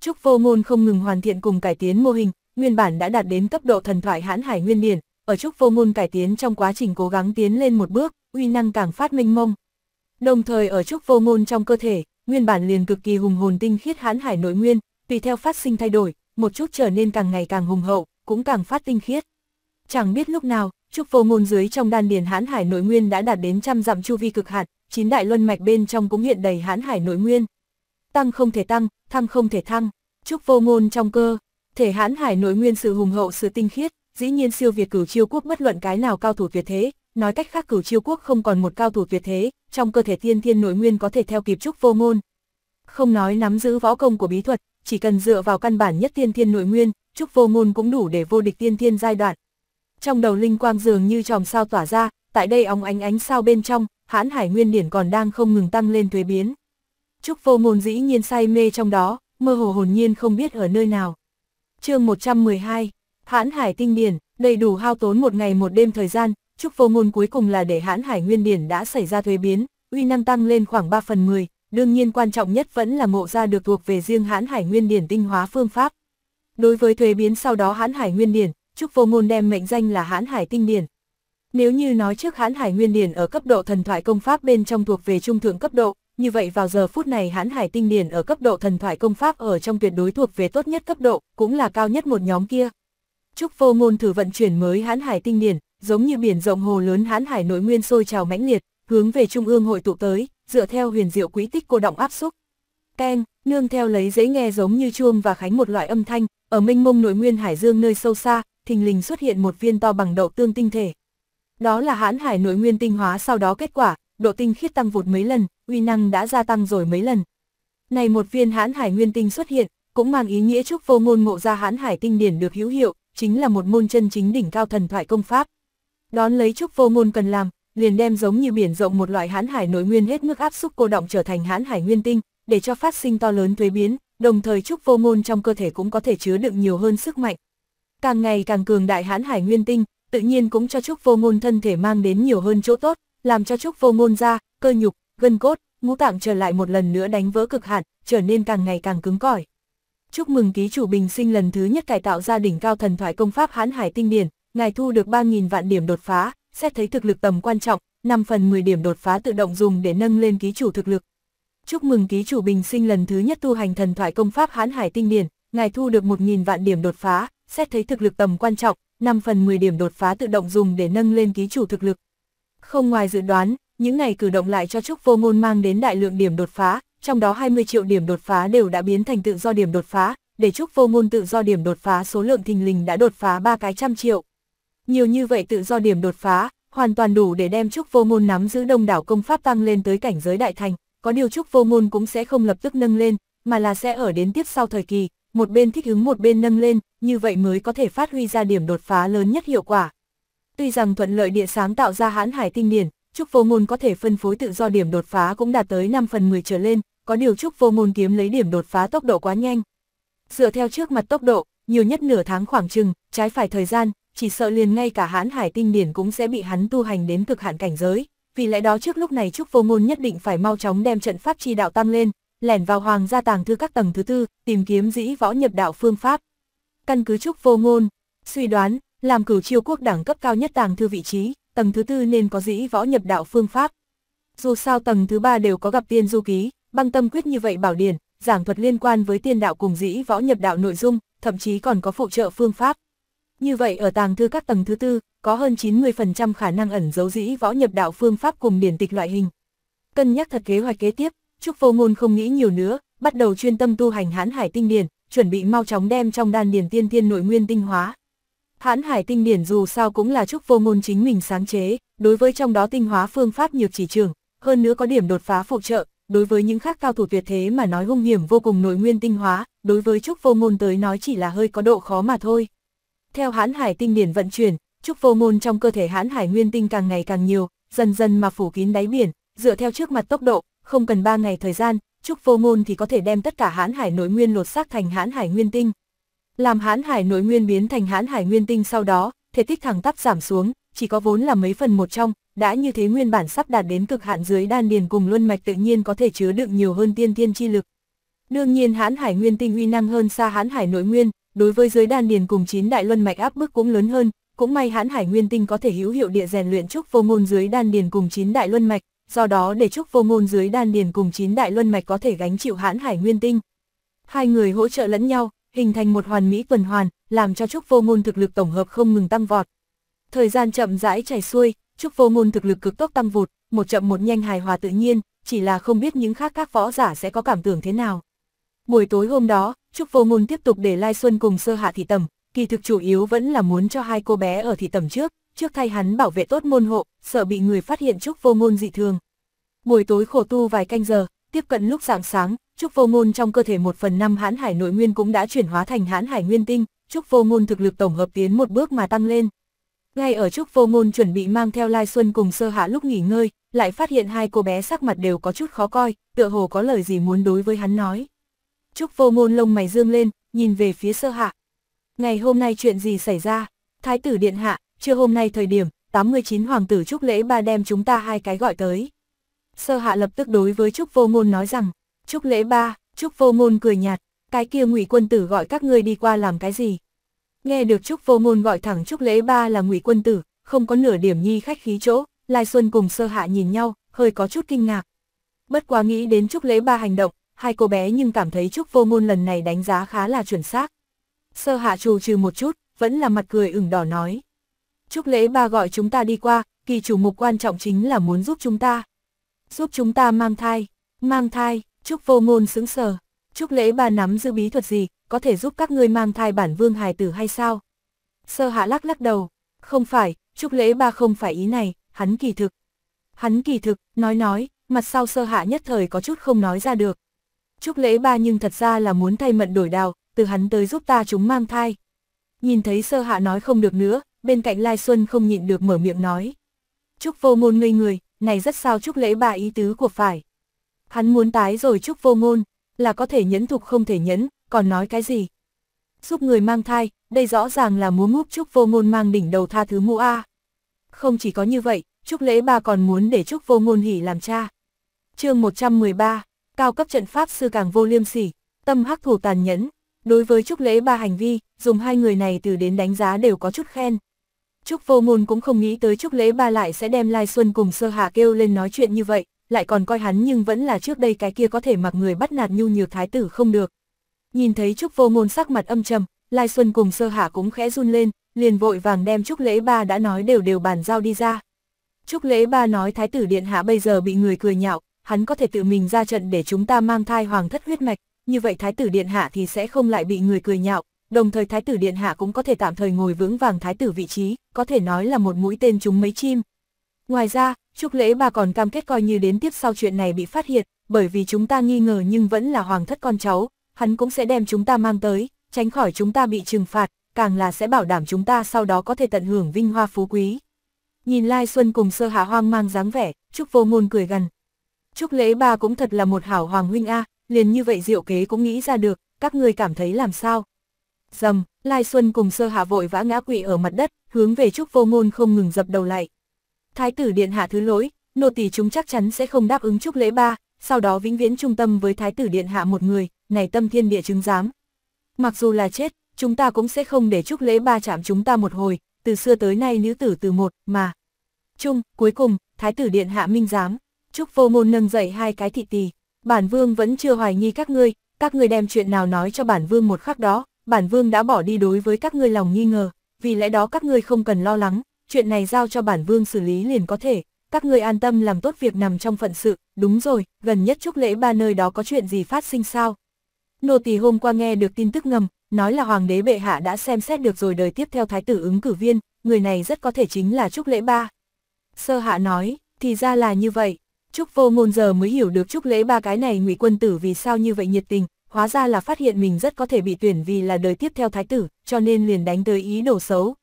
Trúc vô ngôn không ngừng hoàn thiện cùng cải tiến mô hình, nguyên bản đã đạt đến cấp độ thần thoại hãn hải nguyên điển, ở trúc vô ngôn cải tiến trong quá trình cố gắng tiến lên một bước, uy năng càng phát minh mông. Đồng thời ở trúc vô ngôn trong cơ thể, nguyên bản liền cực kỳ hùng hồn tinh khiết hãn hải nội nguyên, tùy theo phát sinh thay đổi, một chút trở nên càng ngày càng hùng hậu, cũng càng phát tinh khiết. Chẳng biết lúc nào, trúc vô ngôn dưới trong đan điền hãn hải nội nguyên đã đạt đến trăm dặm chu vi cực hạn, chín đại luân mạch bên trong cũng hiện đầy hãn hải nội nguyên. Tăng không thể tăng, thăng không thể thăng, trúc vô ngôn trong cơ, thể hãn hải nội nguyên sự hùng hậu sự tinh khiết, dĩ nhiên siêu việt cửu chiêu quốc bất luận cái nào cao thủ việt thế, Nói cách khác cửu chiêu quốc không còn một cao thủ tuyệt thế, trong cơ thể tiên thiên nội nguyên có thể theo kịp trúc vô ngôn. Không nói nắm giữ võ công của bí thuật, chỉ cần dựa vào căn bản nhất tiên thiên nội nguyên, trúc vô ngôn cũng đủ để vô địch tiên thiên giai đoạn. Trong đầu linh quang dường như tròm sao tỏa ra, tại đây óng ánh ánh sao bên trong, hãn hải nguyên điển còn đang không ngừng tăng lên thuế biến. Trúc vô ngôn dĩ nhiên say mê trong đó, mơ hồ hồn nhiên không biết ở nơi nào. chương 112, hãn hải tinh điển, đầy đủ hao tốn một ngày một đêm thời gian, Chúc vô ngôn cuối cùng là để hãn hải nguyên điển đã xảy ra thuế biến, uy năng tăng lên khoảng 3 phần 10, đương nhiên quan trọng nhất vẫn là ngộ ra được thuộc về riêng hãn hải nguyên điển tinh hóa phương pháp. Đối với thuế biến sau đó hãn hải nguyên điển, Trúc Vô Ngôn đem mệnh danh là hãn hải tinh điển. Nếu như nói trước hãn hải nguyên điển ở cấp độ thần thoại công pháp bên trong thuộc về trung thượng cấp độ, như vậy vào giờ phút này hãn hải tinh điển ở cấp độ thần thoại công pháp ở trong tuyệt đối thuộc về tốt nhất cấp độ, cũng là cao nhất một nhóm kia. Trúc Vô Ngôn thử vận chuyển mới hãn hải tinh điển, giống như biển rộng hồ lớn hãn hải nội nguyên sôi trào mãnh liệt, hướng về trung ương hội tụ tới, dựa theo huyền diệu quý tích cô động áp xúc. Keng, nương theo lấy dễ nghe giống như chuông và khánh một loại âm thanh, ở mênh mông nội nguyên hải dương nơi sâu xa, thình lình xuất hiện một viên to bằng đậu tương tinh thể. Đó là hãn hải nội nguyên tinh hóa sau đó kết quả, độ tinh khiết tăng vụt mấy lần, uy năng đã gia tăng rồi mấy lần. Này một viên hãn hải nguyên tinh xuất hiện, cũng mang ý nghĩa chúc vô ngôn ngộ ra hãn hải tinh điển được hữu hiệu, chính là một môn chân chính đỉnh cao thần thoại công pháp. Đón lấy chúc Vô Ngôn cần làm, liền đem giống như biển rộng một loại hãn hải nội nguyên hết mức áp xúc cô động trở thành hãn hải nguyên tinh, để cho phát sinh to lớn thuế biến, đồng thời chúc Vô Ngôn trong cơ thể cũng có thể chứa đựng nhiều hơn sức mạnh. Càng ngày càng cường đại hãn hải nguyên tinh, tự nhiên cũng cho chúc Vô Ngôn thân thể mang đến nhiều hơn chỗ tốt, làm cho chúc Vô Ngôn da, cơ nhục, gân cốt, ngũ tạng trở lại một lần nữa đánh vỡ cực hạn, trở nên càng ngày càng cứng cỏi. Chúc mừng ký chủ Bình Sinh lần thứ nhất cải tạo ra đỉnh cao thần thoại công pháp Hán Hải tinh điển, ngài thu được 3.000 vạn điểm đột phá, xét thấy thực lực tầm quan trọng, 5 phần 10 điểm đột phá tự động dùng để nâng lên ký chủ thực lực. Chúc mừng ký chủ bình sinh lần thứ nhất tu hành thần thoại công pháp Hán hải tinh điển, ngài thu được 1.000 vạn điểm đột phá, xét thấy thực lực tầm quan trọng, 5 phần 10 điểm đột phá tự động dùng để nâng lên ký chủ thực lực. Không ngoài dự đoán, những ngày cử động lại cho Trúc Vô Ngôn mang đến đại lượng điểm đột phá, trong đó 20 triệu điểm đột phá đều đã biến thành tự do điểm đột phá, để Trúc Vô Ngôn tự do điểm đột phá số lượng thình lình đã đột phá ba cái trăm triệu nhiều như vậy tự do điểm đột phá, hoàn toàn đủ để đem Trúc Vô Ngôn nắm giữ đông đảo công pháp tăng lên tới cảnh giới đại thành, có điều Trúc Vô Ngôn cũng sẽ không lập tức nâng lên, mà là sẽ ở đến tiếp sau thời kỳ, một bên thích ứng một bên nâng lên, như vậy mới có thể phát huy ra điểm đột phá lớn nhất hiệu quả. Tuy rằng thuận lợi địa sáng tạo ra hãn hải tinh điển, Trúc Vô Ngôn có thể phân phối tự do điểm đột phá cũng đạt tới 5 phần 10 trở lên, có điều Trúc Vô Ngôn kiếm lấy điểm đột phá tốc độ quá nhanh. Dựa theo trước mặt tốc độ, nhiều nhất nửa tháng khoảng chừng, trái phải thời gian, chỉ sợ liền ngay cả hãn hải tinh điển cũng sẽ bị hắn tu hành đến cực hạn cảnh giới. Vì lẽ đó trước lúc này Trúc Vô Ngôn nhất định phải mau chóng đem trận pháp chi đạo tăng lên, lẻn vào hoàng gia tàng thư các tầng thứ tư, tìm kiếm dĩ võ nhập đạo phương pháp. Căn cứ Trúc Vô Ngôn, suy đoán, làm cửu chiêu quốc đẳng cấp cao nhất tàng thư vị trí, tầng thứ tư nên có dĩ võ nhập đạo phương pháp. Dù sao tầng thứ ba đều có gặp tiên du ký, băng tâm quyết như vậy bảo điển, giảng thuật liên quan với tiên đạo cùng dĩ võ nhập đạo nội dung, thậm chí còn có phụ trợ phương pháp. Như vậy ở tàng thư các tầng thứ tư, có hơn 90% khả năng ẩn giấu dĩ võ nhập đạo phương pháp cùng điển tịch loại hình. Cân nhắc thật kế hoạch kế tiếp, Trúc Vô Ngôn không nghĩ nhiều nữa, bắt đầu chuyên tâm tu hành hãn hải tinh điển, chuẩn bị mau chóng đem trong đan điển tiên thiên nội nguyên tinh hóa. Hãn hải tinh điển dù sao cũng là Trúc Vô Ngôn chính mình sáng chế, đối với trong đó tinh hóa phương pháp nhiều chỉ trường, hơn nữa có điểm đột phá phụ trợ, đối với những khác cao thủ tuyệt thế mà nói hung hiểm vô cùng nội nguyên tinh hóa, đối với Trúc Vô Ngôn tới nói chỉ là hơi có độ khó mà thôi. Theo hãn hải tinh điển vận chuyển, trúc vô môn trong cơ thể hãn hải nguyên tinh càng ngày càng nhiều, dần dần mà phủ kín đáy biển, dựa theo trước mặt tốc độ, không cần 3 ngày thời gian, trúc vô môn thì có thể đem tất cả hãn hải nội nguyên lột xác thành hãn hải nguyên tinh. Làm hãn hải nội nguyên biến thành hãn hải nguyên tinh sau đó, thể tích thẳng tắp giảm xuống, chỉ có vốn là mấy phần một trong, đã như thế nguyên bản sắp đạt đến cực hạn dưới đan điền cùng luân mạch tự nhiên có thể chứa đựng nhiều hơn tiên thiên chi lực. Đương nhiên hãn hải nguyên tinh uy năng hơn xa hãn hải nội nguyên, đối với giới đan điền cùng chín đại luân mạch áp bức cũng lớn hơn, cũng may hãn hải nguyên tinh có thể hữu hiệu địa rèn luyện trúc vô ngôn dưới đan điền cùng chín đại luân mạch, do đó để trúc vô ngôn dưới đan điền cùng chín đại luân mạch có thể gánh chịu hãn hải nguyên tinh. Hai người hỗ trợ lẫn nhau, hình thành một hoàn mỹ tuần hoàn, làm cho trúc vô ngôn thực lực tổng hợp không ngừng tăng vọt. Thời gian chậm rãi chảy xuôi, trúc vô ngôn thực lực cực tốc tăng vụt, một chậm một nhanh hài hòa tự nhiên, chỉ là không biết những khác các võ giả sẽ có cảm tưởng thế nào. Buổi tối hôm đó, Trúc Vô Ngôn tiếp tục để Lai Xuân cùng sơ hạ thị tầm kỳ thực chủ yếu vẫn là muốn cho hai cô bé ở thị tầm trước, trước thay hắn bảo vệ tốt môn hộ, sợ bị người phát hiện Trúc Vô Ngôn dị thường. Buổi tối khổ tu vài canh giờ, tiếp cận lúc rạng sáng, Trúc Vô Ngôn trong cơ thể một phần năm hãn hải nội nguyên cũng đã chuyển hóa thành hãn hải nguyên tinh, Trúc Vô Ngôn thực lực tổng hợp tiến một bước mà tăng lên. Ngay ở Trúc Vô Ngôn chuẩn bị mang theo Lai Xuân cùng sơ hạ lúc nghỉ ngơi, lại phát hiện hai cô bé sắc mặt đều có chút khó coi, tựa hồ có lời gì muốn đối với hắn nói. Trúc vô ngôn lông mày dương lên, nhìn về phía sơ hạ. Ngày hôm nay chuyện gì xảy ra? Thái tử điện hạ, chưa hôm nay thời điểm, 89 hoàng tử Trúc lễ ba đem chúng ta hai cái gọi tới. Sơ hạ lập tức đối với Trúc vô ngôn nói rằng, Trúc lễ ba, Trúc vô ngôn cười nhạt, cái kia ngụy quân tử gọi các ngươi đi qua làm cái gì? Nghe được Trúc vô ngôn gọi thẳng Trúc lễ ba là ngụy quân tử, không có nửa điểm nhi khách khí chỗ, Lai Xuân cùng sơ hạ nhìn nhau, hơi có chút kinh ngạc. Bất quá nghĩ đến Trúc lễ ba hành động, hai cô bé nhưng cảm thấy Trúc Vô Ngôn lần này đánh giá khá là chuẩn xác. Sơ hạ trù trừ một chút, vẫn là mặt cười ửng đỏ nói. Trúc lễ ba gọi chúng ta đi qua, kỳ chủ mục quan trọng chính là muốn giúp chúng ta. Giúp chúng ta mang thai, mang thai, Trúc Vô Ngôn sững sờ. Trúc lễ ba nắm giữ bí thuật gì, có thể giúp các ngươi mang thai bản vương hài tử hay sao? Sơ hạ lắc lắc đầu, không phải, Trúc lễ ba không phải ý này, hắn kỳ thực. Hắn kỳ thực, nói nói, mặt sau sơ hạ nhất thời có chút không nói ra được, Chúc lễ ba nhưng thật ra là muốn thay mận đổi đào, từ hắn tới giúp ta chúng mang thai. Nhìn thấy sơ hạ nói không được nữa, bên cạnh Lai Xuân không nhịn được mở miệng nói. Chúc vô ngôn ngây người, này rất sao Chúc lễ ba ý tứ của phải. Hắn muốn tái rồi Chúc vô ngôn, là có thể nhẫn thục không thể nhẫn, còn nói cái gì. Giúp người mang thai, đây rõ ràng là muốn ngúp Chúc vô ngôn mang đỉnh đầu tha thứ mũ A. Không chỉ có như vậy, Chúc lễ ba còn muốn để Chúc vô ngôn hỉ làm cha. chương 113 cao cấp trận pháp sư càng vô liêm sỉ, tâm hắc thủ tàn nhẫn. Đối với Trúc Lễ ba hành vi, dùng hai người này từ đến đánh giá đều có chút khen. Trúc Vô Môn cũng không nghĩ tới Trúc Lễ ba lại sẽ đem Lai Xuân cùng Sơ Hạ kêu lên nói chuyện như vậy, lại còn coi hắn nhưng vẫn là trước đây cái kia có thể mặc người bắt nạt nhu nhược thái tử không được. Nhìn thấy Trúc Vô Môn sắc mặt âm trầm, Lai Xuân cùng Sơ Hạ cũng khẽ run lên, liền vội vàng đem Trúc Lễ ba đã nói đều đều bàn giao đi ra. Trúc Lễ ba nói thái tử điện hạ bây giờ bị người cười nhạo, hắn có thể tự mình ra trận để chúng ta mang thai hoàng thất huyết mạch, như vậy thái tử điện hạ thì sẽ không lại bị người cười nhạo, đồng thời thái tử điện hạ cũng có thể tạm thời ngồi vững vàng thái tử vị trí, có thể nói là một mũi tên chúng mấy chim. Ngoài ra, chúc Lễ bà còn cam kết coi như đến tiếp sau chuyện này bị phát hiện, bởi vì chúng ta nghi ngờ nhưng vẫn là hoàng thất con cháu, hắn cũng sẽ đem chúng ta mang tới, tránh khỏi chúng ta bị trừng phạt, càng là sẽ bảo đảm chúng ta sau đó có thể tận hưởng vinh hoa phú quý. Nhìn Lai Xuân cùng sơ hạ hoang mang dáng vẻ, Trúc Vô Ngôn cười gần, chúc lễ ba cũng thật là một hảo hoàng huynh a, à, liền như vậy diệu kế cũng nghĩ ra được, các người cảm thấy làm sao? Dầm, Lai Xuân cùng sơ hạ vội vã ngã quỵ ở mặt đất, hướng về Trúc vô ngôn không ngừng dập đầu lại. Thái tử điện hạ thứ lỗi, nô tỳ chúng chắc chắn sẽ không đáp ứng chúc lễ ba, sau đó vĩnh viễn trung tâm với Thái tử điện hạ một người, này tâm thiên địa chứng giám. Mặc dù là chết, chúng ta cũng sẽ không để chúc lễ ba chạm chúng ta một hồi, từ xưa tới nay nữ tử từ một, mà. Chung, cuối cùng, Thái tử điện hạ minh giám trúc vô môn nâng dậy hai cái thị tỳ, bản vương vẫn chưa hoài nghi các ngươi, các ngươi đem chuyện nào nói cho bản vương một khắc đó, bản vương đã bỏ đi đối với các ngươi lòng nghi ngờ, vì lẽ đó các ngươi không cần lo lắng, chuyện này giao cho bản vương xử lý liền có thể, các ngươi an tâm làm tốt việc nằm trong phận sự, đúng rồi, gần nhất chúc lễ ba nơi đó có chuyện gì phát sinh sao? Nô tỳ hôm qua nghe được tin tức ngầm, nói là hoàng đế bệ hạ đã xem xét được rồi đời tiếp theo thái tử ứng cử viên, người này rất có thể chính là chúc lễ ba. Sơ hạ nói, thì ra là như vậy, Trúc vô ngôn giờ mới hiểu được Trúc lễ ba cái này ngụy quân tử vì sao như vậy nhiệt tình, hóa ra là phát hiện mình rất có thể bị tuyển vì là đời tiếp theo thái tử, cho nên liền đánh tới ý đồ xấu.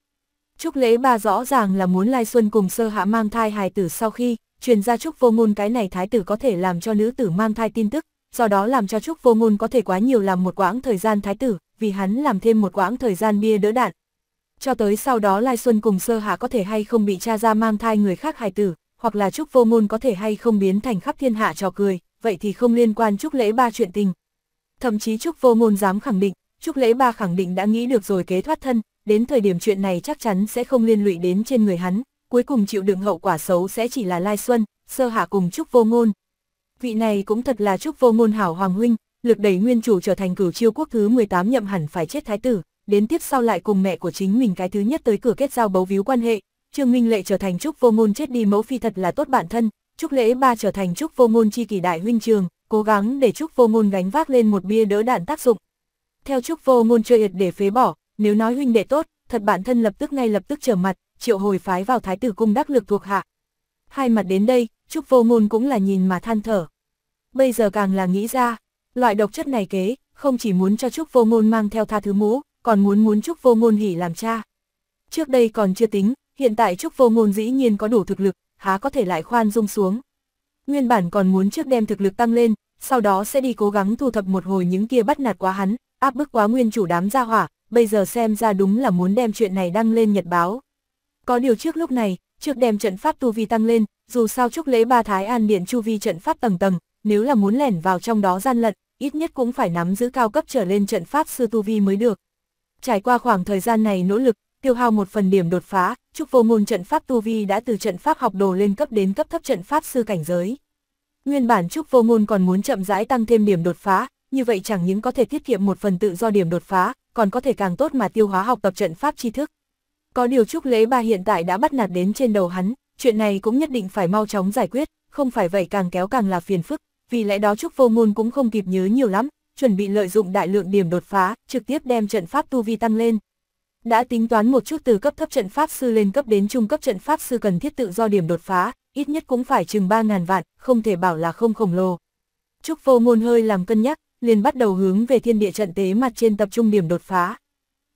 Trúc lễ ba rõ ràng là muốn Lai Xuân cùng sơ hạ mang thai hài tử sau khi, truyền ra Trúc vô ngôn cái này thái tử có thể làm cho nữ tử mang thai tin tức, do đó làm cho Trúc vô ngôn có thể quá nhiều làm một quãng thời gian thái tử, vì hắn làm thêm một quãng thời gian bia đỡ đạn. Cho tới sau đó Lai Xuân cùng sơ hạ có thể hay không bị cha ra mang thai người khác hài tử, hoặc là Trúc Vô Ngôn có thể hay không biến thành khắp thiên hạ trò cười, vậy thì không liên quan chúc Lễ Ba chuyện tình. Thậm chí Trúc Vô Ngôn dám khẳng định, chúc Lễ Ba khẳng định đã nghĩ được rồi kế thoát thân, đến thời điểm chuyện này chắc chắn sẽ không liên lụy đến trên người hắn, cuối cùng chịu đựng hậu quả xấu sẽ chỉ là Lai Xuân, sơ hạ cùng Trúc Vô Ngôn. Vị này cũng thật là Trúc Vô Ngôn hảo hoàng huynh, lực đẩy nguyên chủ trở thành cửu chiêu quốc thứ 18 nhậm hẳn phải chết thái tử, đến tiếp sau lại cùng mẹ của chính mình cái thứ nhất tới cửa kết giao bấu víu quan hệ, Trương Minh Lệ trở thành Trúc Vô Ngôn chết đi mẫu phi thật là tốt bản thân, Trúc Lễ Ba trở thành Trúc Vô Ngôn chi kỳ đại huynh trường, cố gắng để Trúc Vô Ngôn gánh vác lên một bia đỡ đạn tác dụng. Theo Trúc Vô Ngôn chơi yệt để phế bỏ, nếu nói huynh đệ tốt, thật bản thân lập tức ngay lập tức trở mặt, triệu hồi phái vào thái tử cung đắc lực thuộc hạ. Hai mặt đến đây, Trúc Vô Ngôn cũng là nhìn mà than thở. Bây giờ càng là nghĩ ra, loại độc chất này kế, không chỉ muốn cho Trúc Vô Ngôn mang theo tha thứ mũ, còn muốn muốn Trúc Vô Ngôn hỉ làm cha. Trước đây còn chưa tính, hiện tại Trúc Vô Ngôn dĩ nhiên có đủ thực lực, há có thể lại khoan dung xuống. Nguyên bản còn muốn trước đem thực lực tăng lên, sau đó sẽ đi cố gắng thu thập một hồi những kia bắt nạt quá hắn, áp bức quá nguyên chủ đám gia hỏa, bây giờ xem ra đúng là muốn đem chuyện này đăng lên nhật báo. Có điều trước lúc này, trước đem trận pháp tu vi tăng lên, dù sao Trúc Lễ Ba Thái An Điện chu vi trận pháp tầng tầng, nếu là muốn lẻn vào trong đó gian lận, ít nhất cũng phải nắm giữ cao cấp trở lên trận pháp sư tu vi mới được. Trải qua khoảng thời gian này nỗ lực, tiêu hao một phần điểm đột phá, Trúc Vô Ngôn trận pháp tu vi đã từ trận pháp học đồ lên cấp đến cấp thấp trận pháp sư cảnh giới. Nguyên bản Trúc Vô Ngôn còn muốn chậm rãi tăng thêm điểm đột phá, như vậy chẳng những có thể tiết kiệm một phần tự do điểm đột phá, còn có thể càng tốt mà tiêu hóa học tập trận pháp tri thức. Có điều Trúc Lễ Ba hiện tại đã bắt nạt đến trên đầu hắn, chuyện này cũng nhất định phải mau chóng giải quyết, không phải vậy càng kéo càng là phiền phức, vì lẽ đó Trúc Vô Ngôn cũng không kịp nhớ nhiều lắm, chuẩn bị lợi dụng đại lượng điểm đột phá, trực tiếp đem trận pháp tu vi tăng lên, đã tính toán một chút từ cấp thấp trận pháp sư lên cấp đến trung cấp trận pháp sư cần thiết tự do điểm đột phá, ít nhất cũng phải chừng 3.000 vạn, không thể bảo là không khổng lồ. Trúc vô ngôn hơi làm cân nhắc, liền bắt đầu hướng về thiên địa trận tế mặt trên tập trung điểm đột phá.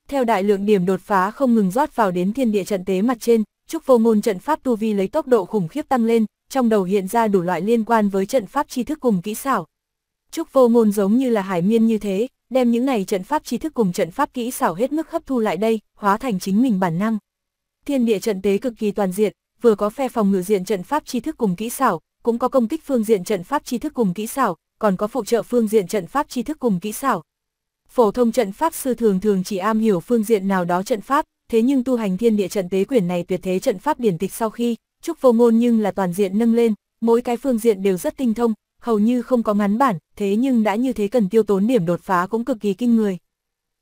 Theo đại lượng điểm đột phá không ngừng rót vào đến thiên địa trận tế mặt trên, Trúc vô ngôn trận pháp tu vi lấy tốc độ khủng khiếp tăng lên, trong đầu hiện ra đủ loại liên quan với trận pháp tri thức cùng kỹ xảo. Trúc vô ngôn giống như là hải miên như thế, đem những này trận pháp tri thức cùng trận pháp kỹ xảo hết mức hấp thu lại đây, hóa thành chính mình bản năng. Thiên địa trận tế cực kỳ toàn diện, vừa có phe phòng ngự diện trận pháp tri thức cùng kỹ xảo, cũng có công kích phương diện trận pháp tri thức cùng kỹ xảo, còn có phụ trợ phương diện trận pháp tri thức cùng kỹ xảo. Phổ thông trận pháp sư thường thường chỉ am hiểu phương diện nào đó trận pháp, thế nhưng tu hành thiên địa trận tế quyển này tuyệt thế trận pháp điển tịch sau khi, Trúc Vô Ngôn nhưng là toàn diện nâng lên, mỗi cái phương diện đều rất tinh thông, hầu như không có ngắn bản, thế nhưng đã như thế cần tiêu tốn điểm đột phá cũng cực kỳ kinh người.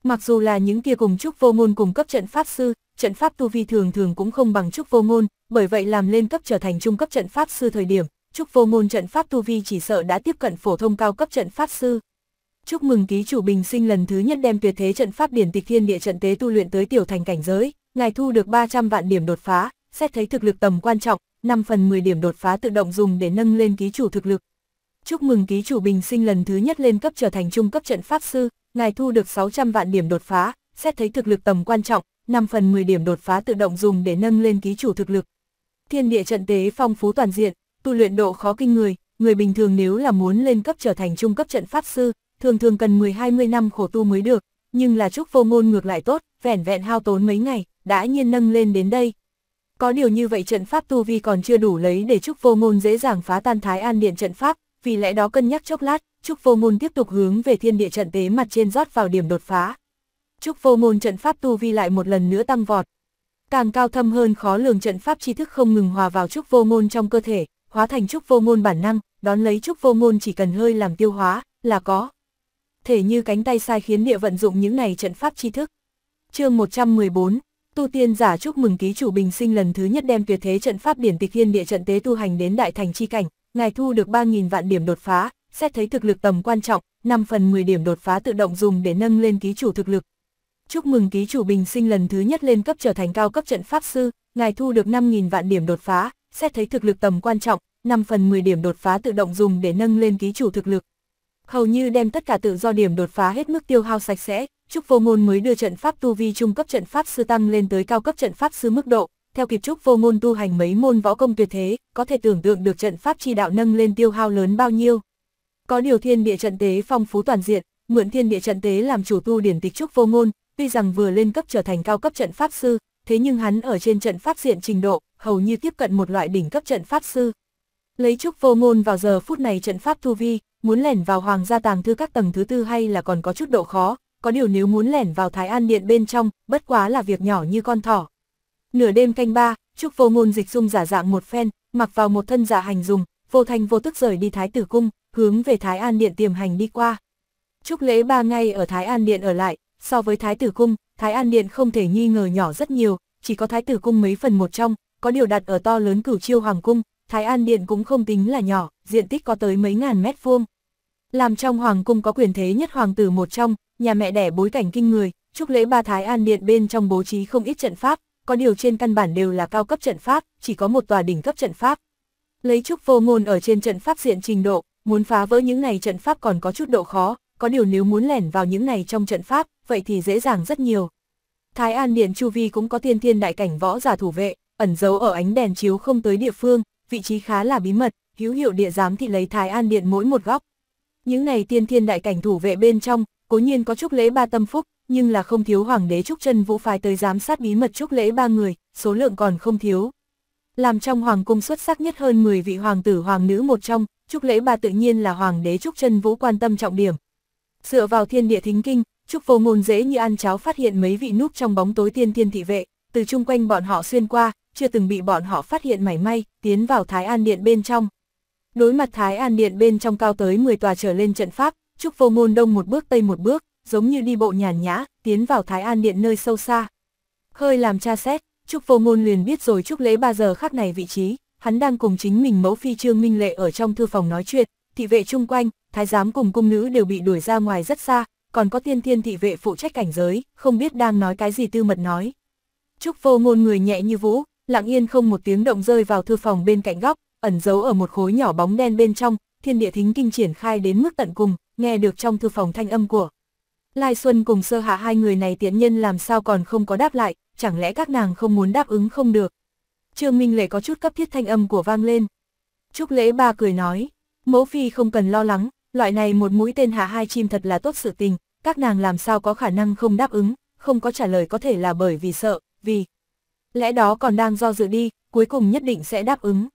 Mặc dù là những kia cùng trúc vô ngôn cùng cấp trận pháp sư, trận pháp tu vi thường thường cũng không bằng trúc vô ngôn, bởi vậy làm lên cấp trở thành trung cấp trận pháp sư thời điểm, trúc vô ngôn trận pháp tu vi chỉ sợ đã tiếp cận phổ thông cao cấp trận pháp sư. Chúc mừng ký chủ Bình Sinh lần thứ nhất đem tuyệt thế trận pháp điển tịch thiên địa trận tế tu luyện tới tiểu thành cảnh giới, ngài thu được 300 vạn điểm đột phá, xét thấy thực lực tầm quan trọng, 5 phần 10 điểm đột phá tự động dùng để nâng lên ký chủ thực lực, chúc mừng ký chủ bình sinh lần thứ nhất lên cấp trở thành trung cấp trận pháp sư, ngài thu được 600 vạn điểm đột phá, xét thấy thực lực tầm quan trọng, 5 phần 10 điểm đột phá tự động dùng để nâng lên ký chủ thực lực. Thiên địa trận tế phong phú toàn diện, tu luyện độ khó kinh người, người bình thường nếu là muốn lên cấp trở thành trung cấp trận pháp sư, thường thường cần 10-20 năm khổ tu mới được, nhưng là chúc vô ngôn ngược lại tốt, vẻn vẹn hao tốn mấy ngày, đã nhiên nâng lên đến đây. Có điều như vậy trận pháp tu vi còn chưa đủ lấy để chúc vô ngôn dễ dàng phá tan thái an điện trận pháp, vì lẽ đó cân nhắc chốc lát, Trúc Vô Môn tiếp tục hướng về thiên địa trận tế mặt trên rót vào điểm đột phá. Trúc Vô Môn trận pháp tu vi lại một lần nữa tăng vọt. Càng cao thâm hơn khó lường trận pháp tri thức không ngừng hòa vào Trúc Vô Môn trong cơ thể, hóa thành Trúc Vô Môn bản năng, đón lấy Trúc Vô Môn chỉ cần hơi làm tiêu hóa, là có. Thể như cánh tay sai khiến địa vận dụng những này trận pháp tri thức. chương 114 Tu tiên giả chúc mừng ký chủ bình sinh lần thứ nhất đem tuyệt thế trận pháp điển tịch thiên địa trận tế tu hành đến đại thành chi cảnh, ngài thu được 3.000 vạn điểm đột phá, xét thấy thực lực tầm quan trọng, 5 phần 10 điểm đột phá tự động dùng để nâng lên ký chủ thực lực. Chúc mừng ký chủ bình sinh lần thứ nhất lên cấp trở thành cao cấp trận pháp sư, ngài thu được 5.000 vạn điểm đột phá, xét thấy thực lực tầm quan trọng, 5 phần 10 điểm đột phá tự động dùng để nâng lên ký chủ thực lực. Hầu như đem tất cả tự do điểm đột phá hết mức tiêu hao sạch sẽ, chúc Vô Ngôn mới đưa trận pháp tu vi trung cấp trận pháp sư tăng lên tới cao cấp trận pháp sư mức độ, theo kịp Trúc Vô Ngôn tu hành mấy môn võ công tuyệt thế, có thể tưởng tượng được trận pháp chi đạo nâng lên tiêu hao lớn bao nhiêu. Có điều thiên địa trận tế phong phú toàn diện, mượn thiên địa trận tế làm chủ tu điển tịch Trúc Vô Ngôn, tuy rằng vừa lên cấp trở thành cao cấp trận pháp sư, thế nhưng hắn ở trên trận pháp diện trình độ, hầu như tiếp cận một loại đỉnh cấp trận pháp sư. Lấy Trúc Vô Ngôn vào giờ phút này trận pháp tu vi, muốn lẻn vào hoàng gia tàng thư các tầng thứ tư hay là còn có chút độ khó, có điều nếu muốn lẻn vào Thái An Điện bên trong, bất quá là việc nhỏ như con thỏ nửa đêm canh ba, Trúc Vô Ngôn dịch dung giả dạng một phen, mặc vào một thân giả hành dùng, vô thành vô tức rời đi Thái Tử Cung, hướng về Thái An Điện tiềm hành đi qua. Trúc lễ ba ngày ở Thái An Điện ở lại, so với Thái Tử Cung, Thái An Điện không thể nghi ngờ nhỏ rất nhiều, chỉ có Thái Tử Cung mấy phần một trong, có điều đặt ở to lớn cửu chiêu Hoàng Cung, Thái An Điện cũng không tính là nhỏ, diện tích có tới mấy ngàn mét vuông. Làm trong Hoàng Cung có quyền thế nhất Hoàng tử một trong, nhà mẹ đẻ bối cảnh kinh người, Trúc lễ ba Thái An Điện bên trong bố trí không ít trận pháp, có điều trên căn bản đều là cao cấp trận pháp, chỉ có một tòa đỉnh cấp trận pháp. Lấy trúc vô ngôn ở trên trận pháp diện trình độ, muốn phá vỡ những này trận pháp còn có chút độ khó, có điều nếu muốn lẻn vào những này trong trận pháp, vậy thì dễ dàng rất nhiều. Thái An Điện Chu Vi cũng có tiên thiên đại cảnh võ giả thủ vệ, ẩn giấu ở ánh đèn chiếu không tới địa phương, vị trí khá là bí mật, hữu hiệu địa giám thị lấy Thái An Điện mỗi một góc. Những này tiên thiên đại cảnh thủ vệ bên trong, cố nhiên có chúc lễ ba tâm phúc, nhưng là không thiếu hoàng đế Trúc chân Vũ phái tới giám sát bí mật Trúc lễ ba người, số lượng còn không thiếu. Làm trong hoàng cung xuất sắc nhất hơn 10 vị hoàng tử hoàng nữ một trong, Trúc lễ ba tự nhiên là hoàng đế Trúc chân Vũ quan tâm trọng điểm. Dựa vào thiên địa thính kinh, Trúc vô ngôn dễ như ăn cháo phát hiện mấy vị núp trong bóng tối tiên thiên thị vệ, từ chung quanh bọn họ xuyên qua, chưa từng bị bọn họ phát hiện mảy may, tiến vào Thái An Điện bên trong. Đối mặt Thái An Điện bên trong cao tới 10 tòa trở lên trận pháp, Trúc Vô ngôn đông một bước tây một bước, giống như đi bộ nhàn nhã, tiến vào Thái An Điện nơi sâu xa. Hơi làm tra xét, Trúc Vô Ngôn liền biết rồi Trúc Lễ ba giờ khắc này vị trí, hắn đang cùng chính mình mẫu phi Trương Minh Lệ ở trong thư phòng nói chuyện, thị vệ chung quanh, thái giám cùng cung nữ đều bị đuổi ra ngoài rất xa, còn có tiên thiên thị vệ phụ trách cảnh giới, không biết đang nói cái gì tư mật nói. Trúc Vô Ngôn người nhẹ như vũ, lặng yên không một tiếng động rơi vào thư phòng bên cạnh góc, ẩn giấu ở một khối nhỏ bóng đen bên trong, thiên địa thính kinh triển khai đến mức tận cùng, nghe được trong thư phòng thanh âm của Lai Xuân cùng sơ hạ hai người này tiến nhân làm sao còn không có đáp lại, chẳng lẽ các nàng không muốn đáp ứng không được. Trương Minh Lệ có chút cấp thiết thanh âm của vang lên. Trúc lễ ba cười nói, mẫu phi không cần lo lắng, loại này một mũi tên hạ hai chim thật là tốt sự tình, các nàng làm sao có khả năng không đáp ứng, không có trả lời có thể là bởi vì sợ, vì lẽ đó còn đang do dự đi, cuối cùng nhất định sẽ đáp ứng.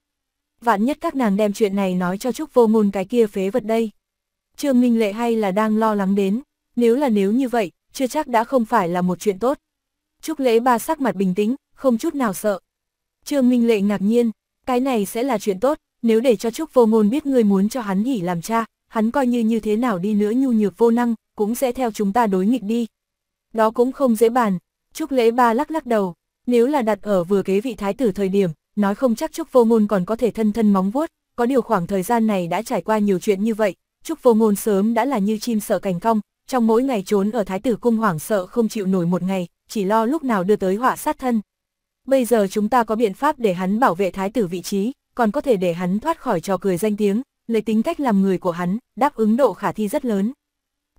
Vạn nhất các nàng đem chuyện này nói cho Trúc vô ngôn cái kia phế vật đây. Trương Minh Lệ hay là đang lo lắng đến, nếu là nếu như vậy, chưa chắc đã không phải là một chuyện tốt. Trúc lễ ba sắc mặt bình tĩnh, không chút nào sợ. Trương Minh Lệ ngạc nhiên, cái này sẽ là chuyện tốt, nếu để cho Trúc vô ngôn biết ngươi muốn cho hắn hỉ làm cha, hắn coi như như thế nào đi nữa nhu nhược vô năng, cũng sẽ theo chúng ta đối nghịch đi. Đó cũng không dễ bàn, Trúc lễ ba lắc lắc đầu, nếu là đặt ở vừa kế vị thái tử thời điểm, nói không chắc Trúc vô ngôn còn có thể thân thân móng vuốt, có điều khoảng thời gian này đã trải qua nhiều chuyện như vậy, Trúc vô ngôn sớm đã là như chim sợ cành cong, trong mỗi ngày trốn ở thái tử cung hoảng sợ không chịu nổi một ngày, chỉ lo lúc nào đưa tới họa sát thân. Bây giờ chúng ta có biện pháp để hắn bảo vệ thái tử vị trí, còn có thể để hắn thoát khỏi trò cười danh tiếng, lấy tính cách làm người của hắn, đáp ứng độ khả thi rất lớn.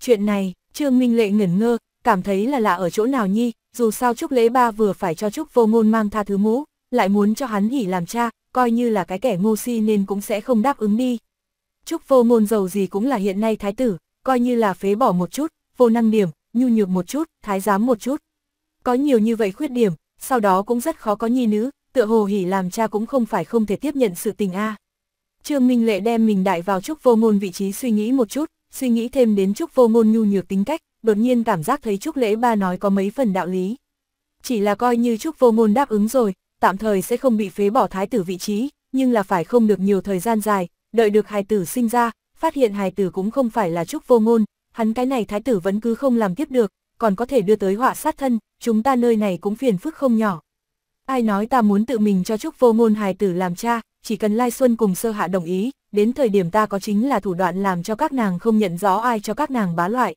Chuyện này, Trương Minh Lệ ngẩn ngơ, cảm thấy là lạ ở chỗ nào nhi, dù sao Trúc Lễ Ba vừa phải cho Trúc Vô Ngôn mang tha thứ mũ, lại muốn cho hắn hỉ làm cha, coi như là cái kẻ ngu si nên cũng sẽ không đáp ứng đi. Trúc Vô Ngôn giàu gì cũng là hiện nay thái tử, coi như là phế bỏ một chút, vô năng điểm, nhu nhược một chút, thái giám một chút. Có nhiều như vậy khuyết điểm, sau đó cũng rất khó có nhi nữ, tựa hồ hỉ làm cha cũng không phải không thể tiếp nhận sự tình a. Trương Minh Lệ đem mình đại vào Trúc Vô Ngôn vị trí suy nghĩ một chút, suy nghĩ thêm đến Trúc Vô Ngôn nhu nhược tính cách, đột nhiên cảm giác thấy Trúc Lễ Ba nói có mấy phần đạo lý. Chỉ là coi như Trúc Vô Ngôn đáp ứng rồi, tạm thời sẽ không bị phế bỏ thái tử vị trí, nhưng là phải không được nhiều thời gian dài, đợi được hài tử sinh ra, phát hiện hài tử cũng không phải là trúc vô ngôn, hắn cái này thái tử vẫn cứ không làm tiếp được, còn có thể đưa tới họa sát thân, chúng ta nơi này cũng phiền phức không nhỏ. Ai nói ta muốn tự mình cho trúc vô ngôn hài tử làm cha, chỉ cần Lai Xuân cùng sơ hạ đồng ý, đến thời điểm ta có chính là thủ đoạn làm cho các nàng không nhận rõ ai cho các nàng bá loại.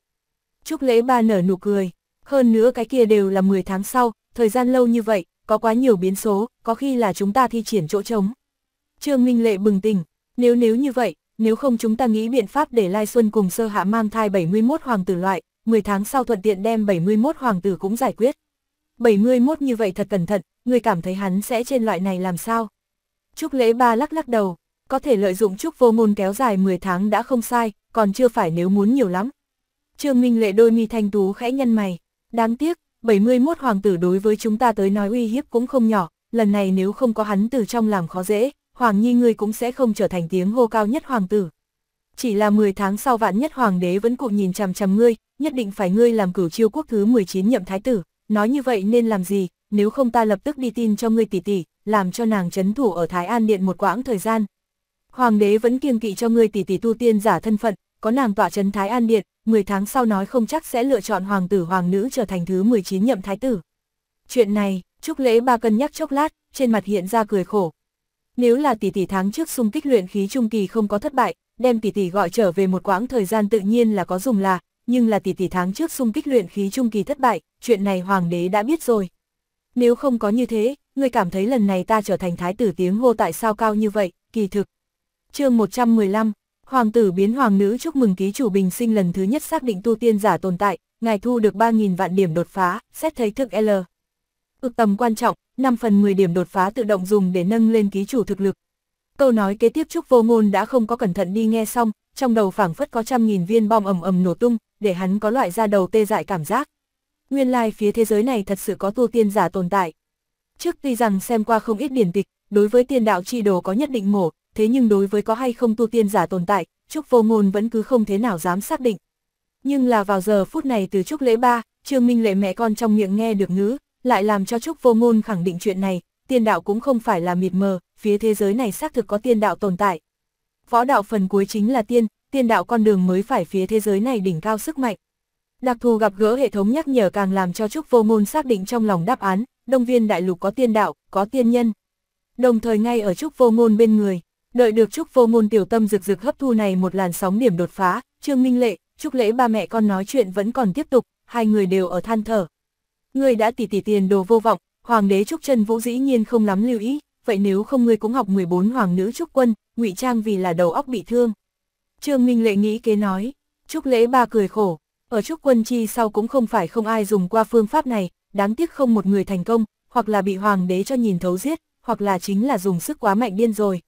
Trúc lễ ba nở nụ cười, hơn nữa cái kia đều là 10 tháng sau, thời gian lâu như vậy, có quá nhiều biến số, có khi là chúng ta thi triển chỗ trống. Trương Minh Lệ bừng tỉnh, nếu nếu như vậy, nếu không chúng ta nghĩ biện pháp để Lai Xuân cùng sơ hạ mang thai 71 hoàng tử loại, 10 tháng sau thuận tiện đem 71 hoàng tử cũng giải quyết. 71 như vậy thật cẩn thận, người cảm thấy hắn sẽ trên loại này làm sao? Trúc lễ ba lắc lắc đầu, có thể lợi dụng trúc vô môn kéo dài 10 tháng đã không sai, còn chưa phải nếu muốn nhiều lắm. Trương Minh lệ đôi mi thanh tú khẽ nhân mày, đáng tiếc, 71 hoàng tử đối với chúng ta tới nói uy hiếp cũng không nhỏ, lần này nếu không có hắn từ trong làm khó dễ, Hoàng Nhi ngươi cũng sẽ không trở thành tiếng hô cao nhất hoàng tử. Chỉ là 10 tháng sau vạn nhất hoàng đế vẫn cụ nhìn chằm chằm ngươi, nhất định phải ngươi làm cửu chiêu quốc thứ 19 nhậm thái tử, nói như vậy nên làm gì, nếu không ta lập tức đi tin cho ngươi tỷ tỷ, làm cho nàng chấn thủ ở Thái An Điện một quãng thời gian. Hoàng đế vẫn kiêng kỵ cho ngươi tỷ tỷ tu tiên giả thân phận, có nàng tọa trấn Thái An Điện, 10 tháng sau nói không chắc sẽ lựa chọn hoàng tử hoàng nữ trở thành thứ 19 nhậm thái tử. Chuyện này, Trúc Lễ Ba cân nhắc chốc lát, trên mặt hiện ra cười khổ, nếu là tỷ tỷ tháng trước xung kích luyện khí trung kỳ không có thất bại, đem tỷ tỷ gọi trở về một quãng thời gian tự nhiên là có dùng là, nhưng là tỷ tỷ tháng trước xung kích luyện khí trung kỳ thất bại, chuyện này hoàng đế đã biết rồi. Nếu không có như thế, ngươi cảm thấy lần này ta trở thành thái tử tiếng hô tại sao cao như vậy, kỳ thực. chương 115, Hoàng tử biến hoàng nữ chúc mừng ký chủ bình sinh lần thứ nhất xác định tu tiên giả tồn tại, ngài thu được 3.000 vạn điểm đột phá, xét thấy thức L. Ước tầm quan trọng, 5 phần 10 điểm đột phá tự động dùng để nâng lên ký chủ thực lực. Câu nói kế tiếp Trúc Vô Ngôn đã không có cẩn thận đi nghe xong, trong đầu phảng phất có trăm nghìn viên bom ầm ầm nổ tung, để hắn có loại ra đầu tê dại cảm giác. Nguyên lai like phía thế giới này thật sự có tu tiên giả tồn tại. Trước tuy rằng xem qua không ít điển tịch, đối với tiên đạo chi đồ có nhất định mổ, thế nhưng đối với có hay không tu tiên giả tồn tại, Trúc Vô Ngôn vẫn cứ không thế nào dám xác định. Nhưng là vào giờ phút này từ Trúc Lễ Ba, Trương Minh Lệ mẹ con trong miệng nghe được ngữ, lại làm cho Trúc Vô Ngôn khẳng định chuyện này, tiên đạo cũng không phải là mịt mờ, phía thế giới này xác thực có tiên đạo tồn tại. Võ đạo phần cuối chính là tiên, tiên đạo con đường mới phải phía thế giới này đỉnh cao sức mạnh. Đặc thù gặp gỡ hệ thống nhắc nhở càng làm cho Trúc Vô Ngôn xác định trong lòng đáp án, Đông Viên Đại Lục có tiên đạo, có tiên nhân. Đồng thời ngay ở Trúc Vô Ngôn bên người, đợi được Trúc Vô Ngôn tiểu tâm rực rực hấp thu này một làn sóng điểm đột phá, Trương Minh Lệ, Trúc Lễ ba mẹ con nói chuyện vẫn còn tiếp tục, hai người đều ở than thở, ngươi đã tỉ tỉ tiền đồ vô vọng, hoàng đế Trúc Chân Vũ dĩ nhiên không lắm lưu ý, vậy nếu không ngươi cũng học 14 hoàng nữ Trúc Quân, ngụy trang vì là đầu óc bị thương. Trương Minh Lệ nghĩ kế nói, Trúc Lễ Ba cười khổ, ở Trúc Quân Chi sau cũng không phải không ai dùng qua phương pháp này, đáng tiếc không một người thành công, hoặc là bị hoàng đế cho nhìn thấu giết, hoặc là chính là dùng sức quá mạnh điên rồi.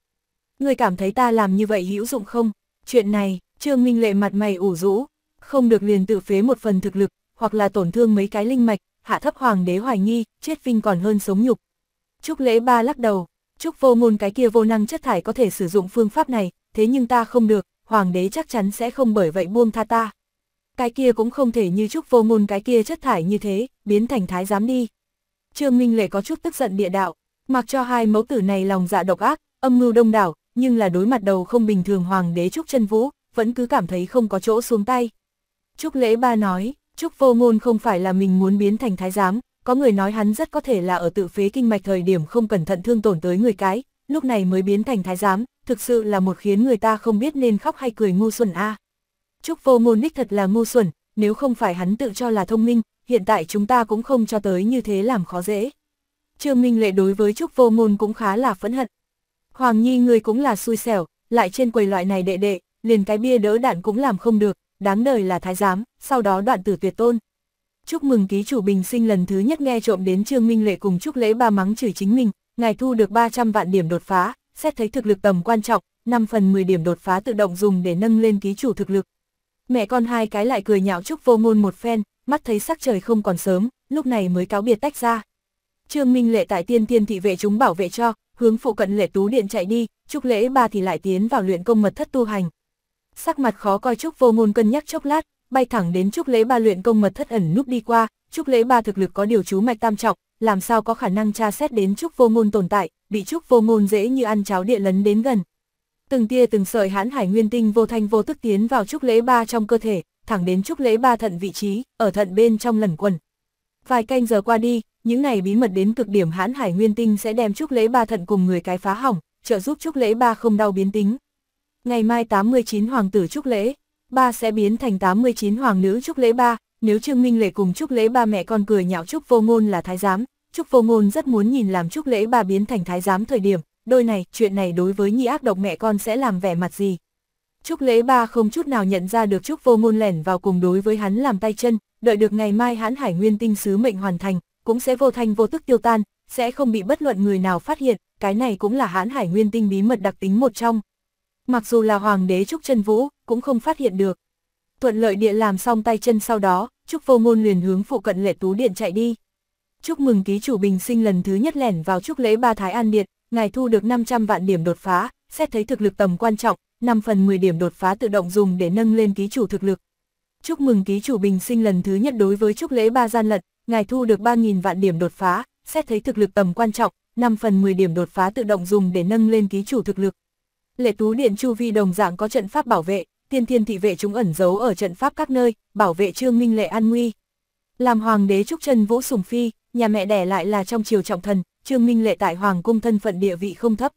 Ngươi cảm thấy ta làm như vậy hữu dụng không? Chuyện này, Trương Minh Lệ mặt mày ủ rũ, không được liền tự phế một phần thực lực, hoặc là tổn thương mấy cái linh mạch, hạ thấp hoàng đế hoài nghi, chết vinh còn hơn sống nhục. Trúc lễ ba lắc đầu, Trúc vô ngôn cái kia vô năng chất thải có thể sử dụng phương pháp này, thế nhưng ta không được, hoàng đế chắc chắn sẽ không bởi vậy buông tha ta. Cái kia cũng không thể như Trúc vô ngôn cái kia chất thải như thế, biến thành thái giám đi. Trương Minh Lệ có chút tức giận địa đạo, mặc cho hai mẫu tử này lòng dạ độc ác, âm mưu đông đảo, nhưng là đối mặt đầu không bình thường hoàng đế Trúc chân Vũ, vẫn cứ cảm thấy không có chỗ xuống tay. Trúc lễ ba nói, Trúc vô ngôn không phải là mình muốn biến thành thái giám, có người nói hắn rất có thể là ở tự phế kinh mạch thời điểm không cẩn thận thương tổn tới người cái, lúc này mới biến thành thái giám, thực sự là một khiến người ta không biết nên khóc hay cười ngu xuẩn a. À. Trúc vô ngôn đích thật là ngu xuẩn, nếu không phải hắn tự cho là thông minh, hiện tại chúng ta cũng không cho tới như thế làm khó dễ. Trương Minh Lệ đối với Trúc vô ngôn cũng khá là phẫn hận. Hoàng Nhi người cũng là xui xẻo, lại trên quầy loại này đệ đệ, liền cái bia đỡ đạn cũng làm không được, đáng đời là thái giám, sau đó đoạn tử tuyệt tôn. Chúc mừng ký chủ bình sinh lần thứ nhất nghe trộm đến Trương Minh Lệ cùng chúc lễ ba mắng chửi chính mình, ngài thu được 300 vạn điểm đột phá, xét thấy thực lực tầm quan trọng, 5 phần 10 điểm đột phá tự động dùng để nâng lên ký chủ thực lực. Mẹ con hai cái lại cười nhạo chúc vô ngôn một phen, mắt thấy sắc trời không còn sớm, lúc này mới cáo biệt tách ra. Trương Minh Lệ tại tiên tiên thị vệ chúng bảo vệ cho, hướng phụ cận lệ tú điện chạy đi, chúc lễ ba thì lại tiến vào luyện công mật thất tu hành sắc mặt khó coi Trúc Vô Ngôn cân nhắc chốc lát, bay thẳng đến Trúc Lễ Ba luyện công mật thất ẩn núp đi qua, Trúc Lễ Ba thực lực có điều chú mạch tam trọng, làm sao có khả năng tra xét đến Trúc Vô Ngôn tồn tại, bị Trúc Vô Ngôn dễ như ăn cháo địa lấn đến gần. Từng tia từng sợi hãn hải nguyên tinh vô thanh vô tức tiến vào Trúc Lễ Ba trong cơ thể, thẳng đến Trúc Lễ Ba thận vị trí, ở thận bên trong lần quần. Vài canh giờ qua đi, những ngày bí mật đến cực điểm hãn hải nguyên tinh sẽ đem Trúc Lễ Ba thận cùng người cái phá hỏng, trợ giúp Trúc Lễ Ba không đau biến tính, ngày mai 89 hoàng tử chúc lễ, ba sẽ biến thành 89 hoàng nữ chúc lễ ba, nếu Trương Minh Lệ cùng chúc lễ ba mẹ con cười nhạo chúc vô ngôn là thái giám, Chúc vô ngôn rất muốn nhìn làm chúc lễ ba biến thành thái giám thời điểm, đôi này, chuyện này đối với nhi ác độc mẹ con sẽ làm vẻ mặt gì. Chúc lễ ba không chút nào nhận ra được chúc vô ngôn lẻn vào cùng đối với hắn làm tay chân, đợi được ngày mai hãn hải nguyên tinh sứ mệnh hoàn thành, cũng sẽ vô thanh vô tức tiêu tan, sẽ không bị bất luận người nào phát hiện, cái này cũng là hãn hải nguyên tinh bí mật đặc tính một trong, mặc dù là hoàng đế Trúc chân Vũ, cũng không phát hiện được. Thuận lợi địa làm xong tay chân sau đó, Trúc Vô Ngôn liền hướng phụ cận lệ tú điện chạy đi. Chúc mừng ký chủ bình sinh lần thứ nhất lẻn vào chúc lễ ba thái an điện, ngài thu được 500 vạn điểm đột phá, xét thấy thực lực tầm quan trọng, 5 phần 10 điểm đột phá tự động dùng để nâng lên ký chủ thực lực. Chúc mừng ký chủ bình sinh lần thứ nhất đối với chúc lễ ba gian lận, ngài thu được 3.000 vạn điểm đột phá, xét thấy thực lực tầm quan trọng, 5 phần 10 điểm đột phá tự động dùng để nâng lên ký chủ thực lực. Lệ Tú Điện chu vi đồng dạng có trận pháp bảo vệ, tiên thiên thị vệ chúng ẩn giấu ở trận pháp các nơi, bảo vệ Trương Minh Lệ an nguy. Làm hoàng đế Trúc Chân Vũ Sùng phi, nhà mẹ đẻ lại là trong triều trọng thần, Trương Minh Lệ tại hoàng cung thân phận địa vị không thấp.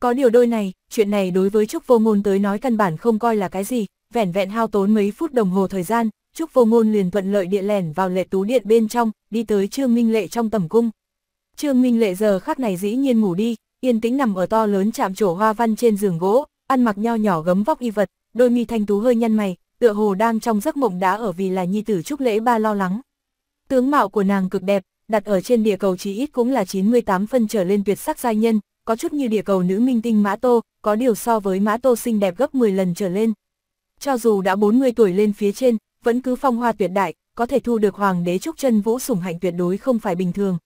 Có điều đôi này, chuyện này đối với Trúc Vô Ngôn tới nói căn bản không coi là cái gì, vẻn vẹn hao tốn mấy phút đồng hồ thời gian, Trúc Vô Ngôn liền thuận lợi địa lẻn vào Lệ Tú Điện bên trong, đi tới Trương Minh Lệ trong tầm cung. Trương Minh Lệ giờ khắc này dĩ nhiên ngủ đi, yên tĩnh nằm ở to lớn chạm trổ hoa văn trên giường gỗ, ăn mặc nho nhỏ gấm vóc y vật, đôi mi thanh tú hơi nhăn mày, tựa hồ đang trong giấc mộng đã ở vì là nhi tử trúc lễ ba lo lắng. Tướng mạo của nàng cực đẹp, đặt ở trên địa cầu chí ít cũng là 98 phân trở lên tuyệt sắc giai nhân, có chút như địa cầu nữ minh tinh Mã Tô, có điều so với Mã Tô xinh đẹp gấp 10 lần trở lên. Cho dù đã 40 tuổi lên phía trên, vẫn cứ phong hoa tuyệt đại, có thể thu được hoàng đế Trúc Chân Vũ sủng hạnh tuyệt đối không phải bình thường.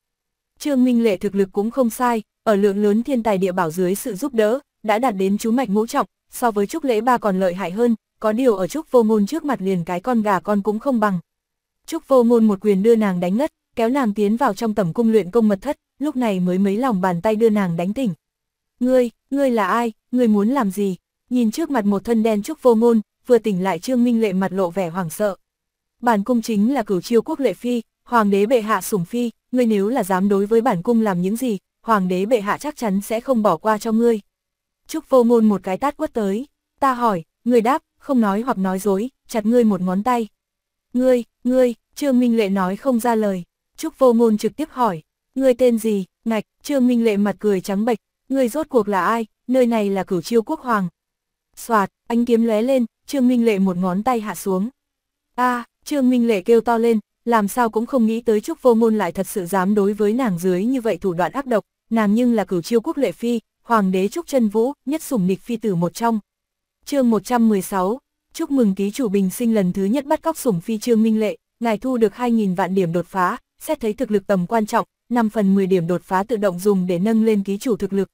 Trương Minh Lệ thực lực cũng không sai, ở lượng lớn thiên tài địa bảo dưới sự giúp đỡ, đã đạt đến chú mạch ngũ trọng, so với trúc lễ ba còn lợi hại hơn, có điều ở trúc vô ngôn trước mặt liền cái con gà con cũng không bằng. Trúc vô ngôn một quyền đưa nàng đánh ngất, kéo nàng tiến vào trong tầm cung luyện công mật thất, lúc này mới mấy lòng bàn tay đưa nàng đánh tỉnh. Ngươi, ngươi là ai, ngươi muốn làm gì? Nhìn trước mặt một thân đen trúc vô ngôn, vừa tỉnh lại trương minh lệ mặt lộ vẻ hoảng sợ. Bản cung chính là cửu chiêu quốc lệ phi, hoàng đế bệ hạ sủng phi, ngươi nếu là dám đối với bản cung làm những gì, hoàng đế bệ hạ chắc chắn sẽ không bỏ qua cho ngươi. Trúc vô ngôn một cái tát quất tới, ta hỏi, ngươi đáp, không nói hoặc nói dối, chặt ngươi một ngón tay. Ngươi, ngươi, Trương Minh Lệ nói không ra lời, Trúc vô ngôn trực tiếp hỏi, ngươi tên gì, ngạch, Trương Minh Lệ mặt cười trắng bệch, ngươi rốt cuộc là ai, nơi này là cửu chiêu quốc hoàng. Xoạt, anh kiếm lóe lên, Trương Minh Lệ một ngón tay hạ xuống. a Trương Minh Lệ kêu to lên, làm sao cũng không nghĩ tới Trúc Vô Ngôn lại thật sự dám đối với nàng dưới như vậy thủ đoạn ác độc, nàng nhưng là cửu chiêu quốc lệ phi, hoàng đế Trúc chân Vũ, nhất sủng nịch phi tử một trong. chương 116, chúc mừng ký chủ bình sinh lần thứ nhất bắt cóc sủng phi trương minh lệ, ngài thu được 2.000 vạn điểm đột phá, xét thấy thực lực tầm quan trọng, 5 phần 10 điểm đột phá tự động dùng để nâng lên ký chủ thực lực.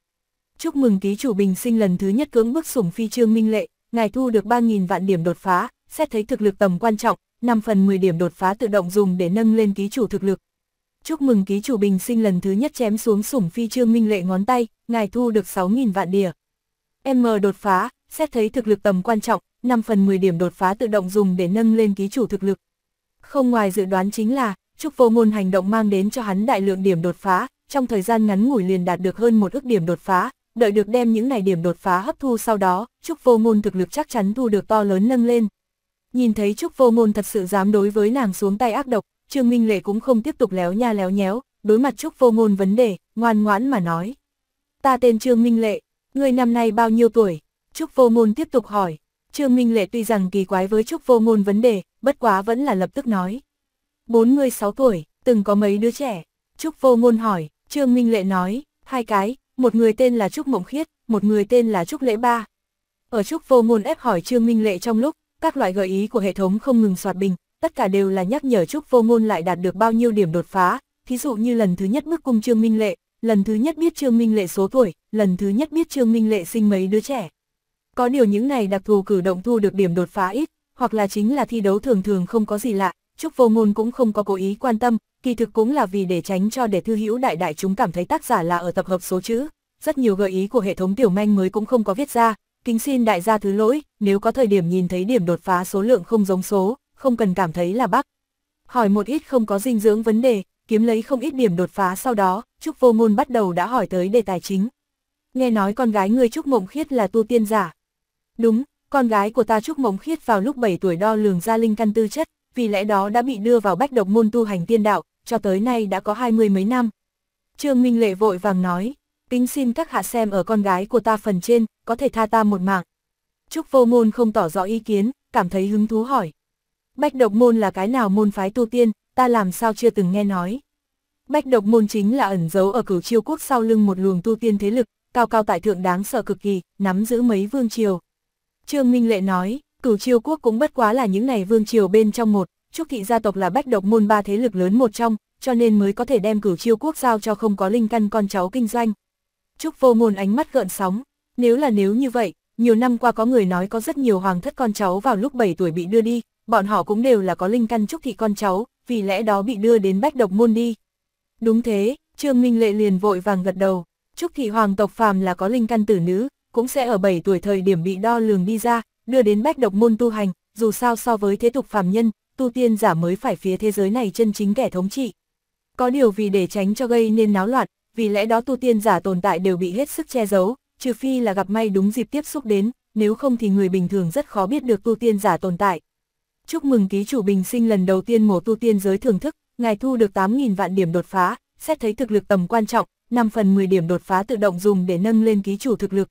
Chúc mừng ký chủ bình sinh lần thứ nhất cưỡng bức sủng phi trương minh lệ, ngài thu được 3.000 vạn điểm đột phá, xét thấy thực lực tầm quan trọng, 5 phần 10 điểm đột phá tự động dùng để nâng lên ký chủ thực lực chúc mừng ký chủ bình sinh lần thứ nhất chém xuống sủng phi trương minh lệ ngón tay, ngài thu được 6.000 vạn đỉa. M đột phá, xét thấy thực lực tầm quan trọng, 5 phần 10 điểm đột phá tự động dùng để nâng lên ký chủ thực lực. Không ngoài dự đoán chính là, chúc vô ngôn hành động mang đến cho hắn đại lượng điểm đột phá, trong thời gian ngắn ngủi liền đạt được hơn một ước điểm đột phá, đợi được đem những này điểm đột phá hấp thu sau đó, chúc vô ngôn thực lực chắc chắn thu được to lớn nâng lên. Nhìn thấy chúc vô ngôn thật sự dám đối với nàng xuống tay ác độc, Trương Minh Lệ cũng không tiếp tục léo nha léo nhéo, đối mặt Trúc Vô Ngôn vấn đề, ngoan ngoãn mà nói. Ta tên Trương Minh Lệ, người năm nay bao nhiêu tuổi? Trúc Vô Ngôn tiếp tục hỏi. Trương Minh Lệ tuy rằng kỳ quái với Trúc Vô Ngôn vấn đề, bất quá vẫn là lập tức nói. 46 tuổi, từng có mấy đứa trẻ. Trúc Vô Ngôn hỏi, Trương Minh Lệ nói, hai cái, một người tên là Trúc Mộng Khiết, một người tên là Trúc Lễ Ba. Ở Trúc Vô Ngôn ép hỏi Trương Minh Lệ trong lúc, các loại gợi ý của hệ thống không ngừng soạt bình, tất cả đều là nhắc nhở Trúc Vô Ngôn lại đạt được bao nhiêu điểm đột phá, thí dụ như lần thứ nhất bước cung Trương Minh Lệ, lần thứ nhất biết Trương Minh Lệ số tuổi, lần thứ nhất biết Trương Minh Lệ sinh mấy đứa trẻ. Có điều những này đặc thù cử động thu được điểm đột phá ít, hoặc là chính là thi đấu thường thường không có gì lạ, Trúc Vô Ngôn cũng không có cố ý quan tâm, kỳ thực cũng là vì để tránh cho để thư hữu đại đại chúng cảm thấy tác giả là ở tập hợp số chữ. Rất nhiều gợi ý của hệ thống tiểu manh mới cũng không có viết ra, kính xin đại gia thứ lỗi, nếu có thời điểm nhìn thấy điểm đột phá số lượng không giống số, không cần cảm thấy là bắc. Hỏi một ít không có dinh dưỡng vấn đề, kiếm lấy không ít điểm đột phá sau đó, Trúc Vô Ngôn bắt đầu đã hỏi tới đề tài chính. Nghe nói con gái ngươi Trúc Mộng Khiết là tu tiên giả. Đúng, con gái của ta Trúc Mộng Khiết vào lúc 7 tuổi đo lường ra linh căn tư chất, vì lẽ đó đã bị đưa vào bách độc môn tu hành tiên đạo, cho tới nay đã có hai mươi mấy năm. Trương Minh Lệ vội vàng nói, tính xin các hạ xem ở con gái của ta phần trên, có thể tha ta một mạng. Trúc Vô Ngôn không tỏ rõ ý kiến, cảm thấy hứng thú hỏi, Bách độc môn là cái nào môn phái tu tiên, ta làm sao chưa từng nghe nói. Bách độc môn chính là ẩn giấu ở cửu chiêu quốc sau lưng một luồng tu tiên thế lực, cao cao tại thượng đáng sợ cực kỳ, nắm giữ mấy vương triều. Trương Minh Lệ nói, cửu chiêu quốc cũng bất quá là những này vương triều bên trong một, Trúc thị gia tộc là bách độc môn ba thế lực lớn một trong, cho nên mới có thể đem cửu chiêu quốc giao cho không có linh căn con cháu kinh doanh. Trúc vô môn ánh mắt gợn sóng, nếu là nếu như vậy, nhiều năm qua có người nói có rất nhiều hoàng thất con cháu vào lúc 7 tuổi bị đưa đi, bọn họ cũng đều là có linh căn trúc thị con cháu, vì lẽ đó bị đưa đến bách độc môn đi. Đúng thế, Trương Minh Lệ liền vội vàng gật đầu, trúc thị hoàng tộc phàm là có linh căn tử nữ, cũng sẽ ở 7 tuổi thời điểm bị đo lường đi ra, đưa đến bách độc môn tu hành, dù sao so với thế tục phàm nhân, tu tiên giả mới phải phía thế giới này chân chính kẻ thống trị. Có điều vì để tránh cho gây nên náo loạn, vì lẽ đó tu tiên giả tồn tại đều bị hết sức che giấu, trừ phi là gặp may đúng dịp tiếp xúc đến, nếu không thì người bình thường rất khó biết được tu tiên giả tồn tại, Chúc mừng ký chủ bình sinh lần đầu tiên mổ tu tiên giới thưởng thức, ngài thu được 8.000 vạn điểm đột phá, xét thấy thực lực tầm quan trọng, 5 phần 10 điểm đột phá tự động dùng để nâng lên ký chủ thực lực.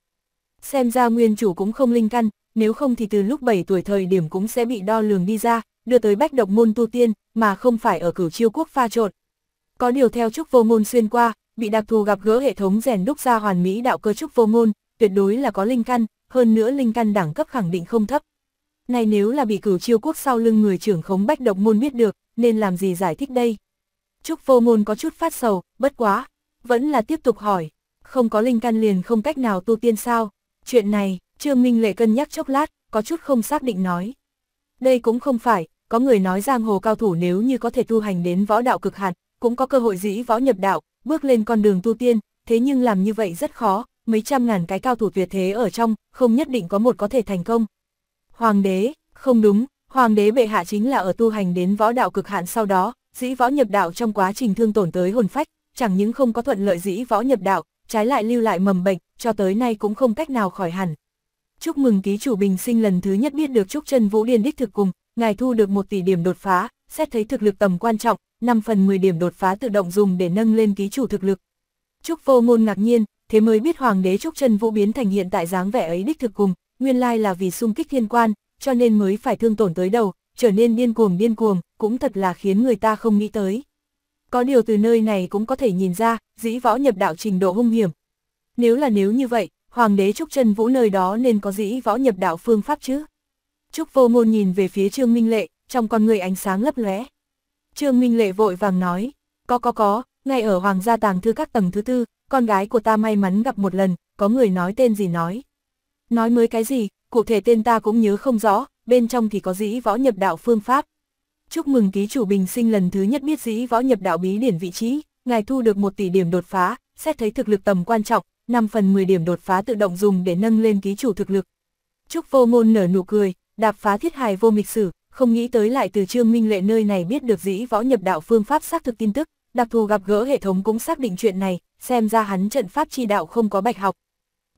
Xem ra nguyên chủ cũng không linh căn, nếu không thì từ lúc 7 tuổi thời điểm cũng sẽ bị đo lường đi ra, đưa tới bách độc môn tu tiên, mà không phải ở cửu chiêu quốc pha trộn. Có điều theo trúc vô môn xuyên qua, bị đặc thù gặp gỡ hệ thống rèn đúc ra hoàn mỹ đạo cơ trúc vô môn, tuyệt đối là có linh căn, hơn nữa linh căn đẳng cấp khẳng định không thấp này nếu là bị cửu chiêu quốc sau lưng người trưởng khống bách độc môn biết được, nên làm gì giải thích đây? Trúc vô môn có chút phát sầu, bất quá, vẫn là tiếp tục hỏi, không có linh căn liền không cách nào tu tiên sao? Chuyện này, Trương Minh Lệ cân nhắc chốc lát, có chút không xác định nói. Đây cũng không phải, có người nói giang hồ cao thủ nếu như có thể tu hành đến võ đạo cực hạn, cũng có cơ hội dĩ võ nhập đạo, bước lên con đường tu tiên, thế nhưng làm như vậy rất khó, mấy trăm ngàn cái cao thủ tuyệt thế ở trong, không nhất định có một có thể thành công, Hoàng đế, không đúng, Hoàng đế bệ hạ chính là ở tu hành đến võ đạo cực hạn sau đó, dĩ võ nhập đạo trong quá trình thương tổn tới hồn phách, chẳng những không có thuận lợi dĩ võ nhập đạo, trái lại lưu lại mầm bệnh, cho tới nay cũng không cách nào khỏi hẳn. Chúc mừng ký chủ bình sinh lần thứ nhất biết được chúc chân Vũ điên đích thực cùng, ngài thu được 1 tỷ điểm đột phá, xét thấy thực lực tầm quan trọng, 5 phần 10 điểm đột phá tự động dùng để nâng lên ký chủ thực lực. Chúc Vô Ngôn ngạc nhiên, thế mới biết Hoàng đế chúc chân Vũ biến thành hiện tại dáng vẻ ấy đích thực cùng, nguyên lai là vì xung kích thiên quan, cho nên mới phải thương tổn tới đầu, trở nên điên cuồng điên cuồng, cũng thật là khiến người ta không nghĩ tới. Có điều từ nơi này cũng có thể nhìn ra, dĩ võ nhập đạo trình độ hung hiểm. Nếu là nếu như vậy, Hoàng đế Trúc chân Vũ nơi đó nên có dĩ võ nhập đạo phương pháp chứ. Trúc vô ngôn nhìn về phía Trương Minh Lệ, trong con người ánh sáng lấp lóe. Trương Minh Lệ vội vàng nói, có có có, ngay ở Hoàng gia tàng thư các tầng thứ tư, con gái của ta may mắn gặp một lần, có người nói tên gì nói, Nói mới cái gì, cụ thể tên ta cũng nhớ không rõ, bên trong thì có dĩ võ nhập đạo phương pháp. Chúc mừng ký chủ bình sinh lần thứ nhất biết dĩ võ nhập đạo bí điển vị trí, ngài thu được 1 tỷ điểm đột phá, xét thấy thực lực tầm quan trọng, 5 phần 10 điểm đột phá tự động dùng để nâng lên ký chủ thực lực. Chúc vô ngôn nở nụ cười, đạp phá thiết hài vô mịch sử, không nghĩ tới lại từ Trương Minh Lệ nơi này biết được dĩ võ nhập đạo phương pháp xác thực tin tức, đặc thù gặp gỡ hệ thống cũng xác định chuyện này, xem ra hắn trận pháp chi đạo không có bạch học,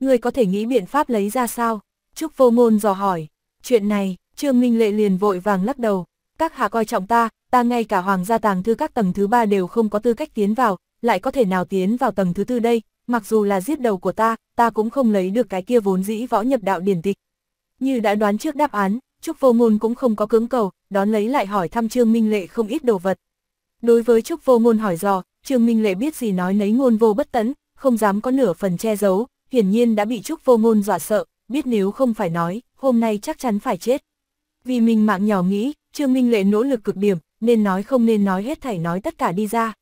ngươi có thể nghĩ biện pháp lấy ra sao? Trúc vô ngôn dò hỏi, chuyện này, Trương Minh Lệ liền vội vàng lắc đầu, các hạ coi trọng ta, ta ngay cả hoàng gia tàng thư các tầng thứ ba đều không có tư cách tiến vào, lại có thể nào tiến vào tầng thứ tư đây, mặc dù là giết đầu của ta, ta cũng không lấy được cái kia vốn dĩ võ nhập đạo điển tịch. Như đã đoán trước đáp án, Trúc Vô Ngôn cũng không có cứng cầu, đón lấy lại hỏi thăm Trương Minh Lệ không ít đồ vật. Đối với Trúc Vô Ngôn hỏi dò, Trương Minh Lệ biết gì nói nấy ngôn vô bất tấn, không dám có nửa phần che giấu, hiển nhiên đã bị Trúc Vô Ngôn dọa sợ, biết nếu không phải nói, hôm nay chắc chắn phải chết. Vì mình mạng nhỏ nghĩ, Trương Minh Lệ nỗ lực cực điểm, nên nói không nên nói hết thảy nói tất cả đi ra.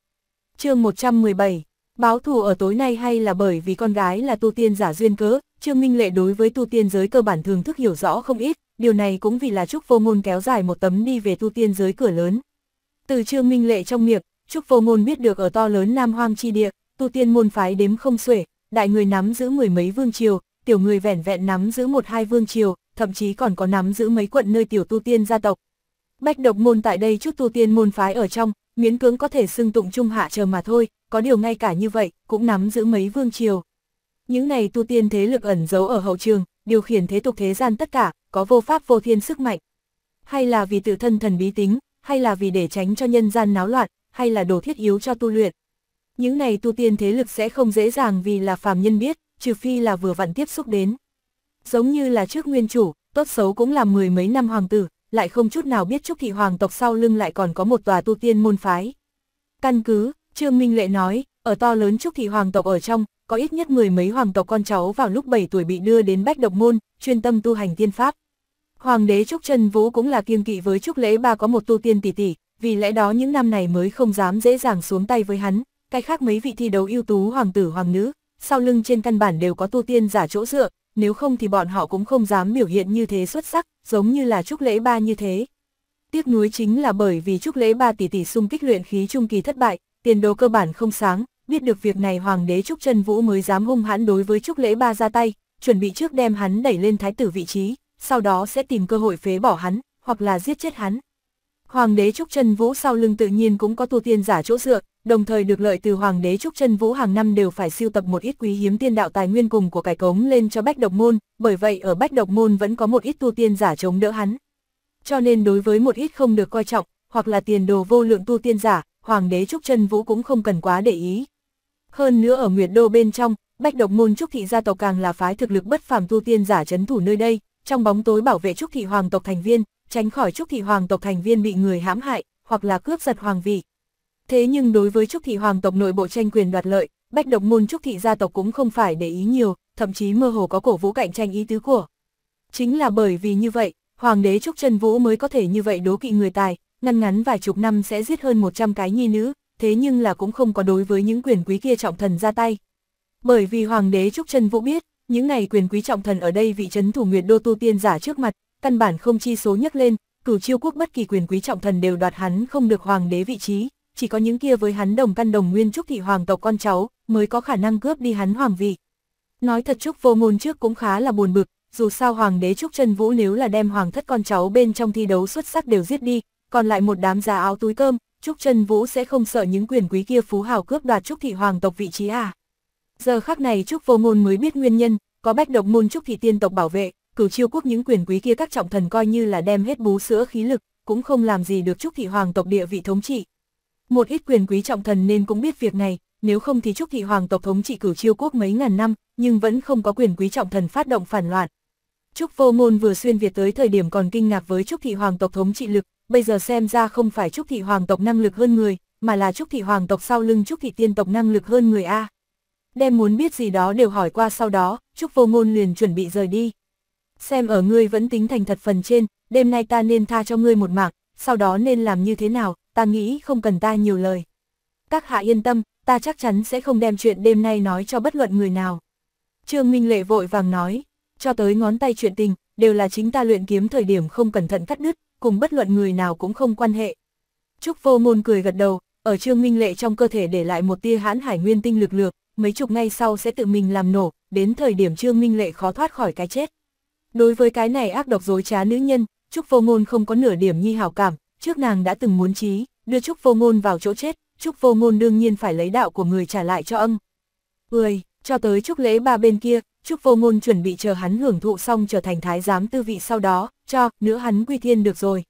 chương 117, báo thù ở tối nay hay là bởi vì con gái là tu tiên giả duyên cớ, Trương Minh Lệ đối với tu tiên giới cơ bản thường thức hiểu rõ không ít, điều này cũng vì là Trúc Vô Ngôn kéo dài một tấm đi về tu tiên giới cửa lớn. Từ Trương Minh Lệ trong miệng, Trúc Vô Ngôn biết được ở to lớn Nam Hoang Chi Địa, tu tiên môn phái đếm không xuể, đại người nắm giữ mười mấy vương triều, tiểu người vẻn vẹn nắm giữ một hai vương triều, thậm chí còn có nắm giữ mấy quận nơi tiểu tu tiên gia tộc. Bách độc môn tại đây chút tu tiên môn phái ở trong, miễn cưỡng có thể xưng tụng trung hạ chờ mà thôi, có điều ngay cả như vậy, cũng nắm giữ mấy vương triều. Những này tu tiên thế lực ẩn giấu ở hậu trường, điều khiển thế tục thế gian tất cả, có vô pháp vô thiên sức mạnh. Hay là vì tự thân thần bí tính, hay là vì để tránh cho nhân gian náo loạn, hay là đồ thiết yếu cho tu luyện. Những này tu tiên thế lực sẽ không dễ dàng vì là phàm nhân biết, trừ phi là vừa vặn tiếp xúc đến. Giống như là trước nguyên chủ, tốt xấu cũng là mười mấy năm hoàng tử, lại không chút nào biết Trúc Thị Hoàng tộc sau lưng lại còn có một tòa tu tiên môn phái. Căn cứ, Trương Minh Lệ nói, ở to lớn Trúc Thị Hoàng tộc ở trong, có ít nhất mười mấy hoàng tộc con cháu vào lúc 7 tuổi bị đưa đến Bách Độc Môn, chuyên tâm tu hành tiên pháp. Hoàng đế Trúc Trần Vũ cũng là kiêng kỵ với Trúc Lễ Ba có một tu tiên tỷ tỷ, vì lẽ đó những năm này mới không dám dễ dàng xuống tay với hắn, cái khác mấy vị thi đấu ưu tú hoàng tử hoàng nữ, sau lưng trên căn bản đều có tu tiên giả chỗ dựa, nếu không thì bọn họ cũng không dám biểu hiện như thế xuất sắc, giống như là Trúc Lễ Ba như thế. Tiếc nuối chính là bởi vì Trúc Lễ Ba tỷ tỷ xung kích luyện khí trung kỳ thất bại, tiền đồ cơ bản không sáng, biết được việc này Hoàng đế Trúc chân Vũ mới dám hung hãn đối với Trúc Lễ Ba ra tay, chuẩn bị trước đem hắn đẩy lên thái tử vị trí, sau đó sẽ tìm cơ hội phế bỏ hắn, hoặc là giết chết hắn. Hoàng đế Trúc chân Vũ sau lưng tự nhiên cũng có tu tiên giả chỗ dựa, đồng thời được lợi từ Hoàng đế Trúc Chân Vũ hàng năm đều phải siêu tập một ít quý hiếm tiên đạo tài nguyên cùng của cải cống lên cho Bách Độc Môn, bởi vậy ở Bách Độc Môn vẫn có một ít tu tiên giả chống đỡ hắn. Cho nên đối với một ít không được coi trọng, hoặc là tiền đồ vô lượng tu tiên giả, Hoàng đế Trúc Chân Vũ cũng không cần quá để ý. Hơn nữa ở Nguyệt Đô bên trong, Bách Độc Môn Trúc Thị gia tộc càng là phái thực lực bất phàm tu tiên giả chấn thủ nơi đây, trong bóng tối bảo vệ Trúc Thị Hoàng tộc thành viên, tránh khỏi Trúc Thị Hoàng tộc thành viên bị người hãm hại, hoặc là cướp giật hoàng vị. Thế nhưng đối với Trúc Thị Hoàng tộc nội bộ tranh quyền đoạt lợi, Bách độc môn Trúc Thị gia tộc cũng không phải để ý nhiều, thậm chí mơ hồ có cổ vũ cạnh tranh ý tứ của. Chính là bởi vì như vậy, Hoàng đế Trúc Trân Vũ mới có thể như vậy đố kỵ người tài, ngăn ngắn vài chục năm sẽ giết hơn 100 cái nhi nữ, thế nhưng là cũng không có đối với những quyền quý kia trọng thần ra tay. Bởi vì Hoàng đế Trúc Trân Vũ biết, những ngày quyền quý trọng thần ở đây vị trấn thủ nguyệt đô tu tiên giả trước mặt, căn bản không chi số nhắc lên, cửu chiêu quốc bất kỳ quyền quý trọng thần đều đoạt hắn không được Hoàng đế vị trí chỉ có những kia với hắn đồng căn đồng nguyên trúc thị hoàng tộc con cháu, mới có khả năng cướp đi hắn hoàng vị. Nói thật Trúc vô ngôn trước cũng khá là buồn bực, dù sao hoàng đế Trúc chân Vũ nếu là đem hoàng thất con cháu bên trong thi đấu xuất sắc đều giết đi, còn lại một đám già áo túi cơm, Trúc chân Vũ sẽ không sợ những quyền quý kia phú hào cướp đoạt Trúc thị hoàng tộc vị trí à. Giờ khắc này Trúc vô ngôn mới biết nguyên nhân, có bách độc môn Trúc thị tiên tộc bảo vệ, cửu chiêu quốc những quyền quý kia các trọng thần coi như là đem hết bú sữa khí lực, cũng không làm gì được Trúc thị hoàng tộc địa vị thống trị, một ít quyền quý trọng thần nên cũng biết việc này, nếu không thì Trúc Thị Hoàng tộc thống trị cửu chiêu quốc mấy ngàn năm, nhưng vẫn không có quyền quý trọng thần phát động phản loạn. Trúc Vô Ngôn vừa xuyên Việt tới thời điểm còn kinh ngạc với Trúc Thị Hoàng tộc thống trị lực, bây giờ xem ra không phải Trúc Thị Hoàng tộc năng lực hơn người, mà là Trúc Thị Hoàng tộc sau lưng Trúc Thị Tiên tộc năng lực hơn người A. Đem muốn biết gì đó đều hỏi qua sau đó, Trúc Vô Ngôn liền chuẩn bị rời đi. Xem ở ngươi vẫn tính thành thật phần trên, đêm nay ta nên tha cho ngươi một mạng, sau đó nên làm như thế nào, ta nghĩ không cần ta nhiều lời. Các hạ yên tâm, ta chắc chắn sẽ không đem chuyện đêm nay nói cho bất luận người nào. Trương Minh Lệ vội vàng nói, cho tới ngón tay chuyện tình, đều là chính ta luyện kiếm thời điểm không cẩn thận cắt đứt, cùng bất luận người nào cũng không quan hệ. Trúc vô môn cười gật đầu, ở Trương Minh Lệ trong cơ thể để lại một tia hãn hải nguyên tinh lực lược, mấy chục ngày sau sẽ tự mình làm nổ, đến thời điểm Trương Minh Lệ khó thoát khỏi cái chết. Đối với cái này ác độc dối trá nữ nhân, Trúc vô môn không có nửa điểm nhi hào cảm, trước nàng đã từng muốn trí, đưa Trúc Vô Ngôn vào chỗ chết, Trúc Vô Ngôn đương nhiên phải lấy đạo của người trả lại cho âng. người cho tới Trúc Lễ ba bên kia, Trúc Vô Ngôn chuẩn bị chờ hắn hưởng thụ xong trở thành thái giám tư vị sau đó, cho, nữa hắn quy thiên được rồi.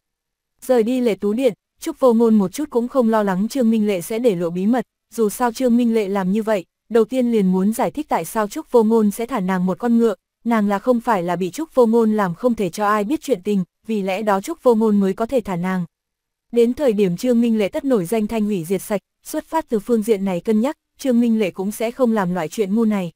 Rời đi lệ tú điện, Trúc Vô Ngôn một chút cũng không lo lắng Trương Minh Lệ sẽ để lộ bí mật, dù sao Trương Minh Lệ làm như vậy, đầu tiên liền muốn giải thích tại sao Trúc Vô Ngôn sẽ thả nàng một con ngựa, nàng là không phải là bị Trúc Vô Ngôn làm không thể cho ai biết chuyện tình, vì lẽ đó Trúc Vô Ngôn mới có thể thả nàng. Đến thời điểm Trương Minh Lệ tất nổi danh thanh hủy diệt sạch, xuất phát từ phương diện này cân nhắc, Trương Minh Lệ cũng sẽ không làm loại chuyện ngu này.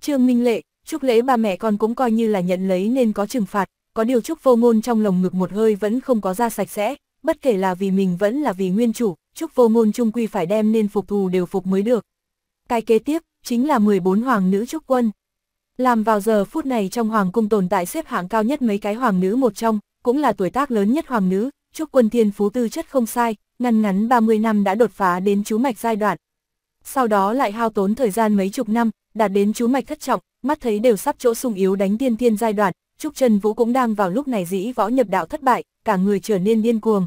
Trương Minh Lệ, chúc Lễ ba mẹ con cũng coi như là nhận lấy nên có trừng phạt, có điều chúc Vô Ngôn trong lồng ngực một hơi vẫn không có ra sạch sẽ, bất kể là vì mình vẫn là vì nguyên chủ, chúc Vô Ngôn trung quy phải đem nên phục thù đều phục mới được. Cái kế tiếp, chính là 14 hoàng nữ chúc Quân. Làm vào giờ phút này trong hoàng cung tồn tại xếp hạng cao nhất mấy cái hoàng nữ một trong, cũng là tuổi tác lớn nhất hoàng nữ, Chúc Quân Thiên Phú tư chất không sai, ngăn ngắn 30 năm đã đột phá đến chú mạch giai đoạn. Sau đó lại hao tốn thời gian mấy chục năm, đạt đến chú mạch thất trọng, mắt thấy đều sắp chỗ sung yếu đánh tiên thiên giai đoạn, Chúc Trần Vũ cũng đang vào lúc này dĩ võ nhập đạo thất bại, cả người trở nên điên cuồng.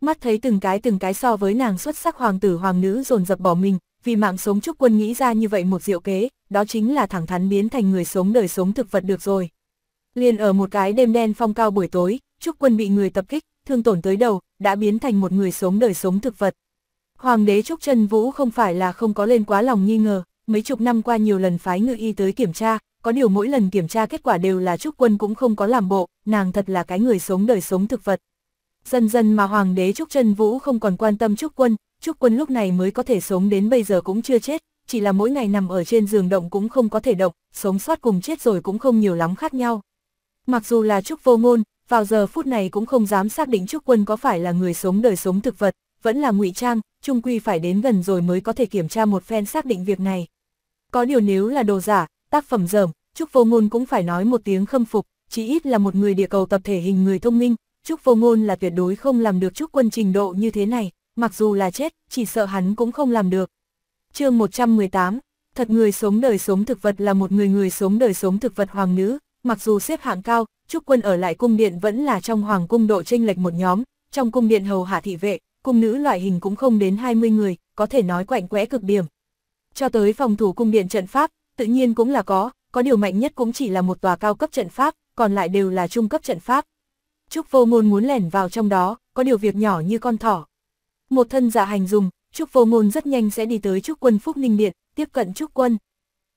Mắt thấy từng cái từng cái so với nàng xuất sắc hoàng tử hoàng nữ dồn dập bỏ mình, vì mạng sống Chúc Quân nghĩ ra như vậy một diệu kế, đó chính là thẳng thắn biến thành người sống đời sống thực vật được rồi. Liên ở một cái đêm đen phong cao buổi tối, Chúc Quân bị người tập kích, thương tổn tới đầu, đã biến thành một người sống đời sống thực vật. Hoàng đế Trúc Trân Vũ không phải là không có lên quá lòng nghi ngờ, mấy chục năm qua nhiều lần phái ngự y tới kiểm tra, có điều mỗi lần kiểm tra kết quả đều là Trúc Quân cũng không có làm bộ, nàng thật là cái người sống đời sống thực vật. Dần dần mà Hoàng đế Trúc Trân Vũ không còn quan tâm Trúc Quân, Trúc Quân lúc này mới có thể sống đến bây giờ cũng chưa chết, chỉ là mỗi ngày nằm ở trên giường động cũng không có thể động, sống sót cùng chết rồi cũng không nhiều lắm khác nhau. Mặc dù là Trúc Vô Ngôn, vào giờ phút này cũng không dám xác định trúc quân có phải là người sống đời sống thực vật, vẫn là ngụy trang, trung quy phải đến gần rồi mới có thể kiểm tra một phen xác định việc này. Có điều nếu là đồ giả, tác phẩm dởm, Trúc Vô Ngôn cũng phải nói một tiếng khâm phục, chí ít là một người địa cầu tập thể hình người thông minh, Trúc Vô Ngôn là tuyệt đối không làm được Trúc Quân trình độ như thế này, mặc dù là chết, chỉ sợ hắn cũng không làm được. chương 118, thật người sống đời sống thực vật là một người người sống đời sống thực vật hoàng nữ, Mặc dù xếp hạng cao, Trúc Quân ở lại cung điện vẫn là trong hoàng cung độ tranh lệch một nhóm, trong cung điện hầu hạ thị vệ, cung nữ loại hình cũng không đến 20 người, có thể nói quạnh quẽ cực điểm. Cho tới phòng thủ cung điện trận pháp, tự nhiên cũng là có, có điều mạnh nhất cũng chỉ là một tòa cao cấp trận pháp, còn lại đều là trung cấp trận pháp. Trúc Vô Ngôn muốn lẻn vào trong đó, có điều việc nhỏ như con thỏ. Một thân giả dạ hành dùng, Trúc Vô Ngôn rất nhanh sẽ đi tới Trúc Quân Phúc Ninh Điện, tiếp cận Trúc Quân.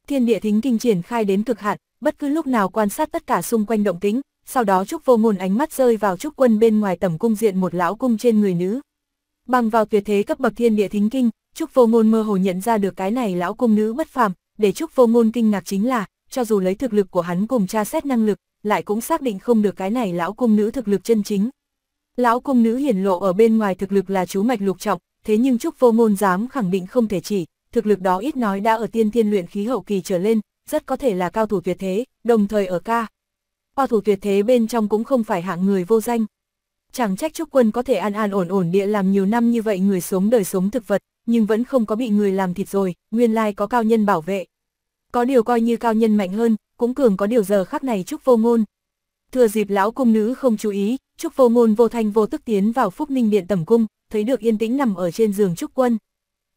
Thiên địa thính kinh triển khai đến cực hạn, bất cứ lúc nào quan sát tất cả xung quanh động tĩnh sau đó Trúc Vô Ngôn ánh mắt rơi vào Trúc Quân bên ngoài tầm cung diện một lão cung trên người nữ. Bằng vào tuyệt thế cấp bậc thiên địa thính kinh, Trúc Vô Ngôn mơ hồ nhận ra được cái này lão cung nữ bất phàm, để Trúc Vô Ngôn kinh ngạc chính là, cho dù lấy thực lực của hắn cùng tra xét năng lực, lại cũng xác định không được cái này lão cung nữ thực lực chân chính. Lão cung nữ hiển lộ ở bên ngoài thực lực là chú mạch lục trọng, thế nhưng Trúc Vô Ngôn dám khẳng định không thể chỉ, thực lực đó ít nói đã ở tiên thiên luyện khí hậu kỳ trở lên, rất có thể là cao thủ tuyệt thế, đồng thời ở ca. Cao thủ tuyệt thế bên trong cũng không phải hạng người vô danh. Chẳng trách Trúc Quân có thể an an ổn ổn địa làm nhiều năm như vậy người sống đời sống thực vật, nhưng vẫn không có bị người làm thịt rồi, nguyên lai có cao nhân bảo vệ. Có điều coi như cao nhân mạnh hơn, cũng cường có điều giờ khắc này Trúc Vô Ngôn. Thừa dịp lão cung nữ không chú ý, Trúc Vô Ngôn vô thanh vô tức tiến vào Phúc Ninh Điện Tẩm Cung, thấy được yên tĩnh nằm ở trên giường Trúc Quân.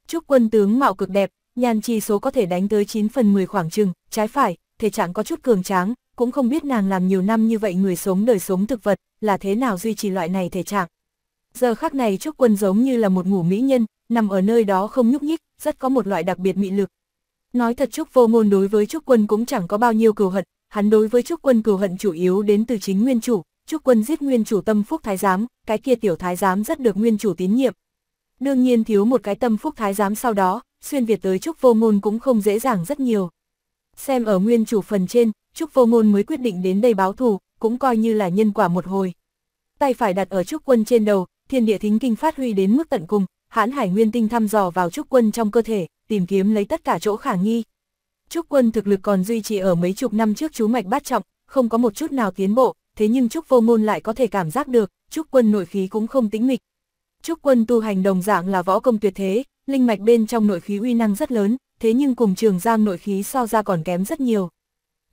Trúc Quân tướng mạo cực đẹp, Nhan chỉ số có thể đánh tới 9 phần 10 khoảng chừng, trái phải, thể trạng có chút cường tráng, cũng không biết nàng làm nhiều năm như vậy người sống đời sống thực vật, là thế nào duy trì loại này thể trạng. Giờ khắc này Trúc Quân giống như là một ngủ mỹ nhân, nằm ở nơi đó không nhúc nhích, rất có một loại đặc biệt mị lực. Nói thật Trúc Vô Ngôn đối với Trúc Quân cũng chẳng có bao nhiêu cừu hận, hắn đối với Trúc Quân cừu hận chủ yếu đến từ chính nguyên chủ, Trúc Quân giết nguyên chủ Tâm Phúc Thái giám, cái kia tiểu thái giám rất được nguyên chủ tín nhiệm. Đương nhiên thiếu một cái Tâm Phúc Thái giám sau đó, xuyên Việt tới Trúc Vô Ngôn cũng không dễ dàng rất nhiều. Xem ở nguyên chủ phần trên, Trúc Vô Ngôn mới quyết định đến đây báo thù, cũng coi như là nhân quả một hồi. Tay phải đặt ở Trúc Quân trên đầu, thiên địa thính kinh phát huy đến mức tận cùng, hãn hải nguyên tinh thăm dò vào Trúc Quân trong cơ thể, tìm kiếm lấy tất cả chỗ khả nghi. Trúc Quân thực lực còn duy trì ở mấy chục năm trước chú mạch bát trọng, không có một chút nào tiến bộ, thế nhưng Trúc Vô Ngôn lại có thể cảm giác được, Trúc Quân nội khí cũng không tĩnh mịch. Trúc Quân tu hành đồng dạng là võ công tuyệt thế, linh mạch bên trong nội khí uy năng rất lớn, thế nhưng cùng trường giang nội khí so ra còn kém rất nhiều.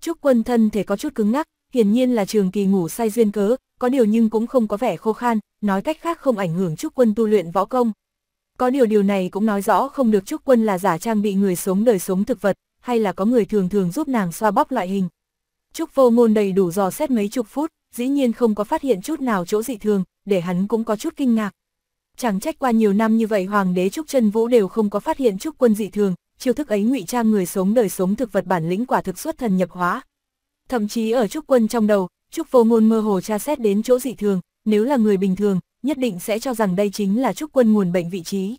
Trúc quân thân thể có chút cứng ngắc, hiển nhiên là trường kỳ ngủ say duyên cớ, có điều nhưng cũng không có vẻ khô khan, nói cách khác không ảnh hưởng Trúc quân tu luyện võ công. Có điều điều này cũng nói rõ không được Trúc quân là giả trang bị người sống đời sống thực vật, hay là có người thường thường giúp nàng xoa bóp loại hình. Trúc vô ngôn đầy đủ dò xét mấy chục phút, dĩ nhiên không có phát hiện chút nào chỗ dị thường, để hắn cũng có chút kinh ngạc. Chẳng trách qua nhiều năm như vậy Hoàng đế Trúc chân Vũ đều không có phát hiện Trúc quân dị thường, chiêu thức ấy ngụy trang người sống đời sống thực vật bản lĩnh quả thực xuất thần nhập hóa. Thậm chí ở Trúc quân trong đầu, Trúc vô ngôn mơ hồ tra xét đến chỗ dị thường, nếu là người bình thường, nhất định sẽ cho rằng đây chính là Trúc quân nguồn bệnh vị trí.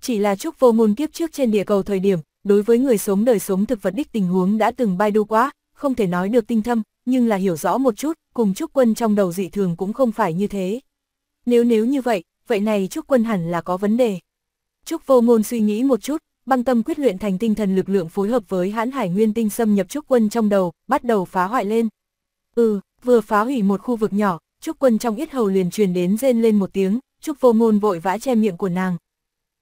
Chỉ là Trúc vô ngôn kiếp trước trên địa cầu thời điểm, đối với người sống đời sống thực vật đích tình huống đã từng bay đu quá, không thể nói được tinh thâm, nhưng là hiểu rõ một chút, cùng Trúc quân trong đầu dị thường cũng không phải như thế. Nếu nếu như vậy, vậy này Trúc Quân hẳn là có vấn đề. Trúc Vô Ngôn suy nghĩ một chút, băng tâm quyết luyện thành tinh thần lực lượng phối hợp với hãn hải nguyên tinh xâm nhập Trúc Quân trong đầu, bắt đầu phá hoại lên. Ừ, vừa phá hủy một khu vực nhỏ, Trúc Quân trong yết hầu liền truyền đến rên lên một tiếng, Trúc Vô Ngôn vội vã che miệng của nàng.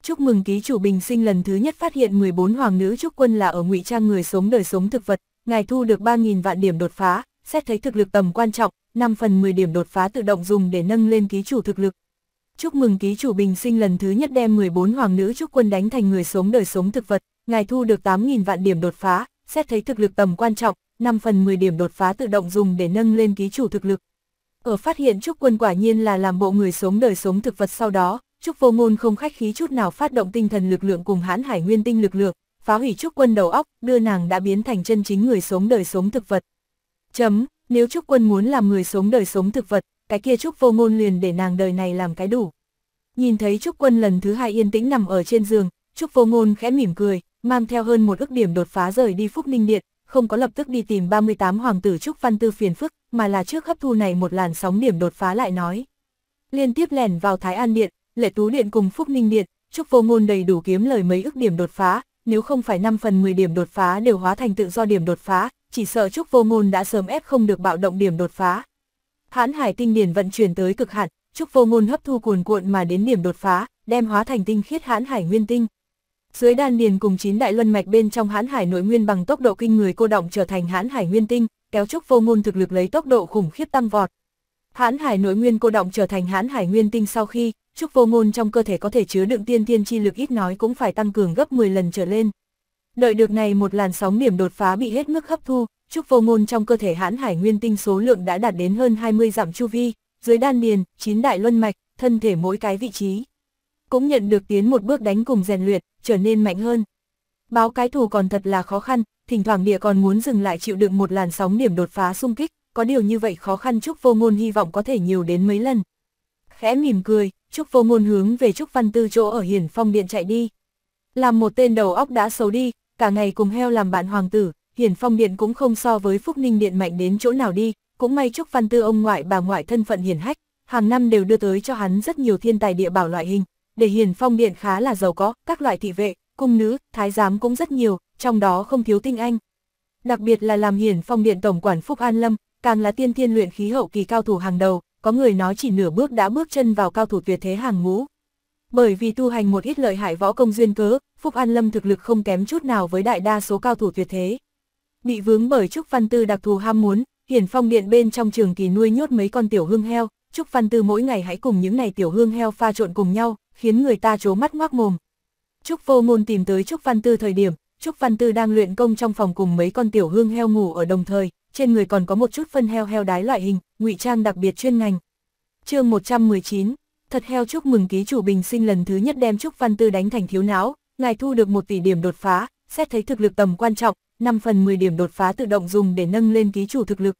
Chúc mừng ký chủ Bình Sinh lần thứ nhất phát hiện 14 hoàng nữ Trúc Quân là ở ngụy trang người sống đời sống thực vật, ngài thu được 3.000 vạn điểm đột phá, xét thấy thực lực tầm quan trọng, 5 phần 10 điểm đột phá tự động dùng để nâng lên ký chủ thực lực, chúc mừng ký chủ bình sinh lần thứ nhất đem 14 hoàng nữ chúc quân đánh thành người sống đời sống thực vật, ngài thu được 8.000 vạn điểm đột phá, xét thấy thực lực tầm quan trọng, 5 phần 10 điểm đột phá tự động dùng để nâng lên ký chủ thực lực. Ở phát hiện chúc quân quả nhiên là làm bộ người sống đời sống thực vật sau đó, chúc vô ngôn không khách khí chút nào phát động tinh thần lực lượng cùng hãn hải nguyên tinh lực lượng, phá hủy chúc quân đầu óc, đưa nàng đã biến thành chân chính người sống đời sống thực vật. Chấm, nếu chúc quân muốn làm người sống đời sống thực vật, cái kia Trúc Vô Ngôn liền để nàng đời này làm cái đủ. Nhìn thấy Trúc Quân lần thứ hai yên tĩnh nằm ở trên giường, Trúc Vô Ngôn khẽ mỉm cười, mang theo hơn một ước điểm đột phá rời đi Phúc Ninh Điện, không có lập tức đi tìm 38 hoàng tử Trúc Văn Tư phiền phức, mà là trước hấp thu này một làn sóng điểm đột phá lại nói. Liên tiếp lèn vào Thái An Điện, Lệ Tú Điện cùng Phúc Ninh Điện, Trúc Vô Ngôn đầy đủ kiếm lời mấy ước điểm đột phá, nếu không phải 5 phần 10 điểm đột phá đều hóa thành tự do điểm đột phá, chỉ sợ Trúc Vô Ngôn đã sớm ép không được bạo động điểm đột phá, Hãn hải tinh điển vận chuyển tới cực hạn, chúc Vô Ngôn hấp thu cuồn cuộn mà đến điểm đột phá, đem hóa thành tinh khiết hãn hải nguyên tinh. Dưới đan điền cùng chín đại luân mạch bên trong hãn hải nội nguyên bằng tốc độ kinh người cô động trở thành hãn hải nguyên tinh, kéo chúc Vô Ngôn thực lực lấy tốc độ khủng khiếp tăng vọt. Hãn hải nội nguyên cô động trở thành hãn hải nguyên tinh sau khi, chúc Vô Ngôn trong cơ thể có thể chứa đựng tiên tiên chi lực ít nói cũng phải tăng cường gấp 10 lần trở lên. Đợi được này một làn sóng điểm đột phá bị hết mức hấp thu, Trúc vô ngôn trong cơ thể hãn hải nguyên tinh số lượng đã đạt đến hơn 20 giảm chu vi, dưới đan điền, chín đại luân mạch, thân thể mỗi cái vị trí. Cũng nhận được tiến một bước đánh cùng rèn luyện, trở nên mạnh hơn. Báo cái thù còn thật là khó khăn, thỉnh thoảng địa còn muốn dừng lại chịu đựng một làn sóng điểm đột phá xung kích, có điều như vậy khó khăn Trúc vô ngôn hy vọng có thể nhiều đến mấy lần. Khẽ mỉm cười, Trúc vô ngôn hướng về Trúc Văn Tư chỗ ở hiển phong điện chạy đi. Làm một tên đầu óc đã xấu đi, cả ngày cùng heo làm bạn hoàng tử, Hiển Phong Điện cũng không so với Phúc Ninh Điện mạnh đến chỗ nào đi, cũng may Trúc Văn Tư ông ngoại bà ngoại thân phận hiển hách, hàng năm đều đưa tới cho hắn rất nhiều thiên tài địa bảo loại hình, để Hiển Phong Điện khá là giàu có, các loại thị vệ, cung nữ, thái giám cũng rất nhiều, trong đó không thiếu tinh anh. Đặc biệt là làm Hiển Phong Điện tổng quản Phúc An Lâm, càng là tiên thiên luyện khí hậu kỳ cao thủ hàng đầu, có người nói chỉ nửa bước đã bước chân vào cao thủ tuyệt thế hàng ngũ. Bởi vì tu hành một ít lợi hại võ công duyên cớ, Phúc An Lâm thực lực không kém chút nào với đại đa số cao thủ tuyệt thế bị vướng bởi Trúc Văn Tư đặc thù ham muốn, hiển phong điện bên trong trường kỳ nuôi nhốt mấy con tiểu hương heo, Trúc Văn Tư mỗi ngày hãy cùng những này tiểu hương heo pha trộn cùng nhau, khiến người ta trố mắt ngoác mồm. Trúc Vô Môn tìm tới Trúc Văn Tư thời điểm, Trúc Văn Tư đang luyện công trong phòng cùng mấy con tiểu hương heo ngủ ở đồng thời, trên người còn có một chút phân heo heo đái loại hình, ngụy trang đặc biệt chuyên ngành. Chương 119, thật heo chúc mừng ký chủ Bình Sinh lần thứ nhất đem Trúc Văn Tư đánh thành thiếu não, ngài thu được một tỷ điểm đột phá, xét thấy thực lực tầm quan trọng, 5 phần 10 điểm đột phá tự động dùng để nâng lên ký chủ thực lực.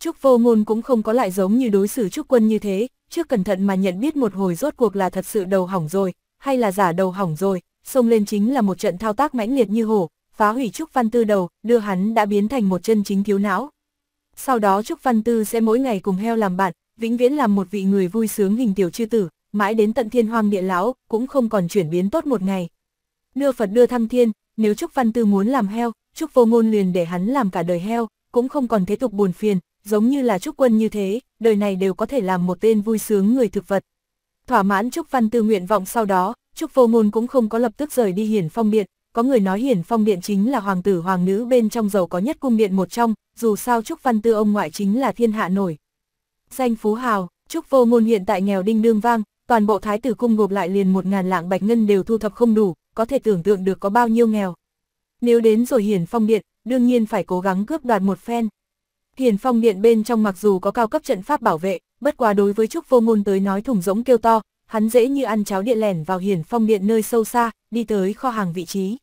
Trúc vô ngôn cũng không có lại giống như đối xử trúc quân như thế, trước cẩn thận mà nhận biết một hồi rốt cuộc là thật sự đầu hỏng rồi, hay là giả đầu hỏng rồi, xông lên chính là một trận thao tác mãnh liệt như hổ, phá hủy Trúc Văn Tư đầu, đưa hắn đã biến thành một chân chính thiếu não. Sau đó Trúc Văn Tư sẽ mỗi ngày cùng heo làm bạn, vĩnh viễn làm một vị người vui sướng hình tiểu chư tử, mãi đến tận thiên hoang địa lão, cũng không còn chuyển biến tốt một ngày. Đưa Phật đưa thăng thiên, nếu Trúc Văn Tư muốn làm heo, Trúc Vô Ngôn liền để hắn làm cả đời heo, cũng không còn thế tục buồn phiền, giống như là Trúc Quân như thế, đời này đều có thể làm một tên vui sướng người thực vật. Thỏa mãn Trúc Văn Tư nguyện vọng sau đó, Trúc Vô Ngôn cũng không có lập tức rời đi Hiển Phong Điện, có người nói Hiển Phong Điện chính là hoàng tử hoàng nữ bên trong giàu có nhất cung điện một trong, dù sao Trúc Văn Tư ông ngoại chính là thiên hạ nổi. Danh Phú Hào, Trúc Vô Ngôn hiện tại nghèo đinh đương vang, toàn bộ thái tử cung gộp lại liền một ngàn lạng bạch ngân đều thu thập không đủ, có thể tưởng tượng được có bao nhiêu nghèo. Nếu đến rồi hiển phong điện, đương nhiên phải cố gắng cướp đoạt một phen. Hiển phong điện bên trong mặc dù có cao cấp trận pháp bảo vệ, bất quá đối với Trúc Vô Ngôn tới nói thủng rỗng kêu to, hắn dễ như ăn cháo điện lẻn vào hiển phong điện nơi sâu xa, đi tới kho hàng vị trí.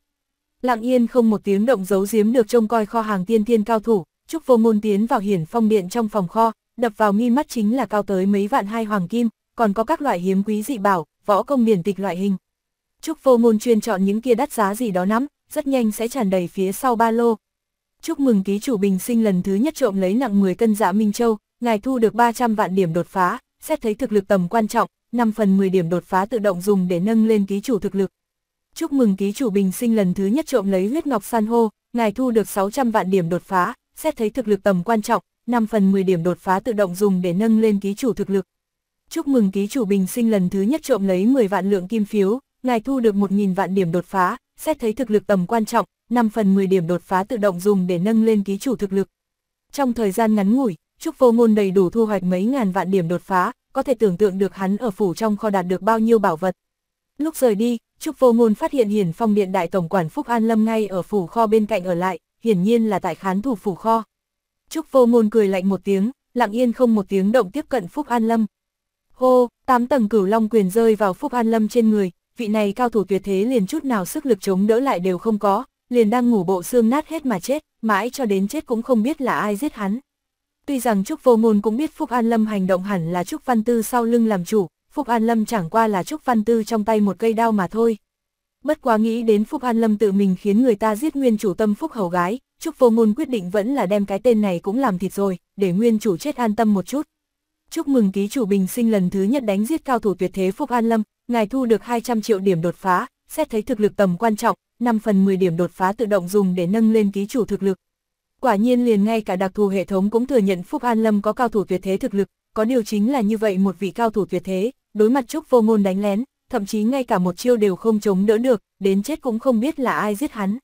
Lặng yên không một tiếng động giấu giếm được trông coi kho hàng tiên thiên cao thủ, Trúc Vô Ngôn tiến vào hiển phong điện trong phòng kho, đập vào mi mắt chính là cao tới mấy vạn hai hoàng kim, còn có các loại hiếm quý dị bảo, võ công điển tịch loại hình. Trúc Vô Ngôn chuyên chọn những kia đắt giá gì đó lắm, rất nhanh sẽ tràn đầy phía sau ba lô. Chúc mừng ký chủ bình sinh lần thứ nhất trộm lấy nặng 10 cân dạ Minh Châu, ngài thu được 300 vạn điểm đột phá, xét thấy thực lực tầm quan trọng, 5 phần 10 điểm đột phá tự động dùng để nâng lên ký chủ thực lực. Chúc mừng ký chủ bình sinh lần thứ nhất trộm lấy huyết ngọc san hô, ngài thu được 600 vạn điểm đột phá, xét thấy thực lực tầm quan trọng, 5 phần 10 điểm đột phá tự động dùng để nâng lên ký chủ thực lực. Chúc mừng ký chủ bình sinh lần thứ nhất trộm lấy 10 vạn lượng kim phiếu, ngài thu được 1.000 vạn điểm đột phá, xét thấy thực lực tầm quan trọng, 5 phần 10 điểm đột phá tự động dùng để nâng lên ký chủ thực lực. Trong thời gian ngắn ngủi, Trúc Vô Ngôn đầy đủ thu hoạch mấy ngàn vạn điểm đột phá, có thể tưởng tượng được hắn ở phủ trong kho đạt được bao nhiêu bảo vật. Lúc rời đi, Trúc Vô Ngôn phát hiện Hiển Phong Điện Đại Tổng quản Phúc An Lâm ngay ở phủ kho bên cạnh ở lại, hiển nhiên là tại khán thủ phủ kho. Trúc Vô Ngôn cười lạnh một tiếng, lặng yên không một tiếng động tiếp cận Phúc An Lâm. Hô, tám tầng cửu long quyền rơi vào Phúc An Lâm trên người, vị này cao thủ tuyệt thế liền chút nào sức lực chống đỡ lại đều không có, liền đang ngủ bộ xương nát hết mà chết, mãi cho đến chết cũng không biết là ai giết hắn. Tuy rằng Trúc Vô Ngôn cũng biết Phúc An Lâm hành động hẳn là Trúc Văn Tư sau lưng làm chủ, Phúc An Lâm chẳng qua là Trúc Văn Tư trong tay một cây đao mà thôi. Bất quá nghĩ đến Phúc An Lâm tự mình khiến người ta giết nguyên chủ tâm Phúc Hầu Gái, Trúc Vô Ngôn quyết định vẫn là đem cái tên này cũng làm thịt rồi, để nguyên chủ chết an tâm một chút chúc mừng ký chủ bình sinh lần thứ nhất đánh giết cao thủ tuyệt thế Phúc An Lâm, ngài thu được 200 triệu điểm đột phá, xét thấy thực lực tầm quan trọng, 5 phần 10 điểm đột phá tự động dùng để nâng lên ký chủ thực lực. Quả nhiên liền ngay cả đặc thù hệ thống cũng thừa nhận Phúc An Lâm có cao thủ tuyệt thế thực lực, có điều chính là như vậy một vị cao thủ tuyệt thế, đối mặt Trúc Vô Ngôn đánh lén, thậm chí ngay cả một chiêu đều không chống đỡ được, đến chết cũng không biết là ai giết hắn.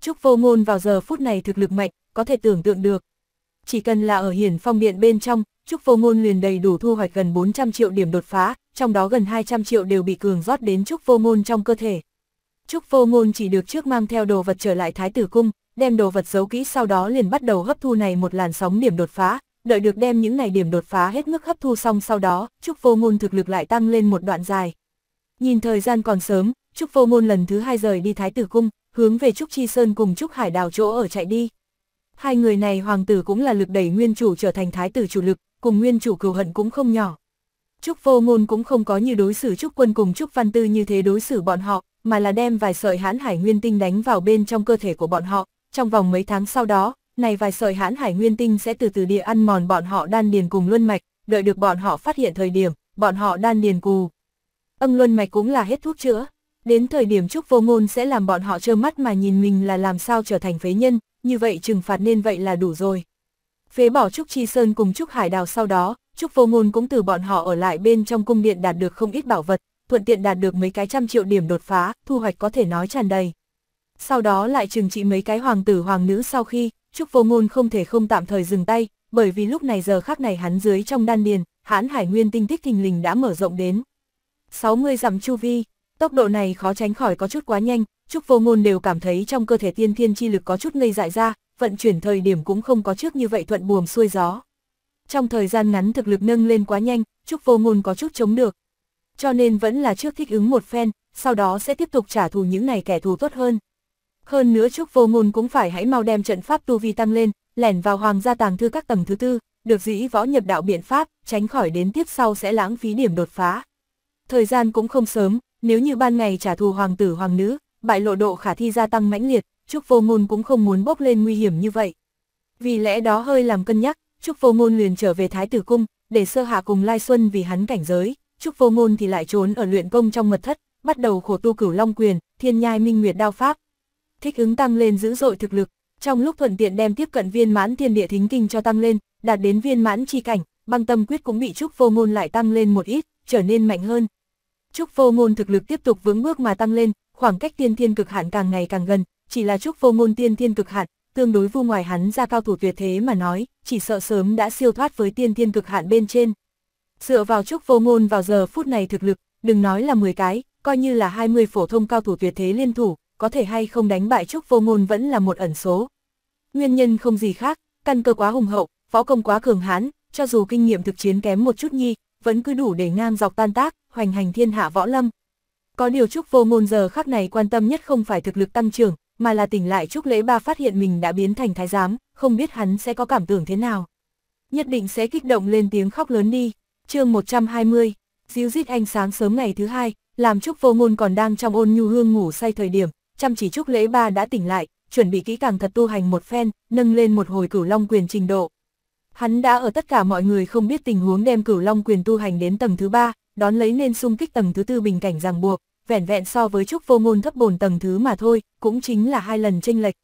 Trúc Vô Ngôn vào giờ phút này thực lực mạnh, có thể tưởng tượng được, chỉ cần là ở hiển phong điện bên trong, Trúc Vô Ngôn liền đầy đủ thu hoạch gần 400 triệu điểm đột phá, trong đó gần 200 triệu đều bị cường rót đến Trúc Vô Ngôn trong cơ thể. Trúc Vô Ngôn chỉ được trước mang theo đồ vật trở lại Thái Tử Cung, đem đồ vật giấu kỹ sau đó liền bắt đầu hấp thu này một làn sóng điểm đột phá, đợi được đem những này điểm đột phá hết mức hấp thu xong sau đó, Trúc Vô Ngôn thực lực lại tăng lên một đoạn dài. Nhìn thời gian còn sớm, Trúc Vô Ngôn lần thứ hai rời đi Thái Tử Cung, hướng về Trúc Chi Sơn cùng Trúc Hải Đào chỗ ở chạy đi. Hai người này hoàng tử cũng là lực đẩy nguyên chủ trở thành thái tử chủ lực, cùng nguyên chủ cừu hận cũng không nhỏ. Trúc vô ngôn cũng không có như đối xử Trúc quân cùng Trúc văn tư như thế đối xử bọn họ, mà là đem vài sợi hãn hải nguyên tinh đánh vào bên trong cơ thể của bọn họ. Trong vòng mấy tháng sau đó, này vài sợi hãn hải nguyên tinh sẽ từ từ địa ăn mòn bọn họ đan điền cùng luân mạch, đợi được bọn họ phát hiện thời điểm, bọn họ đan điền cù. Âm luân mạch cũng là hết thuốc chữa. Đến thời điểm Trúc Vô Ngôn sẽ làm bọn họ trơ mắt mà nhìn mình là làm sao trở thành phế nhân, như vậy trừng phạt nên vậy là đủ rồi. Phế bỏ Trúc Chi Sơn cùng Trúc Hải Đào sau đó, Trúc Vô Ngôn cũng từ bọn họ ở lại bên trong cung điện đạt được không ít bảo vật, thuận tiện đạt được mấy cái trăm triệu điểm đột phá, thu hoạch có thể nói tràn đầy. Sau đó lại trừng trị mấy cái hoàng tử hoàng nữ sau khi, Trúc Vô Ngôn không thể không tạm thời dừng tay, bởi vì lúc này giờ khắc này hắn dưới trong đan điền, hãn hải nguyên tinh tích thình lình đã mở rộng đến. 60 dặm chu vi, tốc độ này khó tránh khỏi có chút quá nhanh, Trúc Vô Ngôn đều cảm thấy trong cơ thể tiên thiên chi lực có chút ngây dại ra, vận chuyển thời điểm cũng không có trước như vậy thuận buồm xuôi gió. Trong thời gian ngắn thực lực nâng lên quá nhanh, Trúc Vô Ngôn có chút chống được. Cho nên vẫn là trước thích ứng một phen, sau đó sẽ tiếp tục trả thù những này kẻ thù tốt hơn. Hơn nữa Trúc Vô Ngôn cũng phải hãy mau đem trận pháp tu vi tăng lên, lẻn vào hoàng gia tàng thư các tầng thứ tư, được dĩ võ nhập đạo biện pháp, tránh khỏi đến tiếp sau sẽ lãng phí điểm đột phá. Thời gian cũng không sớm, nếu như ban ngày trả thù hoàng tử hoàng nữ, bại lộ độ khả thi gia tăng mãnh liệt, Trúc Vô Ngôn cũng không muốn bốc lên nguy hiểm như vậy. Vì lẽ đó hơi làm cân nhắc, Trúc Vô Ngôn liền trở về Thái Tử Cung, để sơ hạ cùng Lai Xuân vì hắn cảnh giới, Trúc Vô Ngôn thì lại trốn ở luyện công trong mật thất, bắt đầu khổ tu cửu long quyền, thiên nhai minh nguyệt đao pháp. Thích ứng tăng lên dữ dội thực lực, trong lúc thuận tiện đem tiếp cận viên mãn thiên địa thính kinh cho tăng lên, đạt đến viên mãn chi cảnh, băng tâm quyết cũng bị Trúc Vô Ngôn lại tăng lên một ít, trở nên mạnh hơn. Trúc Vô Ngôn thực lực tiếp tục vững bước mà tăng lên, khoảng cách tiên thiên cực hạn càng ngày càng gần, chỉ là Chúc vô ngôn tiên thiên cực hạn, tương đối vu ngoài hắn ra cao thủ tuyệt thế mà nói, chỉ sợ sớm đã siêu thoát với tiên thiên cực hạn bên trên. Dựa vào Chúc vô ngôn vào giờ phút này thực lực, đừng nói là 10 cái, coi như là 20 phổ thông cao thủ tuyệt thế liên thủ, có thể hay không đánh bại Chúc vô ngôn vẫn là một ẩn số. Nguyên nhân không gì khác, căn cơ quá hùng hậu, võ công quá cường hãn, cho dù kinh nghiệm thực chiến kém một chút nhi, vẫn cứ đủ để ngang dọc tan tác, hoành hành thiên hạ võ lâm. Có điều Trúc Vô Ngôn giờ khắc này quan tâm nhất không phải thực lực tăng trưởng, mà là tỉnh lại Trúc Lễ Ba phát hiện mình đã biến thành thái giám, không biết hắn sẽ có cảm tưởng thế nào. Nhất định sẽ kích động lên tiếng khóc lớn đi. chương 120, díu dít ánh sáng sớm ngày thứ hai, làm Trúc Vô Ngôn còn đang trong ôn nhu hương ngủ say thời điểm, chăm chỉ Trúc Lễ Ba đã tỉnh lại, chuẩn bị kỹ càng thật tu hành một phen, nâng lên một hồi cửu long quyền trình độ. Hắn đã ở tất cả mọi người không biết tình huống đem cửu long quyền tu hành đến tầng thứ ba, đón lấy nên xung kích tầng thứ tư bình cảnh ràng buộc, vẻn vẹn so với trúc vô ngôn thấp bồn tầng thứ mà thôi, cũng chính là hai lần tranh lệch.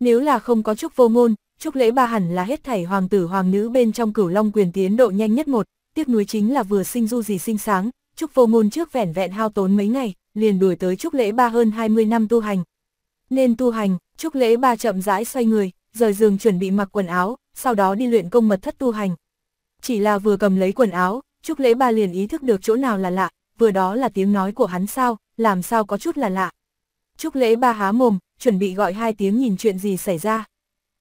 Nếu là không có trúc vô ngôn, trúc lễ ba hẳn là hết thảy hoàng tử hoàng nữ bên trong cửu long quyền tiến độ nhanh nhất một, tiếc nuối chính là vừa sinh du gì sinh sáng, trúc vô ngôn trước vẻn vẹn hao tốn mấy ngày, liền đuổi tới trúc lễ ba hơn 20 năm tu hành. Nên tu hành, trúc lễ ba chậm rãi xoay người, rời giường chuẩn bị mặc quần áo, sau đó đi luyện công mật thất tu hành. Chỉ là vừa cầm lấy quần áo, Trúc Lễ Ba liền ý thức được chỗ nào là lạ, vừa đó là tiếng nói của hắn sao, làm sao có chút là lạ. Trúc lễ ba há mồm, chuẩn bị gọi hai tiếng nhìn chuyện gì xảy ra.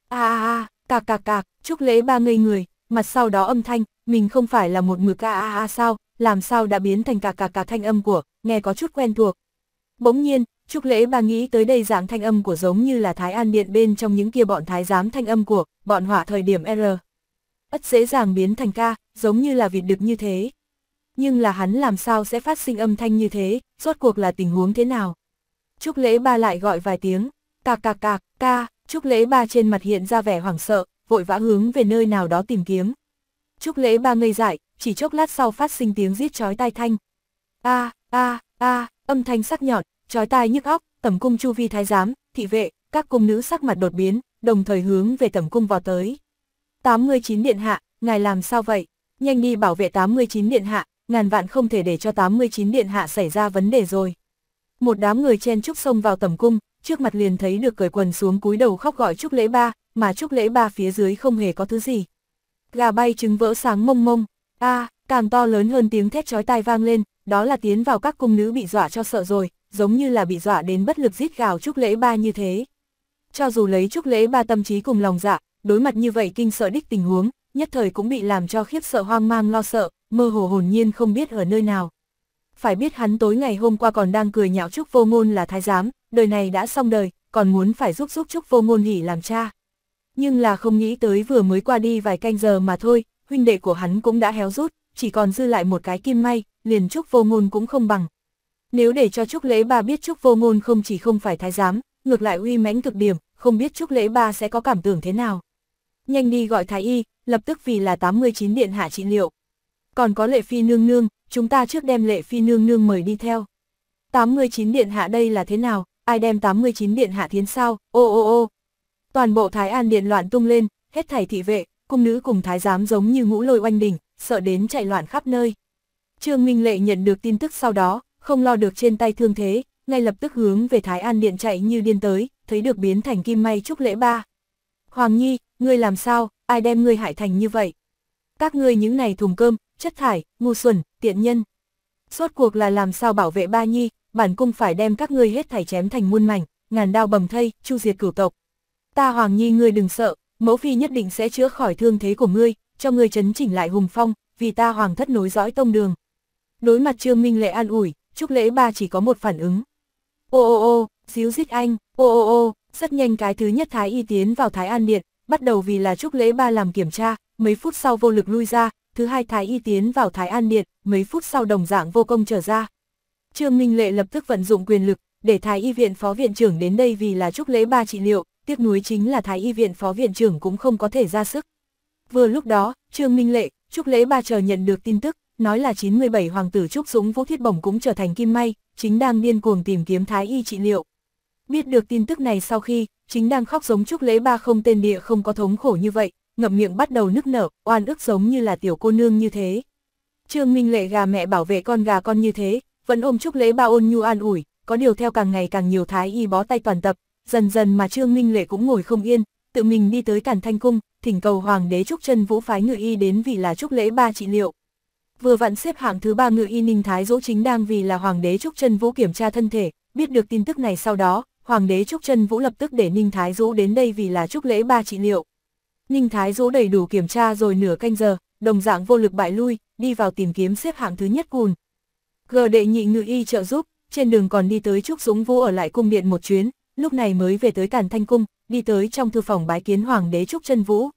a a a, cạc cạc cạc, Trúc lễ ba ngây người, mặt sau đó âm thanh, mình không phải là một mực a a a sao, làm sao đã biến thành cạc cạc cạc thanh âm của, nghe có chút quen thuộc. Bỗng nhiên, Trúc lễ ba nghĩ tới đây dạng thanh âm của giống như là Thái An Điện bên trong những kia bọn thái giám thanh âm của, bọn hỏa thời điểm R. Ất dễ dàng biến thành ca, giống như là vịt đực như thế nhưng là hắn làm sao sẽ phát sinh âm thanh như thế, rốt cuộc là tình huống thế nào. Trúc lễ ba lại gọi vài tiếng, cạc cạc cạc, ca, Trúc lễ ba trên mặt hiện ra vẻ hoảng sợ, vội vã hướng về nơi nào đó tìm kiếm. Trúc lễ ba ngây dại, chỉ chốc lát sau phát sinh tiếng giết chói tai thanh. A, a, a, âm thanh sắc nhọn, chói tai nhức óc, tẩm cung chu vi thái giám, thị vệ, các cung nữ sắc mặt đột biến, đồng thời hướng về tẩm cung vào tới. 89 điện hạ, ngài làm sao vậy? Nhanh đi bảo vệ 89 điện hạ, ngàn vạn không thể để cho 89 điện hạ xảy ra vấn đề rồi. Một đám người chen trúc xông vào tầm cung, trước mặt liền thấy được cởi quần xuống cúi đầu khóc gọi trúc lễ ba, mà trúc lễ ba phía dưới không hề có thứ gì. Gà bay trứng vỡ sáng mông mông, a à, càng to lớn hơn tiếng thét chói tai vang lên, đó là tiến vào các cung nữ bị dọa cho sợ rồi, giống như là bị dọa đến bất lực giết gào trúc lễ ba như thế. Cho dù lấy trúc lễ ba tâm trí cùng lòng dạ, đối mặt như vậy kinh sợ đích tình huống, nhất thời cũng bị làm cho khiếp sợ hoang mang lo sợ, mơ hồ hồn nhiên không biết ở nơi nào. Phải biết hắn tối ngày hôm qua còn đang cười nhạo Trúc Vô Ngôn là thái giám, đời này đã xong đời, còn muốn phải giúp giúp Trúc Vô Ngôn nghỉ làm cha. Nhưng là không nghĩ tới vừa mới qua đi vài canh giờ mà thôi, huynh đệ của hắn cũng đã héo rút, chỉ còn dư lại một cái kim may, liền Trúc Vô Ngôn cũng không bằng. Nếu để cho Trúc Lễ Ba biết Trúc Vô Ngôn không chỉ không phải thái giám, ngược lại uy mãnh cực điểm, không biết Trúc Lễ Ba sẽ có cảm tưởng thế nào. Nhanh đi gọi thái y, lập tức vì là 89 điện hạ trị liệu còn có lệ phi nương nương, chúng ta trước đem lệ phi nương nương mời đi theo. 89 điện hạ đây là thế nào, ai đem 89 điện hạ thiến sao, ô ô ô. Toàn bộ Thái An điện loạn tung lên, hết thảy thị vệ, cung nữ cùng thái giám giống như ngũ lôi oanh đỉnh, sợ đến chạy loạn khắp nơi. Trương Minh Lệ nhận được tin tức sau đó, không lo được trên tay thương thế, ngay lập tức hướng về Thái An điện chạy như điên tới, thấy được biến thành kim may chúc lễ ba. Hoàng Nhi, ngươi làm sao, ai đem ngươi hại thành như vậy? Các ngươi những này thùng cơm, chất thải, ngu xuẩn, tiện nhân. Rốt cuộc là làm sao bảo vệ ba nhi, bản cung phải đem các ngươi hết thảy chém thành muôn mảnh, ngàn đao bầm thây, chu diệt cửu tộc. Ta Hoàng Nhi ngươi đừng sợ, mẫu phi nhất định sẽ chữa khỏi thương thế của ngươi, cho ngươi chấn chỉnh lại hùng phong, vì ta Hoàng thất nối dõi tông đường. Đối mặt Trương Minh Lệ an ủi, chúc Lễ ba chỉ có một phản ứng. Ô ô ô, xíu giết anh, ô ô ô, rất nhanh cái thứ nhất Thái Y tiến vào Thái An Điện, bắt đầu vì là chúc Lễ ba làm kiểm tra, mấy phút sau vô lực lui ra, thứ hai Thái Y tiến vào Thái An Điện, mấy phút sau đồng dạng vô công trở ra. Trương Minh Lệ lập tức vận dụng quyền lực, để Thái Y Viện Phó Viện trưởng đến đây vì là chúc lễ ba trị liệu, tiếc nuối chính là Thái Y Viện Phó Viện trưởng cũng không có thể ra sức. Vừa lúc đó, Trương Minh Lệ, Trúc Lễ Ba chờ nhận được tin tức, nói là 97 hoàng tử Trúc Dũng Vũ Thiết Bổng cũng trở thành kim may, chính đang điên cuồng tìm kiếm Thái Y trị liệu. Biết được tin tức này sau khi, chính đang khóc giống Trúc Lễ Ba không tên địa không có thống khổ như vậy, ngậm miệng bắt đầu nức nở, oan ức giống như là tiểu cô nương như thế. Trương Minh Lệ gà mẹ bảo vệ con gà con như thế, vẫn ôm chúc lễ ba ôn nhu an ủi, có điều theo càng ngày càng nhiều thái y bó tay toàn tập, dần dần mà Trương Minh Lệ cũng ngồi không yên, tự mình đi tới càn Thanh cung, thỉnh cầu hoàng đế chúc Chân Vũ phái ngự y đến vì là chúc lễ ba trị liệu. Vừa vặn xếp hạng thứ ba ngự y Ninh Thái Dỗ chính đang vì là hoàng đế chúc Chân Vũ kiểm tra thân thể, biết được tin tức này sau đó, hoàng đế chúc Chân Vũ lập tức để Ninh Thái Dỗ đến đây vì là chúc lễ ba trị liệu. Ninh Thái Dũ đầy đủ kiểm tra rồi nửa canh giờ, đồng dạng vô lực bại lui, đi vào tìm kiếm xếp hạng thứ nhất cùn. G đệ nhị ngự y trợ giúp, trên đường còn đi tới Trúc Dũng Vũ ở lại cung điện một chuyến, lúc này mới về tới Càn Thanh Cung, đi tới trong thư phòng bái kiến Hoàng đế Trúc Trân Vũ.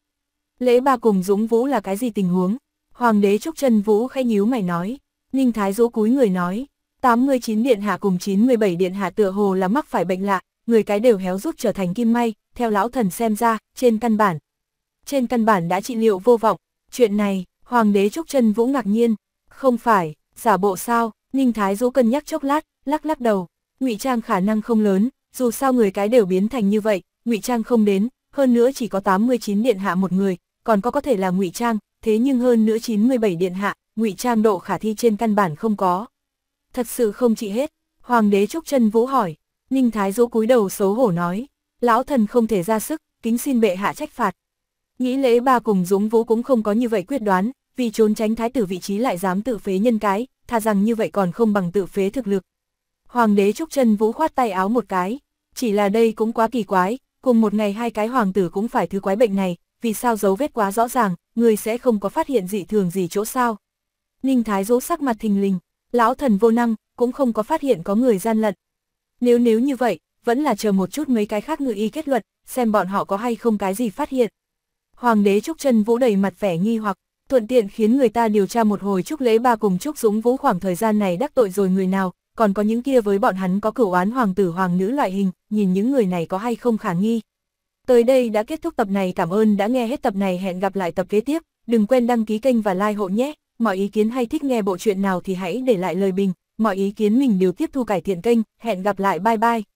Lễ ba cùng Dũng Vũ là cái gì tình huống? Hoàng đế Trúc Trân Vũ khẽ nhíu mày nói, Ninh Thái Dũ cúi người nói, 89 điện hạ cùng 97 điện hạ tựa hồ là mắc phải bệnh lạ, người cái đều héo rút trở thành kim may, theo lão thần xem ra, trên căn bản, trên căn bản đã trị liệu vô vọng. Chuyện này, Hoàng đế Trúc chân Vũ ngạc nhiên. Không phải, giả bộ sao, Ninh Thái Dũ cân nhắc chốc lát, lắc lắc đầu. ngụy Trang khả năng không lớn, dù sao người cái đều biến thành như vậy, ngụy Trang không đến, hơn nữa chỉ có 89 điện hạ một người, còn có có thể là ngụy Trang, thế nhưng hơn nữa 97 điện hạ, ngụy Trang độ khả thi trên căn bản không có. Thật sự không trị hết, Hoàng đế Trúc chân Vũ hỏi. Ninh Thái Dũ cúi đầu xấu hổ nói, lão thần không thể ra sức, kính xin bệ hạ trách phạt. Nghĩ lễ ba cùng Dũng Vũ cũng không có như vậy quyết đoán, vì trốn tránh thái tử vị trí lại dám tự phế nhân cái, thà rằng như vậy còn không bằng tự phế thực lực. Hoàng đế Trúc chân Vũ khoát tay áo một cái, chỉ là đây cũng quá kỳ quái, cùng một ngày hai cái hoàng tử cũng phải thứ quái bệnh này, vì sao dấu vết quá rõ ràng, người sẽ không có phát hiện dị thường gì chỗ sao. Ninh Thái Dỗ sắc mặt thình lình, lão thần vô năng, cũng không có phát hiện có người gian lận. Nếu nếu như vậy, vẫn là chờ một chút mấy cái khác ngự y kết luận, xem bọn họ có hay không cái gì phát hiện. Hoàng đế Trúc Trân Vũ đầy mặt vẻ nghi hoặc, thuận tiện khiến người ta điều tra một hồi Trúc Lễ Ba cùng Trúc Dũng Vũ khoảng thời gian này đắc tội rồi người nào, còn có những kia với bọn hắn có cửu oán hoàng tử hoàng nữ loại hình, nhìn những người này có hay không khả nghi. Tới đây đã kết thúc tập này cảm ơn đã nghe hết tập này hẹn gặp lại tập kế tiếp, đừng quên đăng ký kênh và like hộ nhé, mọi ý kiến hay thích nghe bộ truyện nào thì hãy để lại lời bình, mọi ý kiến mình đều tiếp thu cải thiện kênh, hẹn gặp lại bye bye.